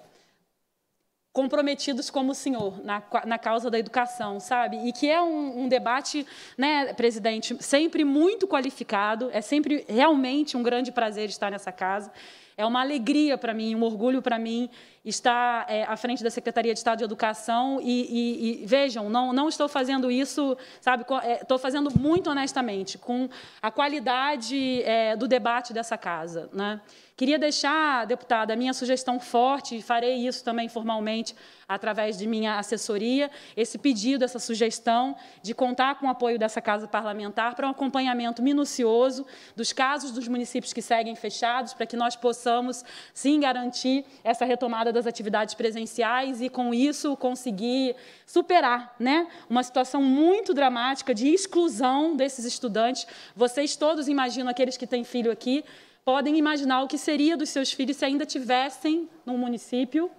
comprometidos como o senhor na, na causa da educação, sabe? E que é um, um, debate, né, presidente, sempre muito qualificado, é sempre realmente um grande prazer estar nessa casa. É uma alegria para mim, um orgulho para mim estar é, à frente da Secretaria de Estado de Educação e, e, e vejam, não, não estou fazendo isso, sabe? Estou é, fazendo muito honestamente, com a qualidade é, do debate dessa casa, né? Queria deixar, deputada, a minha sugestão forte, e farei isso também formalmente através de minha assessoria, esse pedido, essa sugestão de contar com o apoio dessa Casa Parlamentar para um acompanhamento minucioso dos casos dos municípios que seguem fechados, para que nós possamos, sim, garantir essa retomada das atividades presenciais e, com isso, conseguir superar né, uma situação muito dramática de exclusão desses estudantes. Vocês todos imaginam aqueles que têm filho aqui, podem imaginar o que seria dos seus filhos se ainda tivessem num município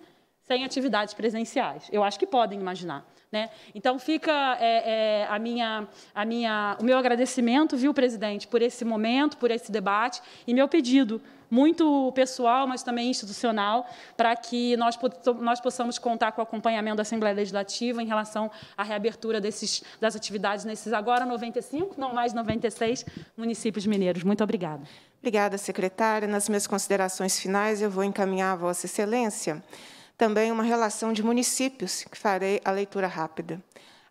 sem atividades presenciais. Eu acho que podem imaginar. Né? Então fica é, é, a minha, a minha, o meu agradecimento, viu, presidente, por esse momento, por esse debate e meu pedido muito pessoal, mas também institucional, para que nós, nós possamos contar com o acompanhamento da Assembleia Legislativa em relação à reabertura desses, das atividades nesses agora 95, não mais 96 municípios mineiros. Muito obrigada. Obrigada, secretária. Nas minhas considerações finais, eu vou encaminhar a Vossa Excelência também uma relação de municípios, que farei a leitura rápida.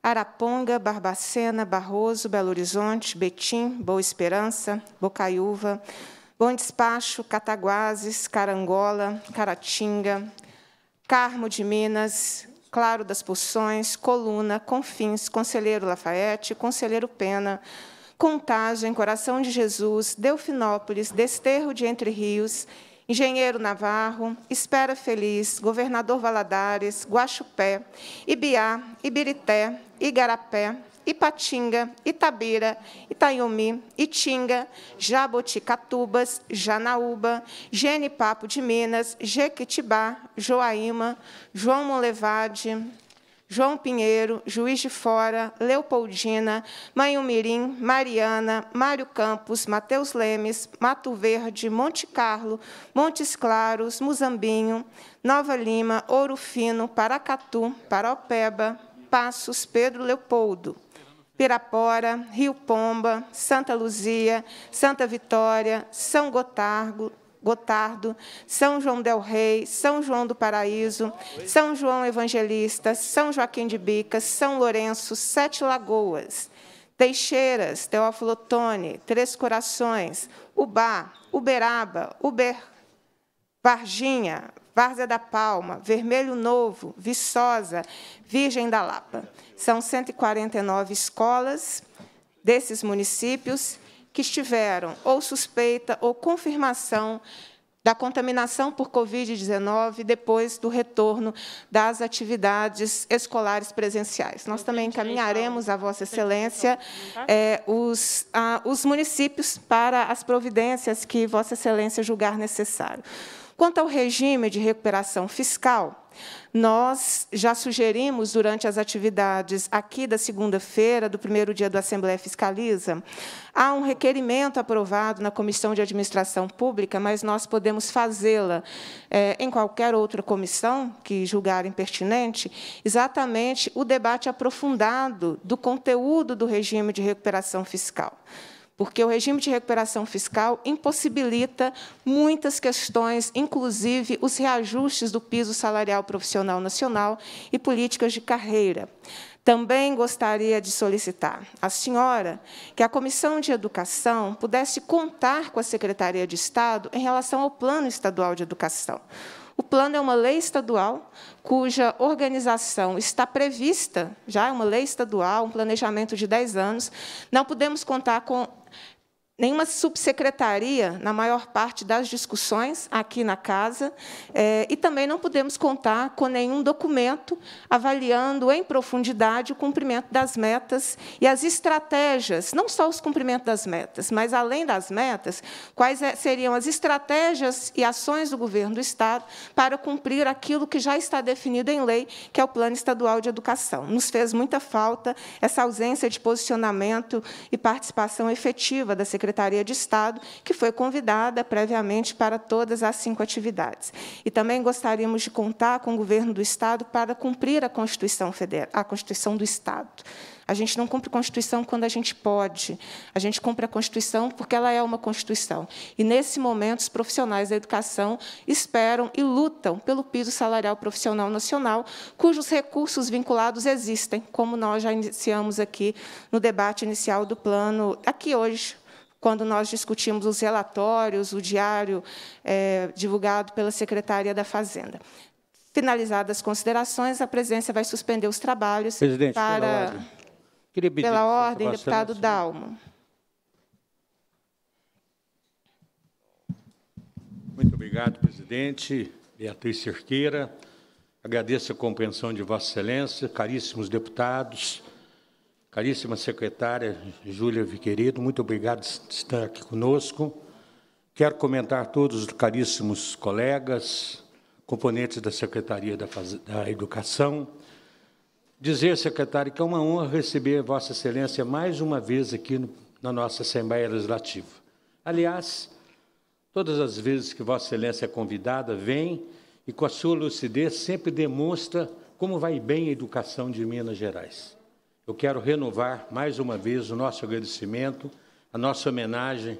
Araponga, Barbacena, Barroso, Belo Horizonte, Betim, Boa Esperança, Bocaiúva, Bom Despacho, Cataguases, Carangola, Caratinga, Carmo de Minas, Claro das Poções, Coluna, Confins, Conselheiro Lafayette, Conselheiro Pena, Contagem, Coração de Jesus, Delfinópolis, Desterro de Entre Rios, Engenheiro Navarro, Espera Feliz, Governador Valadares, Guaxupé, Ibiá, Ibirité, Igarapé, Ipatinga, Itabira, Itaiumi, Itinga, Jaboticatubas, Janaúba, Genipapo de Minas, Jequitibá, Joaíma, João Molevade, João Pinheiro, Juiz de Fora, Leopoldina, Manhumirim, Mariana, Mário Campos, Mateus Lemes, Mato Verde, Monte Carlo, Montes Claros, Muzambinho, Nova Lima, Ouro Fino, Paracatu, Paropeba, Passos, Pedro Leopoldo. Pirapora, Rio Pomba, Santa Luzia, Santa Vitória, São Gotardo, Gotardo, São João del Rei, São João do Paraíso, São João Evangelista, São Joaquim de Bicas, São Lourenço, Sete Lagoas, Teixeiras, Teófilo Otoni, Três Corações, Ubá, Uberaba, Uber, Varginha, Várzea da Palma, Vermelho Novo, Viçosa, Virgem da Lapa. São 149 escolas desses municípios que estiveram ou suspeita ou confirmação da contaminação por Covid-19 depois do retorno das atividades escolares presenciais. Nós também então. encaminharemos a Vossa então. Excelência é, os, a, os municípios para as providências que Vossa Excelência julgar necessário. Quanto ao regime de recuperação fiscal, nós já sugerimos, durante as atividades aqui da segunda-feira, do primeiro dia da Assembleia Fiscaliza, há um requerimento aprovado na Comissão de Administração Pública, mas nós podemos fazê-la é, em qualquer outra comissão que julgarem pertinente, exatamente o debate aprofundado do conteúdo do regime de recuperação fiscal porque o regime de recuperação fiscal impossibilita muitas questões, inclusive os reajustes do piso salarial profissional nacional e políticas de carreira. Também gostaria de solicitar à senhora que a Comissão de Educação pudesse contar com a Secretaria de Estado em relação ao Plano Estadual de Educação. O plano é uma lei estadual cuja organização está prevista, já é uma lei estadual, um planejamento de 10 anos. Não podemos contar com nenhuma subsecretaria na maior parte das discussões aqui na casa, é, e também não podemos contar com nenhum documento avaliando em profundidade o cumprimento das metas e as estratégias, não só os cumprimentos das metas, mas, além das metas, quais é, seriam as estratégias e ações do governo do Estado para cumprir aquilo que já está definido em lei, que é o Plano Estadual de Educação. Nos fez muita falta essa ausência de posicionamento e participação efetiva da Secretaria Secretaria de Estado, que foi convidada previamente para todas as cinco atividades. E também gostaríamos de contar com o governo do Estado para cumprir a Constituição, Federal, a Constituição do Estado. A gente não cumpre a Constituição quando a gente pode. A gente cumpre a Constituição porque ela é uma Constituição. E, nesse momento, os profissionais da educação esperam e lutam pelo piso salarial profissional nacional, cujos recursos vinculados existem, como nós já iniciamos aqui no debate inicial do plano, aqui hoje, quando nós discutimos os relatórios, o diário é, divulgado pela secretária da Fazenda. Finalizadas as considerações, a presença vai suspender os trabalhos Presidente, para... Pela ordem, pela ordem deputado Dalmo. Muito obrigado, presidente. Beatriz Cerqueira. Agradeço a compreensão de Vossa Excelência, caríssimos deputados, Caríssima secretária Júlia Viqueredo, muito obrigado por estar aqui conosco. Quero comentar todos os caríssimos colegas, componentes da Secretaria da, da Educação. Dizer, secretário, que é uma honra receber Vossa Excelência mais uma vez aqui no, na nossa Assembleia Legislativa. Aliás, todas as vezes que Vossa Excelência é convidada, vem e, com a sua lucidez, sempre demonstra como vai bem a educação de Minas Gerais eu quero renovar mais uma vez o nosso agradecimento, a nossa homenagem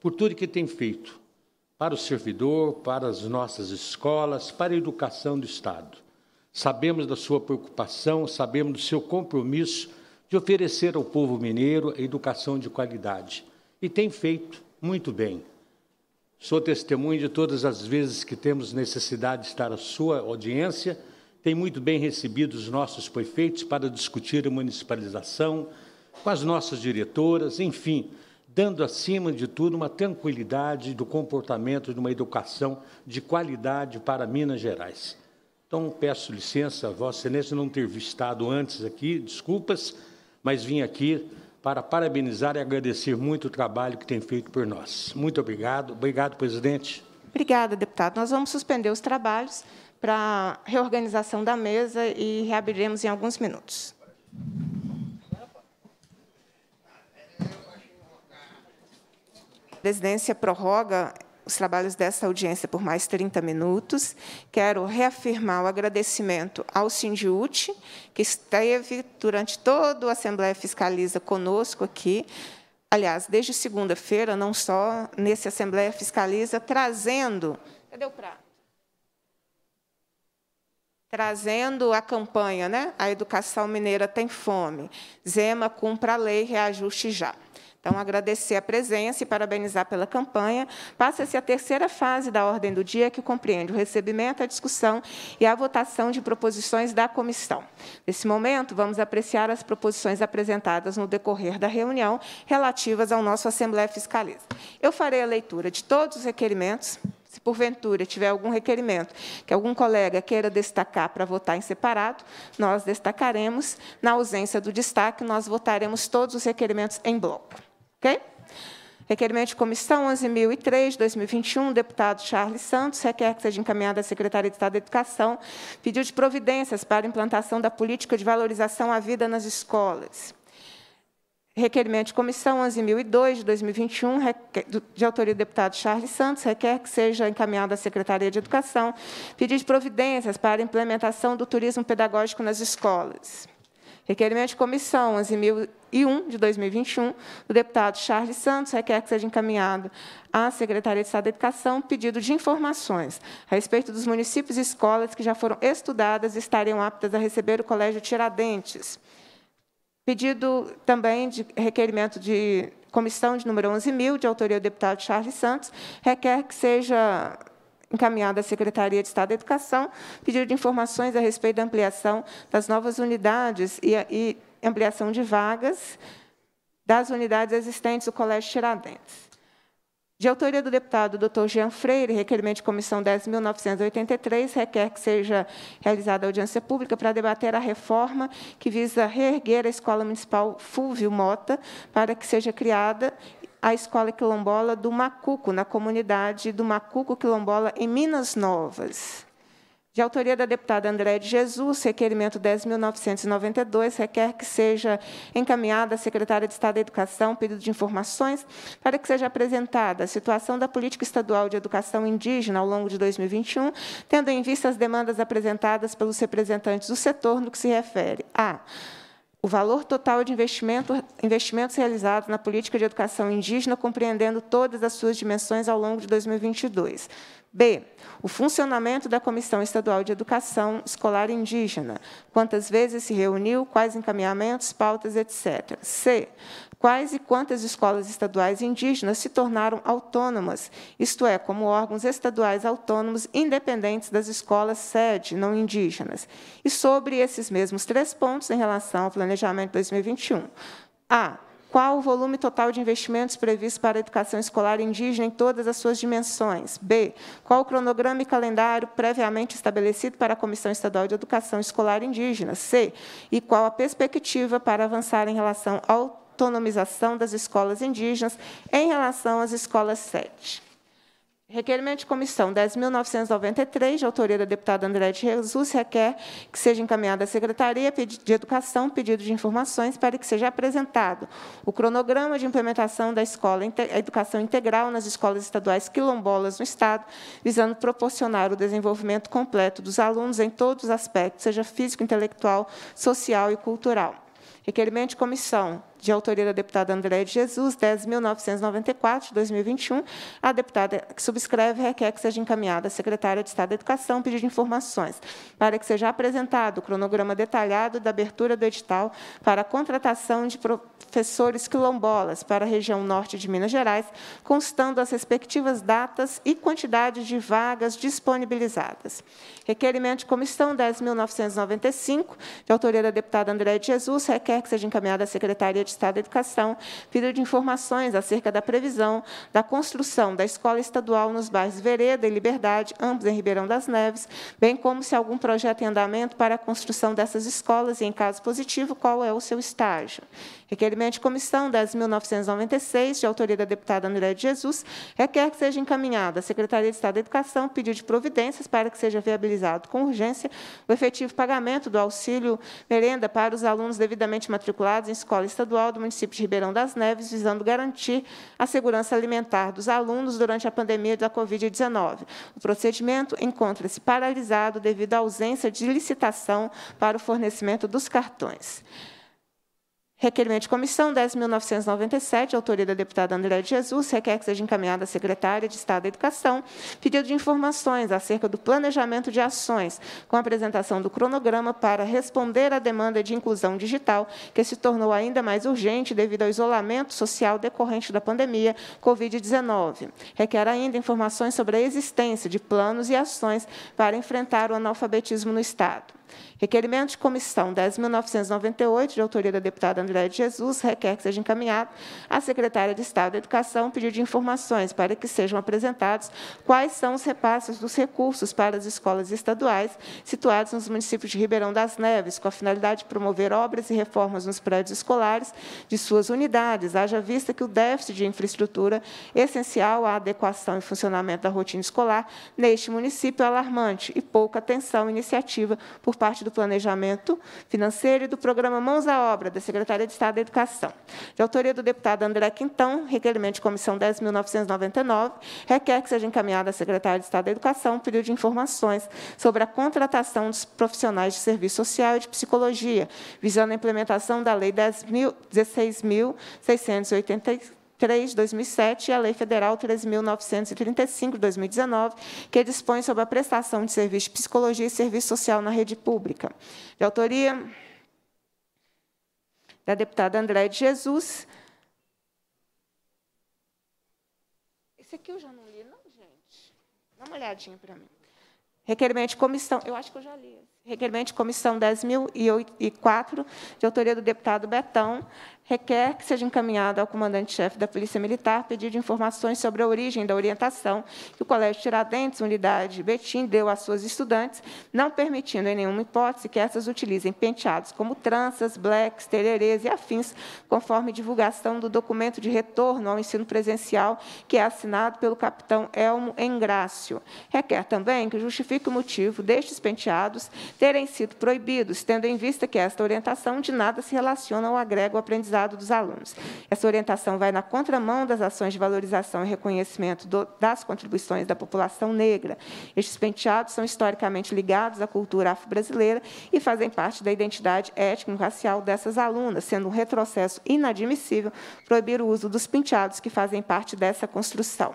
por tudo que tem feito para o servidor, para as nossas escolas, para a educação do Estado. Sabemos da sua preocupação, sabemos do seu compromisso de oferecer ao povo mineiro a educação de qualidade. E tem feito muito bem. Sou testemunho de todas as vezes que temos necessidade de estar à sua audiência tem muito bem recebido os nossos prefeitos para discutir a municipalização, com as nossas diretoras, enfim, dando, acima de tudo, uma tranquilidade do comportamento de uma educação de qualidade para Minas Gerais. Então, peço licença, Vossa Excelência, não ter visitado antes aqui, desculpas, mas vim aqui para parabenizar e agradecer muito o trabalho que tem feito por nós. Muito obrigado. Obrigado, presidente. Obrigada, deputado. Nós vamos suspender os trabalhos para a reorganização da mesa e reabriremos em alguns minutos. A presidência prorroga os trabalhos desta audiência por mais 30 minutos. Quero reafirmar o agradecimento ao Sindiute, que esteve durante todo a Assembleia Fiscaliza conosco aqui, aliás, desde segunda-feira, não só, nesse Assembleia Fiscaliza, trazendo... Cadê o prato? trazendo a campanha, né? A educação mineira tem fome. Zema cumpra a lei, reajuste já. Então, agradecer a presença e parabenizar pela campanha. Passa-se a terceira fase da ordem do dia, que compreende o recebimento, a discussão e a votação de proposições da comissão. Nesse momento, vamos apreciar as proposições apresentadas no decorrer da reunião relativas ao nosso Assembleia Fiscaliza. Eu farei a leitura de todos os requerimentos se porventura tiver algum requerimento que algum colega queira destacar para votar em separado, nós destacaremos. Na ausência do destaque, nós votaremos todos os requerimentos em bloco. Ok? Requerimento de comissão 11.003, 2021, deputado Charles Santos, requer que seja encaminhada à Secretaria de Estado da Educação, pediu de providências para implantação da política de valorização à vida nas escolas. Requerimento de comissão 11.002, de 2021, de autoria do deputado Charles Santos, requer que seja encaminhado à Secretaria de Educação pedido de providências para a implementação do turismo pedagógico nas escolas. Requerimento de comissão 11.001, de 2021, do deputado Charles Santos, requer que seja encaminhado à Secretaria de Estado da Educação pedido de informações a respeito dos municípios e escolas que já foram estudadas e estariam aptas a receber o Colégio Tiradentes. Pedido também de requerimento de comissão de número 11.000, de autoria do deputado Charles Santos, requer que seja encaminhado à Secretaria de Estado da Educação pedido de informações a respeito da ampliação das novas unidades e, e ampliação de vagas das unidades existentes do Colégio Tiradentes. De autoria do deputado Dr. Jean Freire, requerimento de comissão 10.983, requer que seja realizada audiência pública para debater a reforma que visa reerguer a Escola Municipal Fúvio Mota para que seja criada a Escola Quilombola do Macuco, na comunidade do Macuco Quilombola, em Minas Novas de autoria da deputada André de Jesus, requerimento 10.992, requer que seja encaminhada à secretária de Estado da Educação pedido de informações para que seja apresentada a situação da política estadual de educação indígena ao longo de 2021, tendo em vista as demandas apresentadas pelos representantes do setor no que se refere a o valor total de investimento, investimentos realizados na política de educação indígena, compreendendo todas as suas dimensões ao longo de 2022. B. O funcionamento da Comissão Estadual de Educação Escolar Indígena. Quantas vezes se reuniu, quais encaminhamentos, pautas, etc. C quais e quantas escolas estaduais indígenas se tornaram autônomas, isto é, como órgãos estaduais autônomos independentes das escolas sede não indígenas. E sobre esses mesmos três pontos em relação ao planejamento 2021. A. Qual o volume total de investimentos previsto para a educação escolar indígena em todas as suas dimensões? B. Qual o cronograma e calendário previamente estabelecido para a Comissão Estadual de Educação Escolar Indígena? C. E qual a perspectiva para avançar em relação ao autonomização das escolas indígenas em relação às escolas sete. Requerimento de comissão 10.993, de autoria da deputada André de Jesus, requer que seja encaminhada à Secretaria de Educação pedido de informações para que seja apresentado o cronograma de implementação da escola, a educação integral nas escolas estaduais quilombolas no Estado, visando proporcionar o desenvolvimento completo dos alunos em todos os aspectos, seja físico, intelectual, social e cultural. Requerimento de comissão de autoria da deputada Andréa de Jesus, 10.994, de 2021. A deputada que subscreve requer que seja encaminhada à secretária de Estado da Educação pedido de informações para que seja apresentado o cronograma detalhado da abertura do edital para a contratação de professores quilombolas para a região norte de Minas Gerais, constando as respectivas datas e quantidade de vagas disponibilizadas. Requerimento de comissão 10.995, de autoria da deputada Andréa de Jesus, requer que seja encaminhada à Secretaria de Estado da Educação, pedido de informações acerca da previsão da construção da escola estadual nos bairros Vereda e Liberdade, ambos em Ribeirão das Neves, bem como se algum projeto em andamento para a construção dessas escolas e, em caso positivo, qual é o seu estágio. Requerimento de comissão 10.996, de autoria da deputada Andréa de Jesus, requer que seja encaminhada à Secretaria de Estado da Educação pedido de providências para que seja viabilizado com urgência o efetivo pagamento do auxílio merenda para os alunos devidamente matriculados em escola estadual do município de Ribeirão das Neves, visando garantir a segurança alimentar dos alunos durante a pandemia da Covid-19. O procedimento encontra-se paralisado devido à ausência de licitação para o fornecimento dos cartões. Requerimento de comissão 10.997, autoria da deputada André de Jesus, requer que seja encaminhada à secretária de Estado da Educação pedido de informações acerca do planejamento de ações, com apresentação do cronograma para responder à demanda de inclusão digital, que se tornou ainda mais urgente devido ao isolamento social decorrente da pandemia Covid-19. Requer ainda informações sobre a existência de planos e ações para enfrentar o analfabetismo no Estado. Requerimento de comissão 10.998, de autoria da deputada Andréa de Jesus, requer que seja encaminhado à secretária de Estado da Educação pedido de informações para que sejam apresentados quais são os repasses dos recursos para as escolas estaduais situadas nos municípios de Ribeirão das Neves, com a finalidade de promover obras e reformas nos prédios escolares de suas unidades, haja vista que o déficit de infraestrutura essencial à adequação e funcionamento da rotina escolar neste município é alarmante e pouca atenção e iniciativa por parte do planejamento financeiro e do programa Mãos à Obra, da Secretaria de Estado da Educação. De autoria do deputado André Quintão, requerimento de comissão 10.999, requer que seja encaminhada à Secretaria de Estado da Educação um pedido de informações sobre a contratação dos profissionais de serviço social e de psicologia, visando a implementação da Lei 16.683, 3 2007 e a Lei Federal 13.935 de 2019, que dispõe sobre a prestação de serviço de psicologia e serviço social na rede pública. De autoria da deputada André de Jesus. Esse aqui eu já não li, não, gente? Dá uma olhadinha para mim. Requerimento de comissão, eu acho que eu já li. Requerimento de comissão 10.004, de autoria do deputado Betão, requer que seja encaminhado ao comandante-chefe da Polícia Militar pedido de informações sobre a origem da orientação que o Colégio Tiradentes, Unidade Betim, deu às suas estudantes, não permitindo em nenhuma hipótese que essas utilizem penteados como tranças, blacks, tererês e afins, conforme divulgação do documento de retorno ao ensino presencial que é assinado pelo capitão Elmo Engrácio. Requer também que justifique o motivo destes penteados terem sido proibidos, tendo em vista que esta orientação de nada se relaciona ou agrega aprendizado aprendizado dos alunos. Essa orientação vai na contramão das ações de valorização e reconhecimento do, das contribuições da população negra. Estes penteados são historicamente ligados à cultura afro-brasileira e fazem parte da identidade étnico-racial dessas alunas, sendo um retrocesso inadmissível proibir o uso dos penteados que fazem parte dessa construção.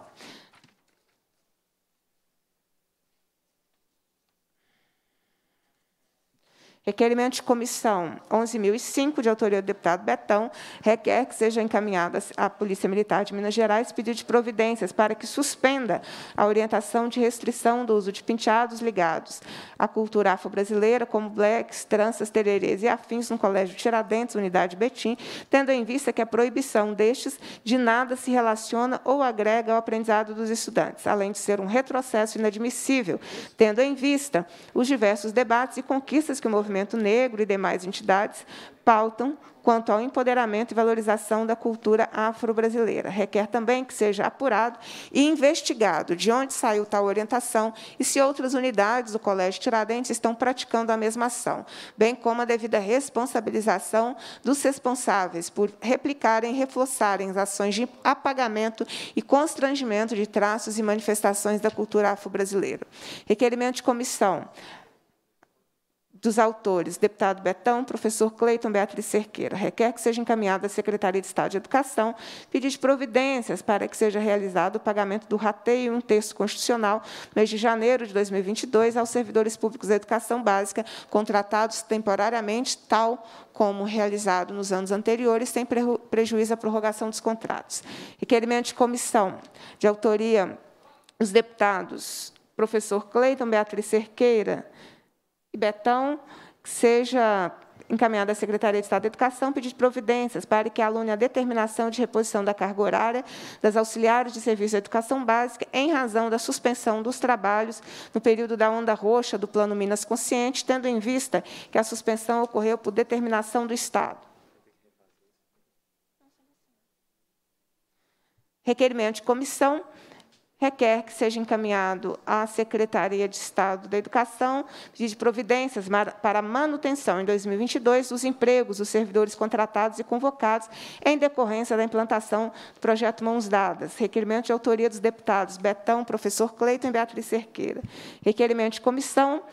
Requerimento de comissão 11.005, de autoria do deputado Betão, requer que seja encaminhada à Polícia Militar de Minas Gerais pedido de providências para que suspenda a orientação de restrição do uso de penteados ligados à cultura afro-brasileira, como blacks, tranças, tererês e afins no Colégio Tiradentes, Unidade Betim, tendo em vista que a proibição destes de nada se relaciona ou agrega ao aprendizado dos estudantes, além de ser um retrocesso inadmissível, tendo em vista os diversos debates e conquistas que o movimento movimento negro e demais entidades pautam quanto ao empoderamento e valorização da cultura afro-brasileira. Requer também que seja apurado e investigado de onde saiu tal orientação e se outras unidades do Colégio Tiradentes estão praticando a mesma ação, bem como a devida responsabilização dos responsáveis por replicarem e reforçarem as ações de apagamento e constrangimento de traços e manifestações da cultura afro-brasileira. Requerimento de comissão dos autores, deputado Betão, professor Cleiton Beatriz Cerqueira, requer que seja encaminhado à Secretaria de Estado de Educação pedir providências para que seja realizado o pagamento do rateio em um texto constitucional no mês de janeiro de 2022 aos servidores públicos da educação básica contratados temporariamente, tal como realizado nos anos anteriores, sem prejuízo à prorrogação dos contratos. Requerimento de comissão, de autoria dos deputados professor Cleiton Beatriz Cerqueira, Betão seja encaminhada à Secretaria de Estado da Educação pedir providências para que alune a determinação de reposição da carga horária das auxiliares de serviço de educação básica em razão da suspensão dos trabalhos no período da onda roxa do Plano Minas Consciente, tendo em vista que a suspensão ocorreu por determinação do Estado. Requerimento de comissão requer que seja encaminhado à Secretaria de Estado da Educação de providências para manutenção em 2022 dos empregos dos servidores contratados e convocados em decorrência da implantação do projeto Mãos Dadas. Requerimento de autoria dos deputados Betão, professor Cleiton e Beatriz Cerqueira. Requerimento de comissão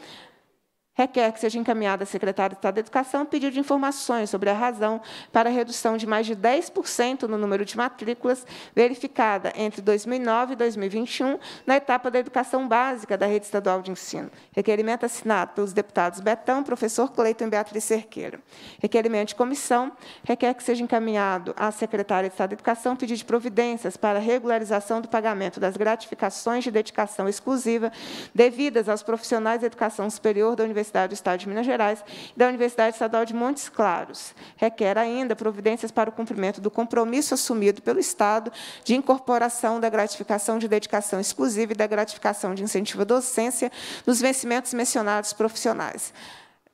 requer que seja encaminhada à Secretaria de Estado da Educação pedido de informações sobre a razão para a redução de mais de 10% no número de matrículas verificada entre 2009 e 2021 na etapa da educação básica da rede estadual de ensino. Requerimento assinado pelos deputados Betão, professor Cleiton e Beatriz Cerqueira. Requerimento de comissão requer que seja encaminhado à Secretaria de Estado da Educação pedido de providências para regularização do pagamento das gratificações de dedicação exclusiva devidas aos profissionais de educação superior da Universidade Universidade do Estado de Minas Gerais e da Universidade Estadual de Montes Claros. Requer ainda providências para o cumprimento do compromisso assumido pelo Estado de incorporação da gratificação de dedicação exclusiva e da gratificação de incentivo à docência nos vencimentos mencionados profissionais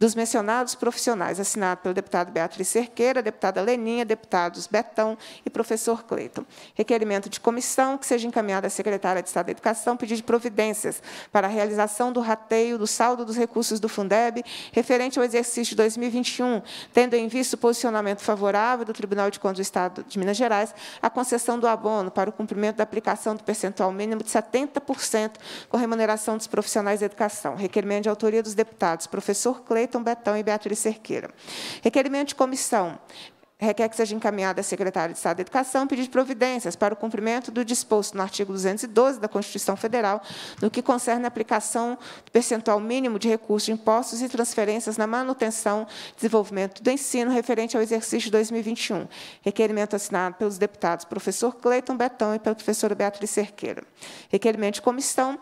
dos mencionados profissionais, assinado pelo deputado Beatriz Cerqueira, deputada Leninha, deputados Betão e professor Cleiton. Requerimento de comissão que seja encaminhada à secretária de Estado da Educação, pedido de providências para a realização do rateio do saldo dos recursos do Fundeb referente ao exercício 2021, tendo em vista o posicionamento favorável do Tribunal de Contas do Estado de Minas Gerais à concessão do abono para o cumprimento da aplicação do percentual mínimo de 70% com remuneração dos profissionais da educação. Requerimento de autoria dos deputados professor Cleiton Cleiton Betão e Beatriz Cerqueira. Requerimento de comissão requer que seja encaminhada à secretária de Estado da Educação pedir providências para o cumprimento do disposto no artigo 212 da Constituição Federal, no que concerne a aplicação do percentual mínimo de recursos impostos e transferências na manutenção e desenvolvimento do ensino referente ao exercício de 2021. Requerimento assinado pelos deputados professor Cleiton Betão e pela professora Beatriz Cerqueira. Requerimento de comissão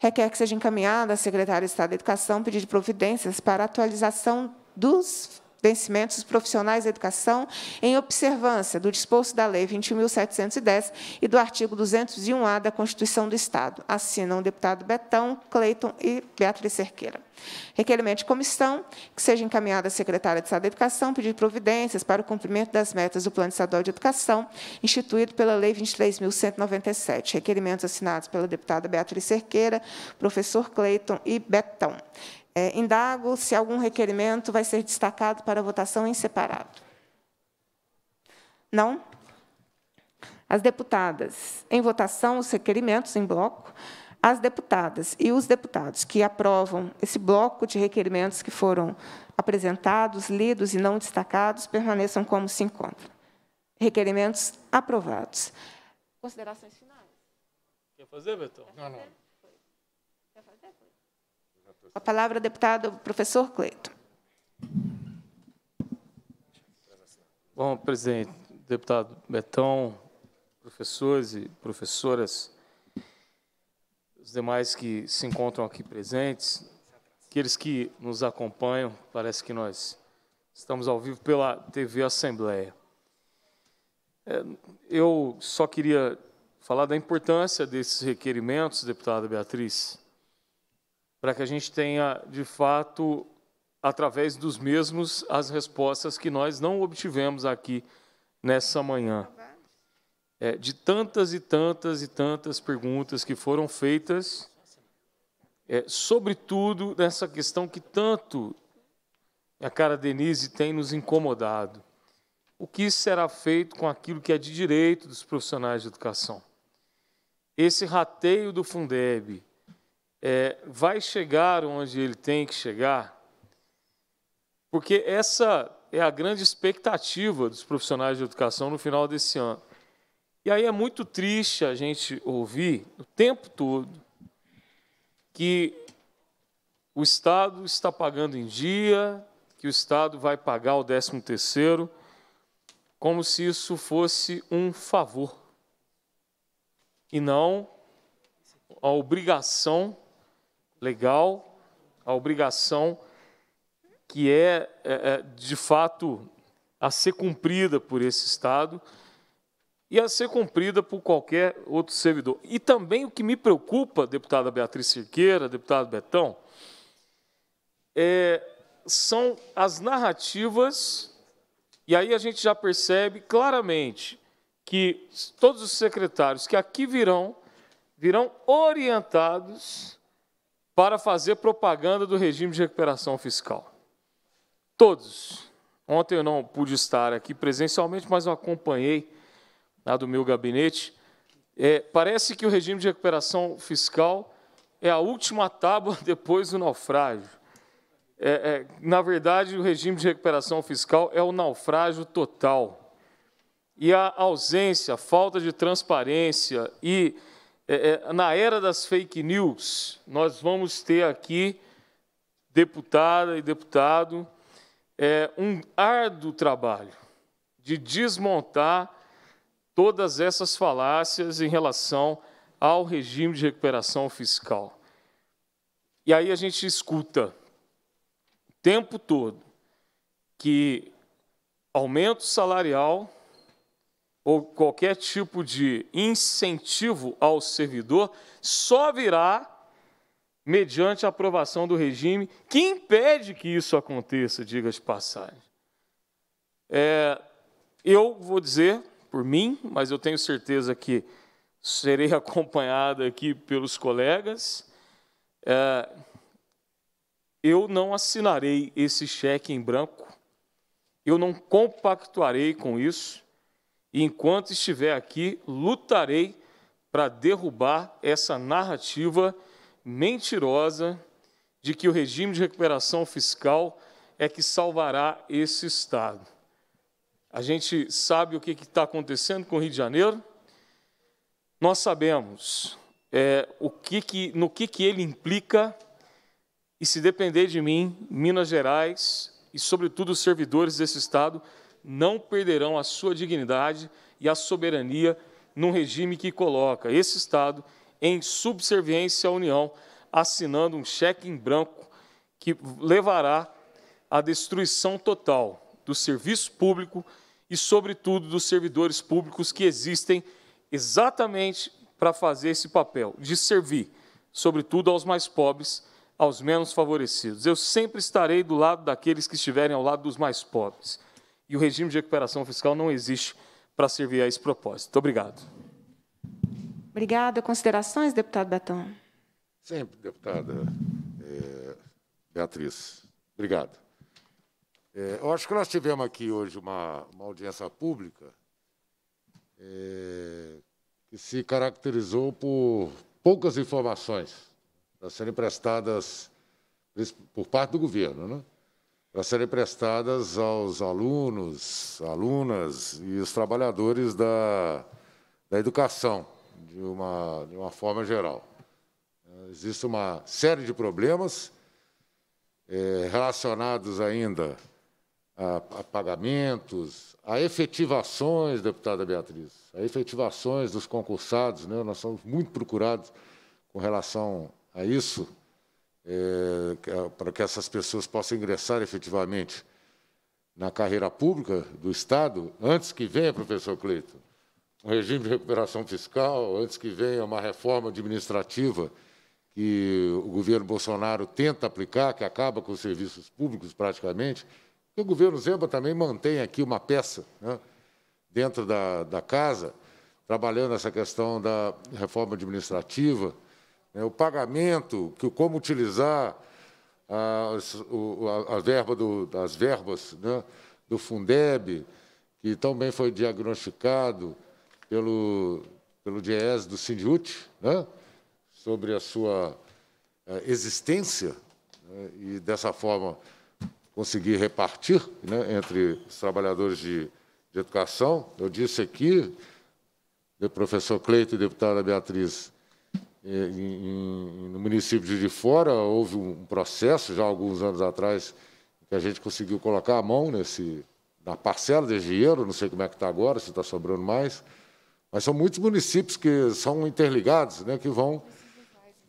requer que seja encaminhada à Secretária de Estado da Educação pedido de providências para atualização dos vencimentos profissionais da educação em observância do disposto da Lei 20.710 e do artigo 201-A da Constituição do Estado. Assinam o deputado Betão, Cleiton e Beatriz Cerqueira. Requerimento de comissão que seja encaminhada à secretária de Estado da Educação pedir providências para o cumprimento das metas do Plano Estadual de Educação, instituído pela Lei 23.197. Requerimentos assinados pela deputada Beatriz Cerqueira, professor Cleiton e Betão. É, indago se algum requerimento vai ser destacado para votação em separado. Não? As deputadas, em votação, os requerimentos em bloco. As deputadas e os deputados que aprovam esse bloco de requerimentos que foram apresentados, lidos e não destacados, permaneçam como se encontram. Requerimentos aprovados. Considerações finais? Quer fazer, Betão? Não, não. A palavra, deputado professor Cleito. Bom, presidente, deputado Betão, professores e professoras, os demais que se encontram aqui presentes, aqueles que nos acompanham, parece que nós estamos ao vivo pela TV Assembleia. É, eu só queria falar da importância desses requerimentos, deputada Beatriz, para que a gente tenha, de fato, através dos mesmos, as respostas que nós não obtivemos aqui nessa manhã. É, de tantas e tantas e tantas perguntas que foram feitas, é, sobretudo nessa questão que tanto a cara Denise tem nos incomodado. O que será feito com aquilo que é de direito dos profissionais de educação? Esse rateio do Fundeb, é, vai chegar onde ele tem que chegar, porque essa é a grande expectativa dos profissionais de educação no final desse ano. E aí é muito triste a gente ouvir o tempo todo que o Estado está pagando em dia, que o Estado vai pagar o 13 terceiro, como se isso fosse um favor e não a obrigação legal, a obrigação que é, é, é, de fato a ser cumprida por esse Estado e a ser cumprida por qualquer outro servidor. E também o que me preocupa, deputada Beatriz Cirqueira deputado Betão, é, são as narrativas, e aí a gente já percebe claramente que todos os secretários que aqui virão, virão orientados para fazer propaganda do regime de recuperação fiscal. Todos. Ontem eu não pude estar aqui presencialmente, mas eu acompanhei lá do meu gabinete. É, parece que o regime de recuperação fiscal é a última tábua depois do naufrágio. É, é, na verdade, o regime de recuperação fiscal é o naufrágio total. E a ausência, a falta de transparência e é, é, na era das fake news, nós vamos ter aqui, deputada e deputado, é, um árduo trabalho de desmontar todas essas falácias em relação ao regime de recuperação fiscal. E aí a gente escuta o tempo todo que aumento salarial ou qualquer tipo de incentivo ao servidor só virá mediante a aprovação do regime que impede que isso aconteça, diga de passagem. É, eu vou dizer por mim, mas eu tenho certeza que serei acompanhado aqui pelos colegas. É, eu não assinarei esse cheque em branco, eu não compactuarei com isso e enquanto estiver aqui, lutarei para derrubar essa narrativa mentirosa de que o regime de recuperação fiscal é que salvará esse Estado. A gente sabe o que está acontecendo com o Rio de Janeiro. Nós sabemos é, o que que, no que, que ele implica, e se depender de mim, Minas Gerais e, sobretudo, os servidores desse Estado não perderão a sua dignidade e a soberania num regime que coloca esse Estado em subserviência à União, assinando um cheque em branco que levará à destruição total do serviço público e, sobretudo, dos servidores públicos que existem exatamente para fazer esse papel, de servir, sobretudo aos mais pobres, aos menos favorecidos. Eu sempre estarei do lado daqueles que estiverem ao lado dos mais pobres. E o regime de recuperação fiscal não existe para servir a esse propósito. Muito obrigado. Obrigada. Considerações, deputado Betão? Sempre, deputada é, Beatriz. Obrigado. É, eu acho que nós tivemos aqui hoje uma, uma audiência pública é, que se caracterizou por poucas informações sendo prestadas por parte do governo. Né? para serem prestadas aos alunos, alunas e os trabalhadores da, da educação, de uma, de uma forma geral. Existe uma série de problemas é, relacionados ainda a, a pagamentos, a efetivações, deputada Beatriz, a efetivações dos concursados, né? nós somos muito procurados com relação a isso, é, para que essas pessoas possam ingressar efetivamente na carreira pública do Estado, antes que venha, professor Cleiton, um regime de recuperação fiscal, antes que venha uma reforma administrativa que o governo Bolsonaro tenta aplicar, que acaba com os serviços públicos praticamente, e o governo Zema também mantém aqui uma peça né, dentro da, da casa, trabalhando essa questão da reforma administrativa, né, o pagamento, que, como utilizar as, o, a, verba do, as verbas né, do Fundeb, que também foi diagnosticado pelo, pelo DIES do Sindiut, né, sobre a sua eh, existência, né, e dessa forma conseguir repartir né, entre os trabalhadores de, de educação. Eu disse aqui, né, professor Cleito e deputada Beatriz, é, em, no município de, de Fora houve um processo já alguns anos atrás que a gente conseguiu colocar a mão nesse na parcela de dinheiro, não sei como é que está agora, se está sobrando mais, mas são muitos municípios que são interligados, né, que vão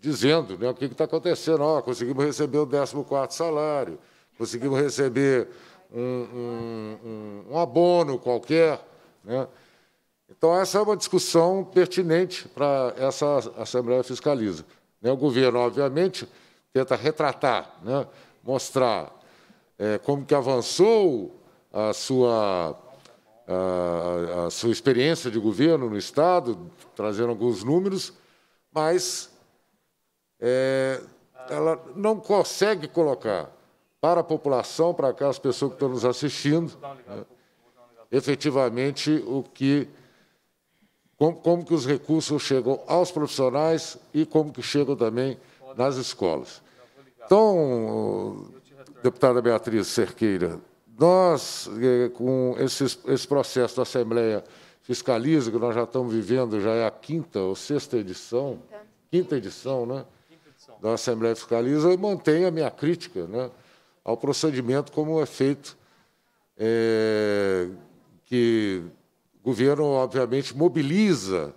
dizendo né, o que está acontecendo. conseguimos receber o 14 salário, conseguimos receber um, um, um, um abono qualquer, né? Então, essa é uma discussão pertinente para essa Assembleia Fiscaliza. Né, o governo, obviamente, tenta retratar, né, mostrar é, como que avançou a sua, a, a sua experiência de governo no Estado, trazendo alguns números, mas é, ela não consegue colocar para a população, para aquelas pessoas que estão nos assistindo, né, efetivamente o que como, como que os recursos chegam aos profissionais e como que chegam também nas escolas. Então, deputada Beatriz Cerqueira, nós, eh, com esse, esse processo da Assembleia Fiscaliza, que nós já estamos vivendo, já é a quinta ou sexta edição, quinta, edição, né? Da Assembleia Fiscaliza, mantenho a minha crítica né, ao procedimento como é feito, é, que o governo, obviamente, mobiliza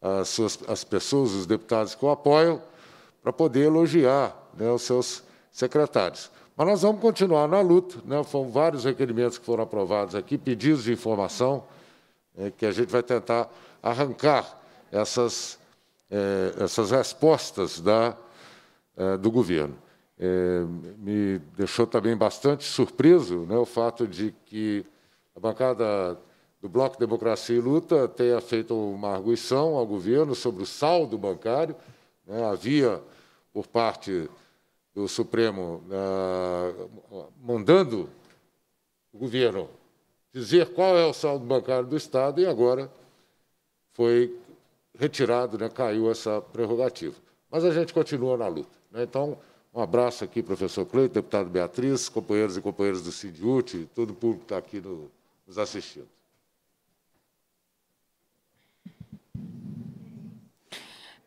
as, suas, as pessoas, os deputados que o apoiam, para poder elogiar né, os seus secretários. Mas nós vamos continuar na luta. Né? Foram vários requerimentos que foram aprovados aqui, pedidos de informação, é, que a gente vai tentar arrancar essas, é, essas respostas da, é, do governo. É, me deixou também bastante surpreso né, o fato de que a bancada do Bloco Democracia e Luta tenha feito uma arguição ao governo sobre o saldo bancário. Né? Havia, por parte do Supremo, né, mandando o governo dizer qual é o saldo bancário do Estado e agora foi retirado, né? caiu essa prerrogativa. Mas a gente continua na luta. Né? Então, um abraço aqui, professor Cleito, deputado Beatriz, companheiros e companheiras do CIDUT, todo o público que está aqui no, nos assistindo.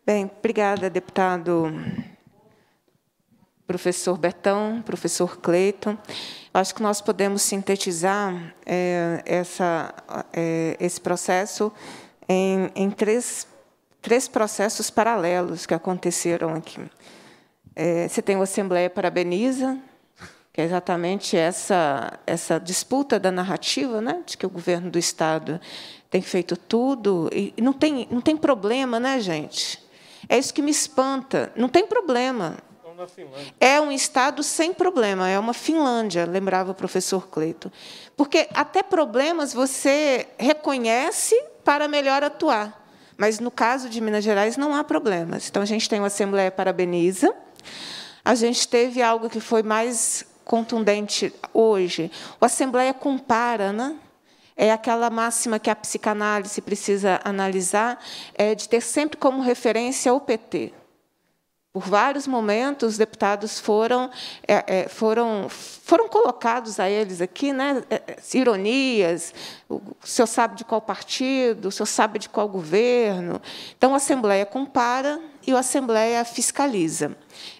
Bem, obrigada, deputado professor Betão, professor Cleiton. Acho que nós podemos sintetizar é, essa, é, esse processo em, em três, três processos paralelos que aconteceram aqui. É, você tem o Assembleia Parabeniza, que é exatamente essa, essa disputa da narrativa, né, de que o governo do Estado tem feito tudo. E não tem, não tem problema, né, gente? É isso que me espanta. Não tem problema. É um Estado sem problema, é uma Finlândia, lembrava o professor Cleito. Porque até problemas você reconhece para melhor atuar. Mas no caso de Minas Gerais não há problemas. Então a gente tem uma Assembleia Parabeniza, a gente teve algo que foi mais contundente hoje. O Assembleia compara, né? É aquela máxima que a psicanálise precisa analisar, é de ter sempre como referência o PT. Por vários momentos, os deputados foram, é, é, foram, foram colocados a eles aqui, né, é, é, ironias, o senhor sabe de qual partido, o senhor sabe de qual governo. Então, a Assembleia compara e a Assembleia fiscaliza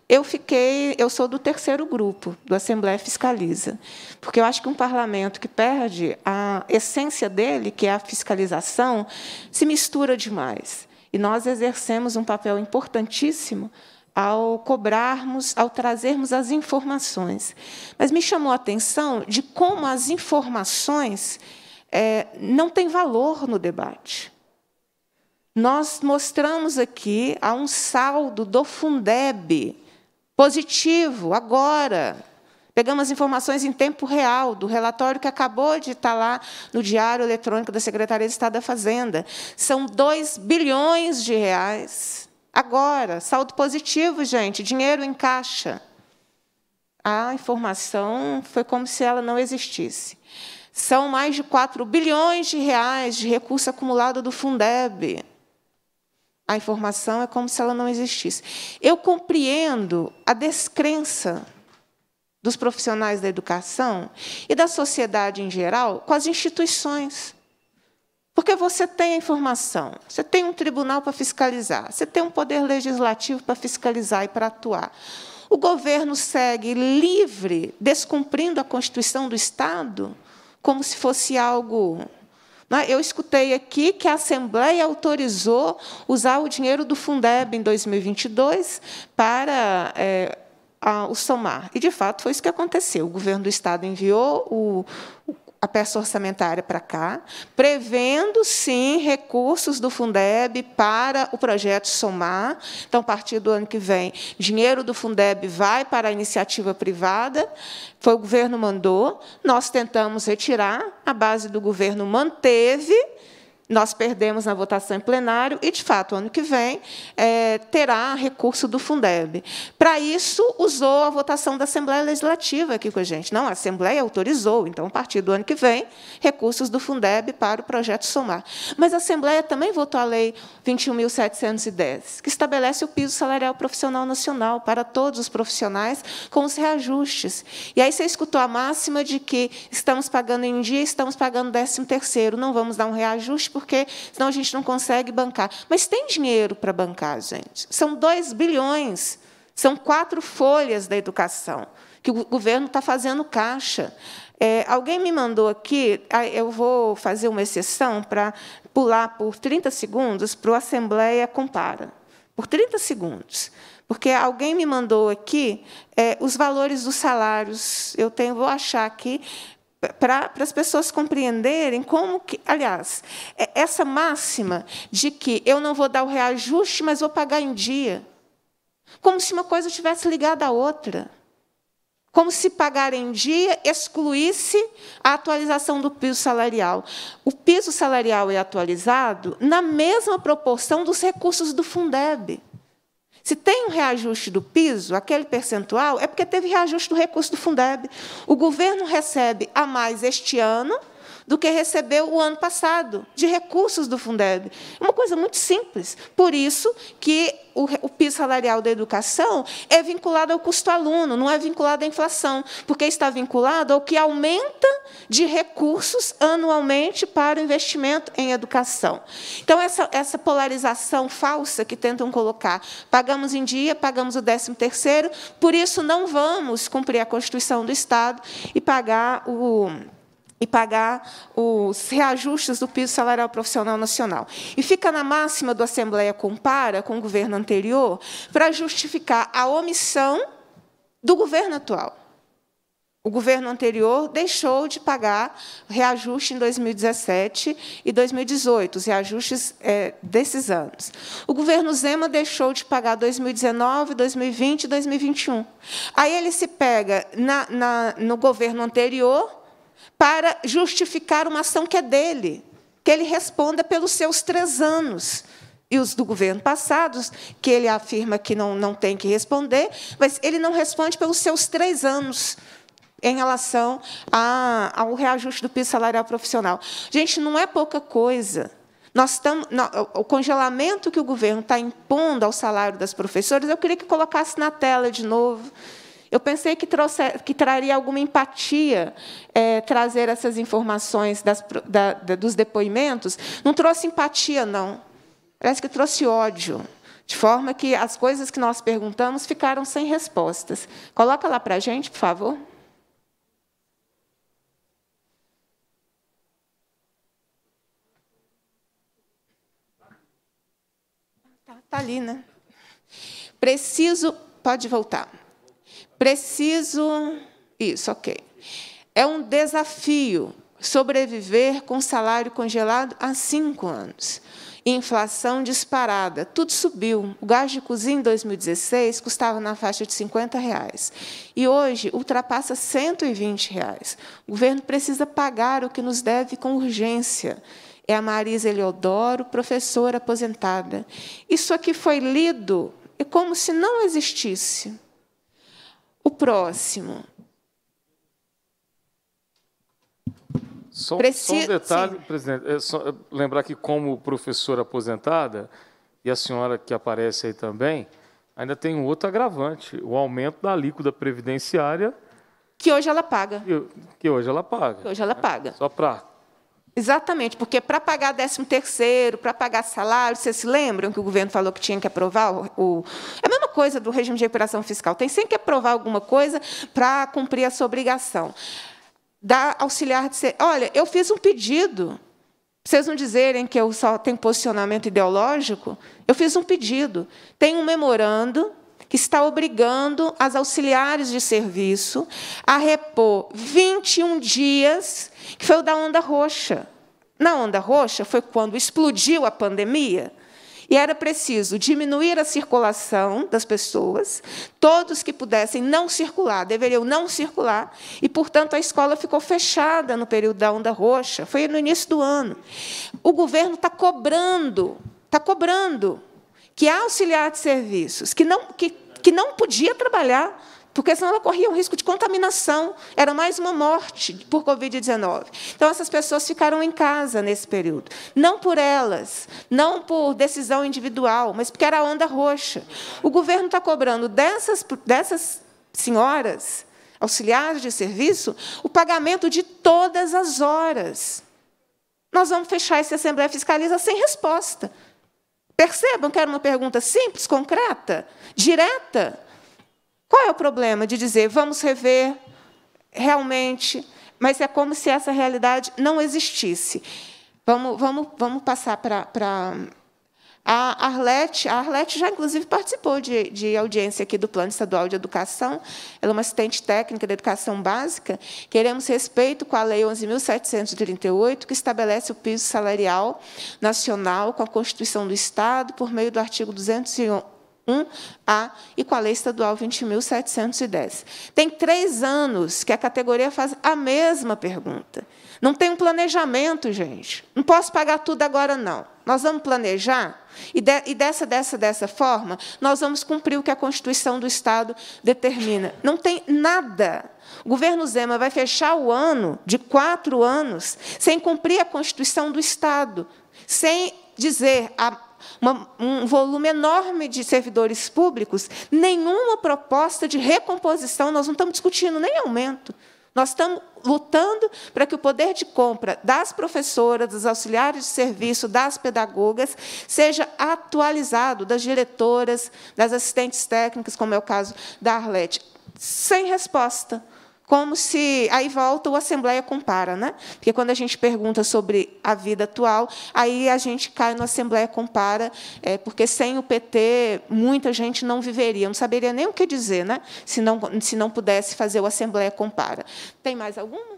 eu fiquei, eu sou do terceiro grupo do Assembleia Fiscaliza, porque eu acho que um parlamento que perde a essência dele, que é a fiscalização, se mistura demais. E nós exercemos um papel importantíssimo ao cobrarmos, ao trazermos as informações. Mas me chamou a atenção de como as informações é, não têm valor no debate. Nós mostramos aqui há um saldo do Fundeb, positivo, agora. Pegamos as informações em tempo real do relatório que acabou de estar lá no Diário Eletrônico da Secretaria de Estado da Fazenda. São 2 bilhões de reais. Agora, saldo positivo, gente, dinheiro em caixa. A informação foi como se ela não existisse. São mais de 4 bilhões de reais de recurso acumulado do Fundeb a informação é como se ela não existisse. Eu compreendo a descrença dos profissionais da educação e da sociedade em geral com as instituições. Porque você tem a informação, você tem um tribunal para fiscalizar, você tem um poder legislativo para fiscalizar e para atuar. O governo segue livre, descumprindo a Constituição do Estado, como se fosse algo né? Eu escutei aqui que a Assembleia autorizou usar o dinheiro do Fundeb em 2022 para é, a, o SOMAR. E, de fato, foi isso que aconteceu. O governo do Estado enviou o, o a peça orçamentária para cá, prevendo sim recursos do Fundeb para o projeto Somar. Então, a partir do ano que vem, dinheiro do Fundeb vai para a iniciativa privada. Foi o governo mandou, nós tentamos retirar, a base do governo manteve nós perdemos na votação em plenário e, de fato, ano que vem é, terá recurso do Fundeb. Para isso, usou a votação da Assembleia Legislativa aqui com a gente. Não, a Assembleia autorizou, então, a partir do ano que vem, recursos do Fundeb para o projeto Somar. Mas a Assembleia também votou a Lei 21.710, que estabelece o piso salarial profissional nacional para todos os profissionais com os reajustes. E aí você escutou a máxima de que estamos pagando em dia, estamos pagando 13º, não vamos dar um reajuste, porque senão a gente não consegue bancar. Mas tem dinheiro para bancar, gente. São 2 bilhões, são quatro folhas da educação, que o governo está fazendo caixa. É, alguém me mandou aqui, ah, eu vou fazer uma exceção para pular por 30 segundos para o Assembleia Compara. Por 30 segundos. Porque alguém me mandou aqui é, os valores dos salários. Eu tenho, vou achar aqui, para as pessoas compreenderem como que, aliás, é, essa máxima de que eu não vou dar o reajuste, mas vou pagar em dia, como se uma coisa estivesse ligada à outra, como se pagar em dia excluísse a atualização do piso salarial. O piso salarial é atualizado na mesma proporção dos recursos do Fundeb. Se tem um reajuste do piso, aquele percentual, é porque teve reajuste do recurso do Fundeb. O governo recebe a mais este ano do que recebeu o ano passado de recursos do Fundeb. uma coisa muito simples. Por isso que o, o piso salarial da educação é vinculado ao custo aluno, não é vinculado à inflação, porque está vinculado ao que aumenta de recursos anualmente para o investimento em educação. Então, essa, essa polarização falsa que tentam colocar, pagamos em dia, pagamos o 13º, por isso não vamos cumprir a Constituição do Estado e pagar o e pagar os reajustes do piso salarial profissional nacional. E fica na máxima do Assembleia Compara com o governo anterior para justificar a omissão do governo atual. O governo anterior deixou de pagar reajuste em 2017 e 2018, os reajustes é, desses anos. O governo Zema deixou de pagar 2019, 2020 e 2021. Aí ele se pega na, na, no governo anterior para justificar uma ação que é dele, que ele responda pelos seus três anos. E os do governo passados, que ele afirma que não, não tem que responder, mas ele não responde pelos seus três anos em relação a, ao reajuste do piso salarial profissional. Gente, não é pouca coisa. Nós tam, o congelamento que o governo está impondo ao salário das professoras, eu queria que colocasse na tela de novo. Eu pensei que, trouxe, que traria alguma empatia é, trazer essas informações das, da, da, dos depoimentos. Não trouxe empatia, não. Parece que trouxe ódio. De forma que as coisas que nós perguntamos ficaram sem respostas. Coloca lá para a gente, por favor. Está tá ali, né? Preciso. Pode voltar. Preciso. Isso, ok. É um desafio sobreviver com salário congelado há cinco anos. Inflação disparada, tudo subiu. O gás de cozinha em 2016 custava na faixa de 50 reais e hoje ultrapassa 120 reais. O governo precisa pagar o que nos deve com urgência. É a Marisa Eliodoro, professora aposentada. Isso aqui foi lido é como se não existisse o próximo. Só, só um detalhe, Sim. presidente. É só é, lembrar que, como professora aposentada, e a senhora que aparece aí também, ainda tem um outro agravante: o aumento da alíquota previdenciária. Que hoje ela paga. Que, que hoje ela paga. Que hoje ela é, paga. Só para Exatamente, porque para pagar 13 terceiro, para pagar salário, vocês se lembram que o governo falou que tinha que aprovar o, É a mesma coisa do regime de recuperação fiscal. Tem sempre que aprovar alguma coisa para cumprir a sua obrigação. Da auxiliar de ser... Olha, eu fiz um pedido. Vocês não dizerem que eu só tenho posicionamento ideológico, eu fiz um pedido. Tem um memorando que está obrigando as auxiliares de serviço a repor 21 dias que foi o da onda roxa. Na onda roxa foi quando explodiu a pandemia e era preciso diminuir a circulação das pessoas, todos que pudessem não circular deveriam não circular, e, portanto, a escola ficou fechada no período da onda roxa, foi no início do ano. O governo está cobrando, está cobrando que auxiliar de serviços, que não, que, que não podia trabalhar porque senão ela corria um risco de contaminação. Era mais uma morte por Covid-19. Então, essas pessoas ficaram em casa nesse período. Não por elas, não por decisão individual, mas porque era a onda roxa. O governo está cobrando dessas, dessas senhoras, auxiliares de serviço, o pagamento de todas as horas. Nós vamos fechar essa Assembleia Fiscaliza sem resposta. Percebam que era uma pergunta simples, concreta, direta. Qual é o problema de dizer vamos rever realmente? Mas é como se essa realidade não existisse. Vamos, vamos, vamos passar para. A Arlete, a Arlete já, inclusive, participou de, de audiência aqui do Plano Estadual de Educação. Ela é uma assistente técnica da educação básica. Queremos respeito com a Lei 11.738, que estabelece o piso salarial nacional com a Constituição do Estado, por meio do artigo 211 1A e com a Lei Estadual 20.710. Tem três anos que a categoria faz a mesma pergunta. Não tem um planejamento, gente. Não posso pagar tudo agora, não. Nós vamos planejar e, de, e dessa, dessa, dessa forma, nós vamos cumprir o que a Constituição do Estado determina. Não tem nada. O governo Zema vai fechar o ano de quatro anos sem cumprir a Constituição do Estado, sem dizer a uma, um volume enorme de servidores públicos, nenhuma proposta de recomposição, nós não estamos discutindo nem aumento. Nós estamos lutando para que o poder de compra das professoras, dos auxiliares de serviço, das pedagogas, seja atualizado, das diretoras, das assistentes técnicas, como é o caso da Arlete. Sem resposta como se. Aí volta o Assembleia Compara, né? Porque quando a gente pergunta sobre a vida atual, aí a gente cai no Assembleia Compara, é, porque sem o PT, muita gente não viveria, não saberia nem o que dizer, né? Se não, se não pudesse fazer o Assembleia Compara. Tem mais alguma?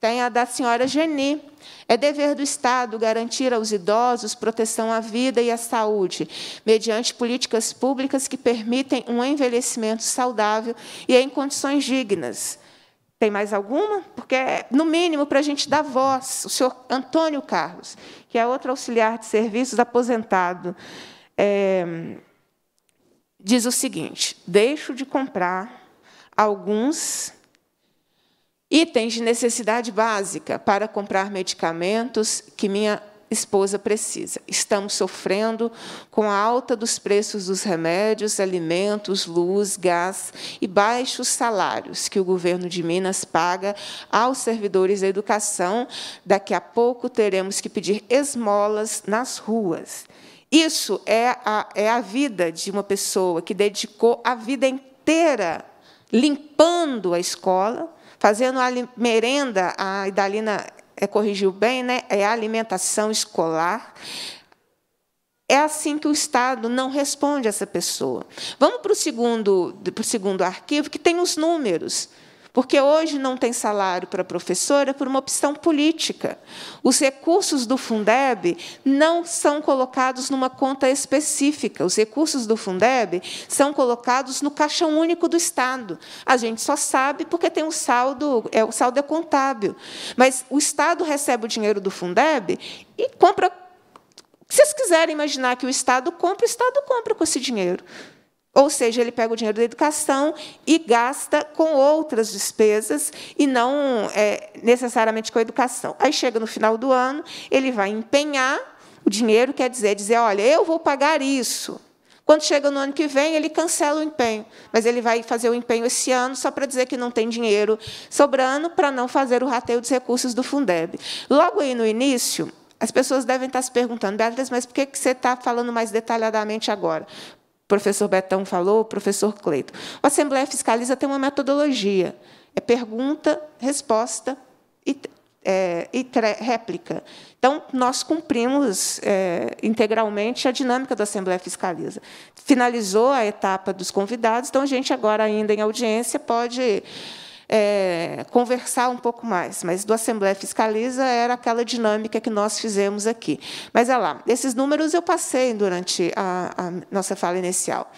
Tem a da senhora Geni. É dever do Estado garantir aos idosos proteção à vida e à saúde, mediante políticas públicas que permitem um envelhecimento saudável e em condições dignas. Tem mais alguma? Porque, é, no mínimo, para a gente dar voz, o senhor Antônio Carlos, que é outro auxiliar de serviços aposentado, é, diz o seguinte: deixo de comprar alguns Itens de necessidade básica para comprar medicamentos que minha esposa precisa. Estamos sofrendo com a alta dos preços dos remédios, alimentos, luz, gás e baixos salários que o governo de Minas paga aos servidores da educação. Daqui a pouco teremos que pedir esmolas nas ruas. Isso é a, é a vida de uma pessoa que dedicou a vida inteira limpando a escola, fazendo a merenda, a Idalina é, corrigiu bem, né? é a alimentação escolar. É assim que o Estado não responde essa pessoa. Vamos para o segundo, para o segundo arquivo, que tem os números. Porque hoje não tem salário para professora é por uma opção política. Os recursos do Fundeb não são colocados numa conta específica. Os recursos do Fundeb são colocados no caixa único do Estado. A gente só sabe porque tem um saldo, é, o saldo é contábil. Mas o Estado recebe o dinheiro do Fundeb e compra. Se vocês quiserem imaginar que o Estado compra, o Estado compra com esse dinheiro. Ou seja, ele pega o dinheiro da educação e gasta com outras despesas, e não é, necessariamente com a educação. Aí chega no final do ano, ele vai empenhar o dinheiro, quer dizer, dizer, olha, eu vou pagar isso. Quando chega no ano que vem, ele cancela o empenho, mas ele vai fazer o empenho esse ano só para dizer que não tem dinheiro sobrando para não fazer o rateio dos recursos do Fundeb. Logo aí no início, as pessoas devem estar se perguntando, Beatriz, mas por que você está falando mais detalhadamente agora? professor Betão falou, professor Cleito. A Assembleia Fiscaliza tem uma metodologia. É pergunta, resposta e, é, e réplica. Então, nós cumprimos é, integralmente a dinâmica da Assembleia Fiscaliza. Finalizou a etapa dos convidados, então a gente agora, ainda em audiência, pode é, conversar um pouco mais, mas do Assembleia Fiscaliza era aquela dinâmica que nós fizemos aqui. Mas, olha lá, esses números eu passei durante a, a nossa fala inicial.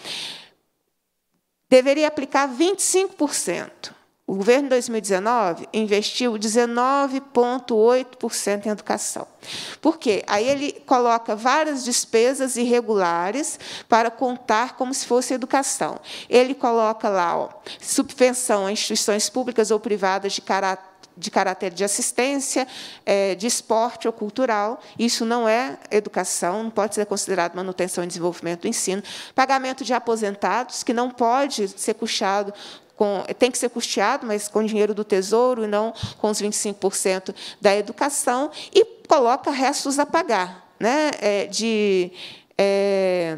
Deveria aplicar 25%. O governo de 2019 investiu 19,8% em educação. Por quê? Aí ele coloca várias despesas irregulares para contar como se fosse educação. Ele coloca lá ó, subvenção a instituições públicas ou privadas de caráter de caráter de assistência, é, de esporte ou cultural. Isso não é educação, não pode ser considerado manutenção e desenvolvimento do ensino. Pagamento de aposentados, que não pode ser puxado com, tem que ser custeado, mas com dinheiro do Tesouro e não com os 25% da educação, e coloca restos a pagar, né, é, de é,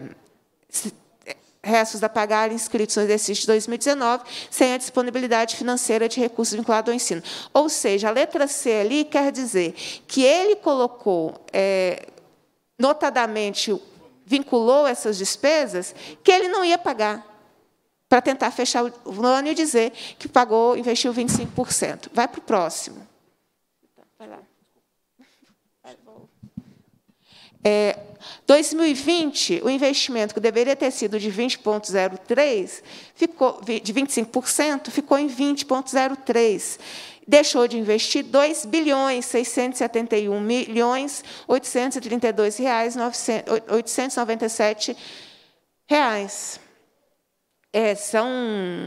é, restos a pagar inscritos no exercício de 2019, sem a disponibilidade financeira de recursos vinculados ao ensino. Ou seja, a letra C ali quer dizer que ele colocou, é, notadamente, vinculou essas despesas que ele não ia pagar para tentar fechar o ano e dizer que pagou, investiu 25%. Vai para o próximo. Vai lá. É, 2020, o investimento que deveria ter sido de 20,03 ficou de 25% ficou em 20,03. Deixou de investir 2 bilhões 671 milhões 832 reais 900, 897 reais. É, são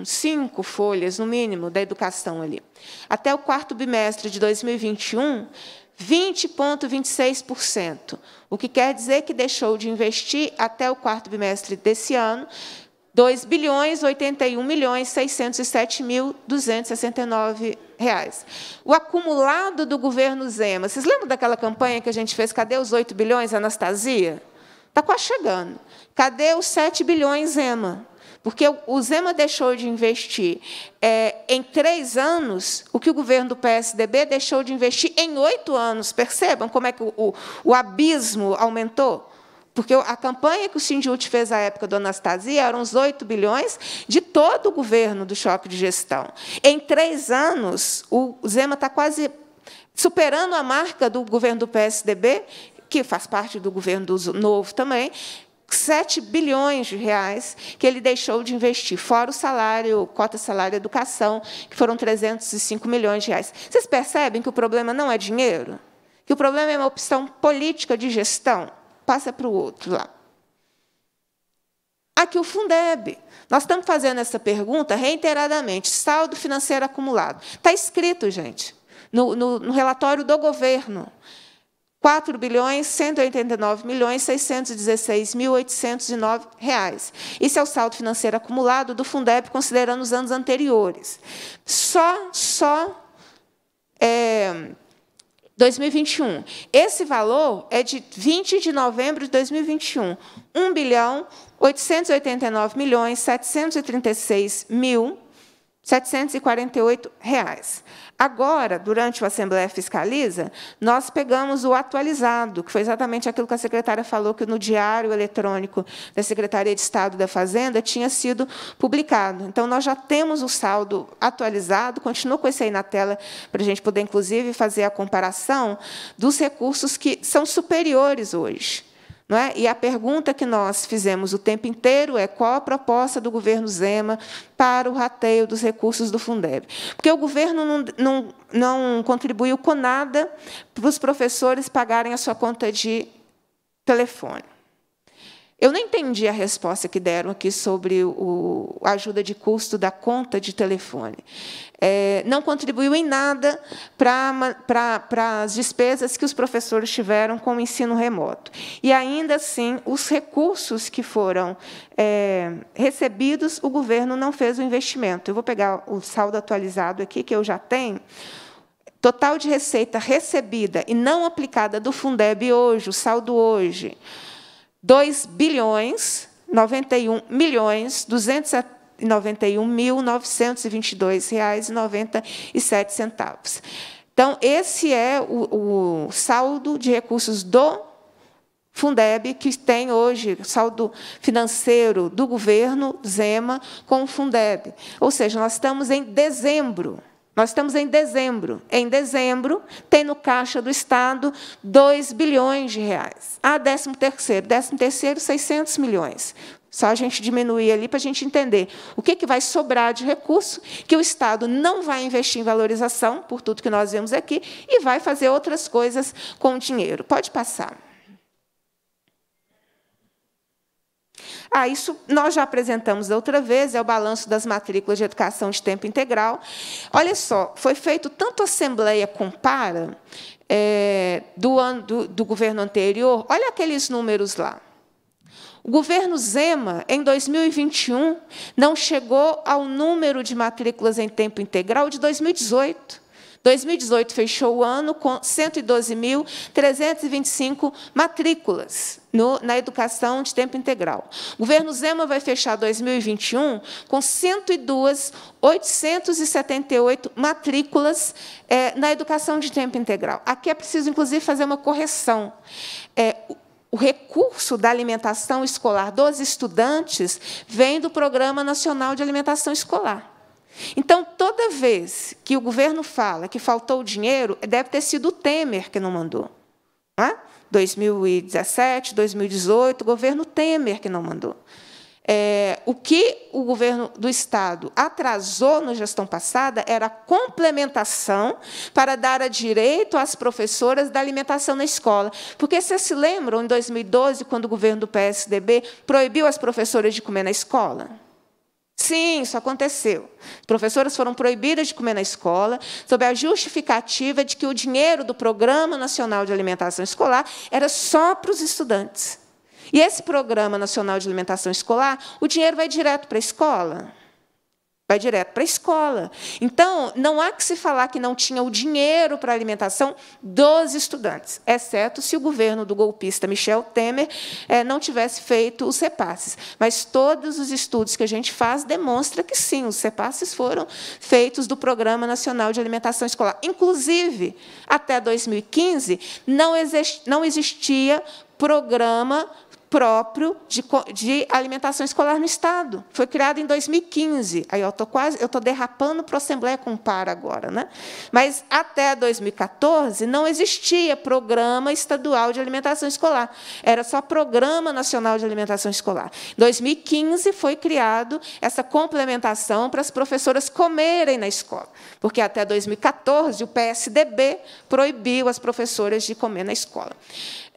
cinco folhas, no mínimo, da educação ali. Até o quarto bimestre de 2021, 20,26%, o que quer dizer que deixou de investir até o quarto bimestre desse ano 2 bilhões 81 milhões 607 mil 269 reais. O acumulado do governo Zema, vocês lembram daquela campanha que a gente fez, cadê os 8 bilhões, Anastasia? Está quase chegando. Cadê os 7 bilhões, Zema? Porque o Zema deixou de investir é, em três anos o que o governo do PSDB deixou de investir em oito anos. Percebam como é que o, o, o abismo aumentou? Porque a campanha que o Sindiúti fez à época do Anastasia eram uns 8 bilhões de todo o governo do choque de gestão. Em três anos, o Zema está quase superando a marca do governo do PSDB, que faz parte do governo do Novo também, 7 bilhões de reais que ele deixou de investir, fora o salário, cota salário educação, que foram 305 milhões de reais. Vocês percebem que o problema não é dinheiro? Que o problema é uma opção política de gestão? Passa para o outro lá. Aqui o Fundeb. Nós estamos fazendo essa pergunta reiteradamente. Saldo financeiro acumulado. Está escrito, gente, no, no, no relatório do governo. 4 bilhões 189 milhões 616 mil 809 reais. Esse é o saldo financeiro acumulado do Fundeb considerando os anos anteriores. Só, só é, 2021. Esse valor é de 20 de novembro de 2021, 1 bilhão 889 milhões 736 mil 748 reais. Agora, durante o Assembleia Fiscaliza, nós pegamos o atualizado, que foi exatamente aquilo que a secretária falou, que no diário eletrônico da Secretaria de Estado da Fazenda tinha sido publicado. Então, nós já temos o saldo atualizado, continua com esse aí na tela, para a gente poder, inclusive, fazer a comparação dos recursos que são superiores hoje. Não é? E a pergunta que nós fizemos o tempo inteiro é qual a proposta do governo Zema para o rateio dos recursos do Fundeb. Porque o governo não, não, não contribuiu com nada para os professores pagarem a sua conta de telefone. Eu não entendi a resposta que deram aqui sobre a ajuda de custo da conta de telefone. É, não contribuiu em nada para as despesas que os professores tiveram com o ensino remoto. E, ainda assim, os recursos que foram é, recebidos, o governo não fez o investimento. Eu vou pegar o saldo atualizado aqui, que eu já tenho. Total de receita recebida e não aplicada do Fundeb hoje, o saldo hoje, 2 bilhões 91 milhões 270 reais e 97 centavos. Então esse é o, o saldo de recursos do Fundeb, que tem hoje saldo financeiro do governo Zema com o Fundeb. Ou seja, nós estamos em dezembro nós estamos em dezembro. Em dezembro, tem no caixa do Estado 2 bilhões de reais. Ah, 13 terceiro. 13 terceiro, 600 milhões. Só a gente diminuir ali para a gente entender o que, que vai sobrar de recurso, que o Estado não vai investir em valorização, por tudo que nós vemos aqui, e vai fazer outras coisas com o dinheiro. Pode passar. Ah, isso nós já apresentamos outra vez, é o balanço das matrículas de educação de tempo integral. Olha só, foi feito tanto assembleia compara é, do, ano, do, do governo anterior, olha aqueles números lá. O governo Zema, em 2021, não chegou ao número de matrículas em tempo integral de 2018. 2018 fechou o ano com 112.325 matrículas no, na educação de tempo integral. O governo Zema vai fechar 2021 com 102.878 matrículas é, na educação de tempo integral. Aqui é preciso, inclusive, fazer uma correção. É, o recurso da alimentação escolar dos estudantes vem do Programa Nacional de Alimentação Escolar. Então, toda vez que o governo fala que faltou dinheiro, deve ter sido o Temer que não mandou. Não é? 2017, 2018, governo Temer que não mandou. É, o que o governo do Estado atrasou na gestão passada era a complementação para dar a direito às professoras da alimentação na escola. Porque vocês se lembram, em 2012, quando o governo do PSDB proibiu as professoras de comer na escola? Sim, isso aconteceu. professoras foram proibidas de comer na escola, sob a justificativa de que o dinheiro do Programa Nacional de Alimentação Escolar era só para os estudantes. E esse Programa Nacional de Alimentação Escolar, o dinheiro vai direto para a escola vai direto para a escola. Então, não há que se falar que não tinha o dinheiro para a alimentação dos estudantes, exceto se o governo do golpista Michel Temer eh, não tivesse feito os repasses. Mas todos os estudos que a gente faz demonstram que sim, os repasses foram feitos do Programa Nacional de Alimentação Escolar. Inclusive, até 2015, não existia programa próprio de, de, alimentação escolar no Estado. Foi criado em 2015. Aí eu estou quase, eu estou derrapando para a Assembleia Compara agora, né? Mas até 2014 não existia programa estadual de alimentação escolar. Era só Programa Nacional de Alimentação Escolar. Em 2015 foi criado essa complementação para as professoras comerem na escola, porque até 2014 o PSDB proibiu as professoras de comer na escola.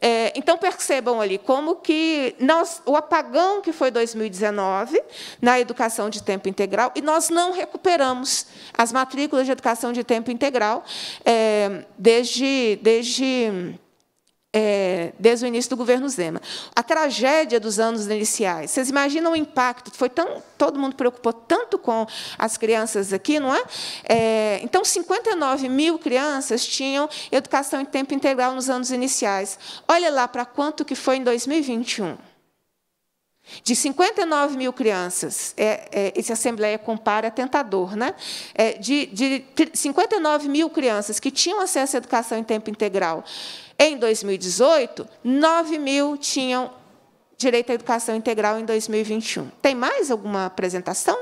É, então, percebam ali como que nós, o apagão que foi 2019 na educação de tempo integral, e nós não recuperamos as matrículas de educação de tempo integral é, desde, desde é, desde o início do governo Zema. A tragédia dos anos iniciais. Vocês imaginam o impacto? Foi tão, todo mundo preocupou tanto com as crianças aqui, não é? é? Então, 59 mil crianças tinham educação em tempo integral nos anos iniciais. Olha lá para quanto que foi em 2021. De 59 mil crianças, é, é, esse Assembleia compara é tentador, né? É, de, de 59 mil crianças que tinham acesso à educação em tempo integral em 2018, 9 mil tinham direito à educação integral em 2021. Tem mais alguma apresentação?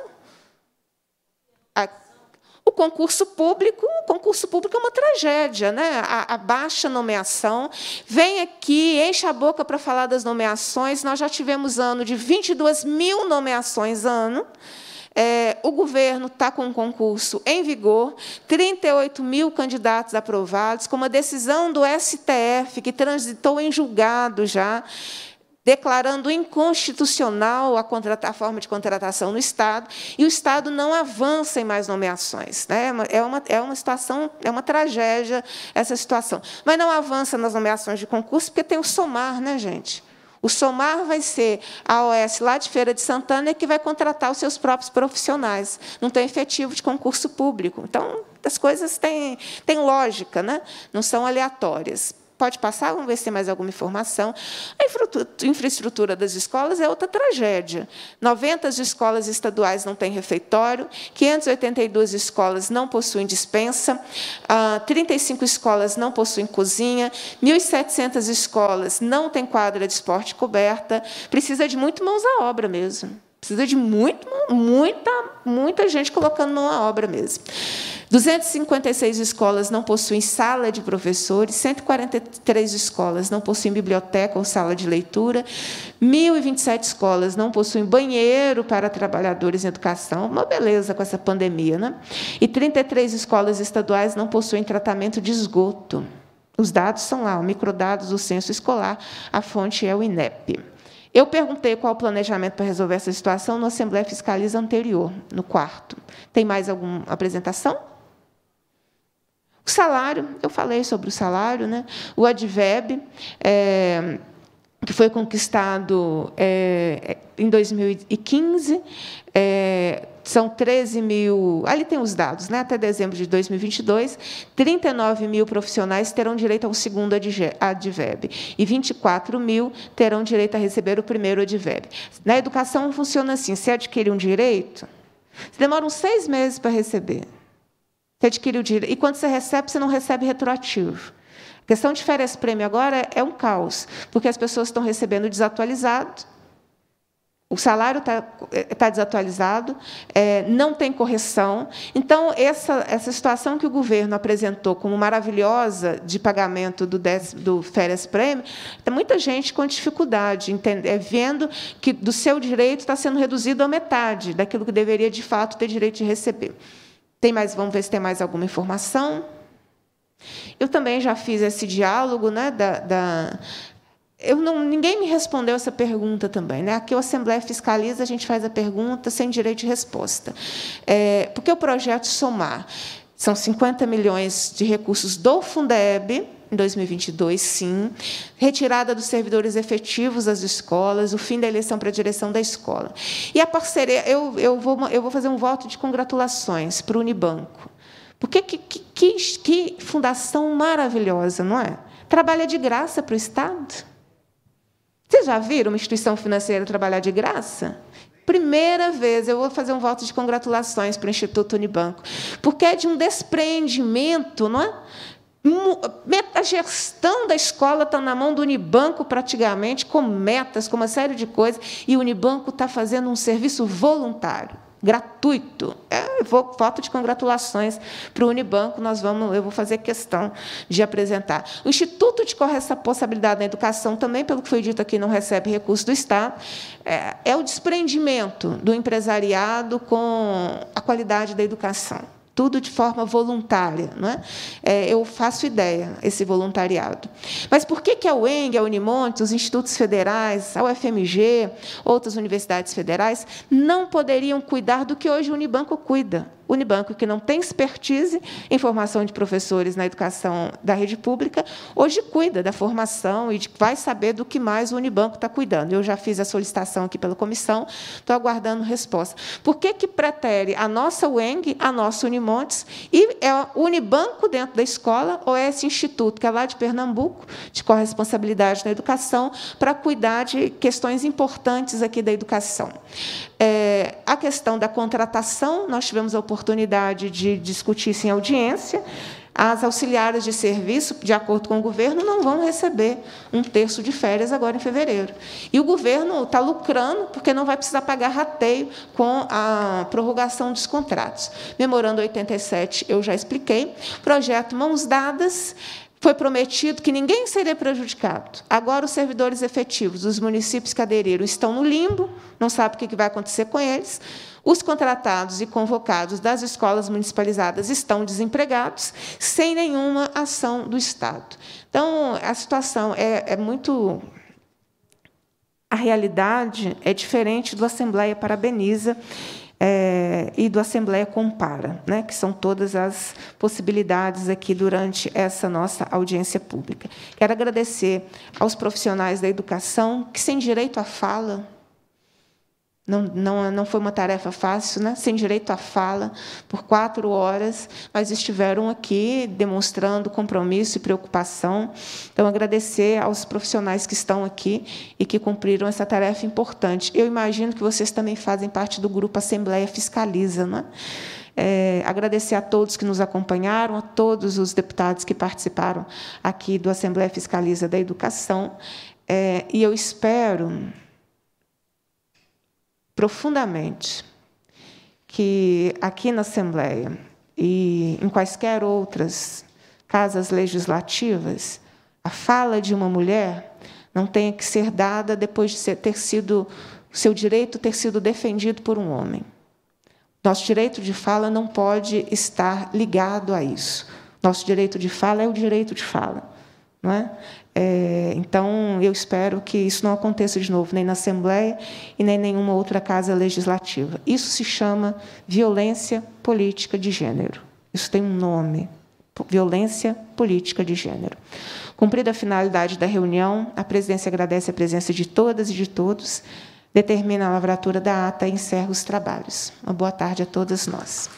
O concurso público, o concurso público é uma tragédia, né? A, a baixa nomeação. Vem aqui, enche a boca para falar das nomeações. Nós já tivemos ano de 22 mil nomeações ano é, o governo está com um concurso em vigor, 38 mil candidatos aprovados, com uma decisão do STF, que transitou em julgado já, declarando inconstitucional a, a, forma de contratação no Estado, e o Estado não avança em mais nomeações. Né? É, é, uma, é uma situação, é uma tragédia essa situação. Mas não avança nas nomeações de concurso, porque tem o somar, né, gente? O somar vai ser a OS lá de Feira de Santana que vai contratar os seus próprios profissionais. Não tem efetivo de concurso público. Então, as coisas têm, têm lógica, né? não são aleatórias. Pode passar, vamos ver se tem mais alguma informação. A infraestrutura das escolas é outra tragédia. 90 escolas estaduais não têm refeitório, 582 escolas não possuem dispensa, 35 ah, escolas não possuem cozinha, 1.700 escolas não têm quadra de esporte coberta. Precisa de muito mãos à obra mesmo. Precisa de muito, muita, muita gente colocando numa obra mesmo. 256 escolas não possuem sala de professores, 143 escolas não possuem biblioteca ou sala de leitura, 1.027 escolas não possuem banheiro para trabalhadores em educação, uma beleza com essa pandemia, né? E 33 escolas estaduais não possuem tratamento de esgoto. Os dados são lá, o microdados do censo escolar, a fonte é o INEP. Eu perguntei qual o planejamento para resolver essa situação na Assembleia Fiscaliza anterior, no quarto. Tem mais alguma apresentação? O salário, eu falei sobre o salário, né? o ADVEB, é, que foi conquistado é, em 2015, é, são 13 mil, ali tem os dados, né? até dezembro de 2022, 39 mil profissionais terão direito ao segundo ADVEB e 24 mil terão direito a receber o primeiro ADVEB. Na educação funciona assim, se adquire um direito, você demora uns seis meses para receber. Você adquire o direito. E quando você recebe, você não recebe retroativo. A questão de férias-prêmio agora é um caos, porque as pessoas estão recebendo desatualizado, o salário está é, tá desatualizado, é, não tem correção. Então, essa, essa situação que o governo apresentou como maravilhosa de pagamento do, do férias prêmio, tem é muita gente com dificuldade, entende, é, vendo que do seu direito está sendo reduzido à metade daquilo que deveria, de fato, ter direito de receber. Tem mais, vamos ver se tem mais alguma informação. Eu também já fiz esse diálogo né, da, da eu não, ninguém me respondeu essa pergunta também. Né? Aqui a Assembleia fiscaliza, a gente faz a pergunta sem direito de resposta. É, porque o projeto Somar são 50 milhões de recursos do Fundeb, em 2022, sim. Retirada dos servidores efetivos das escolas, o fim da eleição para a direção da escola. E a parceria, eu, eu, vou, eu vou fazer um voto de congratulações para o Unibanco. Porque que, que, que fundação maravilhosa, não é? Trabalha de graça para o Estado. Vocês já viram uma instituição financeira trabalhar de graça? Primeira vez, eu vou fazer um voto de congratulações para o Instituto Unibanco, porque é de um desprendimento, não é? A gestão da escola está na mão do Unibanco, praticamente, com metas, com uma série de coisas, e o Unibanco está fazendo um serviço voluntário gratuito. É, vou, voto de congratulações para o Unibanco, nós vamos, eu vou fazer questão de apresentar. O Instituto de Corresponsabilidade na Educação, também, pelo que foi dito aqui, não recebe recurso do Estado. É, é o desprendimento do empresariado com a qualidade da educação tudo de forma voluntária. Né? É, eu faço ideia esse voluntariado. Mas por que, que a UENG, a Unimonte, os institutos federais, a UFMG, outras universidades federais, não poderiam cuidar do que hoje o Unibanco cuida? Unibanco, que não tem expertise em formação de professores na educação da rede pública, hoje cuida da formação e vai saber do que mais o Unibanco está cuidando. Eu já fiz a solicitação aqui pela comissão, estou aguardando resposta. Por que, que pretere a nossa UENG, a nossa Unimontes, e é o Unibanco dentro da escola ou é esse instituto, que é lá de Pernambuco, de corresponsabilidade na educação, para cuidar de questões importantes aqui da educação? É, a questão da contratação, nós tivemos a oportunidade oportunidade de discutir isso em audiência, as auxiliares de serviço, de acordo com o governo, não vão receber um terço de férias agora em fevereiro. E o governo está lucrando porque não vai precisar pagar rateio com a prorrogação dos contratos. Memorando 87, eu já expliquei. Projeto Mãos Dadas. Foi prometido que ninguém seria prejudicado. Agora, os servidores efetivos dos municípios que aderiram estão no limbo, não sabe o que vai acontecer com eles. Os contratados e convocados das escolas municipalizadas estão desempregados, sem nenhuma ação do Estado. Então, a situação é, é muito a realidade é diferente do Assembleia Parabeniza é, e do Assembleia Compara, né, que são todas as possibilidades aqui durante essa nossa audiência pública. Quero agradecer aos profissionais da educação que, sem direito à fala, não, não, não foi uma tarefa fácil, né? sem direito à fala, por quatro horas, mas estiveram aqui demonstrando compromisso e preocupação. Então, agradecer aos profissionais que estão aqui e que cumpriram essa tarefa importante. Eu imagino que vocês também fazem parte do grupo Assembleia Fiscaliza, né? É, agradecer a todos que nos acompanharam, a todos os deputados que participaram aqui do Assembleia Fiscaliza da Educação. É, e eu espero profundamente que aqui na Assembleia e em quaisquer outras casas legislativas, a fala de uma mulher não tenha que ser dada depois de ter sido seu direito ter sido defendido por um homem. Nosso direito de fala não pode estar ligado a isso. Nosso direito de fala é o direito de fala, não é? É, então, eu espero que isso não aconteça de novo, nem na Assembleia e nem em nenhuma outra casa legislativa. Isso se chama violência política de gênero. Isso tem um nome: violência política de gênero. Cumprida a finalidade da reunião, a presidência agradece a presença de todas e de todos, determina a lavratura da ata e encerra os trabalhos. Uma boa tarde a todas nós.